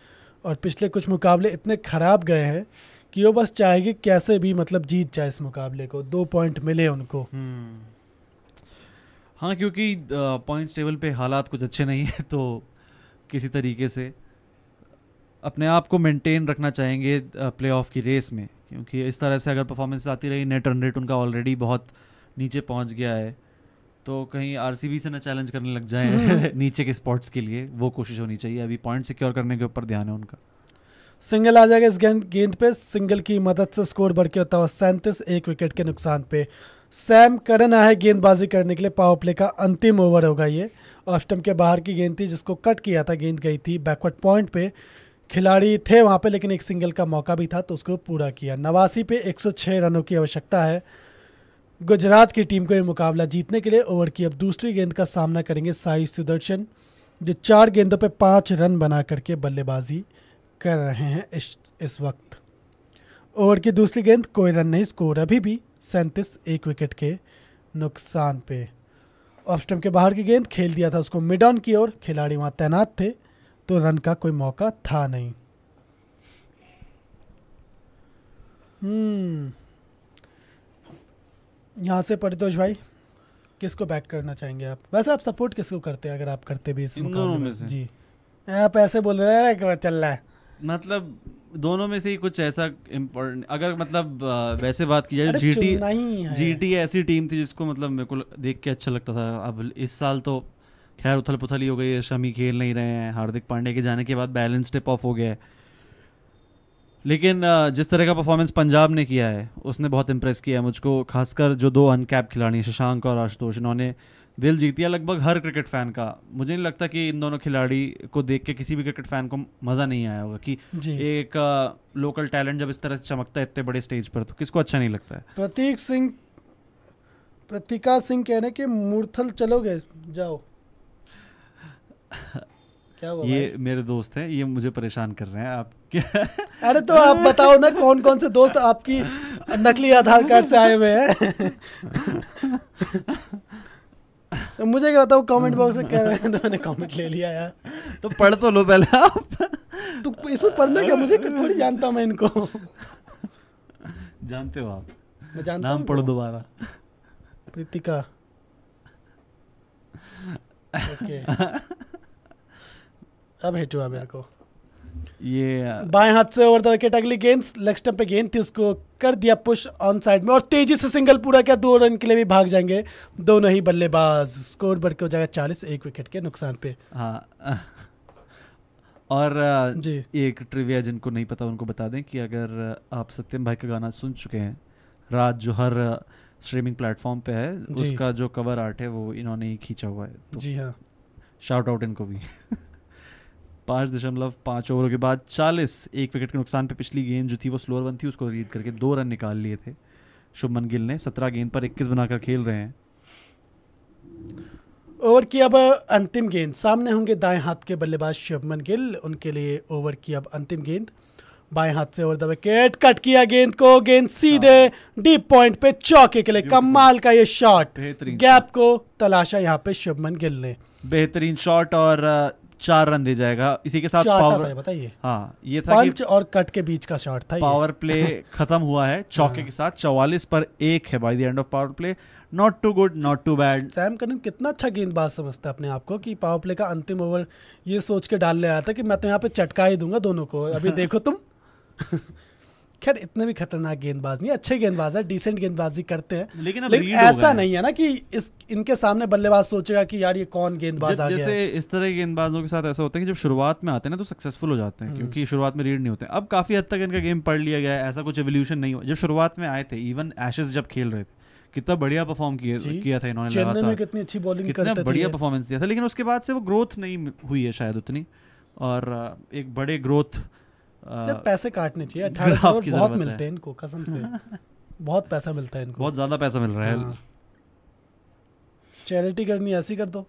और पिछले कुछ मुकाबले इतने ख़राब गए हैं कि वो बस चाहेगी कैसे भी मतलब जीत जाए इस मुकाबले को दो पॉइंट मिले उनको हम्म। हाँ क्योंकि पॉइंट्स टेबल पे हालात कुछ अच्छे नहीं है तो किसी तरीके से अपने आप को मेंटेन रखना चाहेंगे ऑफ की रेस में क्योंकि इस तरह से अगर परफॉर्मेंस आती रही नेट रन रेट उनका ऑलरेडी बहुत नीचे पहुंच गया है तो कहीं आर से ना चैलेंज करने लग जाए हम्म। नीचे के स्पॉट्स के लिए वो कोशिश होनी चाहिए अभी पॉइंट सिक्योर करने के ऊपर ध्यान है उनका सिंगल आ जाएगा इस गेंद गेंद पे सिंगल की मदद से स्कोर बढ़ के होता हुआ सैंतीस एक विकेट के नुकसान पे सैम करन आए गेंदबाजी करने के लिए पावर प्ले का अंतिम ओवर होगा ये ऑस्टम के बाहर की गेंद थी जिसको कट किया था गेंद गई थी बैकवर्ड पॉइंट पे खिलाड़ी थे वहाँ पे लेकिन एक सिंगल का मौका भी था तो उसको पूरा किया नवासी पे 106 रनों की आवश्यकता है गुजरात की टीम को यह मुकाबला जीतने के लिए ओवर की अब दूसरी गेंद का सामना करेंगे साई सुदर्शन जो चार गेंदों पर पाँच रन बना करके बल्लेबाजी कर रहे हैं इस इस वक्त ओवर की दूसरी गेंद कोई रन नहीं स्कोर अभी भी सैंतीस एक विकेट के नुकसान पे ऑफ के बाहर की गेंद खेल दिया था उसको मिड ऑन की ओर खिलाड़ी वहाँ तैनात थे तो रन का कोई मौका था नहीं हम्म यहाँ से परितोष भाई किसको बैक करना चाहेंगे आप वैसे आप सपोर्ट किसको करते हैं अगर आप करते भी इस मुकाबले में से? जी आप ऐसे बोल रहे हैं चल रहा है मतलब दोनों में से ही कुछ ऐसा इम्पोर्टेंट अगर मतलब वैसे बात की जाए जी टी जी टी ऐसी टीम थी जिसको मतलब मेरे को देख के अच्छा लगता था अब इस साल तो खैर उथल पुथल ही हो गई शमी खेल नहीं रहे हैं हार्दिक पांडे के जाने के बाद बैलेंस टिप ऑफ हो गया है लेकिन जिस तरह का परफॉर्मेंस पंजाब ने किया है उसने बहुत इंप्रेस किया है मुझको खासकर जो दो अनकैप खिलाड़ी हैं शशांक और आशुतोष इन्होंने दिल जीत दिया लगभग हर क्रिकेट फ़ैन का मुझे नहीं लगता कि इन दोनों खिलाड़ी को देख के किसी भी क्रिकेट फ़ैन को मज़ा नहीं आया होगा कि एक लोकल टैलेंट जब इस तरह से चमकता है इतने बड़े स्टेज पर तो किसको अच्छा नहीं लगता है प्रतीक सिंह प्रतीका सिंह कहने के मूर्थल चलोगे जाओ क्या ये भाई? मेरे दोस्त हैं ये मुझे परेशान कर रहे हैं आप क्या अरे तो आप बताओ ना कौन कौन से दोस्त आपकी नकली आधार कार्ड से आए हुए हैं तो मुझे क्या बताओ कमेंट बॉक्स में कह रहे हैं तो मैंने कमेंट ले लिया यार तो पढ़ तो लो पहले आप तो इसमें पढ़ना क्या मुझे थोड़ी जानता मैं इनको जानते हो आप मैं जानता नाम पढ़ो दोबारा प्रीतिका ओके अब हेटू हुआ मेरे को ये बाएं हाथ से ओवर द विकेट अगली गेंद लेग स्टंप पे गेंद थी उसको कर दिया पुश ऑन साइड में और तेजी से सिंगल पूरा किया दो रन के लिए भी भाग जाएंगे दोनों ही बल्लेबाज स्कोर बढ़ के हो जाएगा चालीस एक विकेट के नुकसान पे हाँ और जी एक ट्रिविया जिनको नहीं पता उनको बता दें कि अगर आप सत्यम भाई का गाना सुन चुके हैं रात जो हर स्ट्रीमिंग प्लेटफॉर्म पे है उसका जो कवर आर्ट है वो इन्होंने ही खींचा हुआ है तो जी हाँ शाउट आउट इनको भी पाँच दशमलव पाँच ओवरों के बाद चालीस एक विकेट के नुकसान पर पिछली गेंद जो थी वो स्लोअर वन थी उसको रीड करके दो रन निकाल लिए थे शुभमन गिल ने सत्रह गेंद पर इक्कीस बनाकर खेल रहे हैं ओवर की अब अंतिम गेंद सामने होंगे दाएं हाथ के बल्लेबाज शुभमन गिल उनके लिए ओवर की अब अंतिम गेंद बाएं हाथ से ओवर द विकेट कट किया गेंद को गेंद सीधे डीप हाँ। पॉइंट पे चौके के लिए कमाल का ये शॉट गैप को तलाशा यहाँ पे शुभमन गिल ने बेहतरीन शॉट और चार रन दे जाएगा इसी के साथ पावर बताइए हाँ ये था पंच और कट के बीच का शॉट था पावर प्ले खत्म हुआ है चौके हाँ। के साथ चौवालीस पर एक है by the end of power play not too good not too bad Sam Curran कितना अच्छा गेंदबाज समझता है अपने आप को कि पावर प्ले का अंतिम ओवर ये सोच के डालने आया था कि मैं तो यहाँ पे चटका ही दूंगा दोनों को अभी देखो तुम खैर इतने भी खतरनाक गेंदबाज नहीं अच्छे गेंदबाज है डिसेंट गेंदबाजी करते हैं लेकिन अब लेकिन ऐसा नहीं है ना कि इस इनके सामने बल्लेबाज सोचेगा कि यार ये कौन गेंदबाज आ गया इस तरह के गेंदबाजों के साथ ऐसा होता है कि जब शुरुआत में आते हैं ना तो सक्सेसफुल हो जाते हैं हम्म। क्योंकि शुरुआत में रीड नहीं होते अब काफी हद तक इनका गेम पढ़ लिया गया है ऐसा कुछ एवोल्यूशन नहीं हुआ जब शुरुआत में आए थे इवन एशेज जब खेल रहे थे कितना बढ़िया परफॉर्म किया था इन्होंने चेन्नई कितनी अच्छी बॉलिंग कितना बढ़िया परफॉर्मेंस दिया था लेकिन उसके बाद से वो ग्रोथ नहीं हुई है शायद उतनी और एक बड़े ग्रोथ जब पैसे काटने चाहिए अठारह करोड़ बहुत मिलते हैं इनको कसम से बहुत पैसा मिलता है इनको बहुत ज़्यादा पैसा मिल रहा है चैरिटी करनी ऐसी कर दो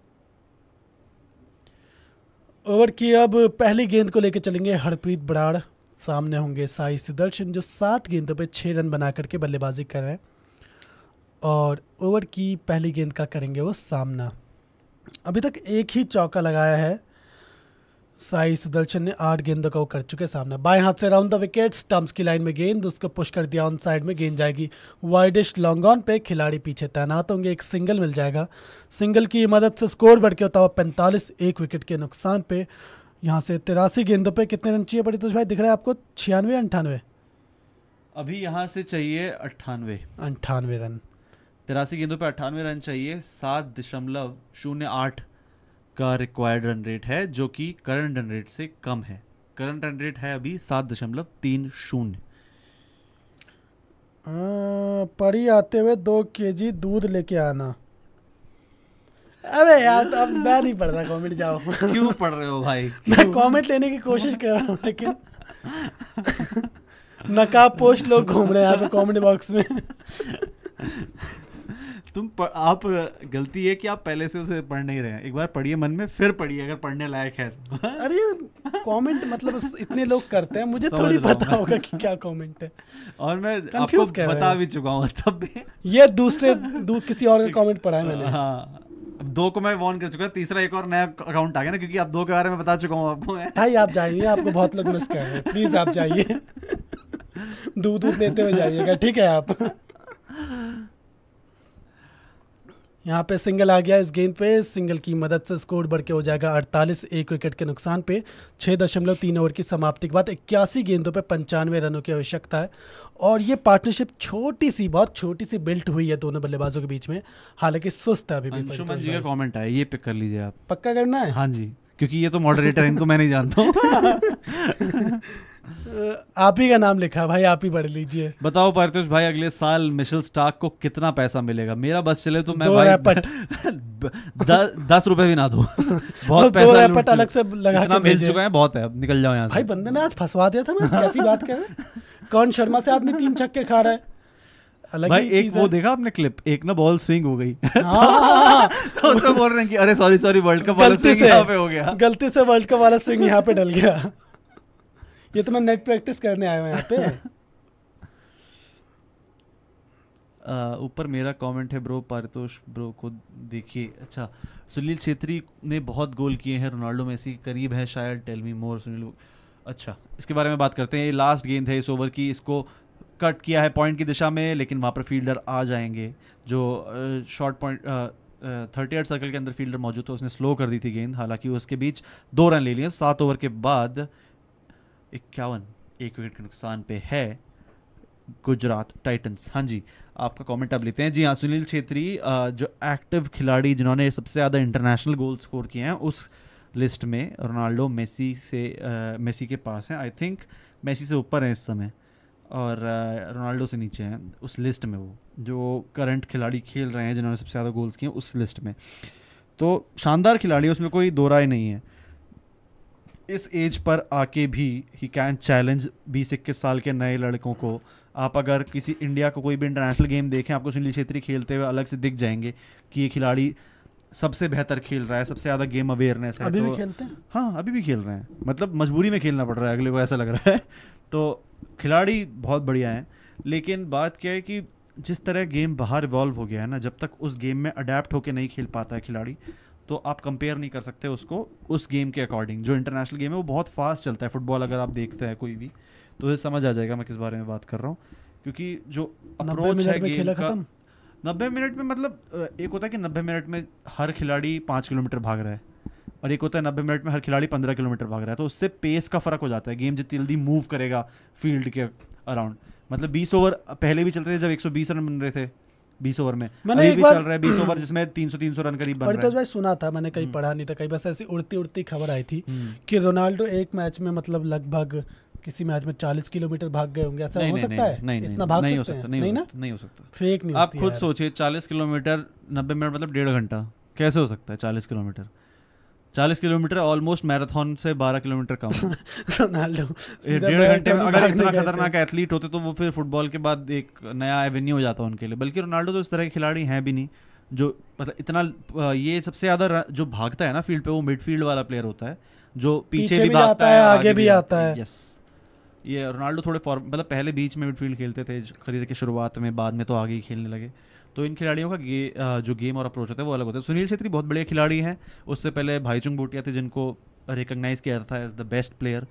ओवर की अब पहली गेंद को लेकर चलेंगे हरप्रीत बराड़ सामने होंगे साई सुदर्शन जो सात गेंदों पे छः रन बना करके बल्लेबाजी कर रहे हैं और ओवर की पहली गेंद का करेंगे वो सामना अभी तक एक ही चौका लगाया है साई सुदर्शन ने आठ गेंदों का कर चुके सामना बाएं हाथ से राउंड द विकेट स्टम्प्स की लाइन में गेंद उसको पुश कर दिया ऑन साइड में गेंद जाएगी वाइडिश लॉन्ग ऑन पे खिलाड़ी पीछे तैनात होंगे एक सिंगल मिल जाएगा सिंगल की मदद से स्कोर बढ़ के होता हुआ पैंतालीस एक विकेट के नुकसान पे यहाँ से तिरासी गेंदों पे कितने रन चाहिए पड़ी तुझ भाई दिख रहा है आपको छियानवे अंठानवे अभी यहाँ से चाहिए अट्ठानवे अंठानवे रन तिरासी गेंदों पर अट्ठानवे रन चाहिए सात दशमलव शून्य आठ का रिक्वायर्ड रन रेट है जो कि करंट रन रेट से कम है करंट रन रेट है अभी सात दशमलव तीन शून्य परी आते हुए दो जी दूध लेके आना अबे यार तो अब मैं नहीं पढ़ रहा कमेंट जाओ क्यों पढ़ रहे हो भाई मैं कमेंट लेने की कोशिश कर रहा हूँ लेकिन नकाब पोस्ट लोग घूम रहे हैं यहाँ पे कमेंट बॉक्स में तुम प, आप गलती है कि आप पहले से उसे पढ़ नहीं रहे हैं एक बार पढ़िए मन में फिर पढ़िए अगर पढ़ने लायक है तो। अरे कमेंट मतलब इतने लोग करते हैं मुझे थोड़ी पता होगा कि क्या कमेंट है और मैं आपको बता भी चुका हूँ तब भी ये दूसरे दू, किसी और का कमेंट पढ़ा है मैंने हाँ अब दो को मैं वॉर्न कर चुका तीसरा एक और नया अकाउंट आ गया ना क्योंकि आप दो के बारे में बता चुका हूँ आपको भाई आप जाइए आपको बहुत लोग मिस कर रहे हैं प्लीज आप जाइए दूध दूध लेते हुए जाइएगा ठीक है आप यहाँ पे सिंगल आ गया इस गेंद पे सिंगल की मदद से स्कोर बढ़ के हो जाएगा 48 एक विकेट के नुकसान पे छः दशमलव तीन ओवर की समाप्ति के बाद इक्यासी गेंदों पे पंचानवे रनों की आवश्यकता है और ये पार्टनरशिप छोटी सी बहुत छोटी सी बिल्ट हुई है दोनों बल्लेबाजों के बीच में हालांकि सुस्त है अभी भी जी का कॉमेंट आया ये पिक कर लीजिए आप पक्का करना है हाँ जी क्योंकि ये तो मॉडरेटर इनको मैं नहीं जानता हूँ आप ही का नाम लिखा भाई आप ही पढ़ लीजिए बताओ पार्थिव भाई अगले साल मिशेल स्टार्क को कितना पैसा मिलेगा मेरा बस चले तो मैं भाई द, दस रुपए भी ना दो बहुत पैसा दो अलग से लगा के मिल चुका है बहुत है निकल जाओ यहाँ भाई बंदे ने आज फंसवा दिया था मैं ऐसी बात कर कौन शर्मा से आदमी तीन छक्के खा रहा है अलग भाई एक वो देखा आपने क्लिप एक ना बॉल स्विंग हो गई तो हाँ। उसमें बोल रहे हैं कि अरे सॉरी सॉरी वर्ल्ड कप वाला स्विंग यहाँ पे हो गया गलती से वर्ल्ड कप वाला स्विंग यहाँ पे डल गया ये तो मैं नेट प्रैक्टिस करने आया हूँ यहाँ पे ऊपर मेरा कमेंट है ब्रो पारितोष ब्रो को देखिए अच्छा सुनील छेत्री ने बहुत गोल किए हैं रोनाल्डो मेसी करीब है शायद टेल मी मोर सुनील अच्छा इसके बारे में बात करते हैं ये लास्ट गेंद है इस ओवर की इसको कट किया है पॉइंट की दिशा में लेकिन वहाँ पर फील्डर आ जाएंगे जो short point thirty yard circle के अंदर फील्डर मौजूद था उसने स्लो कर दी थी गेंद हालांकि उसके बीच दो रन ले लिए सात ओवर के बाद इक्यावन एक विकेट के नुकसान पे है गुजरात टाइटंस हाँ जी आपका कमेंट अब लेते हैं जी हाँ सुनील छेत्री जो एक्टिव खिलाड़ी जिन्होंने सबसे ज़्यादा इंटरनेशनल गोल स्कोर किए हैं उस लिस्ट में रोनाल्डो मेसी से मेसी के पास हैं आई थिंक मेसी से ऊपर हैं इस समय और रोनाल्डो से नीचे हैं उस लिस्ट में वो जो करंट खिलाड़ी खेल रहे हैं जिन्होंने सबसे ज़्यादा गोल्स किए उस लिस्ट में तो शानदार खिलाड़ी उसमें कोई दो राय नहीं है इस एज पर आके भी ही कैन चैलेंज बीस इक्कीस साल के नए लड़कों को आप अगर किसी इंडिया को कोई भी इंटरनेशनल गेम देखें आपको सुनील छेत्री खेलते हुए अलग से दिख जाएंगे कि ये खिलाड़ी सबसे बेहतर खेल रहा है सबसे ज़्यादा गेम अवेयरनेस है अभी तो, भी खेलते हैं हाँ अभी भी खेल रहे हैं मतलब मजबूरी में खेलना पड़ रहा है अगले को ऐसा लग रहा है तो खिलाड़ी बहुत बढ़िया हैं लेकिन बात क्या है कि जिस तरह गेम बाहर इवॉल्व हो गया है ना जब तक उस गेम में अडेप्ट होके नहीं खेल पाता है खिलाड़ी तो आप कंपेयर नहीं कर सकते उसको उस गेम के अकॉर्डिंग जो इंटरनेशनल गेम है वो बहुत फास्ट चलता है फुटबॉल अगर आप देखते हैं कोई भी तो ये समझ आ जाएगा मैं किस बारे में बात कर रहा हूँ क्योंकि जो अप्रोच है गेम का नब्बे मिनट में मतलब एक होता है कि नब्बे मिनट में हर खिलाड़ी पाँच किलोमीटर भाग रहा है और एक होता है नब्बे मिनट में हर खिलाड़ी पंद्रह किलोमीटर भाग रहा है तो उससे पेस का फ़र्क हो जाता है गेम जितनी जल्दी मूव करेगा फील्ड के अराउंड मतलब बीस ओवर पहले भी चलते थे जब एक सौ बीस रन बन रहे थे बीस ओवर में मैंने एक बार चल रहा है बीस ओवर जिसमें तीन सौ तीन सौ रन करीब बन है भाई सुना था मैंने कहीं हम्म। पढ़ा नहीं था कहीं बस ऐसी उड़ती उड़ती खबर आई थी हम्म। कि रोनाल्डो एक मैच में मतलब लगभग किसी मैच में चालीस किलोमीटर भाग गए होंगे ऐसा हो सकता है नहीं इतना भाग नहीं हो सकता नहीं ना नहीं हो सकता फेक नहीं आप खुद सोचिए चालीस किलोमीटर नब्बे मिनट मतलब डेढ़ घंटा कैसे हो सकता है चालीस किलोमीटर चालीस किलोमीटर ऑलमोस्ट मैराथन से बारह किलोमीटर कम रोनाल्डो डेढ़ घंटे में अगर इतना खतरनाक एथलीट होते तो वो फिर फुटबॉल के बाद एक नया एवेन्यू हो जाता उनके लिए बल्कि रोनाल्डो तो इस तरह के खिलाड़ी हैं भी नहीं जो मतलब इतना ये सबसे ज़्यादा जो भागता है ना फील्ड पे वो मिडफील्ड वाला प्लेयर होता है जो पीछे, पीछे भी, भी भागता है आगे भी आता है यस ये रोनाल्डो थोड़े फॉर्म मतलब पहले बीच में मिडफील्ड खेलते थे करियर की शुरुआत में बाद में तो आगे ही खेलने लगे तो इन खिलाड़ियों का गे, जो गेम और अप्रोच होता है वो अलग होता है सुनील छेत्री बहुत बड़े खिलाड़ी हैं उससे पहले भाईचुंग भूटिया थे जिनको रिकोगनाइज़ किया जाता था एज द बेस्ट प्लेयर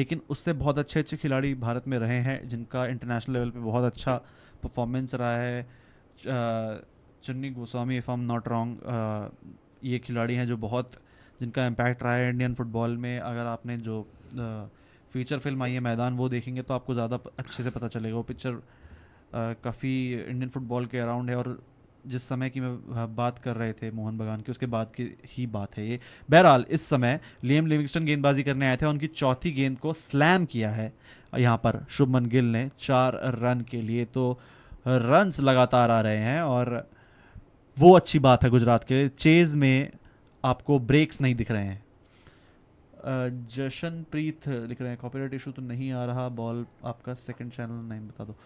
लेकिन उससे बहुत अच्छे अच्छे खिलाड़ी भारत में रहे हैं जिनका इंटरनेशनल लेवल पर बहुत अच्छा परफॉर्मेंस रहा है Chuni Goswami if I'm not wrong ये खिलाड़ी हैं जो बहुत जिनका इम्पैक्ट रहा है इंडियन फुटबॉल में अगर आपने जो फीचर फिल्म आई है मैदान वो देखेंगे तो आपको ज़्यादा अच्छे से पता चलेगा वो पिक्चर काफ़ी इंडियन फुटबॉल के अराउंड है और जिस समय की मैं बात कर रहे थे मोहन बगान की उसके बाद की ही बात है ये बहरहाल इस समय लियम लिविंगस्टन गेंदबाजी करने आए थे उनकी चौथी गेंद को स्लैम किया है यहाँ पर शुभमन गिल ने चार रन के लिए तो रन्स लगातार आ रहे हैं और वो अच्छी बात है गुजरात के लिए चेज़ में आपको ब्रेक्स नहीं दिख रहे हैं जशनप्रीत लिख रहे हैं कॉपीराइट इशू तो नहीं आ रहा बॉल आपका सेकंड चैनल नहीं बता दो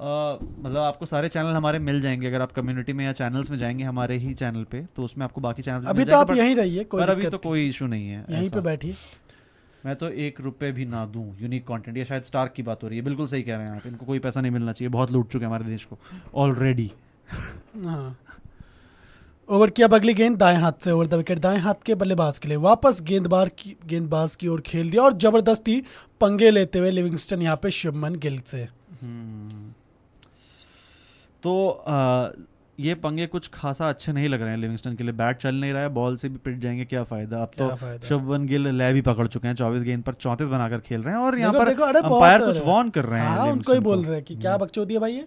मतलब आपको सारे चैनल हमारे मिल जाएंगे अगर आप कम्युनिटी में या चैनल्स में जाएंगे हमारे ही चैनल पे तो उसमें आपको बाकी चैनल अभी तो आप यहीं रहिए पर अभी तो कोई इशू नहीं है यहीं पे बैठिए मैं तो एक रुपये भी ना दूं यूनिक कंटेंट या शायद स्टार्क की बात हो रही है बिल्कुल सही कह रहे हैं आप इनको कोई पैसा नहीं मिलना चाहिए बहुत लूट चुके हैं हमारे देश को ऑलरेडी ओवर की अब अगली गेंद दाएं हाथ से ओवर द विकेट दाएं हाथ के बल्लेबाज के लिए वापस गेंदबाज की गेंदबाज की ओर खेल दिया और जबरदस्ती पंगे लेते हुए लिविंगस्टन यहाँ पे शिवमन गिल से hmm. तो आ, ये पंगे कुछ खासा अच्छे नहीं लग रहे हैं लिविंगस्टन के लिए बैट चल नहीं रहा है बॉल से भी पिट जाएंगे क्या फायदा अब तो क्या तो शुभन गिल ले भी पकड़ चुके हैं चौबीस गेंद पर चौंतीस बनाकर खेल रहे हैं और यहाँ पर अंपायर कुछ वॉन कर रहे हैं हाँ, उनको ही बोल रहे हैं कि क्या हम्म। बक्चो दिया भाई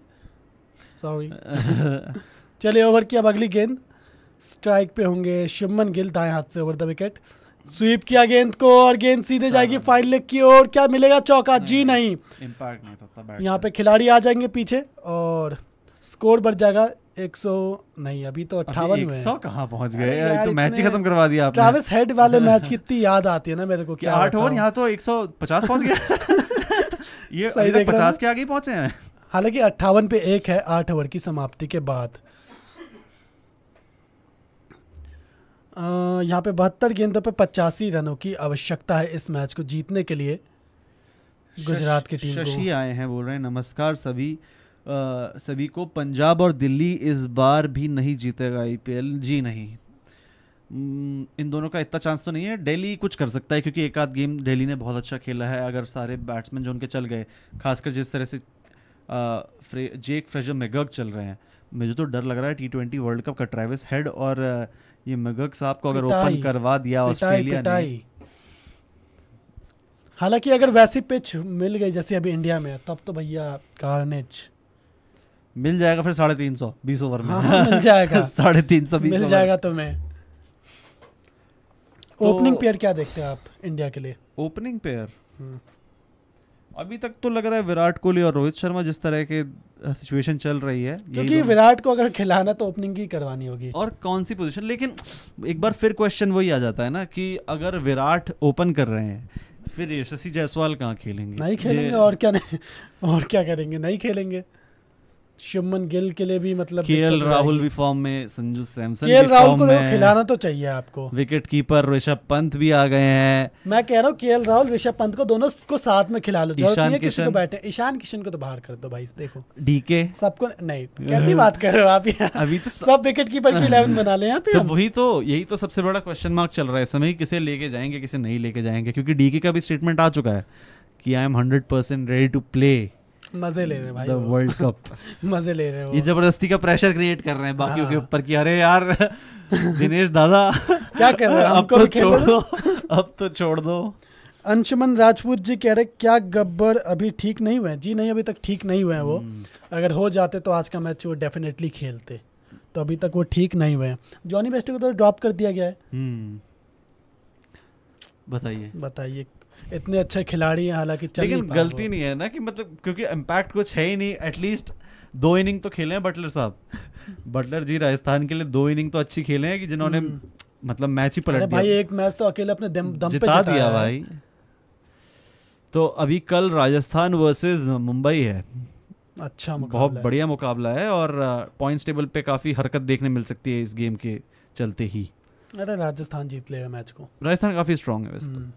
सॉरी चलिए ओवर की अब अगली गेंद स्ट्राइक पे होंगे शुभमन गिल दाएं हाथ से ओवर द विकेट स्वीप किया गेंद को और गेंद सीधे जाएगी फाइन लेग की ओर क्या मिलेगा चौका नहीं, जी नहीं नहीं।, नहीं था यहाँ पे खिलाड़ी आ जाएंगे पीछे और स्कोर बढ़ जाएगा एक सौ नहीं अभी तो अट्ठावन में सौ कहाँ पहुंच गए तो मैच ही खत्म करवा दिया आपने ट्रैविस हेड वाले मैच कितनी याद आती है ना मेरे को क्या आठ ओवर यहाँ तो एक सौ पचास पहुंच गया ये सही देख पचास के आगे पहुंचे हैं हालांकि अट्ठावन पे एक है आठ ओवर की समाप्ति के बाद यहाँ पे बहत्तर गेंदों पे पचासी रनों की आवश्यकता है इस मैच को जीतने के लिए गुजरात की टीम शशि आए हैं बोल रहे हैं नमस्कार सभी सभी को पंजाब और दिल्ली इस बार भी नहीं जीतेगा आईपीएल जी नहीं हम्म, इन दोनों का इतना चांस तो नहीं है डेली कुछ कर सकता है क्योंकि एक आध गेम डेली ने बहुत अच्छा खेला है अगर सारे बैट्समैन जो उनके चल गए खासकर जिस तरह से फ्रे, जेक फ्रेजर मेगग चल रहे हैं मुझे तो डर लग रहा है टी ट्वेंटी वर्ल्ड कप का ट्रेविस हेड और ये मेगग साहब को अगर ओपन करवा दिया ऑस्ट्रेलिया ने हालांकि अगर वैसी पिच मिल गई जैसे अभी इंडिया में तब तो भैया कार्नेज मिल जाएगा फिर साढ़े तीन सौ बीस ओवर में हाँ, हाँ, साढ़े तीन सौ मिल जाएगा तुम्हें तो ओपनिंग पेयर क्या देखते हैं आप इंडिया के लिए ओपनिंग पेयर हम्म। अभी तक तो लग रहा है विराट कोहली और रोहित शर्मा जिस तरह के सिचुएशन चल रही है क्योंकि विराट को अगर खिलाना तो ओपनिंग की करवानी होगी और कौन सी पोजीशन लेकिन एक बार फिर क्वेश्चन वही आ जाता है ना कि अगर विराट ओपन कर रहे हैं फिर यशस्वी जायसवाल कहाँ खेलेंगे नहीं खेलेंगे और क्या नहीं और क्या करेंगे नहीं खेलेंगे शुभमन गिल के लिए भी मतलब के एल राहुल भी फॉर्म में संजू सैमसन के एल राहुल को तो खिलाना तो चाहिए आपको विकेट कीपर ऋषभ पंत भी आ गए हैं मैं कह रहा हूँ के एल राहुल ऋषभ पंत को दोनों को साथ में खिला लो ईशान किशन को बैठे ईशान किशन को तो बाहर कर दो भाई देखो डीके सबको नहीं कैसी बात कर रहे हो आप अभी तो सब विकेट कीपर की इलेवन बना ले तो वही तो यही तो सबसे बड़ा क्वेश्चन मार्क चल रहा है समय किसे लेके जाएंगे किसे नहीं लेके जाएंगे क्योंकि डीके का भी स्टेटमेंट आ चुका है कि I am hundred percent ready to play मजे ले रहे भाई वर्ल्ड कप मजे ले रहे हो ये जबरदस्ती का प्रेशर क्रिएट कर रहे हैं बाकियों के हाँ। ऊपर कि अरे यार दिनेश दादा क्या कर रहे हैं अब तो छोड़ दो अब तो छोड़ दो अंशुमन राजपूत जी कह रहे क्या गब्बर अभी ठीक नहीं हुए जी नहीं अभी तक ठीक नहीं हुए हैं वो हम्म। अगर हो जाते तो आज का मैच वो डेफिनेटली खेलते तो अभी तक वो ठीक नहीं हुए हैं जॉनी बेस्टो को तो ड्रॉप कर दिया गया है हम्म। बताइए बताइए इतने अच्छे खिलाड़ी हैं हालांकि लेकिन गलती नहीं है ना कि मतलब क्योंकि इम्पैक्ट कुछ है ही नहीं एटलीस्ट दो इनिंग तो खेले हैं बटलर साहब बटलर जी राजस्थान के लिए दो इनिंग तो अच्छी खेले हैं कि जिन्होंने हम्म। मतलब मैच ही पलट भाई एक मैच तो अकेले अपने दम दम जिता पे जिता दिया भाई तो अभी कल राजस्थान वर्सेस मुंबई है अच्छा मुकाबला बहुत बढ़िया मुकाबला है और पॉइंट्स टेबल पे काफ़ी हरकत देखने मिल सकती है इस गेम के चलते ही अरे राजस्थान जीत लेगा मैच को राजस्थान काफ़ी स्ट्रांग है वैसे तो हम्म।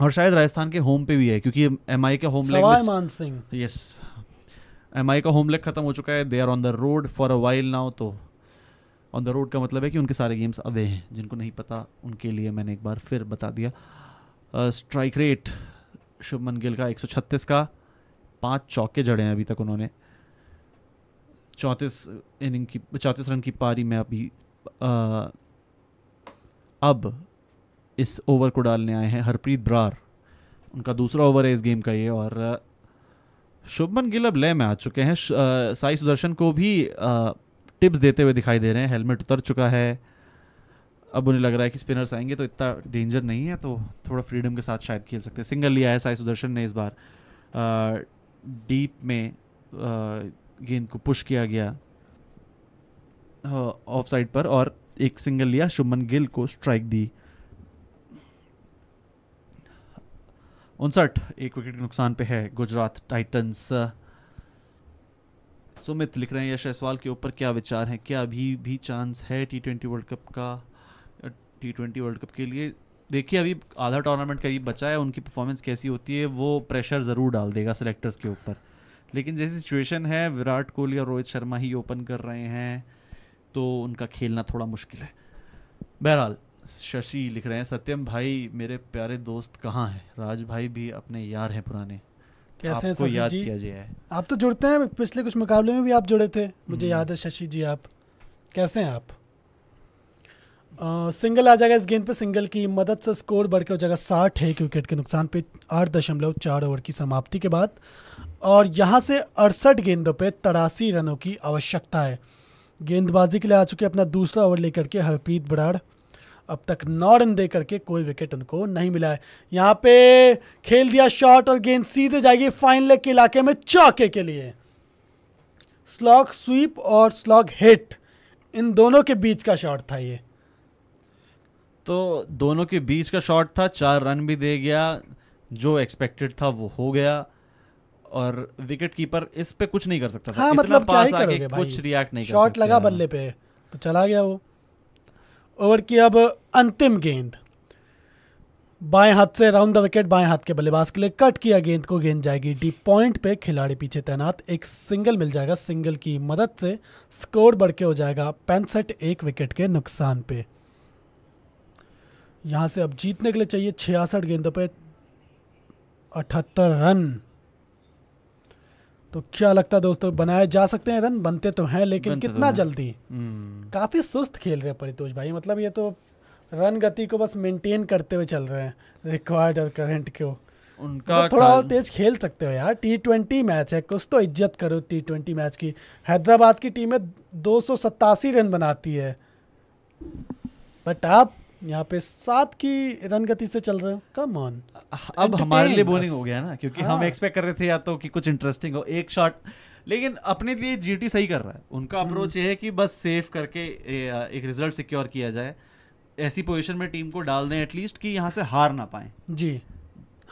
और शायद राजस्थान के होम पे भी है क्योंकि एम आई का होम मान सिंह यस एम आई का होम लेग खत्म हो चुका है they are on the road for a while now तो ऑन द रोड का मतलब है कि उनके सारे गेम्स अवे हैं जिनको नहीं पता उनके लिए मैंने एक बार फिर बता दिया स्ट्राइक रेट शुभमन गिल का 136 का पांच चौके जड़े हैं अभी तक उन्होंने चौंतीस इनिंग की चौंतीस रन की पारी में अभी आ, अब इस ओवर को डालने आए हैं हरप्रीत ब्रार उनका दूसरा ओवर है इस गेम का ये और शुभमन गिल अब लय में आ चुके हैं साई सुदर्शन को भी टिप्स देते हुए दिखाई दे रहे हैं हेलमेट उतर चुका है अब उन्हें लग रहा है कि स्पिनर्स आएंगे तो इतना डेंजर नहीं है तो थोड़ा फ्रीडम के साथ शायद खेल सकते हैं सिंगल लिया है साई सुदर्शन ने इस बार आ, डीप में गेंद को पुश किया गया ऑफ साइड पर और एक सिंगल लिया शुभमन गिल को स्ट्राइक दी उनसठ एक विकेट के नुकसान पे है गुजरात टाइटंस सुमित लिख रहे हैं यश जायसवाल के ऊपर क्या विचार हैं क्या अभी भी चांस है टी ट्वेंटी वर्ल्ड कप का टी ट्वेंटी वर्ल्ड कप के लिए देखिए अभी आधा टूर्नामेंट करीब बचा है उनकी परफॉर्मेंस कैसी होती है वो प्रेशर ज़रूर डाल देगा सेलेक्टर्स के ऊपर लेकिन जैसी सिचुएशन है विराट कोहली और रोहित शर्मा ही ओपन कर रहे हैं तो उनका खेलना थोड़ा मुश्किल है बहरहाल शशि लिख रहे हैं सत्यम भाई मेरे प्यारे दोस्त कहाँ हैं राज भाई भी अपने यार हैं पुराने कैसे हैं याद जी? किया जाए आप तो जुड़ते हैं पिछले कुछ मुकाबले में भी आप जुड़े थे मुझे हम्म। याद है शशि जी आप कैसे हैं आप आ, सिंगल आ जाएगा इस गेंद पे सिंगल की मदद से स्कोर बढ़कर हो जाएगा साठ है विकेट के नुकसान पे आठ दशमलव चार ओवर की समाप्ति के बाद और यहाँ से अड़सठ गेंदों पे तिरासी रनों की आवश्यकता है गेंदबाजी के लिए आ चुके अपना दूसरा ओवर लेकर के हरप्रीत बराड़ अब तक नौ रन दे करके कोई विकेट उनको नहीं मिला है यहाँ पे खेल दिया शॉट और गेंद सीधे जाएगी फाइन लेग के इलाके में चौके के लिए स्लॉग स्वीप और स्लॉग हिट इन दोनों के बीच का शॉट था ये तो दोनों के बीच का शॉट था चार रन भी दे गया जो एक्सपेक्टेड था वो हो गया और विकेट कीपर इस पे कुछ नहीं कर सकता था हाँ, मतलब पास क्या ही करोगे भाई? कुछ रिएक्ट नहीं शॉट लगा बल्ले पे तो चला गया वो ओवर की अब अंतिम गेंद बाएं हाथ से राउंड द विकेट बाएं हाथ के बल्लेबाज के लिए कट किया गेंद को गेंद जाएगी डी पॉइंट पे खिलाड़ी पीछे तैनात एक सिंगल मिल जाएगा सिंगल की मदद से स्कोर बढ़ के हो जाएगा पैंसठ एक विकेट के नुकसान पे यहां से अब जीतने के लिए चाहिए छियासठ गेंदों पे अठहत्तर रन तो क्या लगता है दोस्तों बनाए जा सकते हैं रन बनते तो हैं लेकिन तो कितना तो जल्दी हम्म। काफ़ी सुस्त खेल रहे परितोष भाई मतलब ये तो रन गति को बस मेंटेन करते हुए चल रहे हैं रिक्वायर्ड और करंट को उनका तो थोड़ा और तेज खेल सकते हो यार टी ट्वेंटी मैच है कुछ तो इज्जत करो टी ट्वेंटी मैच की हैदराबाद की टीमें दो रन बनाती है बट आप यहाँ पे सात की रन गति से चल रहे हो कम ऑन अब हमारे लिए बोरिंग हो गया ना क्योंकि हाँ। हम एक्सपेक्ट कर रहे थे या तो कि कुछ इंटरेस्टिंग हो एक शॉट लेकिन अपने लिए जीटी सही कर रहा है उनका अप्रोच हम्म। ये है कि बस सेफ करके एक रिजल्ट सिक्योर किया जाए ऐसी पोजीशन में टीम को डाल दें एटलीस्ट कि यहाँ से हार ना पाए जी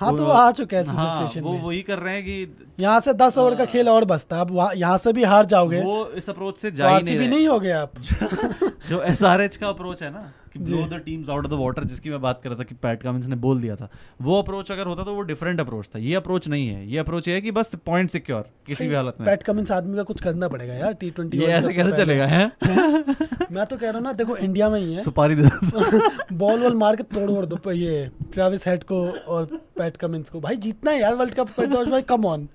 हाँ तो आ चुके हैं हाँ, सिचुएशन वो वही कर रहे हैं कि यहाँ से दस ओवर का खेल और बसता अब यहाँ से भी हार जाओगे वो इस अप्रोच से जा नहीं, नहीं हो गया आप जो एस का अप्रोच है ना blow the teams out of the water जिसकी मैं बात कर रहा था कि पैट ने बोल दिया था वो अप्रोच अगर होता तो वो डिफरेंट अप्रोच था ये अप्रोच नहीं है ये अप्रोच है कि बस पॉइंट सिक्योर किसी भी हालत में पैट आदमी का कुछ करना पड़ेगा यार टी ट्वेंटी ऐसे कैसे चलेगा है मैं तो कह रहा हूँ ना देखो इंडिया में ही है सुपारी बॉल वॉल मार के तोड़ वोड़ दो ये ट्रेविस हेड को और पैट कमिंस को भाई जीतना है यार वर्ल्ड कप तो, भाई कम ऑन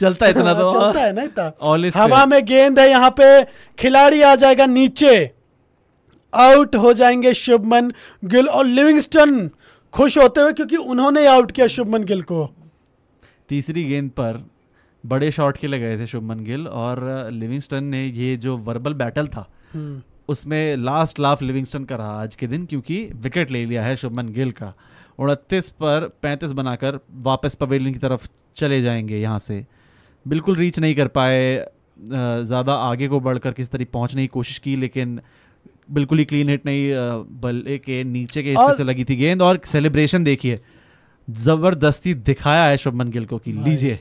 चलता है इतना तो चलता है ना इतना हवा में गेंद है यहाँ पे खिलाड़ी आ जाएगा नीचे आउट हो जाएंगे शुभमन गिल और लिविंगस्टन खुश होते हुए क्योंकि उन्होंने आउट किया शुभमन गिल को तीसरी गेंद पर बड़े शॉट के लगाए थे शुभमन गिल और लिविंगस्टन ने ये जो वर्बल बैटल था हम्म। उसमें लास्ट लाफ लिविंगस्टन का रहा आज के दिन क्योंकि विकेट ले लिया है शुभमन गिल का उनतीस पर पैंतीस बनाकर वापस पवेलियन की तरफ चले जाएंगे यहाँ से बिल्कुल रीच नहीं कर पाए ज़्यादा आगे को बढ़कर किसी तरह पहुँचने की कोशिश की लेकिन बिल्कुल ही क्लीन हिट नहीं बल्ले के नीचे के हिस्से से लगी थी गेंद और सेलिब्रेशन देखिए जबरदस्ती दिखाया है शुभमन गिल को कि लीजिए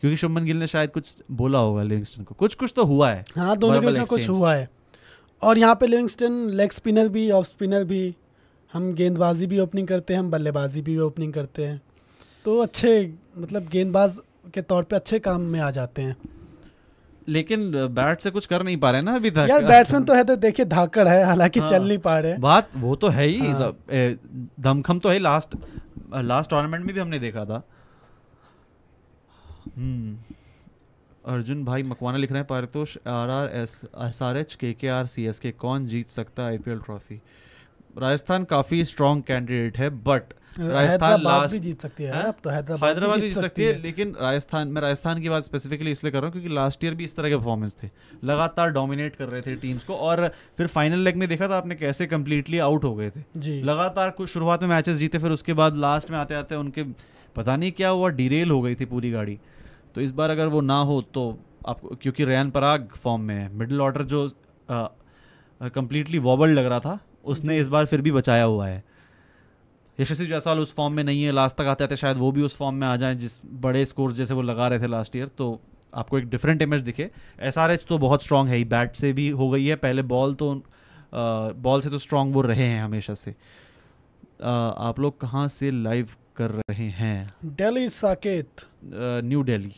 क्योंकि शुभमन गिल ने शायद कुछ बोला होगा लिविंगस्टन को कुछ कुछ तो हुआ है हाँ दोनों के बीच कुछ हुआ है और यहाँ पे लिविंगस्टन लेग स्पिनर भी ऑफ स्पिनर भी हम गेंदबाजी भी ओपनिंग करते हैं हम बल्लेबाजी भी ओपनिंग करते हैं तो अच्छे मतलब गेंदबाज के तौर पे अच्छे काम में आ जाते हैं लेकिन बैट से कुछ कर नहीं पा रहे ना अभी तक यार बैट्समैन तो है तो देखिए धाकड़ है हालांकि हाँ, चल नहीं पा रहे बात वो तो है ही हाँ, दमखम तो है लास्ट लास्ट टूर्नामेंट में भी हमने देखा था हम्म अर्जुन भाई मकवाना लिख रहे हैं Paritosh R R S S R H K K R C S के कौन जीत सकता है आई ट्रॉफी राजस्थान काफ़ी स्ट्रॉन्ग कैंडिडेट है बट राजस्थान लास्ट जीत सकती है, है? अब तो हैदराबाद भी जीत सकती है लेकिन राजस्थान मैं राजस्थान की बात स्पेसिफिकली इसलिए कर रहा हूँ क्योंकि लास्ट ईयर भी इस तरह के परफॉर्मेंस थे लगातार डोमिनेट कर रहे थे टीम्स को और फिर फाइनल लेग में देखा था आपने कैसे कंप्लीटली आउट हो गए थे लगातार कुछ शुरुआत में मैचेस जीते फिर उसके बाद लास्ट में आते आते उनके पता नहीं क्या हुआ डिरेल हो गई थी पूरी गाड़ी तो इस बार अगर वो ना हो तो आपको क्योंकि रैन पराग फॉर्म में है मिडिल ऑर्डर जो कम्प्लीटली वॉबल्ड लग रहा था उसने इस बार फिर भी बचाया हुआ है यशस्वी जायसवाल उस फॉर्म में नहीं है लास्ट तक आते आते शायद वो भी उस फॉर्म में आ जाए जिस बड़े स्कोर जैसे वो लगा रहे थे लास्ट ईयर तो आपको एक डिफरेंट इमेज दिखे एस तो बहुत स्ट्रांग है ही बैट से भी हो गई है पहले बॉल तो बॉल से तो स्ट्रांग वो रहे हैं हमेशा से आप लोग कहाँ से लाइव कर रहे हैं दिल्ली साकेत न्यू दिल्ली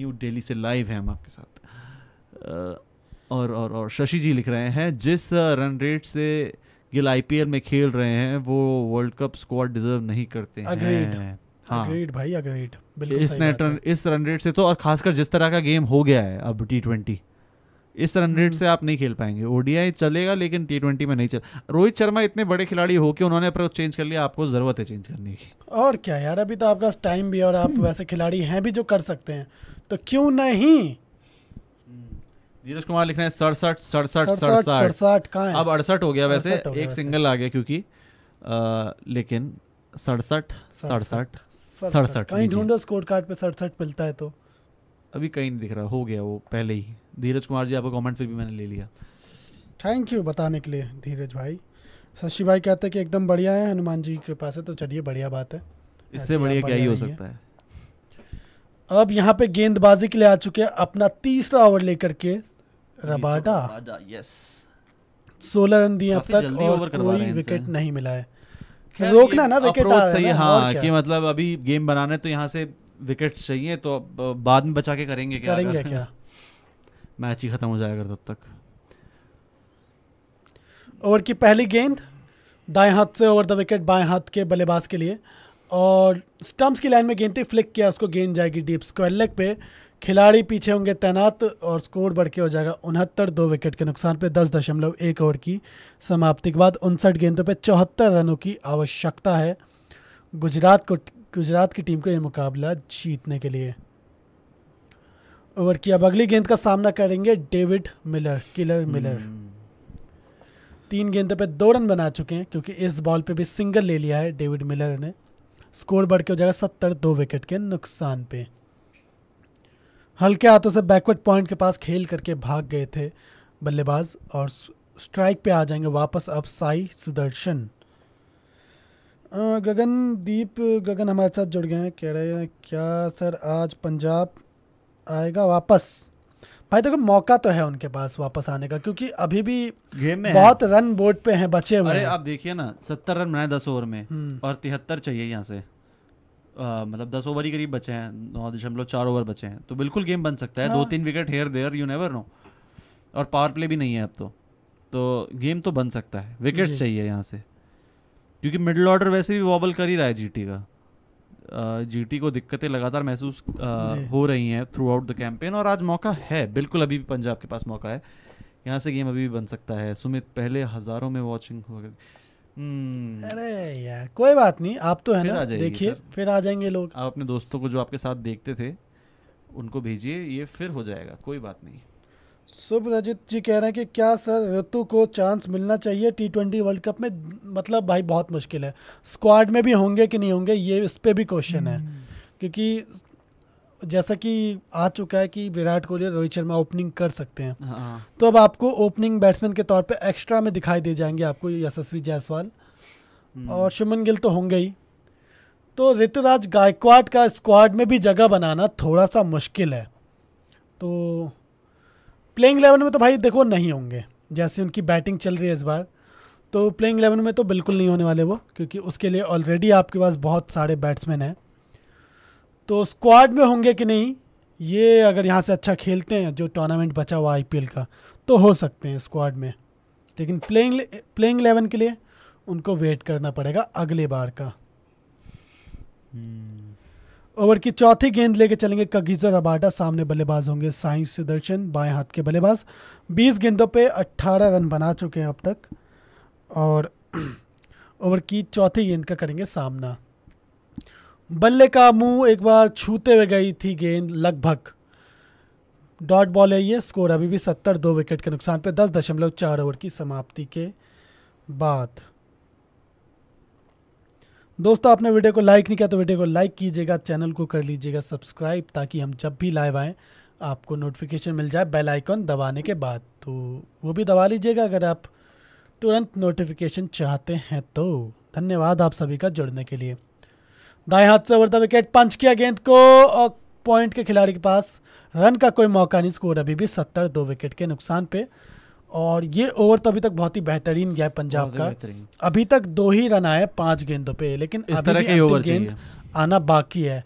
न्यू दिल्ली से लाइव है हम आपके साथ और और और शशि जी लिख रहे हैं जिस रन रेट से गिल आईपीएल में खेल रहे हैं वो वर्ल्ड कप स्क्वाड डिजर्व नहीं करते agreed. हैं हाँ agreed भाई agreed. इस नेट रन इस रन रेट से तो और खासकर जिस तरह का गेम हो गया है अब टी ट्वेंटी इस रन रेट हम्म। से आप नहीं खेल पाएंगे ओडीआई चलेगा लेकिन टी ट्वेंटी में नहीं चल रोहित शर्मा इतने बड़े खिलाड़ी हो कि उन्होंने अप्रोच चेंज कर लिया आपको ज़रूरत है चेंज करने की और क्या यार अभी तो आपका टाइम भी और आप हम्म। वैसे खिलाड़ी हैं भी जो कर सकते हैं तो क्यों नहीं नीरज कुमार लिख रहे हैं सड़सठ सड़सठ सड़सठ अब अड़सठ हो गया वैसे एक सिंगल आ गया क्योंकि लेकिन सड़सठ सड़सठ सड़सठ कहीं ढूंढो स्कोर कार्ड पे सड़सठ मिलता है तो अभी कहीं नहीं दिख रहा हो गया वो पहले ही धीरज कुमार जी आपका कमेंट फिर भी मैंने ले लिया थैंक यू बताने के लिए धीरज भाई शशि भाई कहते हैं कि एकदम बढ़िया है हनुमान जी के पास है तो चलिए बढ़िया बात है इससे बढ़िया क्या ही हो सकता है अब यहाँ पे गेंदबाजी के लिए आ चुके हैं अपना तीसरा ओवर लेकर के रबाडा यस सोलह रन दिए अब तक और कोई विकेट नहीं मिला है रोकना ना विकेट आ सही है हाँ कि मतलब अभी गेम बनाने तो यहाँ से विकेट्स चाहिए तो बाद में बचा के करेंगे क्या करेंगे क्या मैच ही खत्म हो जाएगा तब तक ओवर की पहली गेंद दाएं हाथ से ओवर द विकेट बाएं हाथ के बल्लेबाज के लिए और स्टम्प्स की लाइन में गेंद थी फ्लिक किया उसको गेंद जाएगी डीप स्क्वायर लेग पे खिलाड़ी पीछे होंगे तैनात और स्कोर बढ़ के हो जाएगा उनहत्तर दो विकेट के नुकसान पे दस दशमलव एक ओवर की समाप्ति के बाद उनसठ गेंदों पे चौहत्तर रनों की आवश्यकता है गुजरात को गुजरात की टीम को ये मुकाबला जीतने के लिए ओवर की अब अगली गेंद का सामना करेंगे डेविड मिलर किलर मिलर हम्म। तीन गेंदों पे दो रन बना चुके हैं क्योंकि इस बॉल पे भी सिंगल ले लिया है डेविड मिलर ने स्कोर बढ़ के हो जाएगा सत्तर दो विकेट के नुकसान पे हल्के हाथों से बैकवर्ड पॉइंट के पास खेल करके भाग गए थे बल्लेबाज और स्ट्राइक पे आ जाएंगे वापस अब साई सुदर्शन गगन दीप गगन हमारे साथ जुड़ गए हैं कह रहे हैं क्या सर आज पंजाब आएगा वापस भाई देखो तो मौका तो है उनके पास वापस आने का क्योंकि अभी भी गेम में बहुत रन बोर्ड पे हैं बचे हुए अरे आप देखिए ना सत्तर रन बनाए दस ओवर में हम्म। और तिहत्तर चाहिए यहाँ से मतलब दस ओवर ही करीब बचे हैं नौ दशमलव चार ओवर बचे हैं तो बिल्कुल गेम बन सकता है दो हाँ। तीन wicket here there you never know और पावर प्ले भी नहीं है अब तो तो गेम तो बन सकता है विकेट चाहिए यहाँ से क्योंकि मिडिल ऑर्डर वैसे भी वॉबल कर ही रहा है जीटी का जीटी को दिक्कतें लगातार महसूस हो रही हैं थ्रू आउट द कैंपेन और आज मौका है बिल्कुल अभी भी पंजाब के पास मौका है यहाँ से गेम अभी भी बन सकता है सुमित पहले हज़ारों में वॉचिंग हो गई हम्म। अरे यार कोई बात नहीं आप तो है ना देखिए फिर आ जाएंगे लोग आप अपने दोस्तों को जो आपके साथ देखते थे उनको भेजिए ये फिर हो जाएगा कोई बात नहीं शुभ रजित जी कह रहे हैं कि क्या सर ऋतु को चांस मिलना चाहिए टी ट्वेंटी वर्ल्ड कप में मतलब भाई बहुत मुश्किल है स्क्वाड में भी होंगे कि नहीं होंगे ये इस पर भी क्वेश्चन है हम्म। क्योंकि जैसा कि आ चुका है कि विराट कोहली और रोहित शर्मा ओपनिंग कर सकते हैं हाँ, हाँ। तो अब आपको ओपनिंग बैट्समैन के तौर पे एक्स्ट्रा में दिखाई दे जाएंगे आपको यशस्वी जायसवाल हम्म। और शुमन गिल तो होंगे ही तो ऋतुराज गायकवाड़ का स्क्वाड में भी जगह बनाना थोड़ा सा मुश्किल है तो प्लेइंग इलेवन में तो भाई देखो नहीं होंगे जैसे उनकी बैटिंग चल रही है इस बार तो प्लेइंग इलेवन में तो बिल्कुल नहीं होने वाले वो क्योंकि उसके लिए ऑलरेडी आपके पास बहुत सारे बैट्समैन हैं तो स्क्वाड में होंगे कि नहीं ये अगर यहाँ से अच्छा खेलते हैं जो टूर्नामेंट बचा हुआ आई का तो हो सकते हैं स्क्वाड में लेकिन प्लेइंग प्लेइंग एलेवन के लिए उनको वेट करना पड़ेगा अगले बार का hmm. हम्म। ओवर की चौथी गेंद लेके चलेंगे कगीजर अबाटा सामने बल्लेबाज होंगे साई सुदर्शन बाएं हाथ के बल्लेबाज 20 गेंदों पे 18 रन बना चुके हैं अब तक और ओवर की चौथी गेंद का करेंगे सामना बल्ले का मुंह एक बार छूते हुए गई थी गेंद लगभग डॉट बॉल है ये स्कोर अभी भी सत्तर दो विकेट के नुकसान पर दस दशमलव चार ओवर की समाप्ति के बाद दोस्तों आपने वीडियो को लाइक नहीं किया तो वीडियो को लाइक कीजिएगा चैनल को कर लीजिएगा सब्सक्राइब ताकि हम जब भी लाइव आएँ आपको नोटिफिकेशन मिल जाए बेल आइकॉन दबाने के बाद तो वो भी दबा लीजिएगा अगर आप तुरंत नोटिफिकेशन चाहते हैं तो धन्यवाद आप सभी का जुड़ने के लिए दाएं हाथ से ओवर द विकेट पंच किया गेंद को और पॉइंट के खिलाड़ी के पास रन का कोई मौका नहीं स्कोर अभी भी सत्तर दो विकेट के नुकसान पे और ये ओवर तो अभी तक बहुत ही बेहतरीन गया पंजाब का अभी तक दो ही रन आए पांच गेंदों पे लेकिन इस अभी तरह भी ओवर गेंद आना बाकी है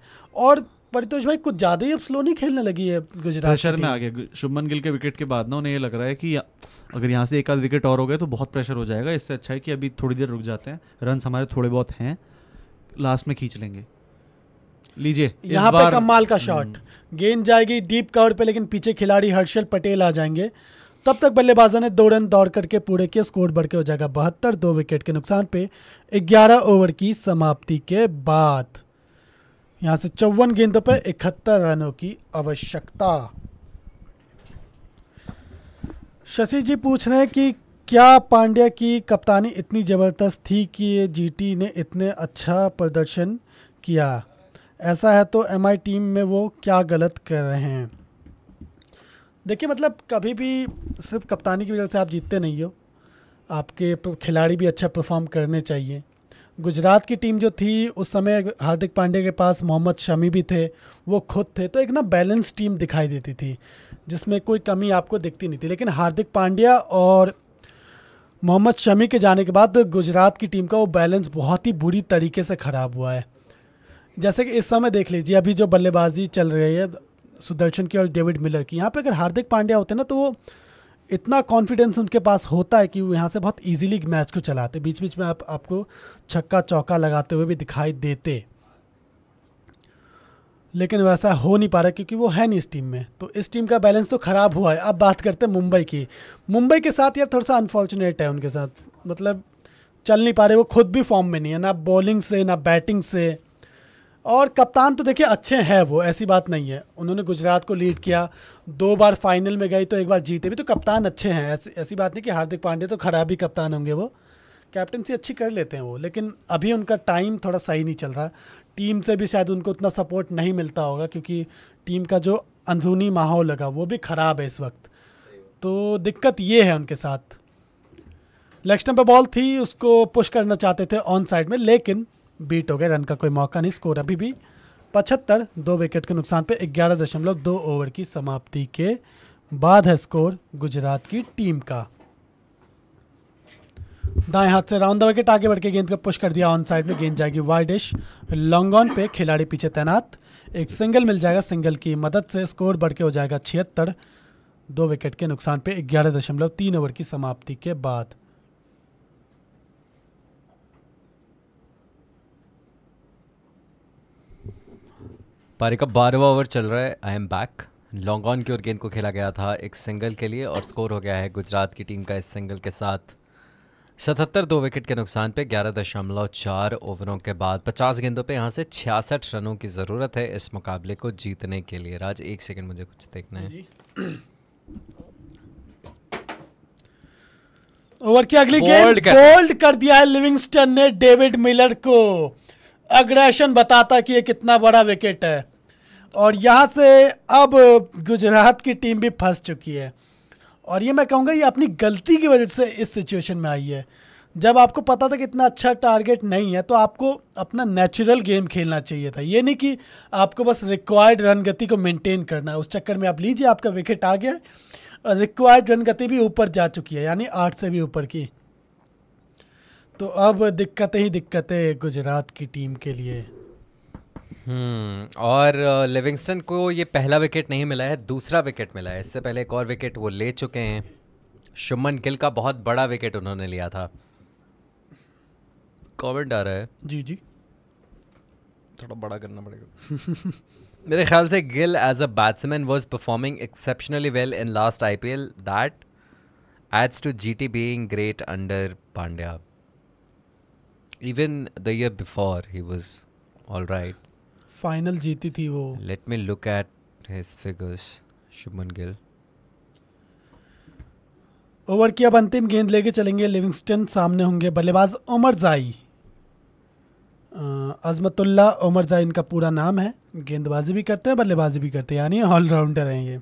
और परितोष भाई कुछ ज्यादा ही अब स्लो नहीं खेलने लगी है गुजरात प्रेशर में आ गया शुभमन गिल के विकेट के बाद ना उन्हें ये लग रहा है कि अगर यहाँ से एक आध विकेट और हो गए तो बहुत प्रेशर हो जाएगा इससे अच्छा है कि अभी थोड़ी देर रुक जाते हैं रन हमारे थोड़े बहुत हैं लास्ट में खींच लेंगे लीजिए यहाँ पे कमाल का शॉट हम्म। गेंद जाएगी डीप कवर पे लेकिन पीछे खिलाड़ी हर्षल पटेल आ जाएंगे तब तक बल्लेबाजों ने दो रन दौड़ करके पूरे के स्कोर बढ़ के हो जाएगा बहत्तर दो विकेट के नुकसान पे 11 ओवर की समाप्ति के बाद यहाँ से चौवन गेंदों पर इकहत्तर रनों की आवश्यकता शशि जी पूछ रहे हैं कि क्या पांड्या की कप्तानी इतनी ज़बरदस्त थी कि जीटी ने इतने अच्छा प्रदर्शन किया ऐसा है तो एमआई टीम में वो क्या गलत कर रहे हैं देखिए मतलब कभी भी सिर्फ कप्तानी की वजह से आप जीतते नहीं हो आपके खिलाड़ी भी अच्छा परफॉर्म करने चाहिए गुजरात की टीम जो थी उस समय हार्दिक पांडे के पास मोहम्मद शमी भी थे वो खुद थे तो एक ना बैलेंस टीम दिखाई देती थी जिसमें कोई कमी आपको दिखती नहीं थी लेकिन हार्दिक पांड्या और मोहम्मद शमी के जाने के बाद गुजरात की टीम का वो बैलेंस बहुत ही बुरी तरीके से ख़राब हुआ है जैसे कि इस समय देख लीजिए अभी जो बल्लेबाजी चल रही है सुदर्शन की और डेविड मिलर की यहाँ पे अगर हार्दिक पांड्या होते ना तो वो इतना कॉन्फिडेंस उनके पास होता है कि वो यहाँ से बहुत इजीली मैच को चलाते बीच बीच में आप आपको छक्का चौका लगाते हुए भी दिखाई देते लेकिन वैसा हो नहीं पा रहा क्योंकि वो है नहीं इस टीम में तो इस टीम का बैलेंस तो ख़राब हुआ है अब बात करते हैं मुंबई की मुंबई के साथ यार थोड़ा सा अनफॉर्चुनेट है उनके साथ मतलब चल नहीं पा रहे वो खुद भी फॉर्म में नहीं है ना बॉलिंग से ना बैटिंग से और कप्तान तो देखिए अच्छे हैं वो ऐसी बात नहीं है उन्होंने गुजरात को लीड किया दो बार फाइनल में गई तो एक बार जीते भी तो कप्तान अच्छे हैं ऐसी ऐसी बात नहीं कि हार्दिक पांडे तो खराब ही कप्तान होंगे वो कैप्टनसी अच्छी कर लेते हैं वो लेकिन अभी उनका टाइम थोड़ा सही नहीं चल रहा टीम से भी शायद उनको उतना सपोर्ट नहीं मिलता होगा क्योंकि टीम का जो अंदरूनी माहौल लगा वो भी ख़राब है इस वक्त तो दिक्कत ये है उनके साथ लेक्स्टम पर बॉल थी उसको पुश करना चाहते थे ऑन साइड में लेकिन बीट हो गए रन का कोई मौका नहीं स्कोर अभी भी पचहत्तर दो विकेट के नुकसान पे ग्यारह दशमलव दो ओवर की समाप्ति के बाद है स्कोर गुजरात की टीम का दाएं हाथ से राउंड द विकेट आगे बढ़ के गेंद को पुश कर दिया ऑन साइड में गेंद जाएगी वाइडिश लॉन्ग ऑन पे खिलाड़ी पीछे तैनात एक सिंगल मिल जाएगा सिंगल की मदद से स्कोर बढ़ के हो जाएगा छिहत्तर दो विकेट के नुकसान पे ग्यारह दशमलव तीन ओवर की समाप्ति के बाद पारी का बारहवा ओवर चल रहा है I am back long on की ओर गेंद को खेला गया था एक सिंगल के लिए और स्कोर हो गया है गुजरात की टीम का इस सिंगल के साथ सतहत्तर दो विकेट के नुकसान पे ग्यारह दशमलव चार ओवरों के बाद पचास गेंदों पे यहाँ से छियासठ रनों की ज़रूरत है इस मुकाबले को जीतने के लिए राज एक सेकंड मुझे कुछ देखना है ओवर की अगली गेंद बोल्ड कर दिया है लिविंगस्टन ने डेविड मिलर को अग्रेशन बताता कि ये कितना बड़ा विकेट है और यहाँ से अब गुजरात की टीम भी फंस चुकी है और ये मैं कहूँगा ये अपनी गलती की वजह से इस सिचुएशन में आई है जब आपको पता था कि इतना अच्छा टारगेट नहीं है तो आपको अपना नेचुरल गेम खेलना चाहिए था ये नहीं कि आपको बस रिक्वायर्ड रन गति को मेंटेन करना है उस चक्कर में आप लीजिए आपका विकेट आ गया रिक्वायर्ड रन गति भी ऊपर जा चुकी है यानी आठ से भी ऊपर की तो अब दिक्कतें ही दिक्कतें गुजरात की टीम के लिए हम्म, और लिविंगस्टन को ये पहला विकेट नहीं मिला है दूसरा विकेट मिला है इससे पहले एक और विकेट वो ले चुके हैं शुमन गिल का बहुत बड़ा विकेट उन्होंने लिया था कमेंट आ रहा है जी जी थोड़ा बड़ा करना पड़ेगा मेरे ख्याल से Gill as a batsman was performing exceptionally well in last I P L that adds to G T being great under Pandya even the year before he was all right final जीती थी वो let me look at his figures Shubman Gill over की अब अंतिम गेंद लेके चलेंगे Livingstone सामने होंगे बल्लेबाज उमर जाई अजमतुल्ला उमर जाई इनका पूरा नाम है गेंदबाजी भी करते हैं बल्लेबाजी भी करते हैं यानी ऑलराउंडर हैं ये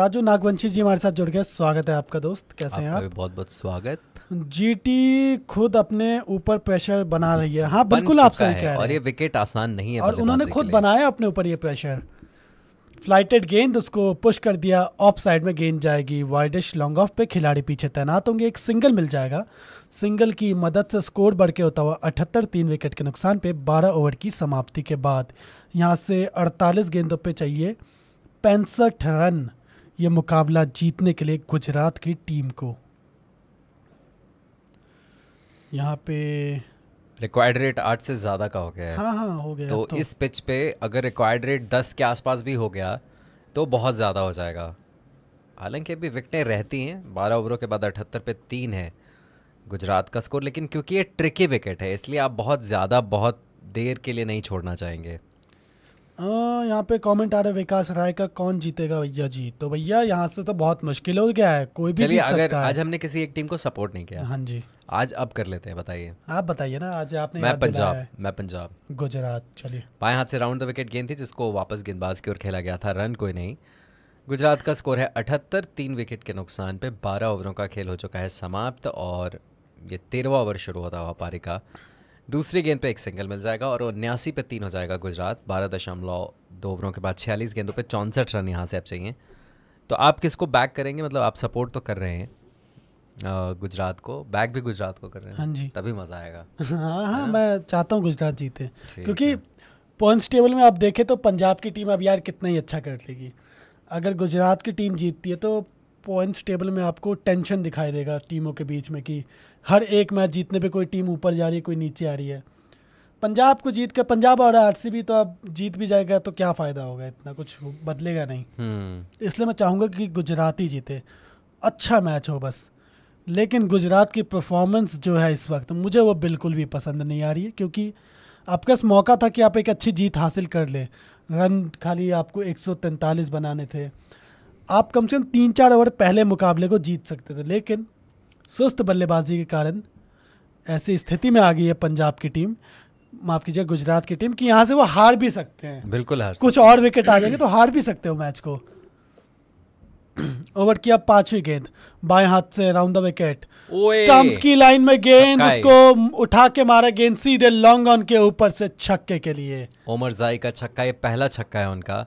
राजू नागवंशी जी हमारे साथ जुड़ गए स्वागत है आपका दोस्त कैसे हैं आप बहुत बहुत स्वागत जीटी खुद अपने ऊपर प्रेशर बना रही है हाँ बिल्कुल आप सही कह रहे हैं और ये विकेट आसान नहीं है और उन्होंने खुद बनाया अपने ऊपर ये प्रेशर फ्लाइटेड गेंद उसको पुश कर दिया ऑफ साइड में गेंद जाएगी वाइडिश लॉन्ग ऑफ पे खिलाड़ी पीछे तैनात होंगे एक सिंगल मिल जाएगा सिंगल की मदद से स्कोर बढ़ के होता हुआ अठहत्तर तीन विकेट के नुकसान पे 12 ओवर की समाप्ति के बाद यहाँ से 48 गेंदों पे चाहिए पैंसठ रन ये मुकाबला जीतने के लिए गुजरात की टीम को यहाँ पे रिक्वायर्ड रेट आठ से ज़्यादा का हो गया है हाँ हाँ हो गया तो, तो इस पिच पे अगर रिक्वायर्ड रेट दस के आसपास भी हो गया तो बहुत ज़्यादा हो जाएगा हालांकि अभी विकटें रहती हैं बारह ओवरों के बाद अठहत्तर पे तीन है गुजरात का स्कोर लेकिन क्योंकि ये ट्रिकी विकेट है इसलिए आप बहुत ज़्यादा बहुत देर के लिए नहीं छोड़ना चाहेंगे हाँ, यहाँ पे कमेंट आ रहा है विकास राय का कौन जीतेगा भैया जी तो भैया यहाँ से तो बहुत मुश्किल हो गया है कोई भी जीत अगर सकता आज हमने किसी एक टीम को सपोर्ट नहीं किया हाँ जी आज अब कर लेते हैं बताइए आप बताइए ना आज आपने मैं पंजाब मैं पंजाब गुजरात चलिए बाएं हाथ से राउंड द विकेट गेंद थी जिसको वापस गेंदबाज की ओर खेला गया था रन कोई नहीं गुजरात का स्कोर है अठहत्तर तीन विकेट के नुकसान पे बारह ओवरों का खेल हो चुका है समाप्त और ये तेरहवा ओवर शुरू होता हुआ पारी का दूसरी गेंद पे एक सिंगल मिल जाएगा और उन्यासी पे तीन हो जाएगा गुजरात बारह दशमलव दो ओवरों के बाद छियालीस गेंदों पे चौंसठ रन यहाँ से आप चाहिए तो आप किसको बैक करेंगे मतलब आप सपोर्ट तो कर रहे हैं गुजरात को बैक भी गुजरात को कर रहे हैं हाँ जी तभी मज़ा आएगा हाँ हाँ मैं चाहता हूँ गुजरात जीते क्योंकि पॉइंट्स टेबल में आप देखें तो पंजाब की टीम अब यार कितना ही अच्छा कर लेगी अगर गुजरात की टीम जीतती है तो पॉइंट्स टेबल में आपको टेंशन दिखाई देगा टीमों के बीच में कि हर एक मैच जीतने पे कोई टीम ऊपर जा रही है कोई नीचे आ रही है पंजाब को जीत कर पंजाब और आरसीबी तो अब जीत भी जाएगा तो क्या फ़ायदा होगा इतना कुछ बदलेगा नहीं हम्म। इसलिए मैं चाहूँगा कि गुजरात ही जीते अच्छा मैच हो बस लेकिन गुजरात की परफॉर्मेंस जो है इस वक्त मुझे वो बिल्कुल भी पसंद नहीं आ रही है क्योंकि आपके पास मौका था कि आप एक अच्छी जीत हासिल कर लें रन खाली आपको एक बनाने थे आप कम से कम तीन चार ओवर पहले मुकाबले को जीत सकते थे लेकिन सुस्त बल्लेबाजी के कारण ऐसी स्थिति में आ गई है पंजाब की टीम माफ कीजिए गुजरात की टीम कि यहाँ से वो हार भी सकते हैं बिल्कुल हार कुछ और विकेट आ जाएंगे तो हार भी सकते हो मैच को ओवर किया पांचवी गेंद बाएं हाथ से राउंड द विकेट स्टम्प्स की लाइन में गेंद उसको उठा के मारा गेंद सीधे लॉन्ग ऑन के ऊपर से छक्के के लिए ओमर जाई का छक्का ये पहला छक्का है उनका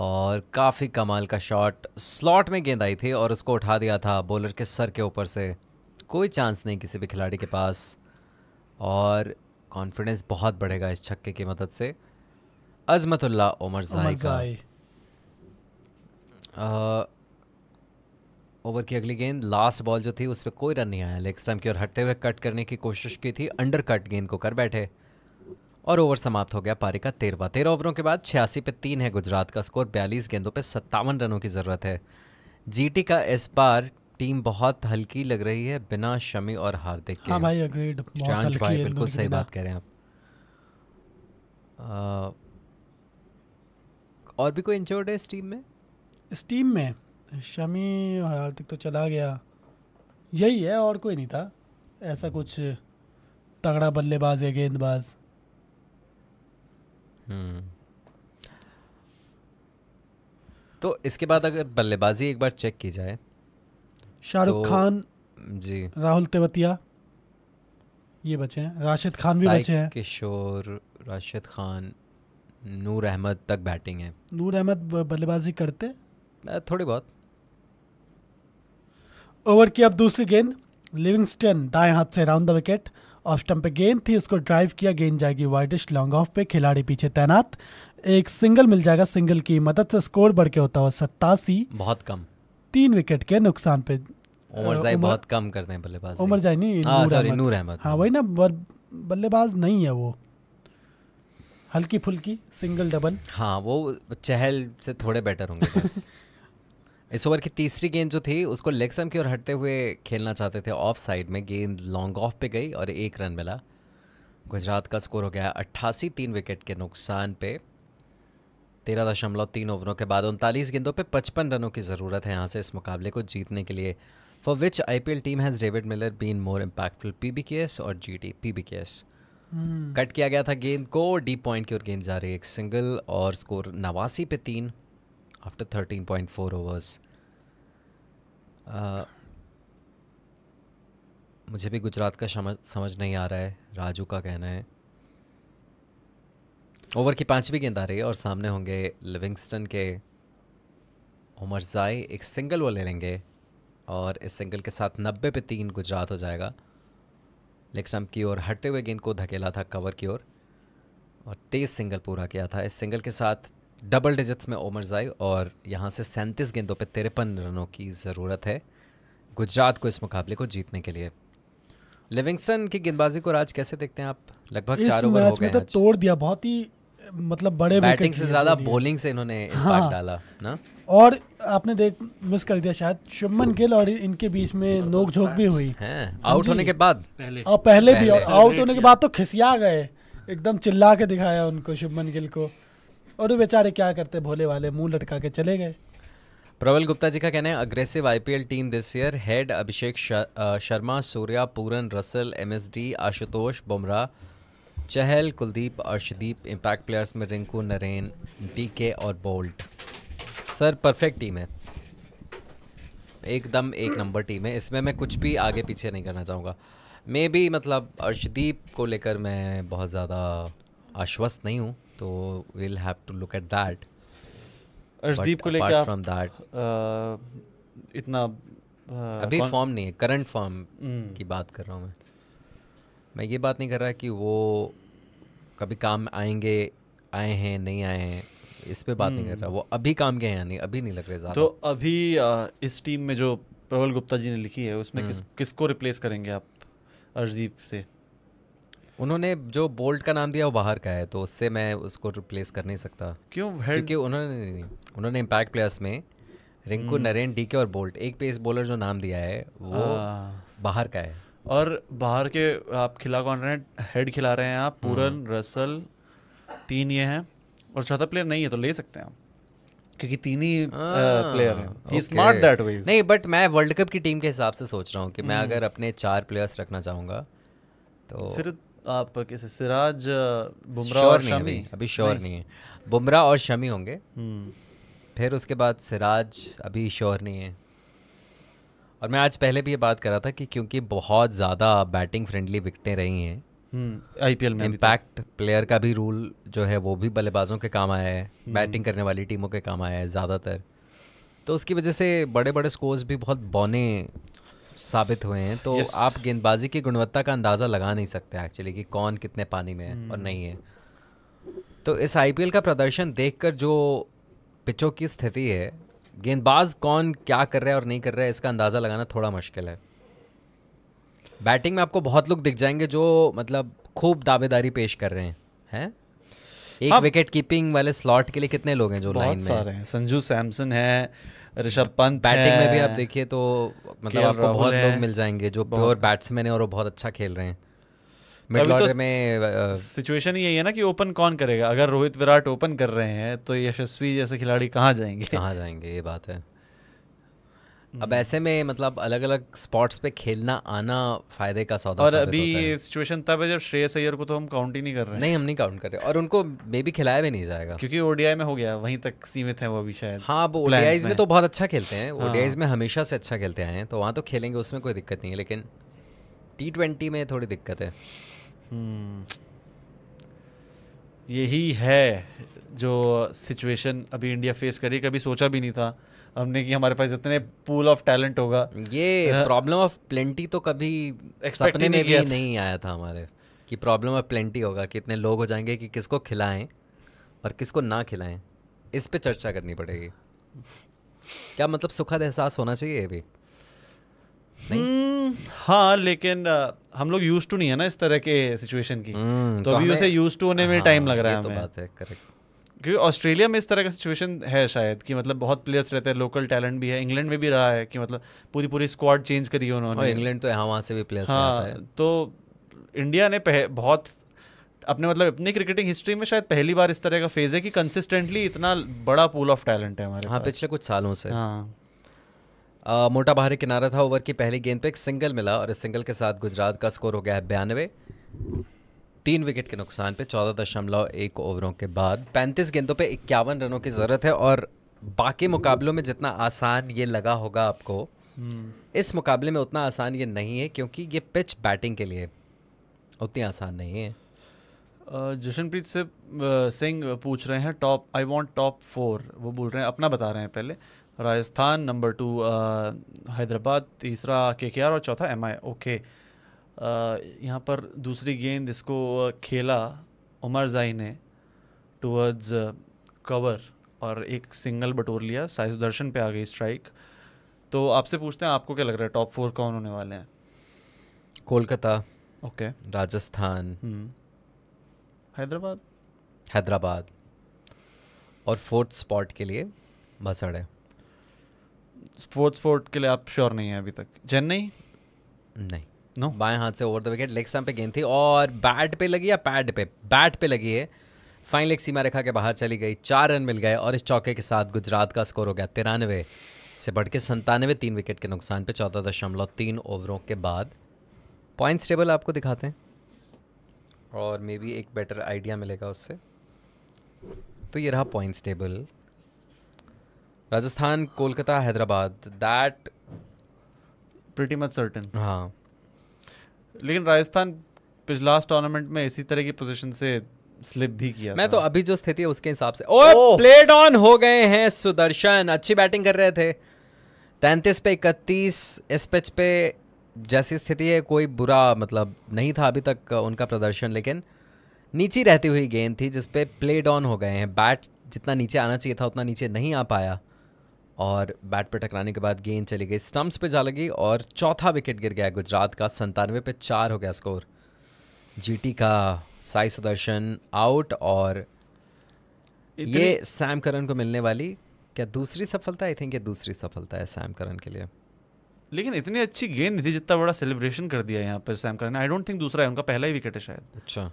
और काफ़ी कमाल का शॉट स्लॉट में गेंद आई थी और उसको उठा दिया था बॉलर के सर के ऊपर से कोई चांस नहीं किसी भी खिलाड़ी के पास और कॉन्फिडेंस बहुत बढ़ेगा इस छक्के की मदद से अजमतुल्ला उमर जाई का ओवर की अगली गेंद लास्ट बॉल जो थी उस पर कोई रन नहीं आया लेग स्टम्प की ओर हटते हुए कट करने की कोशिश की थी अंडर कट गेंद को कर बैठे और ओवर समाप्त हो गया पारी का तेरवा तेरह ओवरों के बाद छियासी पे तीन है गुजरात का स्कोर बयालीस गेंदों पे सत्तावन रनों की ज़रूरत है जीटी का इस बार टीम बहुत हल्की लग रही है बिना शमी और हार्दिक के हाँ भाई अग्रीड चांस भाई बिल्कुल सही बात कह रहे हैं आप और भी कोई इंजर्ड है इस टीम में इस टीम में शमी और हार्दिक तो चला गया यही है और कोई नहीं था ऐसा कुछ तगड़ा बल्लेबाज या गेंदबाज हम्म। तो इसके बाद अगर बल्लेबाजी एक बार चेक की जाए शाहरुख तो, खान जी राहुल तेवतिया ये बचे हैं राशिद खान भी बचे हैं किशोर राशिद खान नूर अहमद तक बैटिंग है नूर अहमद बल्लेबाजी करते थोड़ी बहुत ओवर की अब दूसरी गेंद लिविंगस्टन दाएं हाथ से round the wicket off stump पे गेंद थी उसको ड्राइव किया गेंद जाएगी वाइटिश लॉन्ग ऑफ पे खिलाड़ी पीछे तैनात एक सिंगल मिल जाएगा सिंगल की मदद से स्कोर बढ़ के होता हुआ सत्तासी बहुत कम तीन विकेट के नुकसान पे उमर उमरजाई बहुत कम करते हैं बल्लेबाज उमर उमरजाई नहीं सॉरी हाँ, नूर अहमद हाँ वही ना बल्लेबाज नहीं है वो हल्की फुल्की सिंगल डबल हाँ वो चहल से थोड़े बेटर होंगे इस ओवर की तीसरी गेंद जो थी उसको लेग स्टम्प की ओर हटते हुए खेलना चाहते थे ऑफ साइड में गेंद लॉन्ग ऑफ पे गई और एक रन मिला गुजरात का स्कोर हो गया अट्ठासी तीन विकेट के नुकसान पे तेरह दशमलव तीन ओवरों के बाद उनतालीस गेंदों पे पचपन रनों की ज़रूरत है यहाँ से इस मुकाबले को जीतने के लिए for which I P L team has David Miller been more impactful P B K S और G T P B K S cut किया गया था गेंद को डी पॉइंट की ओर गेंद जा रही है एक सिंगल और स्कोर नवासी पे तीन after 13.4 ओवर्स uh, मुझे भी गुजरात का समझ समझ नहीं आ रहा है राजू का कहना है ओवर की पांचवी गेंद आ रही है और सामने होंगे लिविंगस्टन के उमर जाई एक सिंगल वो ले लेंगे और इस सिंगल के साथ नब्बे पे तीन गुजरात हो जाएगा लेग स्टम्प की ओर हटते हुए गेंद को धकेला था कवर की ओर और, और तेज़ सिंगल पूरा किया था इस सिंगल के साथ डबल डिजिट्स में ओमर जाई और यहाँ से सैंतीस गेंदों पर तिरपन रनों की ज़रूरत है गुजरात को इस मुकाबले को जीतने के लिए लिविंगस्टन की गेंदबाजी को राज कैसे देखते हैं आप लगभग चार ओवर हो गए तो तोड़ दिया बहुत ही मतलब बड़े बैटिंग से ज़्यादा बॉलिंग से इन्होंने हाँ, डाला ना और आपने देख मिस कर दिया शायद शुभमन गिल और इनके बीच में नोकझोंक भी हुई आउट हाँ होने के बाद पहले और पहले, पहले भी आउट होने के बाद तो खिसिया गए एकदम चिल्ला के दिखाया उनको शुभमन गिल को और वो बेचारे क्या करते भोले वाले मुंह लटका के चले गए प्रवल गुप्ता जी का कहना है aggressive IPL team this year Head Abhishek Sharma Surya Pooran Russell MSD Ashutosh Bumrah Chahal Kuldeep Arshdeep impact players में रिंकू नरेन डीके और बोल्ट सर परफेक्ट टीम है एकदम एक नंबर टीम है इसमें मैं कुछ भी आगे पीछे नहीं करना चाहूँगा मे भी मतलब अर्शदीप को लेकर मैं बहुत ज़्यादा आश्वस्त नहीं हूँ तो will have to look at that Arshdeep को लेकर फ्रॉम दैट इतना uh, अभी फॉर्म नहीं है करंट फॉर्म mm. की बात कर रहा हूँ मैं मैं ये बात नहीं कर रहा कि वो कभी काम आएंगे आए हैं नहीं आए हैं इस पे बात नहीं कर रहा hmm. वो अभी काम के हैं नहीं अभी नहीं लग रहे ज़्यादा तो अभी आ, इस टीम में जो प्रवल गुप्ता जी ने लिखी है उसमें hmm. किस किसको रिप्लेस करेंगे आप अर्शदीप से उन्होंने जो बोल्ट का नाम दिया वो बाहर का है तो उससे मैं उसको रिप्लेस कर नहीं सकता क्यों हेड क्योंकि उन्होंने उन्होंने इम्पैक्ट प्लेयर्स में रिंकू हम्म। नरेन डीके और बोल्ट एक पेस बॉलर जो नाम दिया है वो बाहर का है और बाहर के आप खिला कौन रहे हेड खिला रहे हैं आप पूरन हम्म। रसल तीन ये हैं और चौथा प्लेयर नहीं है तो ले सकते हैं आप क्योंकि तीन ही प्लेयर हैं स्मार्ट दैट वे नहीं बट मैं वर्ल्ड कप की टीम के हिसाब से सोच रहा हूँ कि मैं हम्म। अगर अपने चार प्लेयर्स रखना चाहूँगा तो फिर आप किसे सिराज बुमराह और शमी अभी, अभी श्योर नहीं, नहीं है बुमराह और शमी होंगे हम्म। फिर उसके बाद सिराज अभी श्योर नहीं है और मैं आज पहले भी ये बात कर रहा था कि क्योंकि बहुत ज़्यादा बैटिंग फ्रेंडली विकटें रही हैं आई हम्म, एल में इम्पैक्ट प्लेयर का भी रूल जो है वो भी बल्लेबाजों के काम आया है बैटिंग हम्म। करने वाली टीमों के काम आया है ज़्यादातर तो उसकी वजह से बड़े बड़े स्कोर्स भी बहुत बौने साबित हुए हैं तो yes. आप गेंदबाजी की गुणवत्ता का अंदाज़ा लगा नहीं सकते एक्चुअली कि कौन कितने पानी में है hmm. और नहीं है तो इस आईपीएल का प्रदर्शन देखकर जो पिचों की स्थिति है गेंदबाज कौन क्या कर रहा है और नहीं कर रहा है इसका अंदाज़ा लगाना थोड़ा मुश्किल है बैटिंग में आपको बहुत लोग दिख जाएंगे जो मतलब खूब दावेदारी पेश कर रहे हैं है? एक विकेट कीपिंग वाले स्लॉट के लिए कितने लोग हैं जो बहुत सारे हैं संजू सैमसन है ऋषभ पंत बैटिंग में भी आप देखिए तो मतलब आपको बहुत लोग मिल जाएंगे जो प्योर बैट्समैन है और वो बहुत अच्छा खेल रहे हैं तो में सिचुएशन यही है ना कि ओपन कौन करेगा अगर रोहित विराट ओपन कर रहे हैं तो यशस्वी जैसे खिलाड़ी कहाँ जाएंगे कहाँ जाएंगे ये बात है अब हम्म। ऐसे में मतलब अलग अलग स्पॉट्स पे खेलना आना फायदे का सौदा और अभी सिचुएशन तब है जब श्रेयस अय्यर को तो हम काउंट ही नहीं कर रहे नहीं हम नहीं काउंट कर रहे और उनको मे भी खिलाया भी नहीं जाएगा क्योंकि ओडीआई में हो गया वहीं तक सीमित है वो अभी शायद हाँ अब ओडीआईज में तो बहुत अच्छा खेलते हैं ओडीआईज हाँ। में हमेशा से अच्छा खेलते आए हैं तो वहाँ तो खेलेंगे उसमें कोई दिक्कत नहीं है लेकिन टी ट्वेंटी में थोड़ी दिक्कत है हम्म। यही है जो सिचुएशन अभी इंडिया फेस करी कभी सोचा भी नहीं था हमने कि हमारे पास इतने पूल ऑफ टैलेंट होगा ये प्रॉब्लम ऑफ प्लेंटी तो कभी सपने में भी नहीं आया था हमारे कि प्रॉब्लम ऑफ प्लेंटी होगा कि इतने लोग हो जाएंगे कि किसको खिलाएं और किसको ना खिलाएं इस पे चर्चा करनी पड़ेगी क्या मतलब सुखद एहसास होना चाहिए अभी Hmm, हम्म, हाँ लेकिन हम लोग यूज टू नहीं है ना इस तरह के सिचुएशन की हम्म, तो, तो, अभी उसे यूज टू होने में टाइम हाँ, लग रहा है तो बात है करेक्ट क्योंकि ऑस्ट्रेलिया में इस तरह का सिचुएशन है शायद कि मतलब बहुत प्लेयर्स रहते हैं लोकल टैलेंट भी है इंग्लैंड में भी रहा है कि मतलब पूरी पूरी स्क्वाड चेंज करी है उन्होंने इंग्लैंड हाँ, तो यहाँ वहाँ से भी प्लेयर्स हाँ तो इंडिया ने पह, बहुत अपने मतलब अपनी क्रिकेटिंग हिस्ट्री में शायद पहली बार इस तरह का फेज है कि कंसिस्टेंटली इतना बड़ा पूल ऑफ टैलेंट है हमारे हाँ पिछले कुछ सालों से हाँ आ, मोटा बाहरी किनारा था ओवर की पहली गेंद पे एक सिंगल मिला और इस सिंगल के साथ गुजरात का स्कोर हो गया है बयानवे तीन विकेट के नुकसान पे चौदह दशमलव एक ओवरों के बाद पैंतीस गेंदों पे इक्यावन रनों की ज़रूरत है और बाकी मुकाबलों में जितना आसान ये लगा होगा आपको हम्म। इस मुकाबले में उतना आसान ये नहीं है क्योंकि ये पिच बैटिंग के लिए उतनी आसान नहीं है जशनप्रीत से सिंह पूछ रहे हैं top I want top four वो बोल रहे हैं अपना बता रहे हैं पहले राजस्थान नंबर टू हैदराबाद तीसरा के और चौथा एम आई ओके okay. यहाँ पर दूसरी गेंद इसको खेला उमर जाई ने टूवर्ड्स कवर और एक सिंगल बटोर लिया साइज दर्शन पे आ गई स्ट्राइक तो आपसे पूछते हैं आपको क्या लग रहा है टॉप फोर कौन होने वाले हैं कोलकाता ओके राजस्थान हम्म। हैदराबाद हैदराबाद और फोर्थ स्पॉट के लिए मसड़ है फोर्थ स्पॉट के लिए आप श्योर नहीं हैं अभी तक चेन्नई नहीं नो बाएं हाथ से over the wicket leg stump पे गेंद थी और बैट पे लगी या पैड पे बैट पे लगी है फाइनल एक सीमा रेखा के बाहर चली गई चार रन मिल गए और इस चौके के साथ गुजरात का स्कोर हो गया तिरानवे से बढ़ के संतानवे तीन विकेट के नुकसान पे चौदह दशमलव तीन ओवरों के बाद पॉइंट्स टेबल आपको दिखाते हैं और मे बी एक बेटर आइडिया मिलेगा उससे तो ये रहा points table Rajasthan Kolkata Hyderabad that pretty much certain हाँ लेकिन राजस्थान पिछला टूर्नामेंट में इसी तरह की पोजीशन से स्लिप भी किया मैं तो अभी जो स्थिति है उसके हिसाब से ओए प्लेड ऑन हो गए हैं सुदर्शन अच्छी बैटिंग कर रहे थे तैंतीस पे इकतीस इस पिच पे जैसी स्थिति है कोई बुरा मतलब नहीं था अभी तक उनका प्रदर्शन लेकिन नीचे रहती हुई गेंद थी जिसपे प्लेड ऑन हो गए हैं बैट जितना नीचे आना चाहिए था उतना नीचे नहीं आ पाया और बैट पर टकराने के बाद गेंद चली गई स्टम्प्स पे जा लगी और चौथा विकेट गिर गया गुजरात का संतानवे पे चार हो गया स्कोर जीटी का साई सुदर्शन आउट और ये सैम करन को मिलने वाली क्या दूसरी सफलता आई थिंक ये दूसरी सफलता है सैम करन के लिए लेकिन इतनी अच्छी गेंद नहीं थी जितना बड़ा सेलिब्रेशन कर दिया यहाँ पर Sam Curran I don't think दूसरा है उनका पहला ही विकेट है शायद अच्छा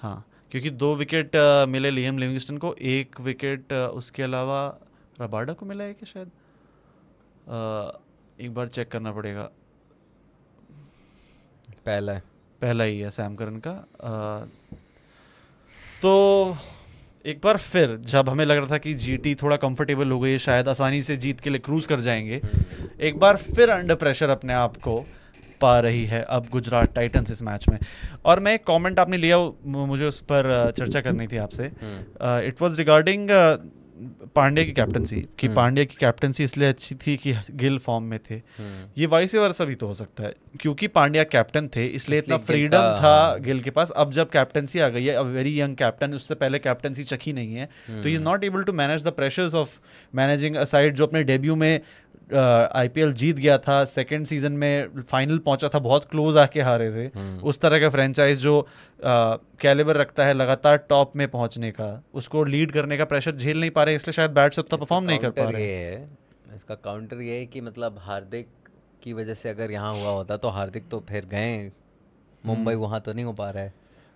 हाँ क्योंकि दो विकेट मिले लियम लिविंगस्टन को एक विकेट उसके अलावा रबाडा को मिला है क्या शायद आ, एक बार चेक करना पड़ेगा पहला है पहला ही है सैम करन का आ, तो एक बार फिर जब हमें लग रहा था कि जीटी थोड़ा कंफर्टेबल हो गई है शायद आसानी से जीत के लिए क्रूज कर जाएंगे एक बार फिर अंडर प्रेशर अपने आप को पा रही है अब गुजरात टाइटंस इस मैच में और मैं एक कमेंट आपने लिया मुझे उस पर चर्चा करनी थी आपसे इट वाज रिगार्डिंग पांडे की कैप्टनसी कि हम्म। पांडे की कैप्टनसी इसलिए अच्छी थी कि गिल फॉर्म में थे हम्म। ये वाइस वर्सा भी तो हो सकता है क्योंकि पांड्या कैप्टन थे इसलिए इतना फ्रीडम था गिल के पास अब जब कैप्टनसी आ गई है अब वेरी यंग कैप्टन उससे पहले कैप्टनसी चखी नहीं है तो is not able to manage the pressures of managing side जो अपने डेब्यू में आईपीएल uh, जीत गया था सेकेंड सीजन में फाइनल पहुंचा था बहुत क्लोज आके हारे थे हम्म। उस तरह का फ्रेंचाइज जो कैलेबर uh, रखता है लगातार टॉप में पहुंचने का उसको लीड करने का प्रेशर झेल नहीं पा रहे इसलिए शायद बैट से उतना परफॉर्म नहीं कर पा रहे इसका काउंटर ये है कि मतलब हार्दिक की वजह से अगर यहाँ हुआ होता तो हार्दिक तो फिर गए मुंबई हम्म। वहाँ तो नहीं हो पा रहा है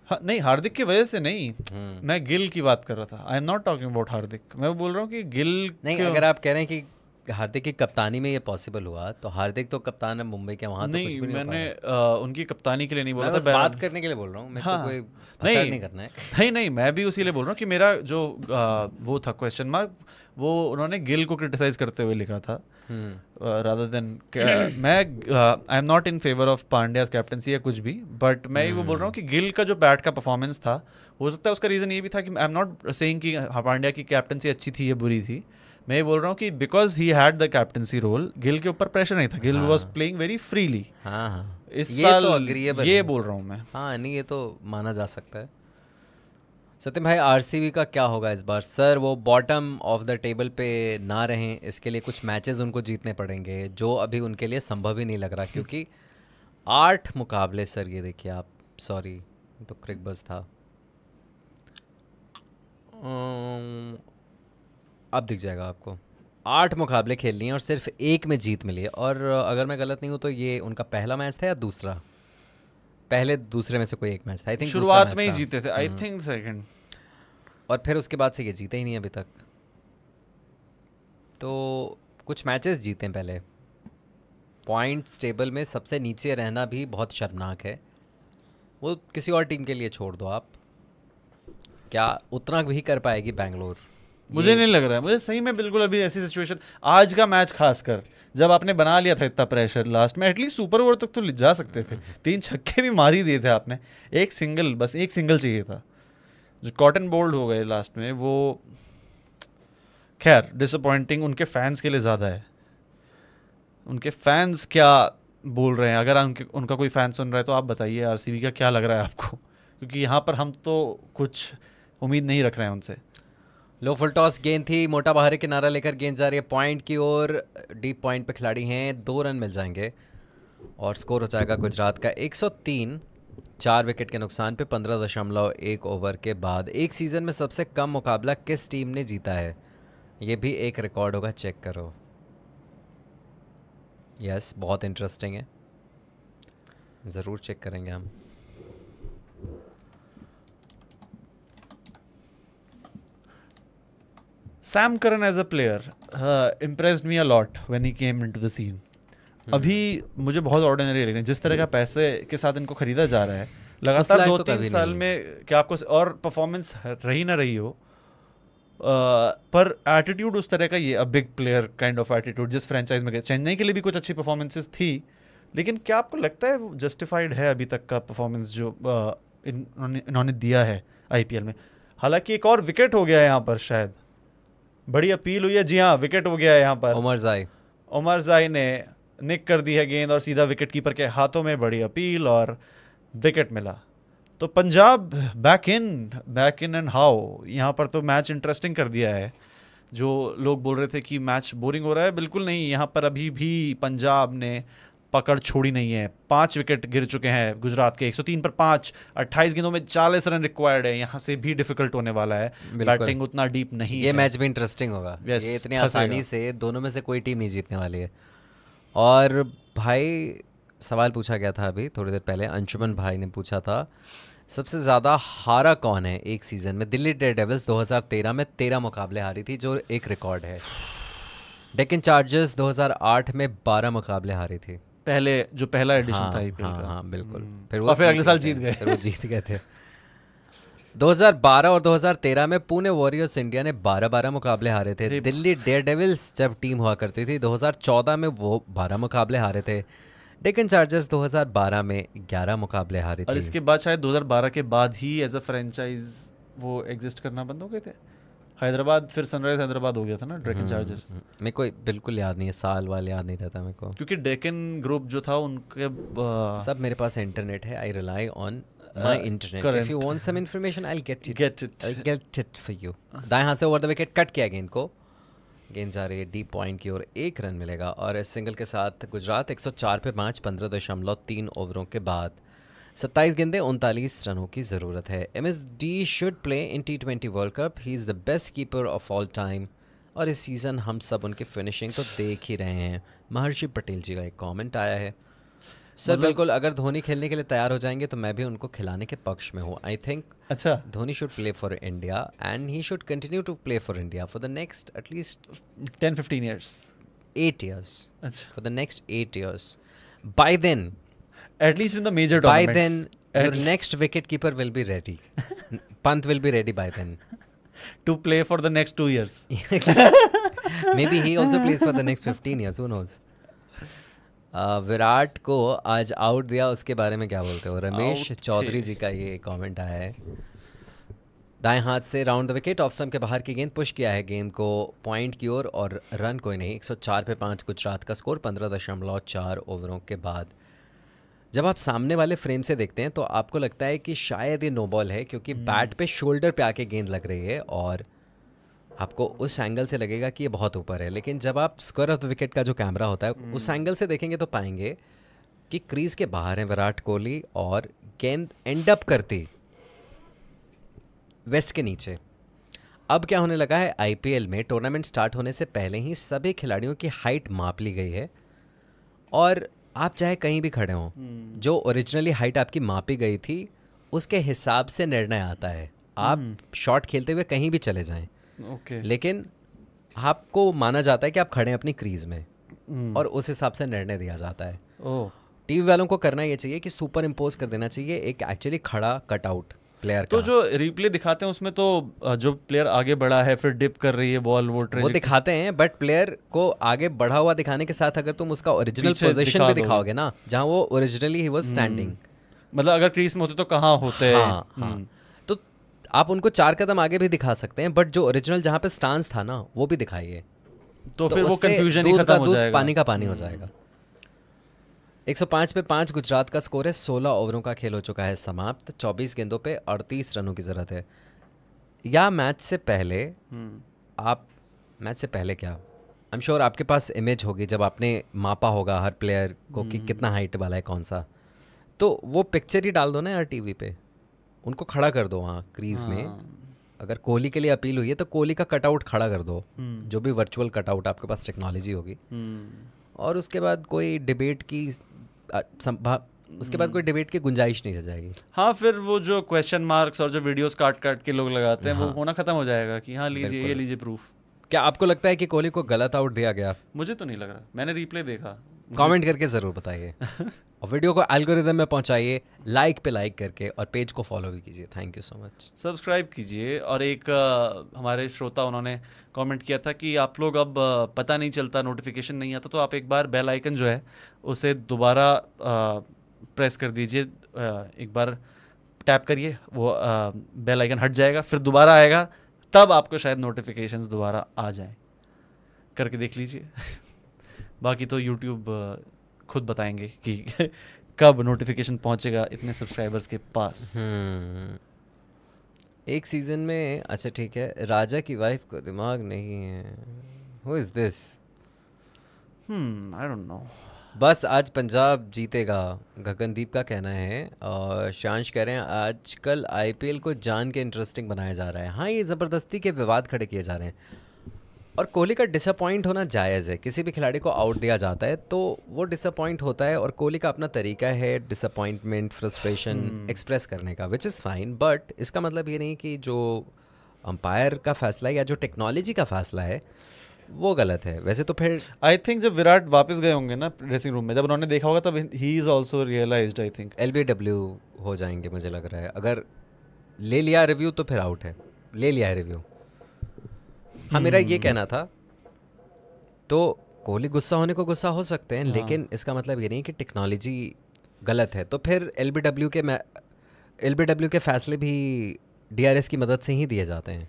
हाँ, नहीं हार्दिक की वजह से नहीं हम्म। मैं गिल की बात कर रहा था I am not talking about Hardik मैं बोल रहा हूँ कि गिल नहीं अगर आप कह रहे हैं कि हार्दिक की कप्तानी में ये पॉसिबल हुआ तो हार्दिक तो कप्तान है मुंबई के वहां तो नहीं, तो कुछ भी मैंने आ, उनकी कप्तानी के लिए नहीं बोला था बात करने के लिए बोल रहा हूँ हाँ, तो कोई नहीं, नहीं करना है नहीं नहीं मैं भी उसी लिए बोल रहा हूँ कि मेरा जो आ, वो था क्वेश्चन मार्क वो उन्होंने गिल को क्रिटिसाइज करते हुए लिखा था रादर हम्म। देन मैं I am not in favour of Pandya's captaincy या कुछ भी बट मैं वो बोल रहा हूँ हम्म। कि गिल का जो बैट का परफॉर्मेंस था हो सकता है उसका रीज़न ये भी था कि आई एम नॉट सेइंग कि पांड्या हाँ, की कैप्टनसी अच्छी थी या बुरी थी मैं बोल रहा हूँ कि because he had the captaincy role Gill के ऊपर प्रेशर नहीं था Gill was playing very freely इस ये तो साल तो ये बोल रहा हूँ मैं हाँ नहीं ये तो माना जा सकता है सत्यम भाई आर का क्या होगा इस बार सर वो बॉटम ऑफ द टेबल पे ना रहें इसके लिए कुछ मैचेस उनको जीतने पड़ेंगे जो अभी उनके लिए संभव ही नहीं लग रहा क्योंकि आठ मुकाबले सर ये देखिए आप सॉरी तो क्रिक बस था अब दिख जाएगा आपको आठ मुकाबले खेल लिए और सिर्फ एक में जीत मिली है और अगर मैं गलत नहीं हूँ तो ये उनका पहला मैच था या दूसरा पहले दूसरे में से कोई एक मैच था आई थिंक शुरुआत में ही जीते थे आई थिंक सेकंड और फिर उसके बाद से ये जीते ही नहीं अभी तक तो कुछ मैचेस जीते हैं पहले पॉइंट्स टेबल में सबसे नीचे रहना भी बहुत शर्मनाक है वो किसी और टीम के लिए छोड़ दो आप क्या उतना भी कर पाएगी बैंगलोर मुझे नहीं लग रहा है मुझे सही में बिल्कुल अभी ऐसी सिचुएशन आज का मैच खासकर जब आपने बना लिया था इतना प्रेशर लास्ट में एटलीस्ट सुपर ओवर तक तो जा सकते थे तीन छक्के भी मार ही दिए थे आपने एक सिंगल बस एक सिंगल चाहिए था जो कॉटन बोल्ड हो गए लास्ट में वो खैर डिसअपॉइंटिंग उनके फैंस के लिए ज़्यादा है उनके फैंस क्या बोल रहे हैं अगर उनके उनका कोई फैन सुन रहा है तो आप बताइए आर का क्या लग रहा है आपको क्योंकि यहाँ पर हम तो कुछ उम्मीद नहीं रख रहे हैं उनसे लो फुल टॉस गेंद थी मोटा बाहर किनारा लेकर गेंद जा रही है पॉइंट की ओर डीप पॉइंट पे खिलाड़ी हैं दो रन मिल जाएंगे और स्कोर हो जाएगा गुजरात का 103 चार विकेट के नुकसान पे पंद्रह दशमलव एक ओवर के बाद एक सीज़न में सबसे कम मुकाबला किस टीम ने जीता है ये भी एक रिकॉर्ड होगा चेक करो यस बहुत इंटरेस्टिंग है ज़रूर चेक करेंगे हम Sam Curran as a player impress me a lot when he came into the scene अभी मुझे बहुत ऑर्डिनरी लग रहे जिस तरह का hmm. पैसे के साथ इनको खरीदा जा रहा है लगातार तो दो तीन साल में क्या आपको और परफॉर्मेंस रही ना रही हो आ, पर एटीट्यूड उस तरह का ये a big player kind of attitude जिस फ्रेंचाइज में गए चेन्नई के लिए भी कुछ अच्छी परफॉर्मेंसेस थी लेकिन क्या आपको लगता है वो जस्टिफाइड है अभी तक का परफॉर्मेंस जो इन्होंने दिया है आईपीएल में हालांकि एक और विकेट हो गया है यहाँ पर शायद बड़ी अपील हुई है जी हाँ विकेट हो गया है यहाँ पर उमर जाई उमर जाई ने निक कर दी है गेंद और सीधा विकेट कीपर के हाथों में बड़ी अपील और विकेट मिला तो Punjab back in back in and how यहाँ पर तो मैच इंटरेस्टिंग कर दिया है जो लोग बोल रहे थे कि मैच बोरिंग हो रहा है बिल्कुल नहीं यहाँ पर अभी भी पंजाब ने पकड़ छोड़ी नहीं है पांच विकेट गिर चुके हैं गुजरात के 103 पर पांच 28 गेंदों में 40 रन रिक्वायर्ड है यहाँ से भी डिफिकल्ट होने वाला है बैटिंग उतना डीप नहीं ये है ये मैच भी इंटरेस्टिंग होगा yes, ये इतनी आसानी से दोनों में से कोई टीम नहीं जीतने वाली है और भाई सवाल पूछा गया था अभी थोड़ी देर पहले अंशुमन भाई ने पूछा था सबसे ज़्यादा हारा कौन है एक सीज़न में दिल्ली डेड डेवल्स 2013 में तेरह मुकाबले हारी थी जो एक रिकॉर्ड है डेकिन चार्जर्स 2008 में 12 मुकाबले हारी थी पहले जो पहला एडिशन हाँ, था आईपीएल हाँ, का हाँ बिल्कुल हम्म। फिर वो और फिर अगले साल जीत गए वो जीत गए थे 2012 और 2013 में पुणे वॉरियर्स इंडिया ने 12-12 मुकाबले हारे थे दिल्ली डेयर डेविल्स जब टीम हुआ करती थी 2014 में वो 12 मुकाबले हारे थे डेकन चार्जर्स 2012 में 11 मुकाबले हारे थे और इसके बाद शायद 2012 के बाद ही एज अ फ्रेंचाइज वो एग्जिस्ट करना बंद हो गए थे हैदराबाद फिर सनराइज हैदराबाद हो गया था ना डेकन चार्जर्स हम्म, हम्म, हम्म। मेरे को बिल्कुल याद नहीं है साल वाले याद नहीं रहता मेरे को क्योंकि डेकन ग्रुप जो था उनके आ... सब मेरे पास इंटरनेट है I rely on my internet. Current. If you want some information, I'll get it. Get it. I'll get it for you दाएं हाथ से ओवर द विकेट कट किया गेंद को गेंद जा रही है डीप पॉइंट की ओर एक रन मिलेगा और इस सिंगल के साथ गुजरात 104 पे मैच पंद्रह दशमलव तीन ओवरों के बाद सत्ताईस गेंदे उनतालीस रनों की ज़रूरत है M S D should play in T twenty world cup he is the best keeper of all time और इस सीज़न हम सब उनके फिनिशिंग तो देख ही रहे हैं महर्षि पटेल जी का एक कमेंट आया है सर मतलब- बिल्कुल अगर धोनी खेलने के लिए तैयार हो जाएंगे तो मैं भी उनको खिलाने के पक्ष में हूँ आई थिंक अच्छा Dhoni should play for India and he should continue to play for India for the next at least ten fifteen years eight years अच्छा for the next eight years by then at least in the major tournaments. By then, at your least. next wicketkeeper will be ready. Pant will be ready by then. to play for the next two years. Maybe he also plays for the next 15 years. Who knows? Virat को आज out दिया उसके बारे में क्या बोलते हो रमेश चौधरी जी का ये कमेंट आया है दाएं हाथ से round the wicket off stump के बाहर की गेंद पुश किया है गेंद को पॉइंट की ओर और, और रन कोई नहीं 104 पे 5 गुजरात का स्कोर 15.4 ओवरों के बाद जब आप सामने वाले फ्रेम से देखते हैं तो आपको लगता है कि शायद ये नोबॉल है क्योंकि हम्म। बैट पे शोल्डर पे आके गेंद लग रही है और आपको उस एंगल से लगेगा कि ये बहुत ऊपर है लेकिन जब आप स्क्वायर ऑफ द विकेट का जो कैमरा होता है हम्म। उस एंगल से देखेंगे तो पाएंगे कि क्रीज के बाहर हैं विराट कोहली और गेंद एंड अप करती वेस्ट के नीचे अब क्या होने लगा है आईपीएल में टूर्नामेंट स्टार्ट होने से पहले ही सभी खिलाड़ियों की हाइट माप ली गई है और आप चाहे कहीं भी खड़े हों हम्म। जो ओरिजिनली हाइट आपकी मापी गई थी उसके हिसाब से निर्णय आता है आप शॉट हम्म। खेलते हुए कहीं भी चले जाएं ओके लेकिन आपको माना जाता है कि आप खड़े हैं अपनी क्रीज में हम्म। और उस हिसाब से निर्णय दिया जाता है टीवी वालों को करना ये चाहिए कि सुपर इम्पोज कर देना चाहिए एक एक्चुअली खड़ा कटआउट प्लेयर तो जो रिप्ले दिखाते हैं उसमें तो जो प्लेयर आगे बढ़ा है फिर डिप कर रही है बॉल वो वो दिखाते हैं बट प्लेयर को आगे बढ़ा हुआ दिखाने के साथ अगर तुम उसका ओरिजिनल पोजिशन भी दिखाओगे ना जहाँ वो ओरिजिनली ही वॉज स्टैंडिंग मतलब अगर क्रीज में होते तो कहाँ होते हैं हाँ, हम्म। हाँ. तो आप उनको चार कदम आगे भी दिखा सकते हैं बट जो ओरिजिनल जहाँ पे स्टांस था ना वो भी दिखाइए तो, तो फिर वो कंफ्यूजन ही खत्म हो जाएगा पानी का पानी हो जाएगा 105 पे पाँच गुजरात का स्कोर है 16 ओवरों का खेल हो चुका है समाप्त 24 गेंदों पे 38 रनों की ज़रूरत है या मैच से पहले हम्म। आप मैच से पहले क्या आई एम श्योर आपके पास इमेज होगी जब आपने मापा होगा हर प्लेयर को कि हम्म। कितना हाइट वाला है कौन सा तो वो पिक्चर ही डाल दो ना यार टीवी पे उनको खड़ा कर दो वहाँ क्रीज में हाँ। अगर कोहली के लिए अपील हुई है तो कोहली का कटआउट खड़ा कर दो हम्म। जो भी वर्चुअल कटआउट आपके पास टेक्नोलॉजी होगी और उसके बाद कोई डिबेट की उसके बाद कोई डिबेट हम्म। की गुंजाइश नहीं रह जाएगी हाँ फिर वो जो क्वेश्चन मार्क्स और जो वीडियोस काट काट के लोग लगाते हैं हाँ। वो होना खत्म हो जाएगा कि हाँ लीजिए ये लीजिए प्रूफ क्या आपको लगता है कि कोहली को गलत आउट दिया गया मुझे तो नहीं लग रहा मैंने रिप्ले देखा कमेंट करके जरूर बताइए और वीडियो को एल्गोरिदम में पहुंचाइए लाइक पे लाइक करके और पेज को फॉलो भी कीजिए thank you so much subscribe कीजिए और एक आ, हमारे श्रोता उन्होंने कमेंट किया था कि आप लोग अब पता नहीं चलता नोटिफिकेशन नहीं आता तो आप एक बार बेल आइकन जो है उसे दोबारा प्रेस कर दीजिए एक बार टैप करिए वो आ, बेल आइकन हट जाएगा फिर दोबारा आएगा तब आपको शायद नोटिफिकेशन दोबारा आ जाए करके देख लीजिए बाकी तो यूट्यूब खुद बताएंगे कि कब नोटिफिकेशन पहुंचेगा इतने सब्सक्राइबर्स के पास हम्म। एक सीजन में अच्छा ठीक है राजा की वाइफ को दिमाग नहीं है who is this I don't know बस आज पंजाब जीतेगा गगनदीप का कहना है और शांश कह रहे हैं आजकल आईपीएल को जान के इंटरेस्टिंग बनाया जा रहा है हाँ ये ज़बरदस्ती के विवाद खड़े किए जा रहे हैं और कोहली का डिसअपॉइंट होना जायज़ है किसी भी खिलाड़ी को आउट दिया जाता है तो वो डिसअपॉइंट होता है और कोहली का अपना तरीका है डिसअपॉइंटमेंट फ्रस्ट्रेशन एक्सप्रेस करने का विच इज़ फाइन बट इसका मतलब ये नहीं कि जो अंपायर का फैसला है या जो टेक्नोलॉजी का फैसला है वो गलत है वैसे तो फिर आई थिंक जब विराट वापस गए होंगे ना ड्रेसिंग रूम में जब उन्होंने देखा होगा तब he is also realise I think एल हो जाएंगे मुझे लग रहा है अगर ले लिया रिव्यू तो फिर आउट है ले लिया है रिव्यू हाँ मेरा ये हम्म। कहना था तो कोहली गुस्सा होने को गुस्सा हो सकते हैं हाँ। लेकिन इसका मतलब ये नहीं कि टेक्नोलॉजी गलत है तो फिर एल के एल बी डब्ल्यू के फैसले भी डी की मदद से ही दिए जाते हैं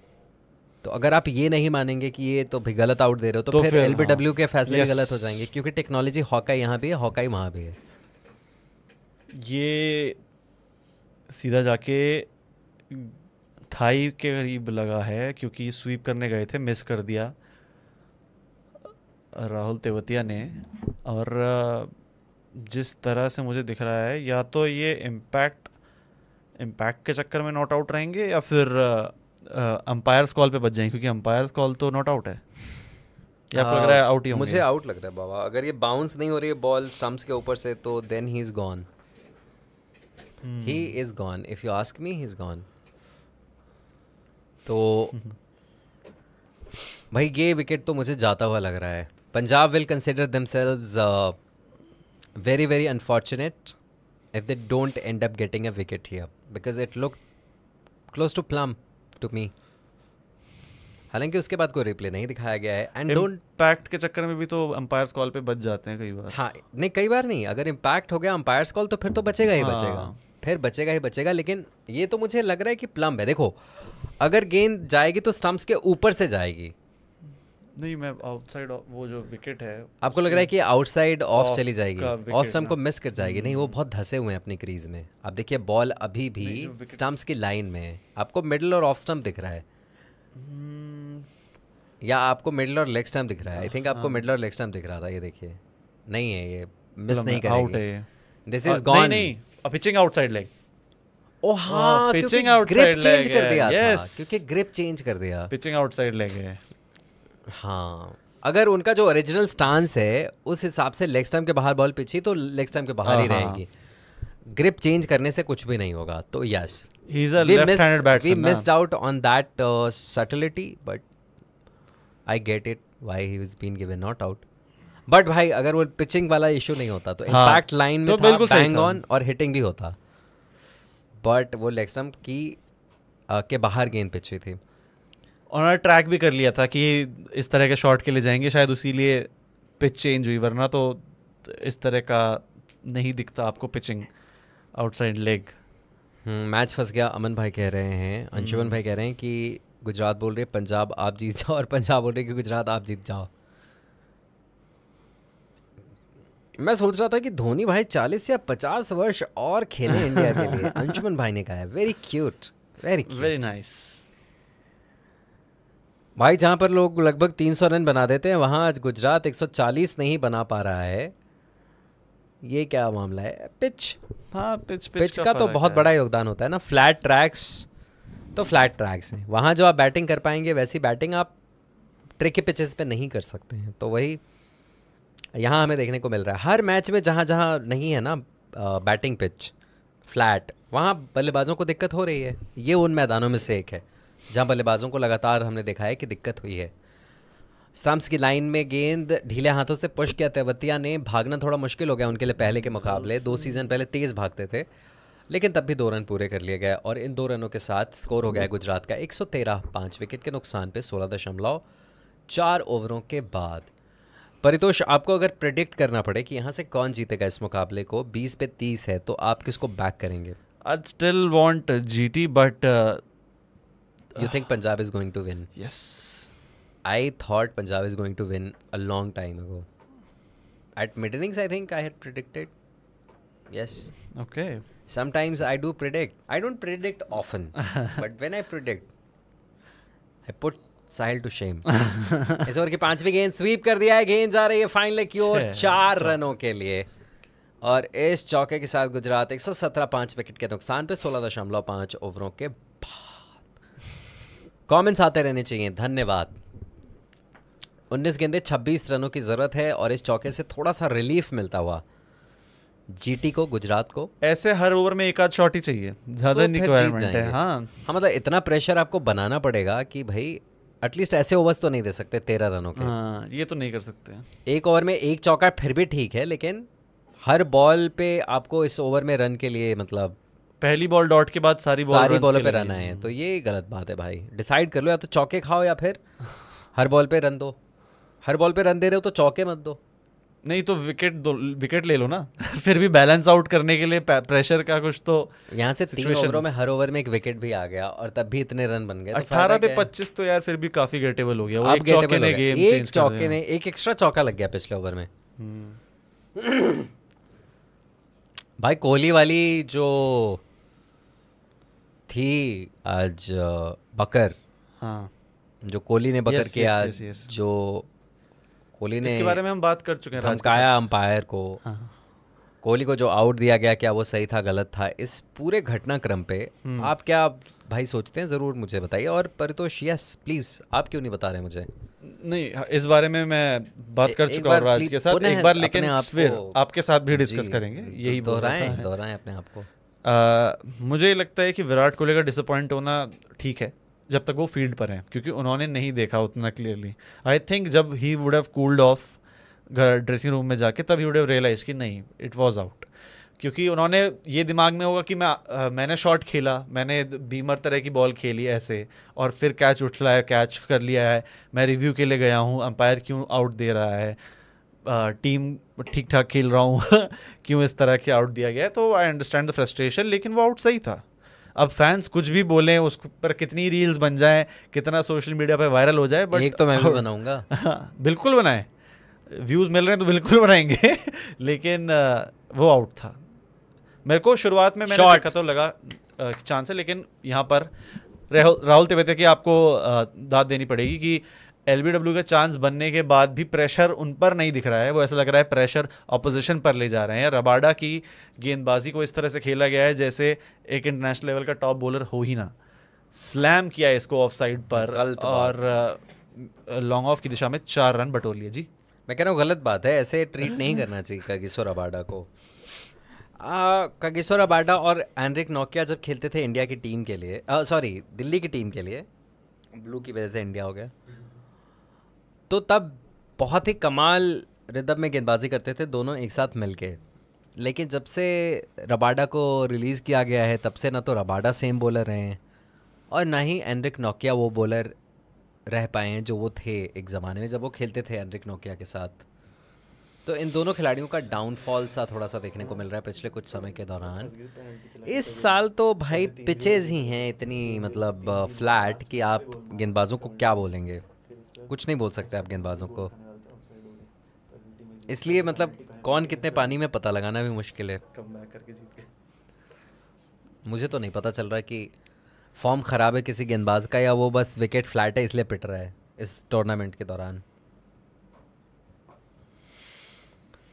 तो अगर आप ये नहीं मानेंगे कि ये तो भी गलत आउट दे रहे हो तो, तो फिर एल बी डब्ल्यू हाँ। के फैसले भी गलत हो जाएंगे क्योंकि टेक्नोलॉजी हॉकाई यहाँ भी है हॉकाई वहाँ भी है ये सीधा जाके थाई के करीब लगा है क्योंकि स्वीप करने गए थे मिस कर दिया राहुल तेवतिया ने और जिस तरह से मुझे दिख रहा है या तो ये इम्पैक्ट इम्पैक्ट के चक्कर में नॉट आउट रहेंगे या फिर अंपायर्स कॉल पे बच जाएंगे क्योंकि अंपायर्स कॉल तो नॉट आउट है या लग रहा है आउट हाँ, ही मुझे आउट लग रहा है बाबा अगर ये बाउंस नहीं हो रही है बॉल स्टम्प्स के ऊपर से तो then he is gone he is gone if you ask me he is gone तो भाई ये विकेट तो मुझे जाता हुआ लग रहा है Punjab will consider themselves very very unfortunate if they don't end up getting a wicket here because it look close to plumb to me हालांकि उसके बाद कोई रिप्ले नहीं दिखाया गया है एंड डोंट इंपैक्ट के चक्कर में भी तो अंपायर्स कॉल पे बच जाते हैं कई बार हाँ नहीं कई बार नहीं अगर इंपैक्ट हो गया अंपायर्स कॉल तो फिर तो बचेगा ही हाँ. बचेगा फिर बचेगा ही बचेगा लेकिन ये तो मुझे लग रहा है कि प्लम्ब है देखो अगर गेंद जाएगी तो स्टम्प्स के ऊपर से जाएगी नहीं मैं आउटसाइड वो जो विकेट है आपको लग रहा है कि आउटसाइड ऑफ चली जाएगी ऑफ स्टम्प को मिस कर जाएगी नहीं वो हम्म। बहुत धसे हुए हैं अपनी क्रीज में आप देखिए बॉल अभी भी स्टम्प्स की लाइन में है आपको मिडिल और ऑफ स्टम्प दिख रहा है हम्म। या आपको मिडिल और लेग स्टम्प दिख रहा है आई थिंक आपको मिडिल हाँ। और लेग स्टम्प दिख रहा था ये देखिए नहीं है ये मिस नहीं करेगी दिस इज गॉन नहीं पिचिंग आउटसाइड लेग ओ हाँ पिचिंग आउटसाइड लेग कर दिया यस क्योंकि ग्रिप चेंज कर दिया पिचिंग आउटसाइड लेग है हाँ अगर उनका जो ओरिजिनल स्टांस है उस हिसाब से लेग स्टम्प के बाहर बॉल पिची तो लेग स्टम्प के बाहर ही रहेगी ग्रिप चेंज करने से कुछ भी नहीं होगा तो yes he is a left handed batsman we missed out on that subtlety but I get it why he why been given not out but भाई अगर वो पिचिंग वाला इशू नहीं होता तो इम्पैक्ट लाइन हाँ। में तो बिल्कुल बैंग ऑन और हिटिंग भी होता बट वो लेक्सम की के बाहर गेंद पिच हुई थी उन्होंने ट्रैक भी कर लिया था कि इस तरह के शॉट के लिए जाएंगे शायद उसी लिए पिच चेंज हुई वरना तो इस तरह का नहीं दिखता आपको पिचिंग आउटसाइड लेग मैच फंस गया अमन भाई कह रहे हैं अंशुमन हम्म। भाई कह रहे हैं कि गुजरात बोल रहे पंजाब आप जीत जाओ और पंजाब बोल रहे कि गुजरात आप जीत जाओ मैं सोच रहा था कि धोनी भाई चालीस या पचास वर्ष और खेले इंडिया के लिए अंशुमन भाई ने कहा है very cute very very nice भाई जहाँ पर लोग लगभग 300 रन बना देते हैं वहाँ आज गुजरात 140 नहीं बना पा रहा है ये क्या मामला है पिच हाँ पिच पिच, पिच का, का तो बहुत बड़ा योगदान होता है ना फ्लैट ट्रैक्स तो फ्लैट ट्रैक्स हैं वहाँ जो आप बैटिंग कर पाएंगे वैसी बैटिंग आप ट्रिकी पिचेस पे नहीं कर सकते हैं तो वही यहाँ हमें देखने को मिल रहा है हर मैच में जहाँ जहाँ नहीं है ना बैटिंग पिच फ्लैट वहाँ बल्लेबाजों को दिक्कत हो रही है ये उन मैदानों में से एक है जहाँ बल्लेबाजों को लगातार हमने देखा है कि दिक्कत हुई है स्टम्प्स की लाइन में गेंद ढीले हाथों से पुश किया तेवतिया ने भागना थोड़ा मुश्किल हो गया उनके लिए पहले के मुकाबले दो सीज़न पहले तेज़ भागते थे लेकिन तब भी दो रन पूरे कर लिए गए और इन दो रनों के साथ स्कोर हो गया गुजरात का एक पाँच विकेट के नुकसान पे सोलह दशमलव चार ओवरों के बाद परितोष आपको अगर प्रेडिक्ट करना पड़े कि यहाँ से कौन जीतेगा इस मुकाबले को बीस पे तीस है तो आप किसको बैक करेंगे I still want G T but you think Punjab is going to win yes I thought Punjab is going to win a long time ago at midinnings I think I had predicted Yes. Okay. Sometimes I do predict. I don't predict often, but when I predict, I put Sahil to shame इस over की पांचवी गेंद SVEEP कर दिया है गेंद जा रही है फाइनल की ओर चार रनों के लिए और इस चौके के साथ गुजरात एक सौ सत्रह पांच विकेट के नुकसान पे सोलह दशमलव पांच ओवरों के बाद कमेंट्स आते रहने चाहिए धन्यवाद 19 गेंदे 26 रनों की जरूरत है और इस चौके से थोड़ा सा रिलीफ मिलता हुआ जीटी को गुजरात को ऐसे हर ओवर में एक आध शॉट ही चाहिए तो ज्यादा तो है हाँ हाँ मतलब इतना प्रेशर आपको बनाना पड़ेगा कि भाई एटलीस्ट ऐसे ओवर्स तो नहीं दे सकते तेरह रनों के हाँ ये तो नहीं कर सकते एक ओवर में एक चौका फिर भी ठीक है लेकिन हर बॉल पे आपको इस ओवर में रन के लिए मतलब पहली बॉल डॉट के बाद सारी बॉल सारी बॉलों पे रन आए तो ये गलत बात है भाई डिसाइड कर लो या तो चौके खाओ या फिर हर बॉल पे रन दो हर बॉल पे रन दे रहे हो तो चौके मत दो नहीं तो विकेट दो विकेट ले लो ना फिर भी बैलेंस आउट करने के लिए प्रेशर का कुछ तो यहाँ से तीन ओवरों में हर ओवर में एक विकेट भी आ गया और तब भी इतने रन बन गए तो अठारह पे पच्चीस तो यार फिर भी काफी गेटेबल हो गया वो एक चौके ने गेम एक चौके ने एक एक्स्ट्रा चौका लग गया पिछले ओवर में हम्म। भाई कोहली वाली जो थी आज बकर हाँ जो कोहली ने बकर किया जो कोहली ने इसके बारे में हम बात कर चुके हैं धमकाया अंपायर को हाँ। कोहली को जो आउट दिया गया क्या वो सही था गलत था इस पूरे घटनाक्रम पे हम्म। आप क्या भाई सोचते हैं ज़रूर मुझे बताइए और परितोष यस प्लीज़ आप क्यों नहीं बता रहे मुझे नहीं हाँ, इस बारे में मैं बात कर चुका हूँ राज के साथ एक बार लेकिन आप फिर आपके साथ भी डिस्कस करेंगे तो यही दोहराए दोहराए अपने आप को मुझे लगता है कि विराट कोहली का डिसअपॉइंट होना ठीक है जब तक वो फील्ड पर हैं क्योंकि उन्होंने नहीं देखा उतना क्लियरली आई थिंक जब he would have cooled off घर ड्रेसिंग रूम में जाके तब ही वुड हैव रियलाइज कि नहीं इट वॉज आउट क्योंकि उन्होंने ये दिमाग में होगा कि मैं आ, मैंने शॉट खेला मैंने बीमर तरह की बॉल खेली ऐसे और फिर कैच है कैच कर लिया है मैं रिव्यू के लिए गया हूँ अंपायर क्यों आउट दे रहा है आ, टीम ठीक ठाक खेल रहा हूँ क्यों इस तरह के आउट दिया गया तो आई अंडरस्टैंड द फ्रस्ट्रेशन लेकिन वो आउट सही था अब फैंस कुछ भी बोले उस पर कितनी रील्स बन जाए कितना सोशल मीडिया पर वायरल हो जाए बट एक तो मैं भी बनाऊंगा हाँ बिल्कुल बनाए व्यूज़ मिल रहे हैं तो बिल्कुल बनाएंगे लेकिन वो आउट था मेरे को शुरुआत में मैंने देखा तो लगा चांस है लेकिन यहाँ पर राहुल तिवेदी की आपको दाद देनी पड़ेगी कि एल का चांस बनने के बाद भी प्रेशर उन पर नहीं दिख रहा है वो ऐसा लग रहा है प्रेशर अपोजिशन पर ले जा रहे हैं रबाडा की गेंदबाजी को इस तरह से खेला गया है जैसे एक इंटरनेशनल लेवल का टॉप बॉलर हो ही ना स्लैम किया है इसको ऑफ साइड पर और लॉन्ग ऑफ की दिशा में चार रन बटोर लिए जी मैं कह रहा हूँ गलत बात है ऐसे ट्रीट नहीं करना चाहिए कागिसोर अबाडा को कगिसोर अबाडा और एनरिक नोकिया जब खेलते थे इंडिया की टीम के लिए सॉरी दिल्ली की टीम के लिए ब्लू की वजह से इंडिया हो गया तो तब बहुत ही कमाल रिदम में गेंदबाजी करते थे दोनों एक साथ मिलके लेकिन जब से रबाडा को रिलीज़ किया गया है तब से ना तो रबाडा सेम बॉलर हैं और ना ही एनरिक नोकिया वो बॉलर रह पाए हैं जो वो थे एक ज़माने में जब वो खेलते थे एनरिक नोकिया के साथ तो इन दोनों खिलाड़ियों का डाउनफॉल सा थोड़ा सा देखने को मिल रहा है पिछले कुछ समय के दौरान इस साल तो भाई पिचेज ही हैं इतनी मतलब फ्लैट कि आप गेंदबाजों को क्या बोलेंगे कुछ नहीं बोल सकते आप गेंदबाजों को इसलिए मतलब कौन कितने पानी में पता लगाना भी मुश्किल है मुझे तो नहीं पता चल रहा कि फॉर्म ख़राब है किसी गेंदबाज का या वो बस विकेट फ्लैट है इसलिए पिट रहा है इस टूर्नामेंट के दौरान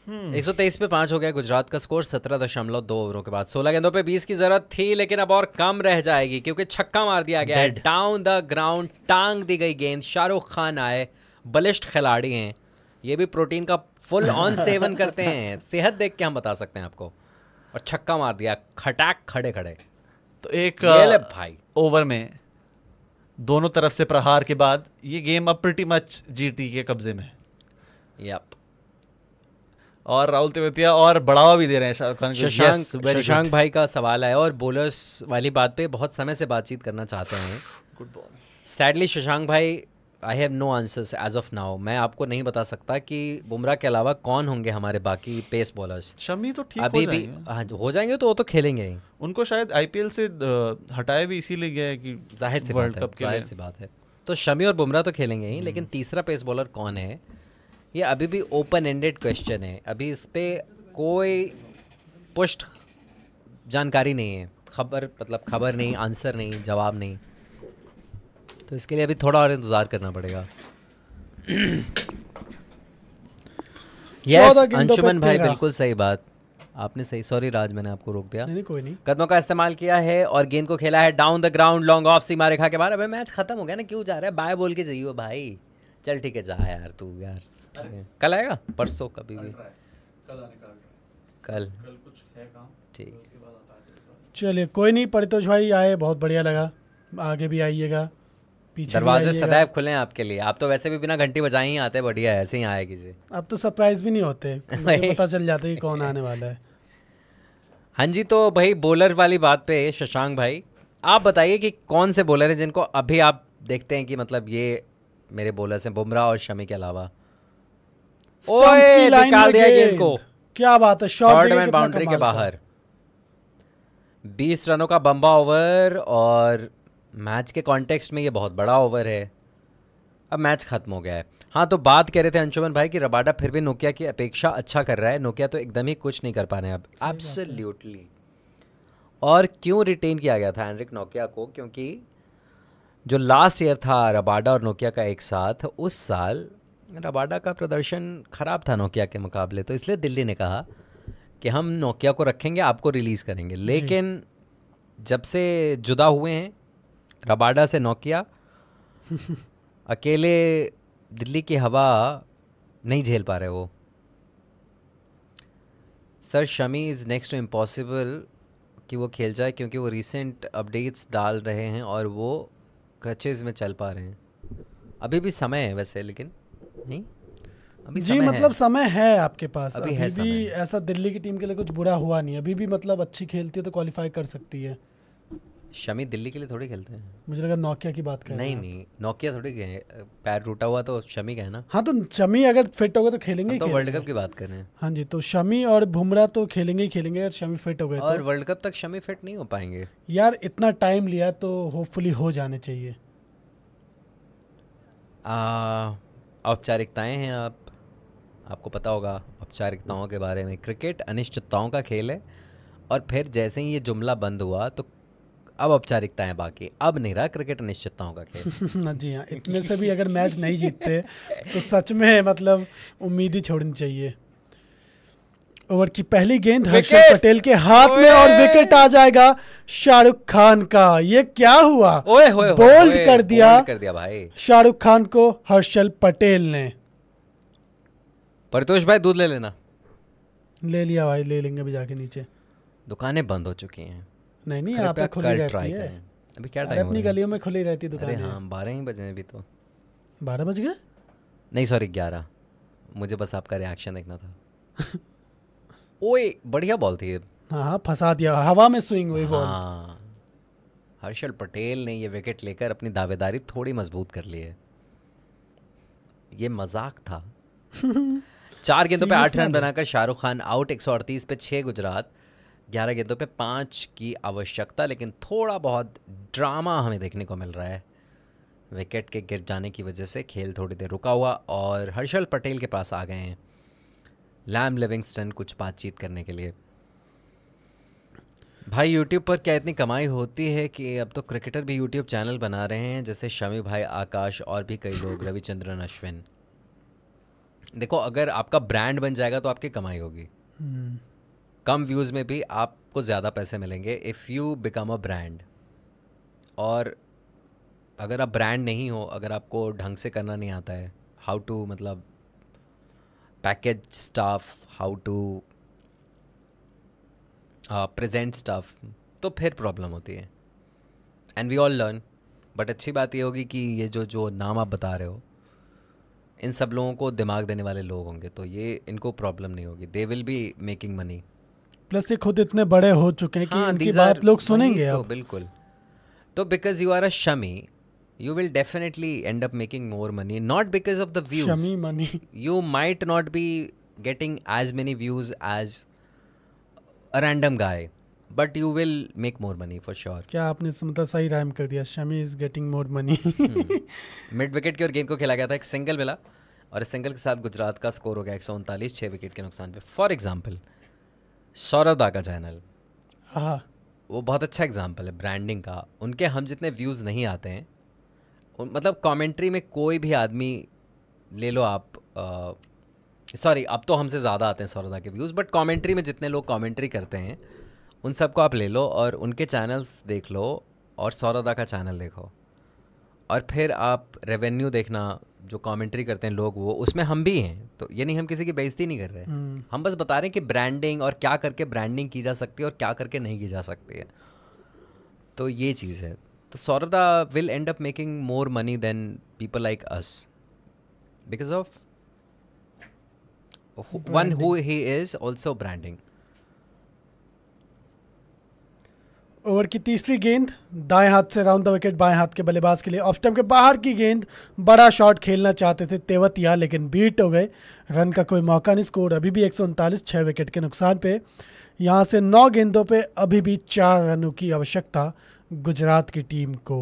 हम्म। एक सौ तेईस पे पांच हो गया गुजरात का स्कोर सत्रह दशमलव दो ओवरों के बाद सोलह गेंदों पे बीस की जरूरत थी लेकिन अब और कम रह जाएगी क्योंकि छक्का मार दिया गया है डाउन द ग्राउंड टांग दी गई गेंद शाहरुख खान आए बलिष्ठ खिलाड़ी हैं ये भी प्रोटीन का फुल ऑन सेवन करते हैं सेहत देख के हम बता सकते हैं आपको और छक्का मार दिया खटाक खड़े खड़े तो एक भाई ओवर में दोनों तरफ से प्रहार के बाद ये गेम अब प्रिटी मच जीटी के कब्जे में है यप और राहुल तिवतिया और बढ़ावा भी दे रहे हैं शाहरुख खान शशांक शशांक भाई का सवाल है और बोलर्स वाली बात पे बहुत समय से बातचीत करना चाहते हैं गुड बॉल सैडली शशांक भाई I have no answers as of now मैं आपको नहीं बता सकता कि बुमराह के अलावा कौन होंगे हमारे बाकी पेस बॉलर्स शमी तो ठीक अभी भी हाँ हो जाएंगे तो वो तो खेलेंगे ही उनको शायद आई से हटाया भी इसीलिए गया है कि जाहिर सी बात है जाहिर सी बात है तो शमी और बुमराह तो खेलेंगे ही लेकिन हम्म। तीसरा पेस बॉलर कौन है ये अभी भी ओपन एंडेड क्वेश्चन है अभी इस पर कोई पुष्ट जानकारी नहीं है खबर मतलब खबर नहीं आंसर नहीं जवाब नहीं तो इसके लिए अभी थोड़ा और इंतज़ार करना पड़ेगा यस अंशुमन भाई बिल्कुल सही बात आपने सही सॉरी राज मैंने आपको रोक दिया नहीं कोई नहीं कदमों का इस्तेमाल किया है और गेंद को खेला है down the ground long off सीमा रेखा के बाहर अबे मैच खत्म हो गया ना क्यों जा रहा है बाय बोल के जाइए भाई चल ठीक है जा यार तू यार कल आएगा परसों कभी भी कल कल कुछ है काम ठीक चलिए कोई नहीं परितोष भाई आए बहुत बढ़िया लगा आगे भी आइएगा पीछे दरवाजे सदैव खुले हैं आपके लिए आप तो वैसे भी बिना घंटी बजाए ही आते बढ़िया ऐसे ही आए किसी अब तो सरप्राइज भी नहीं होते पता चल जाता है कौन आने वाला है हाँ जी तो भाई बॉलर वाली बात पे शशांक भाई आप बताइए कि कौन से बॉलर हैं जिनको अभी आप देखते हैं कि मतलब ये मेरे बॉलर्स हैं बुमराह और शमी के अलावा ओए निकाल दिया गेंद को क्या बात है शॉर्ट मैन बाउंड्री के बाहर 20 रनों का बम्बा ओवर और मैच के कॉन्टेक्स्ट में ये बहुत बड़ा ओवर है अब मैच खत्म हो गया है हाँ तो बात कह रहे थे अंशुमन भाई कि रबाडा फिर भी नोकिया की अपेक्षा अच्छा कर रहा है नोकिया तो एकदम ही कुछ नहीं कर पा रहे हैं अब एब्सोल्युटली और क्यों रिटेन किया गया था एनरिक नोकिया को क्योंकि जो लास्ट ईयर था रबाडा और नोकिया का एक साथ उस साल रबाडा का प्रदर्शन ख़राब था नोकिया के मुकाबले तो इसलिए दिल्ली ने कहा कि हम नोकिया को रखेंगे आपको रिलीज़ करेंगे लेकिन जब से जुदा हुए हैं रबाडा से नोकिया अकेले दिल्ली की हवा नहीं झेल पा रहे वो sir Shami is next to impossible कि वो खेल जाए क्योंकि वो रिसेंट अपडेट्स डाल रहे हैं और वो क्रचेज़ में चल पा रहे हैं अभी भी समय है वैसे लेकिन नहीं अभी जी समय मतलब है। समय है आपके पास अभी, अभी है भी ऐसा दिल्ली की टीम के लिए कुछ बुरा हुआ नहीं अभी भी मतलब अच्छी खेलती है तो क्वालिफाई कर सकती है शमी दिल्ली के लिए थोड़ी खेलते हैं मुझे लगा नोकिया की बात कर नहीं नहीं नोकिया थोड़ी गए पैर टूटा हुआ तो शमी का है ना हाँ तो शमी अगर फिट होगा तो खेलेंगे तो वर्ल्ड कप की बात कर रहे हैं हाँ जी तो शमी और बुमराह तो खेलेंगे ही खेलेंगे अगर शमी फिट हो गए तो। और वर्ल्ड कप तक शमी फिट नहीं हो पाएंगे यार इतना टाइम लिया तो होपफुली हो जाने चाहिए औपचारिकताएं हैं आप आपको पता होगा औपचारिकताओं के बारे में क्रिकेट अनिश्चितताओं का खेल है और फिर जैसे ही ये जुमला बंद हुआ तो अब औपचारिकताएं बाकी अब नहीं रहा क्रिकेट अनिश्चितताओं का खेल हाँ जी हाँ इतने से भी अगर मैच नहीं जीतते तो सच में मतलब उम्मीद ही छोड़नी चाहिए ओवर की पहली गेंद हर्षद पटेल के हाथ में और विकेट आ जाएगा शाहरुख खान का ये क्या हुआ ओए, होए बोल्ड कर दिया कर दिया भाई शाहरुख खान को हर्षल पटेल ने परितोष भाई दूध ले लेना ले लिया भाई ले लेंगे अभी जाके नीचे दुकानें बंद हो चुकी हैं नहीं नहीं आप खुली रहती है अभी क्या टाइम अपनी गलियों में खुली रहती दुकान हाँ बारह ही बजे अभी तो बारह बज गए नहीं सॉरी ग्यारह मुझे बस आपका रिएक्शन देखना था ओए बढ़िया बॉल थी हाँ फंसा दिया हवा में स्विंग हुई बॉल हाँ हर्षल पटेल ने ये विकेट लेकर अपनी दावेदारी थोड़ी मजबूत कर ली है ये मजाक था चार गेंदों पे आठ रन बनाकर शाहरुख खान आउट एक पे छः गुजरात ग्यारह गेंदों पे पाँच की आवश्यकता लेकिन थोड़ा बहुत ड्रामा हमें देखने को मिल रहा है विकेट के गिर जाने की वजह से खेल थोड़ी देर रुका हुआ और हर्षल पटेल के पास आ गए हैं लैम लिविंगस्टन कुछ बातचीत करने के लिए भाई यूट्यूब पर क्या इतनी कमाई होती है कि अब तो क्रिकेटर भी यूट्यूब चैनल बना रहे हैं जैसे शमी भाई आकाश और भी कई लोग रविचंद्रन अश्विन देखो अगर आपका ब्रांड बन जाएगा तो आपकी कमाई होगी hmm. कम व्यूज़ में भी आपको ज़्यादा पैसे मिलेंगे if you become a brand और अगर आप ब्रांड नहीं हो अगर आपको ढंग से करना नहीं आता है हाउ टू मतलब package stuff, how to present uh, stuff तो फिर प्रॉब्लम होती है and we all learn but अच्छी बात ये होगी कि ये जो जो नाम आप बता रहे हो इन सब लोगों को दिमाग देने वाले लोग होंगे तो ये इनको प्रॉब्लम नहीं होगी they will be making money plus ये खुद इतने बड़े हो चुके हैं कि हाँ, इनकी बात लोग सुनेंगे तो, बिल्कुल तो because you are a Shami you will definitely end up making more money not because of the views Shami money you might not be getting as many views as a random guy but you will make more money for sure क्या आपने मतलब सही rhyme कर दिया Shami is getting more money mid wicket की ओर गेंद को खेला गया था एक सिंगल मिला और इस सिंगल के साथ गुजरात का स्कोर हो गया एक सौ उनतालीस छः विकेट के नुकसान पे फॉर एग्जाम्पल सौरभ दा का चैनल हाँ वो बहुत अच्छा एग्जाम्पल है ब्रांडिंग का उनके हम जितने व्यूज़ नहीं आते हैं मतलब कमेंट्री में कोई भी आदमी ले लो आप सॉरी अब तो हमसे ज़्यादा आते हैं सौरदा के व्यूज़ बट कमेंट्री में जितने लोग कमेंट्री करते हैं उन सबको आप ले लो और उनके चैनल्स देख लो और सौरदा का चैनल देखो और फिर आप रेवेन्यू देखना जो कमेंट्री करते हैं लोग वो उसमें हम भी हैं तो ये नहीं हम किसी की बेइज्जती नहीं कर रहे हम्म। हम बस बता रहे हैं कि ब्रांडिंग और क्या करके ब्रांडिंग की जा सकती है और क्या करके नहीं की जा सकती है तो ये चीज़ है Saurabh will end up making more money than people like us because of who, one who he is also branding over की तीसरी गेंद दाएं हाथ से राउंड द विकेट बाएं हाथ के बल्लेबाज के लिए ऑफ स्टम्प के बाहर की गेंद बड़ा शॉट खेलना चाहते थे तेवतिया लेकिन बीट हो गए रन का कोई मौका नहीं स्कोर अभी भी एक सौ छः विकेट के नुकसान पे यहाँ से नौ गेंदों पे अभी भी चार रनों की आवश्यकता गुजरात की टीम को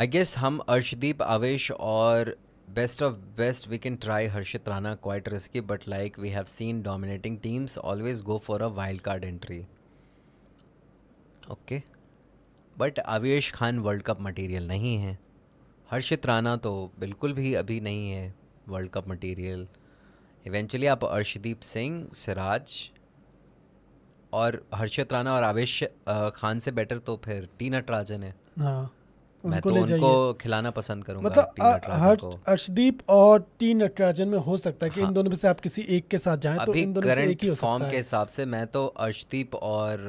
आई गेस हम अर्शदीप आवेश और best of best we can try Harshit Rana quite risky but like we have seen dominating teams always go for a wild card entry okay but Avesh Khan world cup material नहीं है हर्षित राना तो बिल्कुल भी अभी नहीं है वर्ल्ड कप मटेरियल इवेंचुअली आप अर्शदीप सिंह सिराज और हर्षित राणा और आवेश खान से बेटर तो फिर टी नटराजन है हाँ, मैं तो उनको खिलाना पसंद करूंगा मतलब हर्षदीप और टी नटराजन में हो सकता है कि हाँ। इन दोनों में से आप किसी एक के साथ जाएं तो इन दोनों में से एक ही हो सकता फॉर्म के हिसाब से मैं तो अर्षदीप और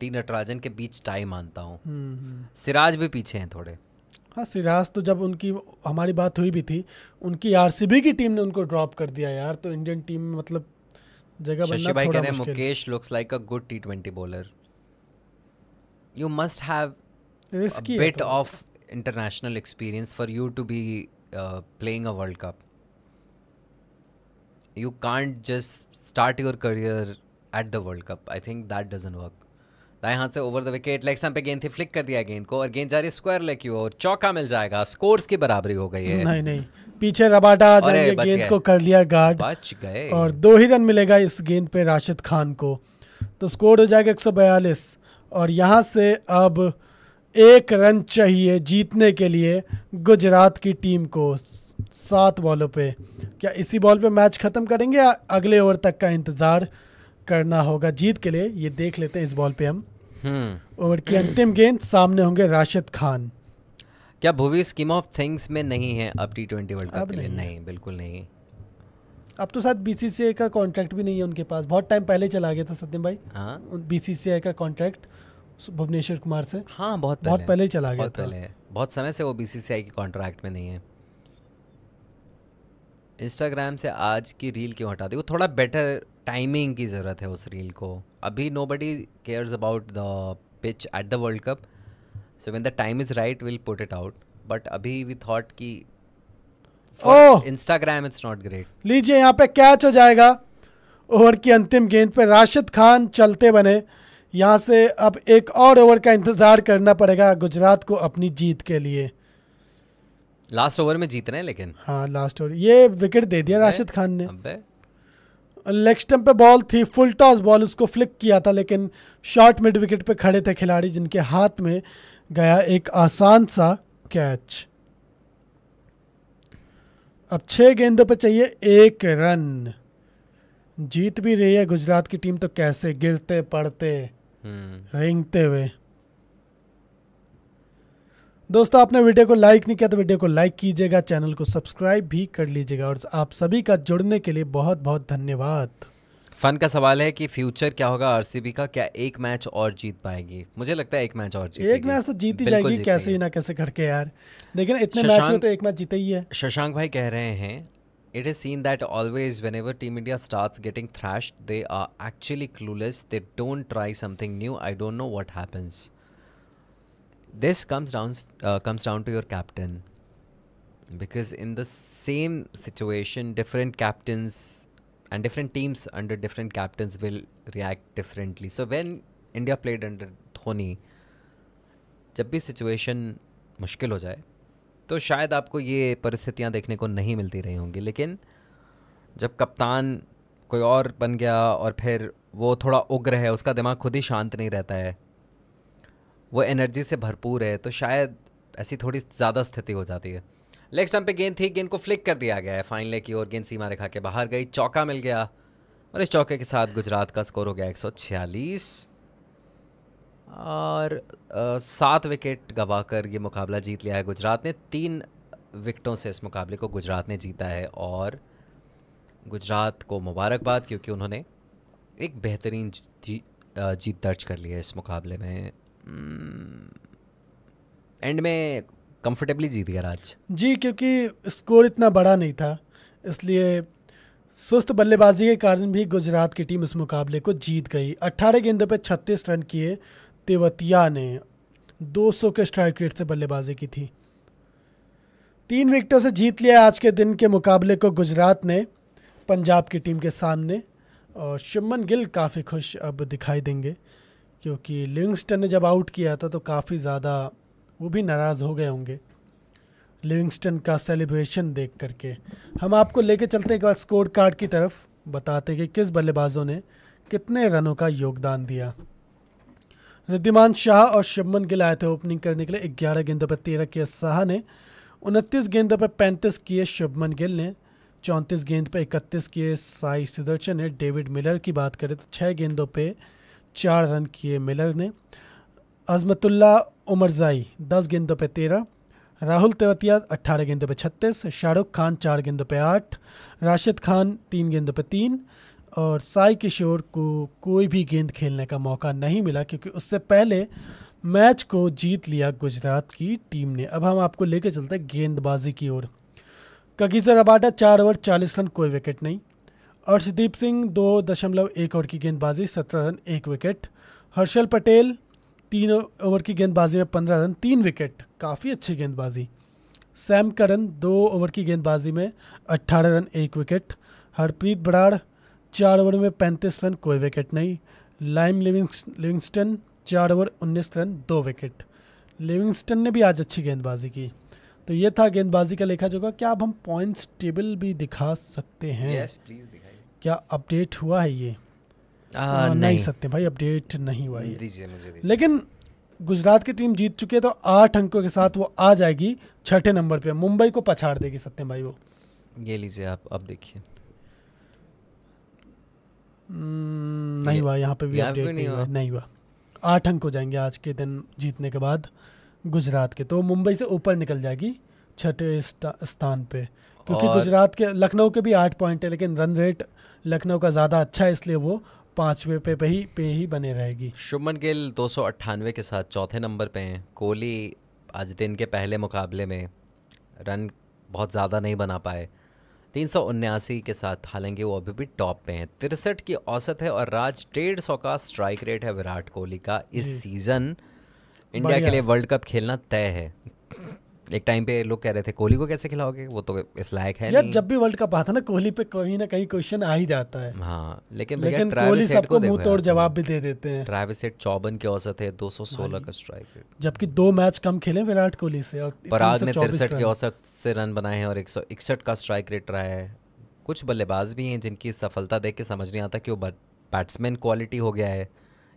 टी नटराजन के बीच टाई मानता हूँ हम्म, हम्म। सिराज भी पीछे हैं थोड़े हाँ सिराज तो जब उनकी हमारी बात हुई भी थी उनकी आरसीबी की टीम ने उनको ड्रॉप कर दिया यार तो इंडियन टीम मतलब जगह बनना थोड़ा मुश्किल है Mukesh looks like a good T twenty bowler you must have bit of international experience for you to be playing a world cup you can't just start your career at the world cup I think that doesn't work दाएं हाथ से over the wicket leg stump पे गेंद थी flick कर दिया गेंद को और गेंद जा रही स्क्वायर लेग की ओर चौका मिल जाएगा स्कोर्स की बराबरी हो गई है नहीं नहीं पीछे रबाटा आ जाएंगे गेंद को कर लिया गार्ड बच गए और दो ही रन मिलेगा इस गेंद पे राशिद खान को तो स्कोर हो जाएगा 142 और यहाँ से अब एक रन चाहिए जीतने के लिए गुजरात की टीम को सात बॉलों पे क्या इसी बॉल पे मैच ख़त्म करेंगे या अगले ओवर तक का इंतज़ार करना होगा जीत के लिए ये देख लेते हैं इस बॉल पे हम ओवर हम्म। की अंतिम गेंद सामने होंगे राशिद खान क्या भूवी स्कीम ऑफ थिंग्स में नहीं है अब टी ट्वेंटी वर्ल्ड कप नहीं, नहीं बिल्कुल नहीं अब तो साथ बीसीसीआई का कॉन्ट्रैक्ट भी नहीं है उनके पास बहुत टाइम पहले चला गया था सत्यम भाई बी सी बीसीसीआई का कॉन्ट्रैक्ट भुवनेश्वर कुमार से हाँ बहुत पहले, बहुत पहले चला गया था पहले बहुत समय से वो बी बीसीसीआई के कॉन्ट्रैक्ट में नहीं है इंस्टाग्राम से आज की रील क्यों हटा दी वो थोड़ा बेटर टाइमिंग की ज़रूरत है उस रील को अभी nobody cares about the pitch at the world cup so when the time is right will put it out but अभी वी थॉट कि इंस्टाग्राम इट्स नॉट ग्रेट लीजिए यहाँ पे कैच हो जाएगा ओवर की अंतिम गेंद पे राशिद खान चलते बने यहाँ से अब एक और ओवर का इंतजार करना पड़ेगा गुजरात को अपनी जीत के लिए लास्ट ओवर में जीत रहे हैं लेकिन हाँ लास्ट ओवर ये विकेट दे दिया राशिद खान ने लेग स्टम्प पे बॉल थी फुल टॉस बॉल उसको फ्लिक किया था लेकिन शॉर्ट मिड विकेट पे खड़े थे खिलाड़ी जिनके हाथ में गया एक आसान सा कैच अब छह गेंदों पर चाहिए एक रन जीत भी रही है गुजरात की टीम तो कैसे गिरते पड़ते हम्म। रेंगते हुए दोस्तों आपने वीडियो को लाइक नहीं किया तो वीडियो को लाइक कीजिएगा चैनल को सब्सक्राइब भी कर लीजिएगा और आप सभी का जुड़ने के लिए बहुत बहुत धन्यवाद फन का सवाल है कि फ्यूचर क्या होगा आरसीबी का क्या एक मैच और जीत पाएगी मुझे लगता है एक मैच और जीत एक मैच तो जीत ही जाएगी जीत कैसे ही ना कैसे करके यार लेकिन इतने मैच में तो एक मैच जीते ही है शशांक भाई कह रहे हैं it is seen that always whenever team India start getting thrash they are actually clueless they don't try something new I don't know what happens this comes down uh, comes down to your captain because in the same situation different captains and different teams under different captains will react differently so when india played under dhoni जब भी situation मुश्किल हो जाए तो शायद आपको ये परिस्थितियाँ देखने को नहीं मिलती रही होंगी लेकिन जब कप्तान कोई और बन गया और फिर वो थोड़ा उग्र है उसका दिमाग खुद ही शांत नहीं रहता है वो एनर्जी से भरपूर है तो शायद ऐसी थोड़ी ज़्यादा स्थिति हो जाती है लेग स्टम्प पे गेंद थी गेंद को फ्लिक कर दिया गया है फाइनल की ओर गेंद सीमा रेखा के बाहर गई चौका मिल गया और इस चौके के साथ गुजरात का स्कोर हो गया छियालीस और सात विकेट गवाकर ये मुकाबला जीत लिया है गुजरात ने तीन विकटों से इस मुकाबले को गुजरात ने जीता है और गुजरात को मुबारकबाद क्योंकि उन्होंने एक बेहतरीन जीत दर्ज कर ली है इस मुकाबले में एंड हम्म, में कंफर्टेबली जीत गया राज जी क्योंकि स्कोर इतना बड़ा नहीं था इसलिए सुस्त बल्लेबाजी के कारण भी गुजरात की टीम इस मुकाबले को जीत गई 18 गेंदों पर 36 रन किए तेवतिया ने 200 के स्ट्राइक रेट से बल्लेबाजी की थी तीन विकेटों से जीत लिया आज के दिन के मुकाबले को गुजरात ने पंजाब की टीम के सामने और शुभमन गिल काफ़ी खुश अब दिखाई देंगे क्योंकि लिविंगस्टन ने जब आउट किया था तो काफ़ी ज़्यादा वो भी नाराज़ हो गए होंगे लिविंगस्टन का सेलिब्रेशन देख करके हम आपको लेके चलते एक बार स्कोर कार्ड की तरफ बताते कि किस बल्लेबाजों ने कितने रनों का योगदान दिया रिद्धिमान शाह और शुभमन गिल आए थे ओपनिंग करने के लिए ग्यारह गेंदों पर तेरह किए शाह ने उनतीस गेंदों पर पैंतीस किए शुभमन गिल ने चौंतीस गेंद पर इकतीस किए साई सुदर्शन ने डेविड मिलर की बात करें तो छः गेंदों पर चार रन किए मिलर ने अजमतुल्ला उमरजाई दस गेंदों पे तेरह राहुल तेवतिया अट्ठारह गेंदों पे छत्तीस शाहरुख खान चार गेंदों पे आठ राशिद खान तीन गेंदों पे तीन और साई किशोर को कोई भी गेंद खेलने का मौका नहीं मिला क्योंकि उससे पहले मैच को जीत लिया गुजरात की टीम ने अब हम आपको लेके चलते हैं गेंदबाजी की ओर कगीजर अबाटा चार ओवर चालीस रन कोई विकेट नहीं अर्शदीप सिंह दो दशमलव एक ओवर की गेंदबाजी सत्रह रन एक विकेट हर्षल पटेल तीन ओवर की गेंदबाजी में पंद्रह रन तीन विकेट काफ़ी अच्छी गेंदबाजी सैम करन दो ओवर की गेंदबाजी में अट्ठारह रन एक विकेट हरप्रीत बराड़ चार ओवर में पैंतीस रन कोई विकेट नहीं लाइम लिविंगस्टन चार ओवर उन्नीस रन दो विकेट लिविंगस्टन ने भी आज अच्छी गेंदबाजी की तो ये था गेंदबाजी का लेखा जोखा क्या अब हम पॉइंट्स टेबल भी दिखा सकते हैं yes, please, क्या अपडेट हुआ है ये आ, नहीं।, नहीं सकते भाई अपडेट नहीं हुआ ये दीजिए मुझे दीजिए। लेकिन गुजरात की टीम जीत चुकी है तो आठ अंकों के साथ वो आ जाएगी छठे नंबर पे मुंबई को पछाड़ देगी सत्यम भाई वो ये लीजिए आप अब देखिए हम्म, नहीं हुआ यहाँ पे भी अपडेट नहीं हुआ नहीं हुआ आठ अंक हो जाएंगे आज के दिन जीतने के बाद गुजरात के तो मुंबई से ऊपर निकल जाएगी छठे स्थान पे क्योंकि गुजरात के लखनऊ के भी आठ पॉइंट है लेकिन रन रेट लखनऊ का ज़्यादा अच्छा है इसलिए वो पाँचवें पे पे ही पे ही बने रहेगी शुभमन गिल दो के साथ चौथे नंबर पे हैं कोहली आज दिन के पहले मुकाबले में रन बहुत ज़्यादा नहीं बना पाए तीन सौ उन्यासी के साथ हालांकि वो अभी भी टॉप पे हैं तिरसठ की औसत है और राज डेढ़ सौ का स्ट्राइक रेट है विराट कोहली का इस सीज़न इंडिया के लिए वर्ल्ड कप खेलना तय है एक टाइम पे लोग कह रहे थे कोहली को कैसे खिलाओगे वो तो इस लायक है यार जब भी वर्ल्ड कप आता ना कोहली पे कहीं ना कहीं क्वेश्चन आ ही जाता है हाँ लेकिन लेकिन कोहली सबको मुंह तोड़ जवाब भी दे देते हैं ट्रैविस हेड चौबन के औसत है दो सौ सोलह का स्ट्राइक जबकि दो मैच कम खेले विराट कोहली से और पराग ने तिरसठ के औसत से रन बनाए हैं और एक का स्ट्राइक रेट रहा है कुछ बल्लेबाज भी हैं जिनकी सफलता देख के समझ नहीं आता कि वो बैट्समैन क्वालिटी हो गया है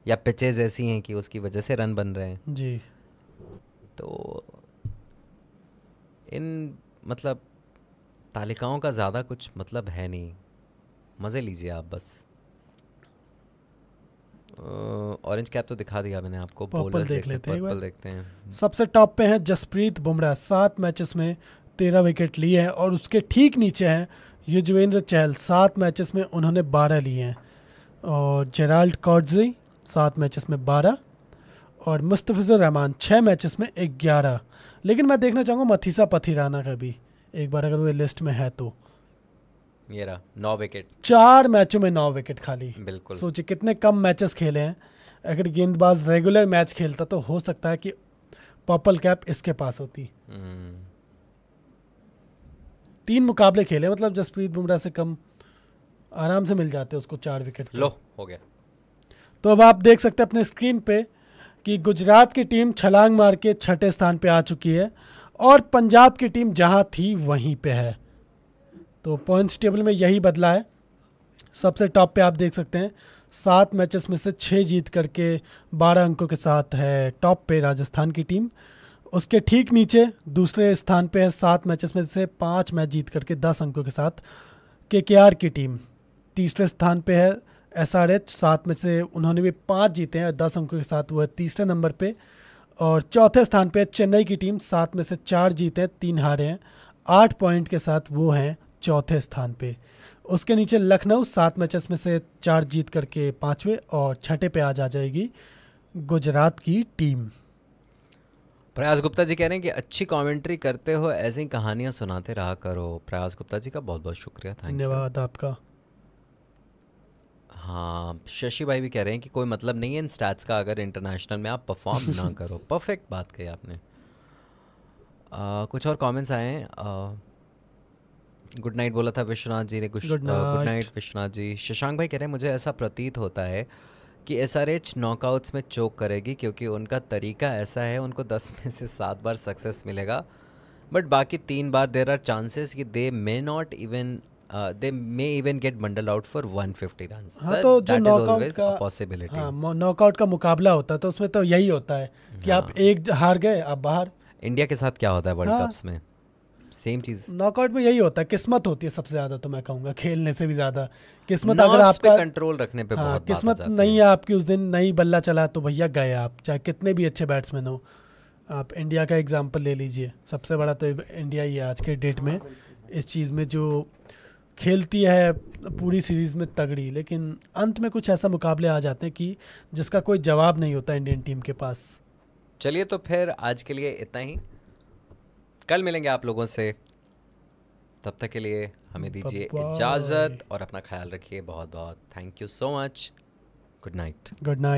या पिचेज ऐसी हैं कि उसकी वजह से रन बन रहे हैं जी तो इन मतलब तालिकाओं का ज़्यादा कुछ मतलब है नहीं मज़े लीजिए आप बस ऑरेंज कैप तो दिखा दिया मैंने आपको पर्पल देख लेते हैं पर्पल देखते हैं सबसे टॉप पे हैं जसप्रीत बुमराह सात मैचेस में तेरह विकेट लिए हैं और उसके ठीक नीचे हैं युजवेंद्र चहल सात मैचेस में उन्होंने बारह लिए हैं और जेराल्ड कॉडजी सात मैचेस में बारह और मुस्तफिजुर रहमान छः मैचेस में ग्यारह लेकिन मैं देखना चाहूंगा मथीसा पथिराना का भी एक बार अगर वो लिस्ट में है तो ये रहा नौ विकेट चार मैचों में नौ विकेट खाली बिल्कुल सोचिए कितने कम मैचेस खेले हैं अगर गेंदबाज रेगुलर मैच खेलता तो हो सकता है कि पर्पल कैप इसके पास होती हम्म। तीन मुकाबले खेले मतलब जसप्रीत बुमराह से कम आराम से मिल जाते उसको चार विकेट लो हो गया तो अब आप देख सकते हैं अपने स्क्रीन पे कि गुजरात की टीम छलांग मार के छठे स्थान पे आ चुकी है और पंजाब की टीम जहां थी वहीं पे है तो पॉइंट्स टेबल में यही बदला है सबसे टॉप पे आप देख सकते हैं सात मैचेस में से छः जीत करके बारह अंकों के साथ है टॉप पे राजस्थान की टीम उसके ठीक नीचे दूसरे स्थान पे है सात मैचेस में से पाँच मैच जीत करके दस अंकों के साथ के की टीम तीसरे स्थान पे है एस आर एच सात में से उन्होंने भी पाँच जीते हैं दस अंकों के साथ वह तीसरे नंबर पर और चौथे स्थान पर चेन्नई की टीम सात में से चार जीते हैं तीन हारे हैं आठ पॉइंट के साथ वो हैं चौथे स्थान पर उसके नीचे लखनऊ सात मैचेस में से चार जीत करके पाँचवें और छठे पे आज आ जाएगी गुजरात की टीम प्रयास गुप्ता जी कह रहे हैं कि अच्छी कमेंट्री करते हो ऐसी कहानियाँ सुनाते रहा करो प्रयास गुप्ता जी का बहुत बहुत शुक्रिया धन्यवाद आपका हाँ शशि भाई भी कह रहे हैं कि कोई मतलब नहीं है इन स्टैट्स का अगर इंटरनेशनल में आप परफॉर्म ना करो परफेक्ट बात कही आपने आ, कुछ और कमेंट्स आए हैं गुड नाइट बोला था विश्वनाथ जी ने कुछ गुड नाइट विश्वनाथ जी शशांक भाई कह रहे हैं मुझे ऐसा प्रतीत होता है कि एस आर एच नॉकआउट्स में चोक करेगी क्योंकि उनका तरीका ऐसा है उनको दस में से सात बार सक्सेस मिलेगा बट बाकी तीन बार देर आर चांसेस कि they may not even they may even get bundle out for 150 run हाँ तो जो नॉकआउट का पॉसिबिलिटी हाँ नॉकआउट का मुकाबला होता है तो उसमें तो यही होता है कि आप हाँ। एक हार गए आप बाहर इंडिया के साथ क्या होता है वर्ल्ड हाँ. कप्स में सेम चीज नॉकआउट में यही होता है किस्मत होती है सबसे ज्यादा तो मैं कहूँगा खेलने से भी ज्यादा किस्मत अगर आपका कंट्रोल रखने पे हाँ, बहुत किस्मत नहीं है आपकी उस दिन नई बल्ला चला तो भैया गए आप चाहे कितने भी अच्छे बैट्समैन हो आप इंडिया का एग्जाम्पल ले लीजिए सबसे बड़ा तो इंडिया ही है आज के डेट में इस चीज़ में जो खेलती है पूरी सीरीज़ में तगड़ी लेकिन अंत में कुछ ऐसा मुकाबले आ जाते हैं कि जिसका कोई जवाब नहीं होता इंडियन टीम के पास चलिए तो फिर आज के लिए इतना ही कल मिलेंगे आप लोगों से तब तक के लिए हमें दीजिए इजाज़त और अपना ख्याल रखिए बहुत बहुत thank you so much good night good night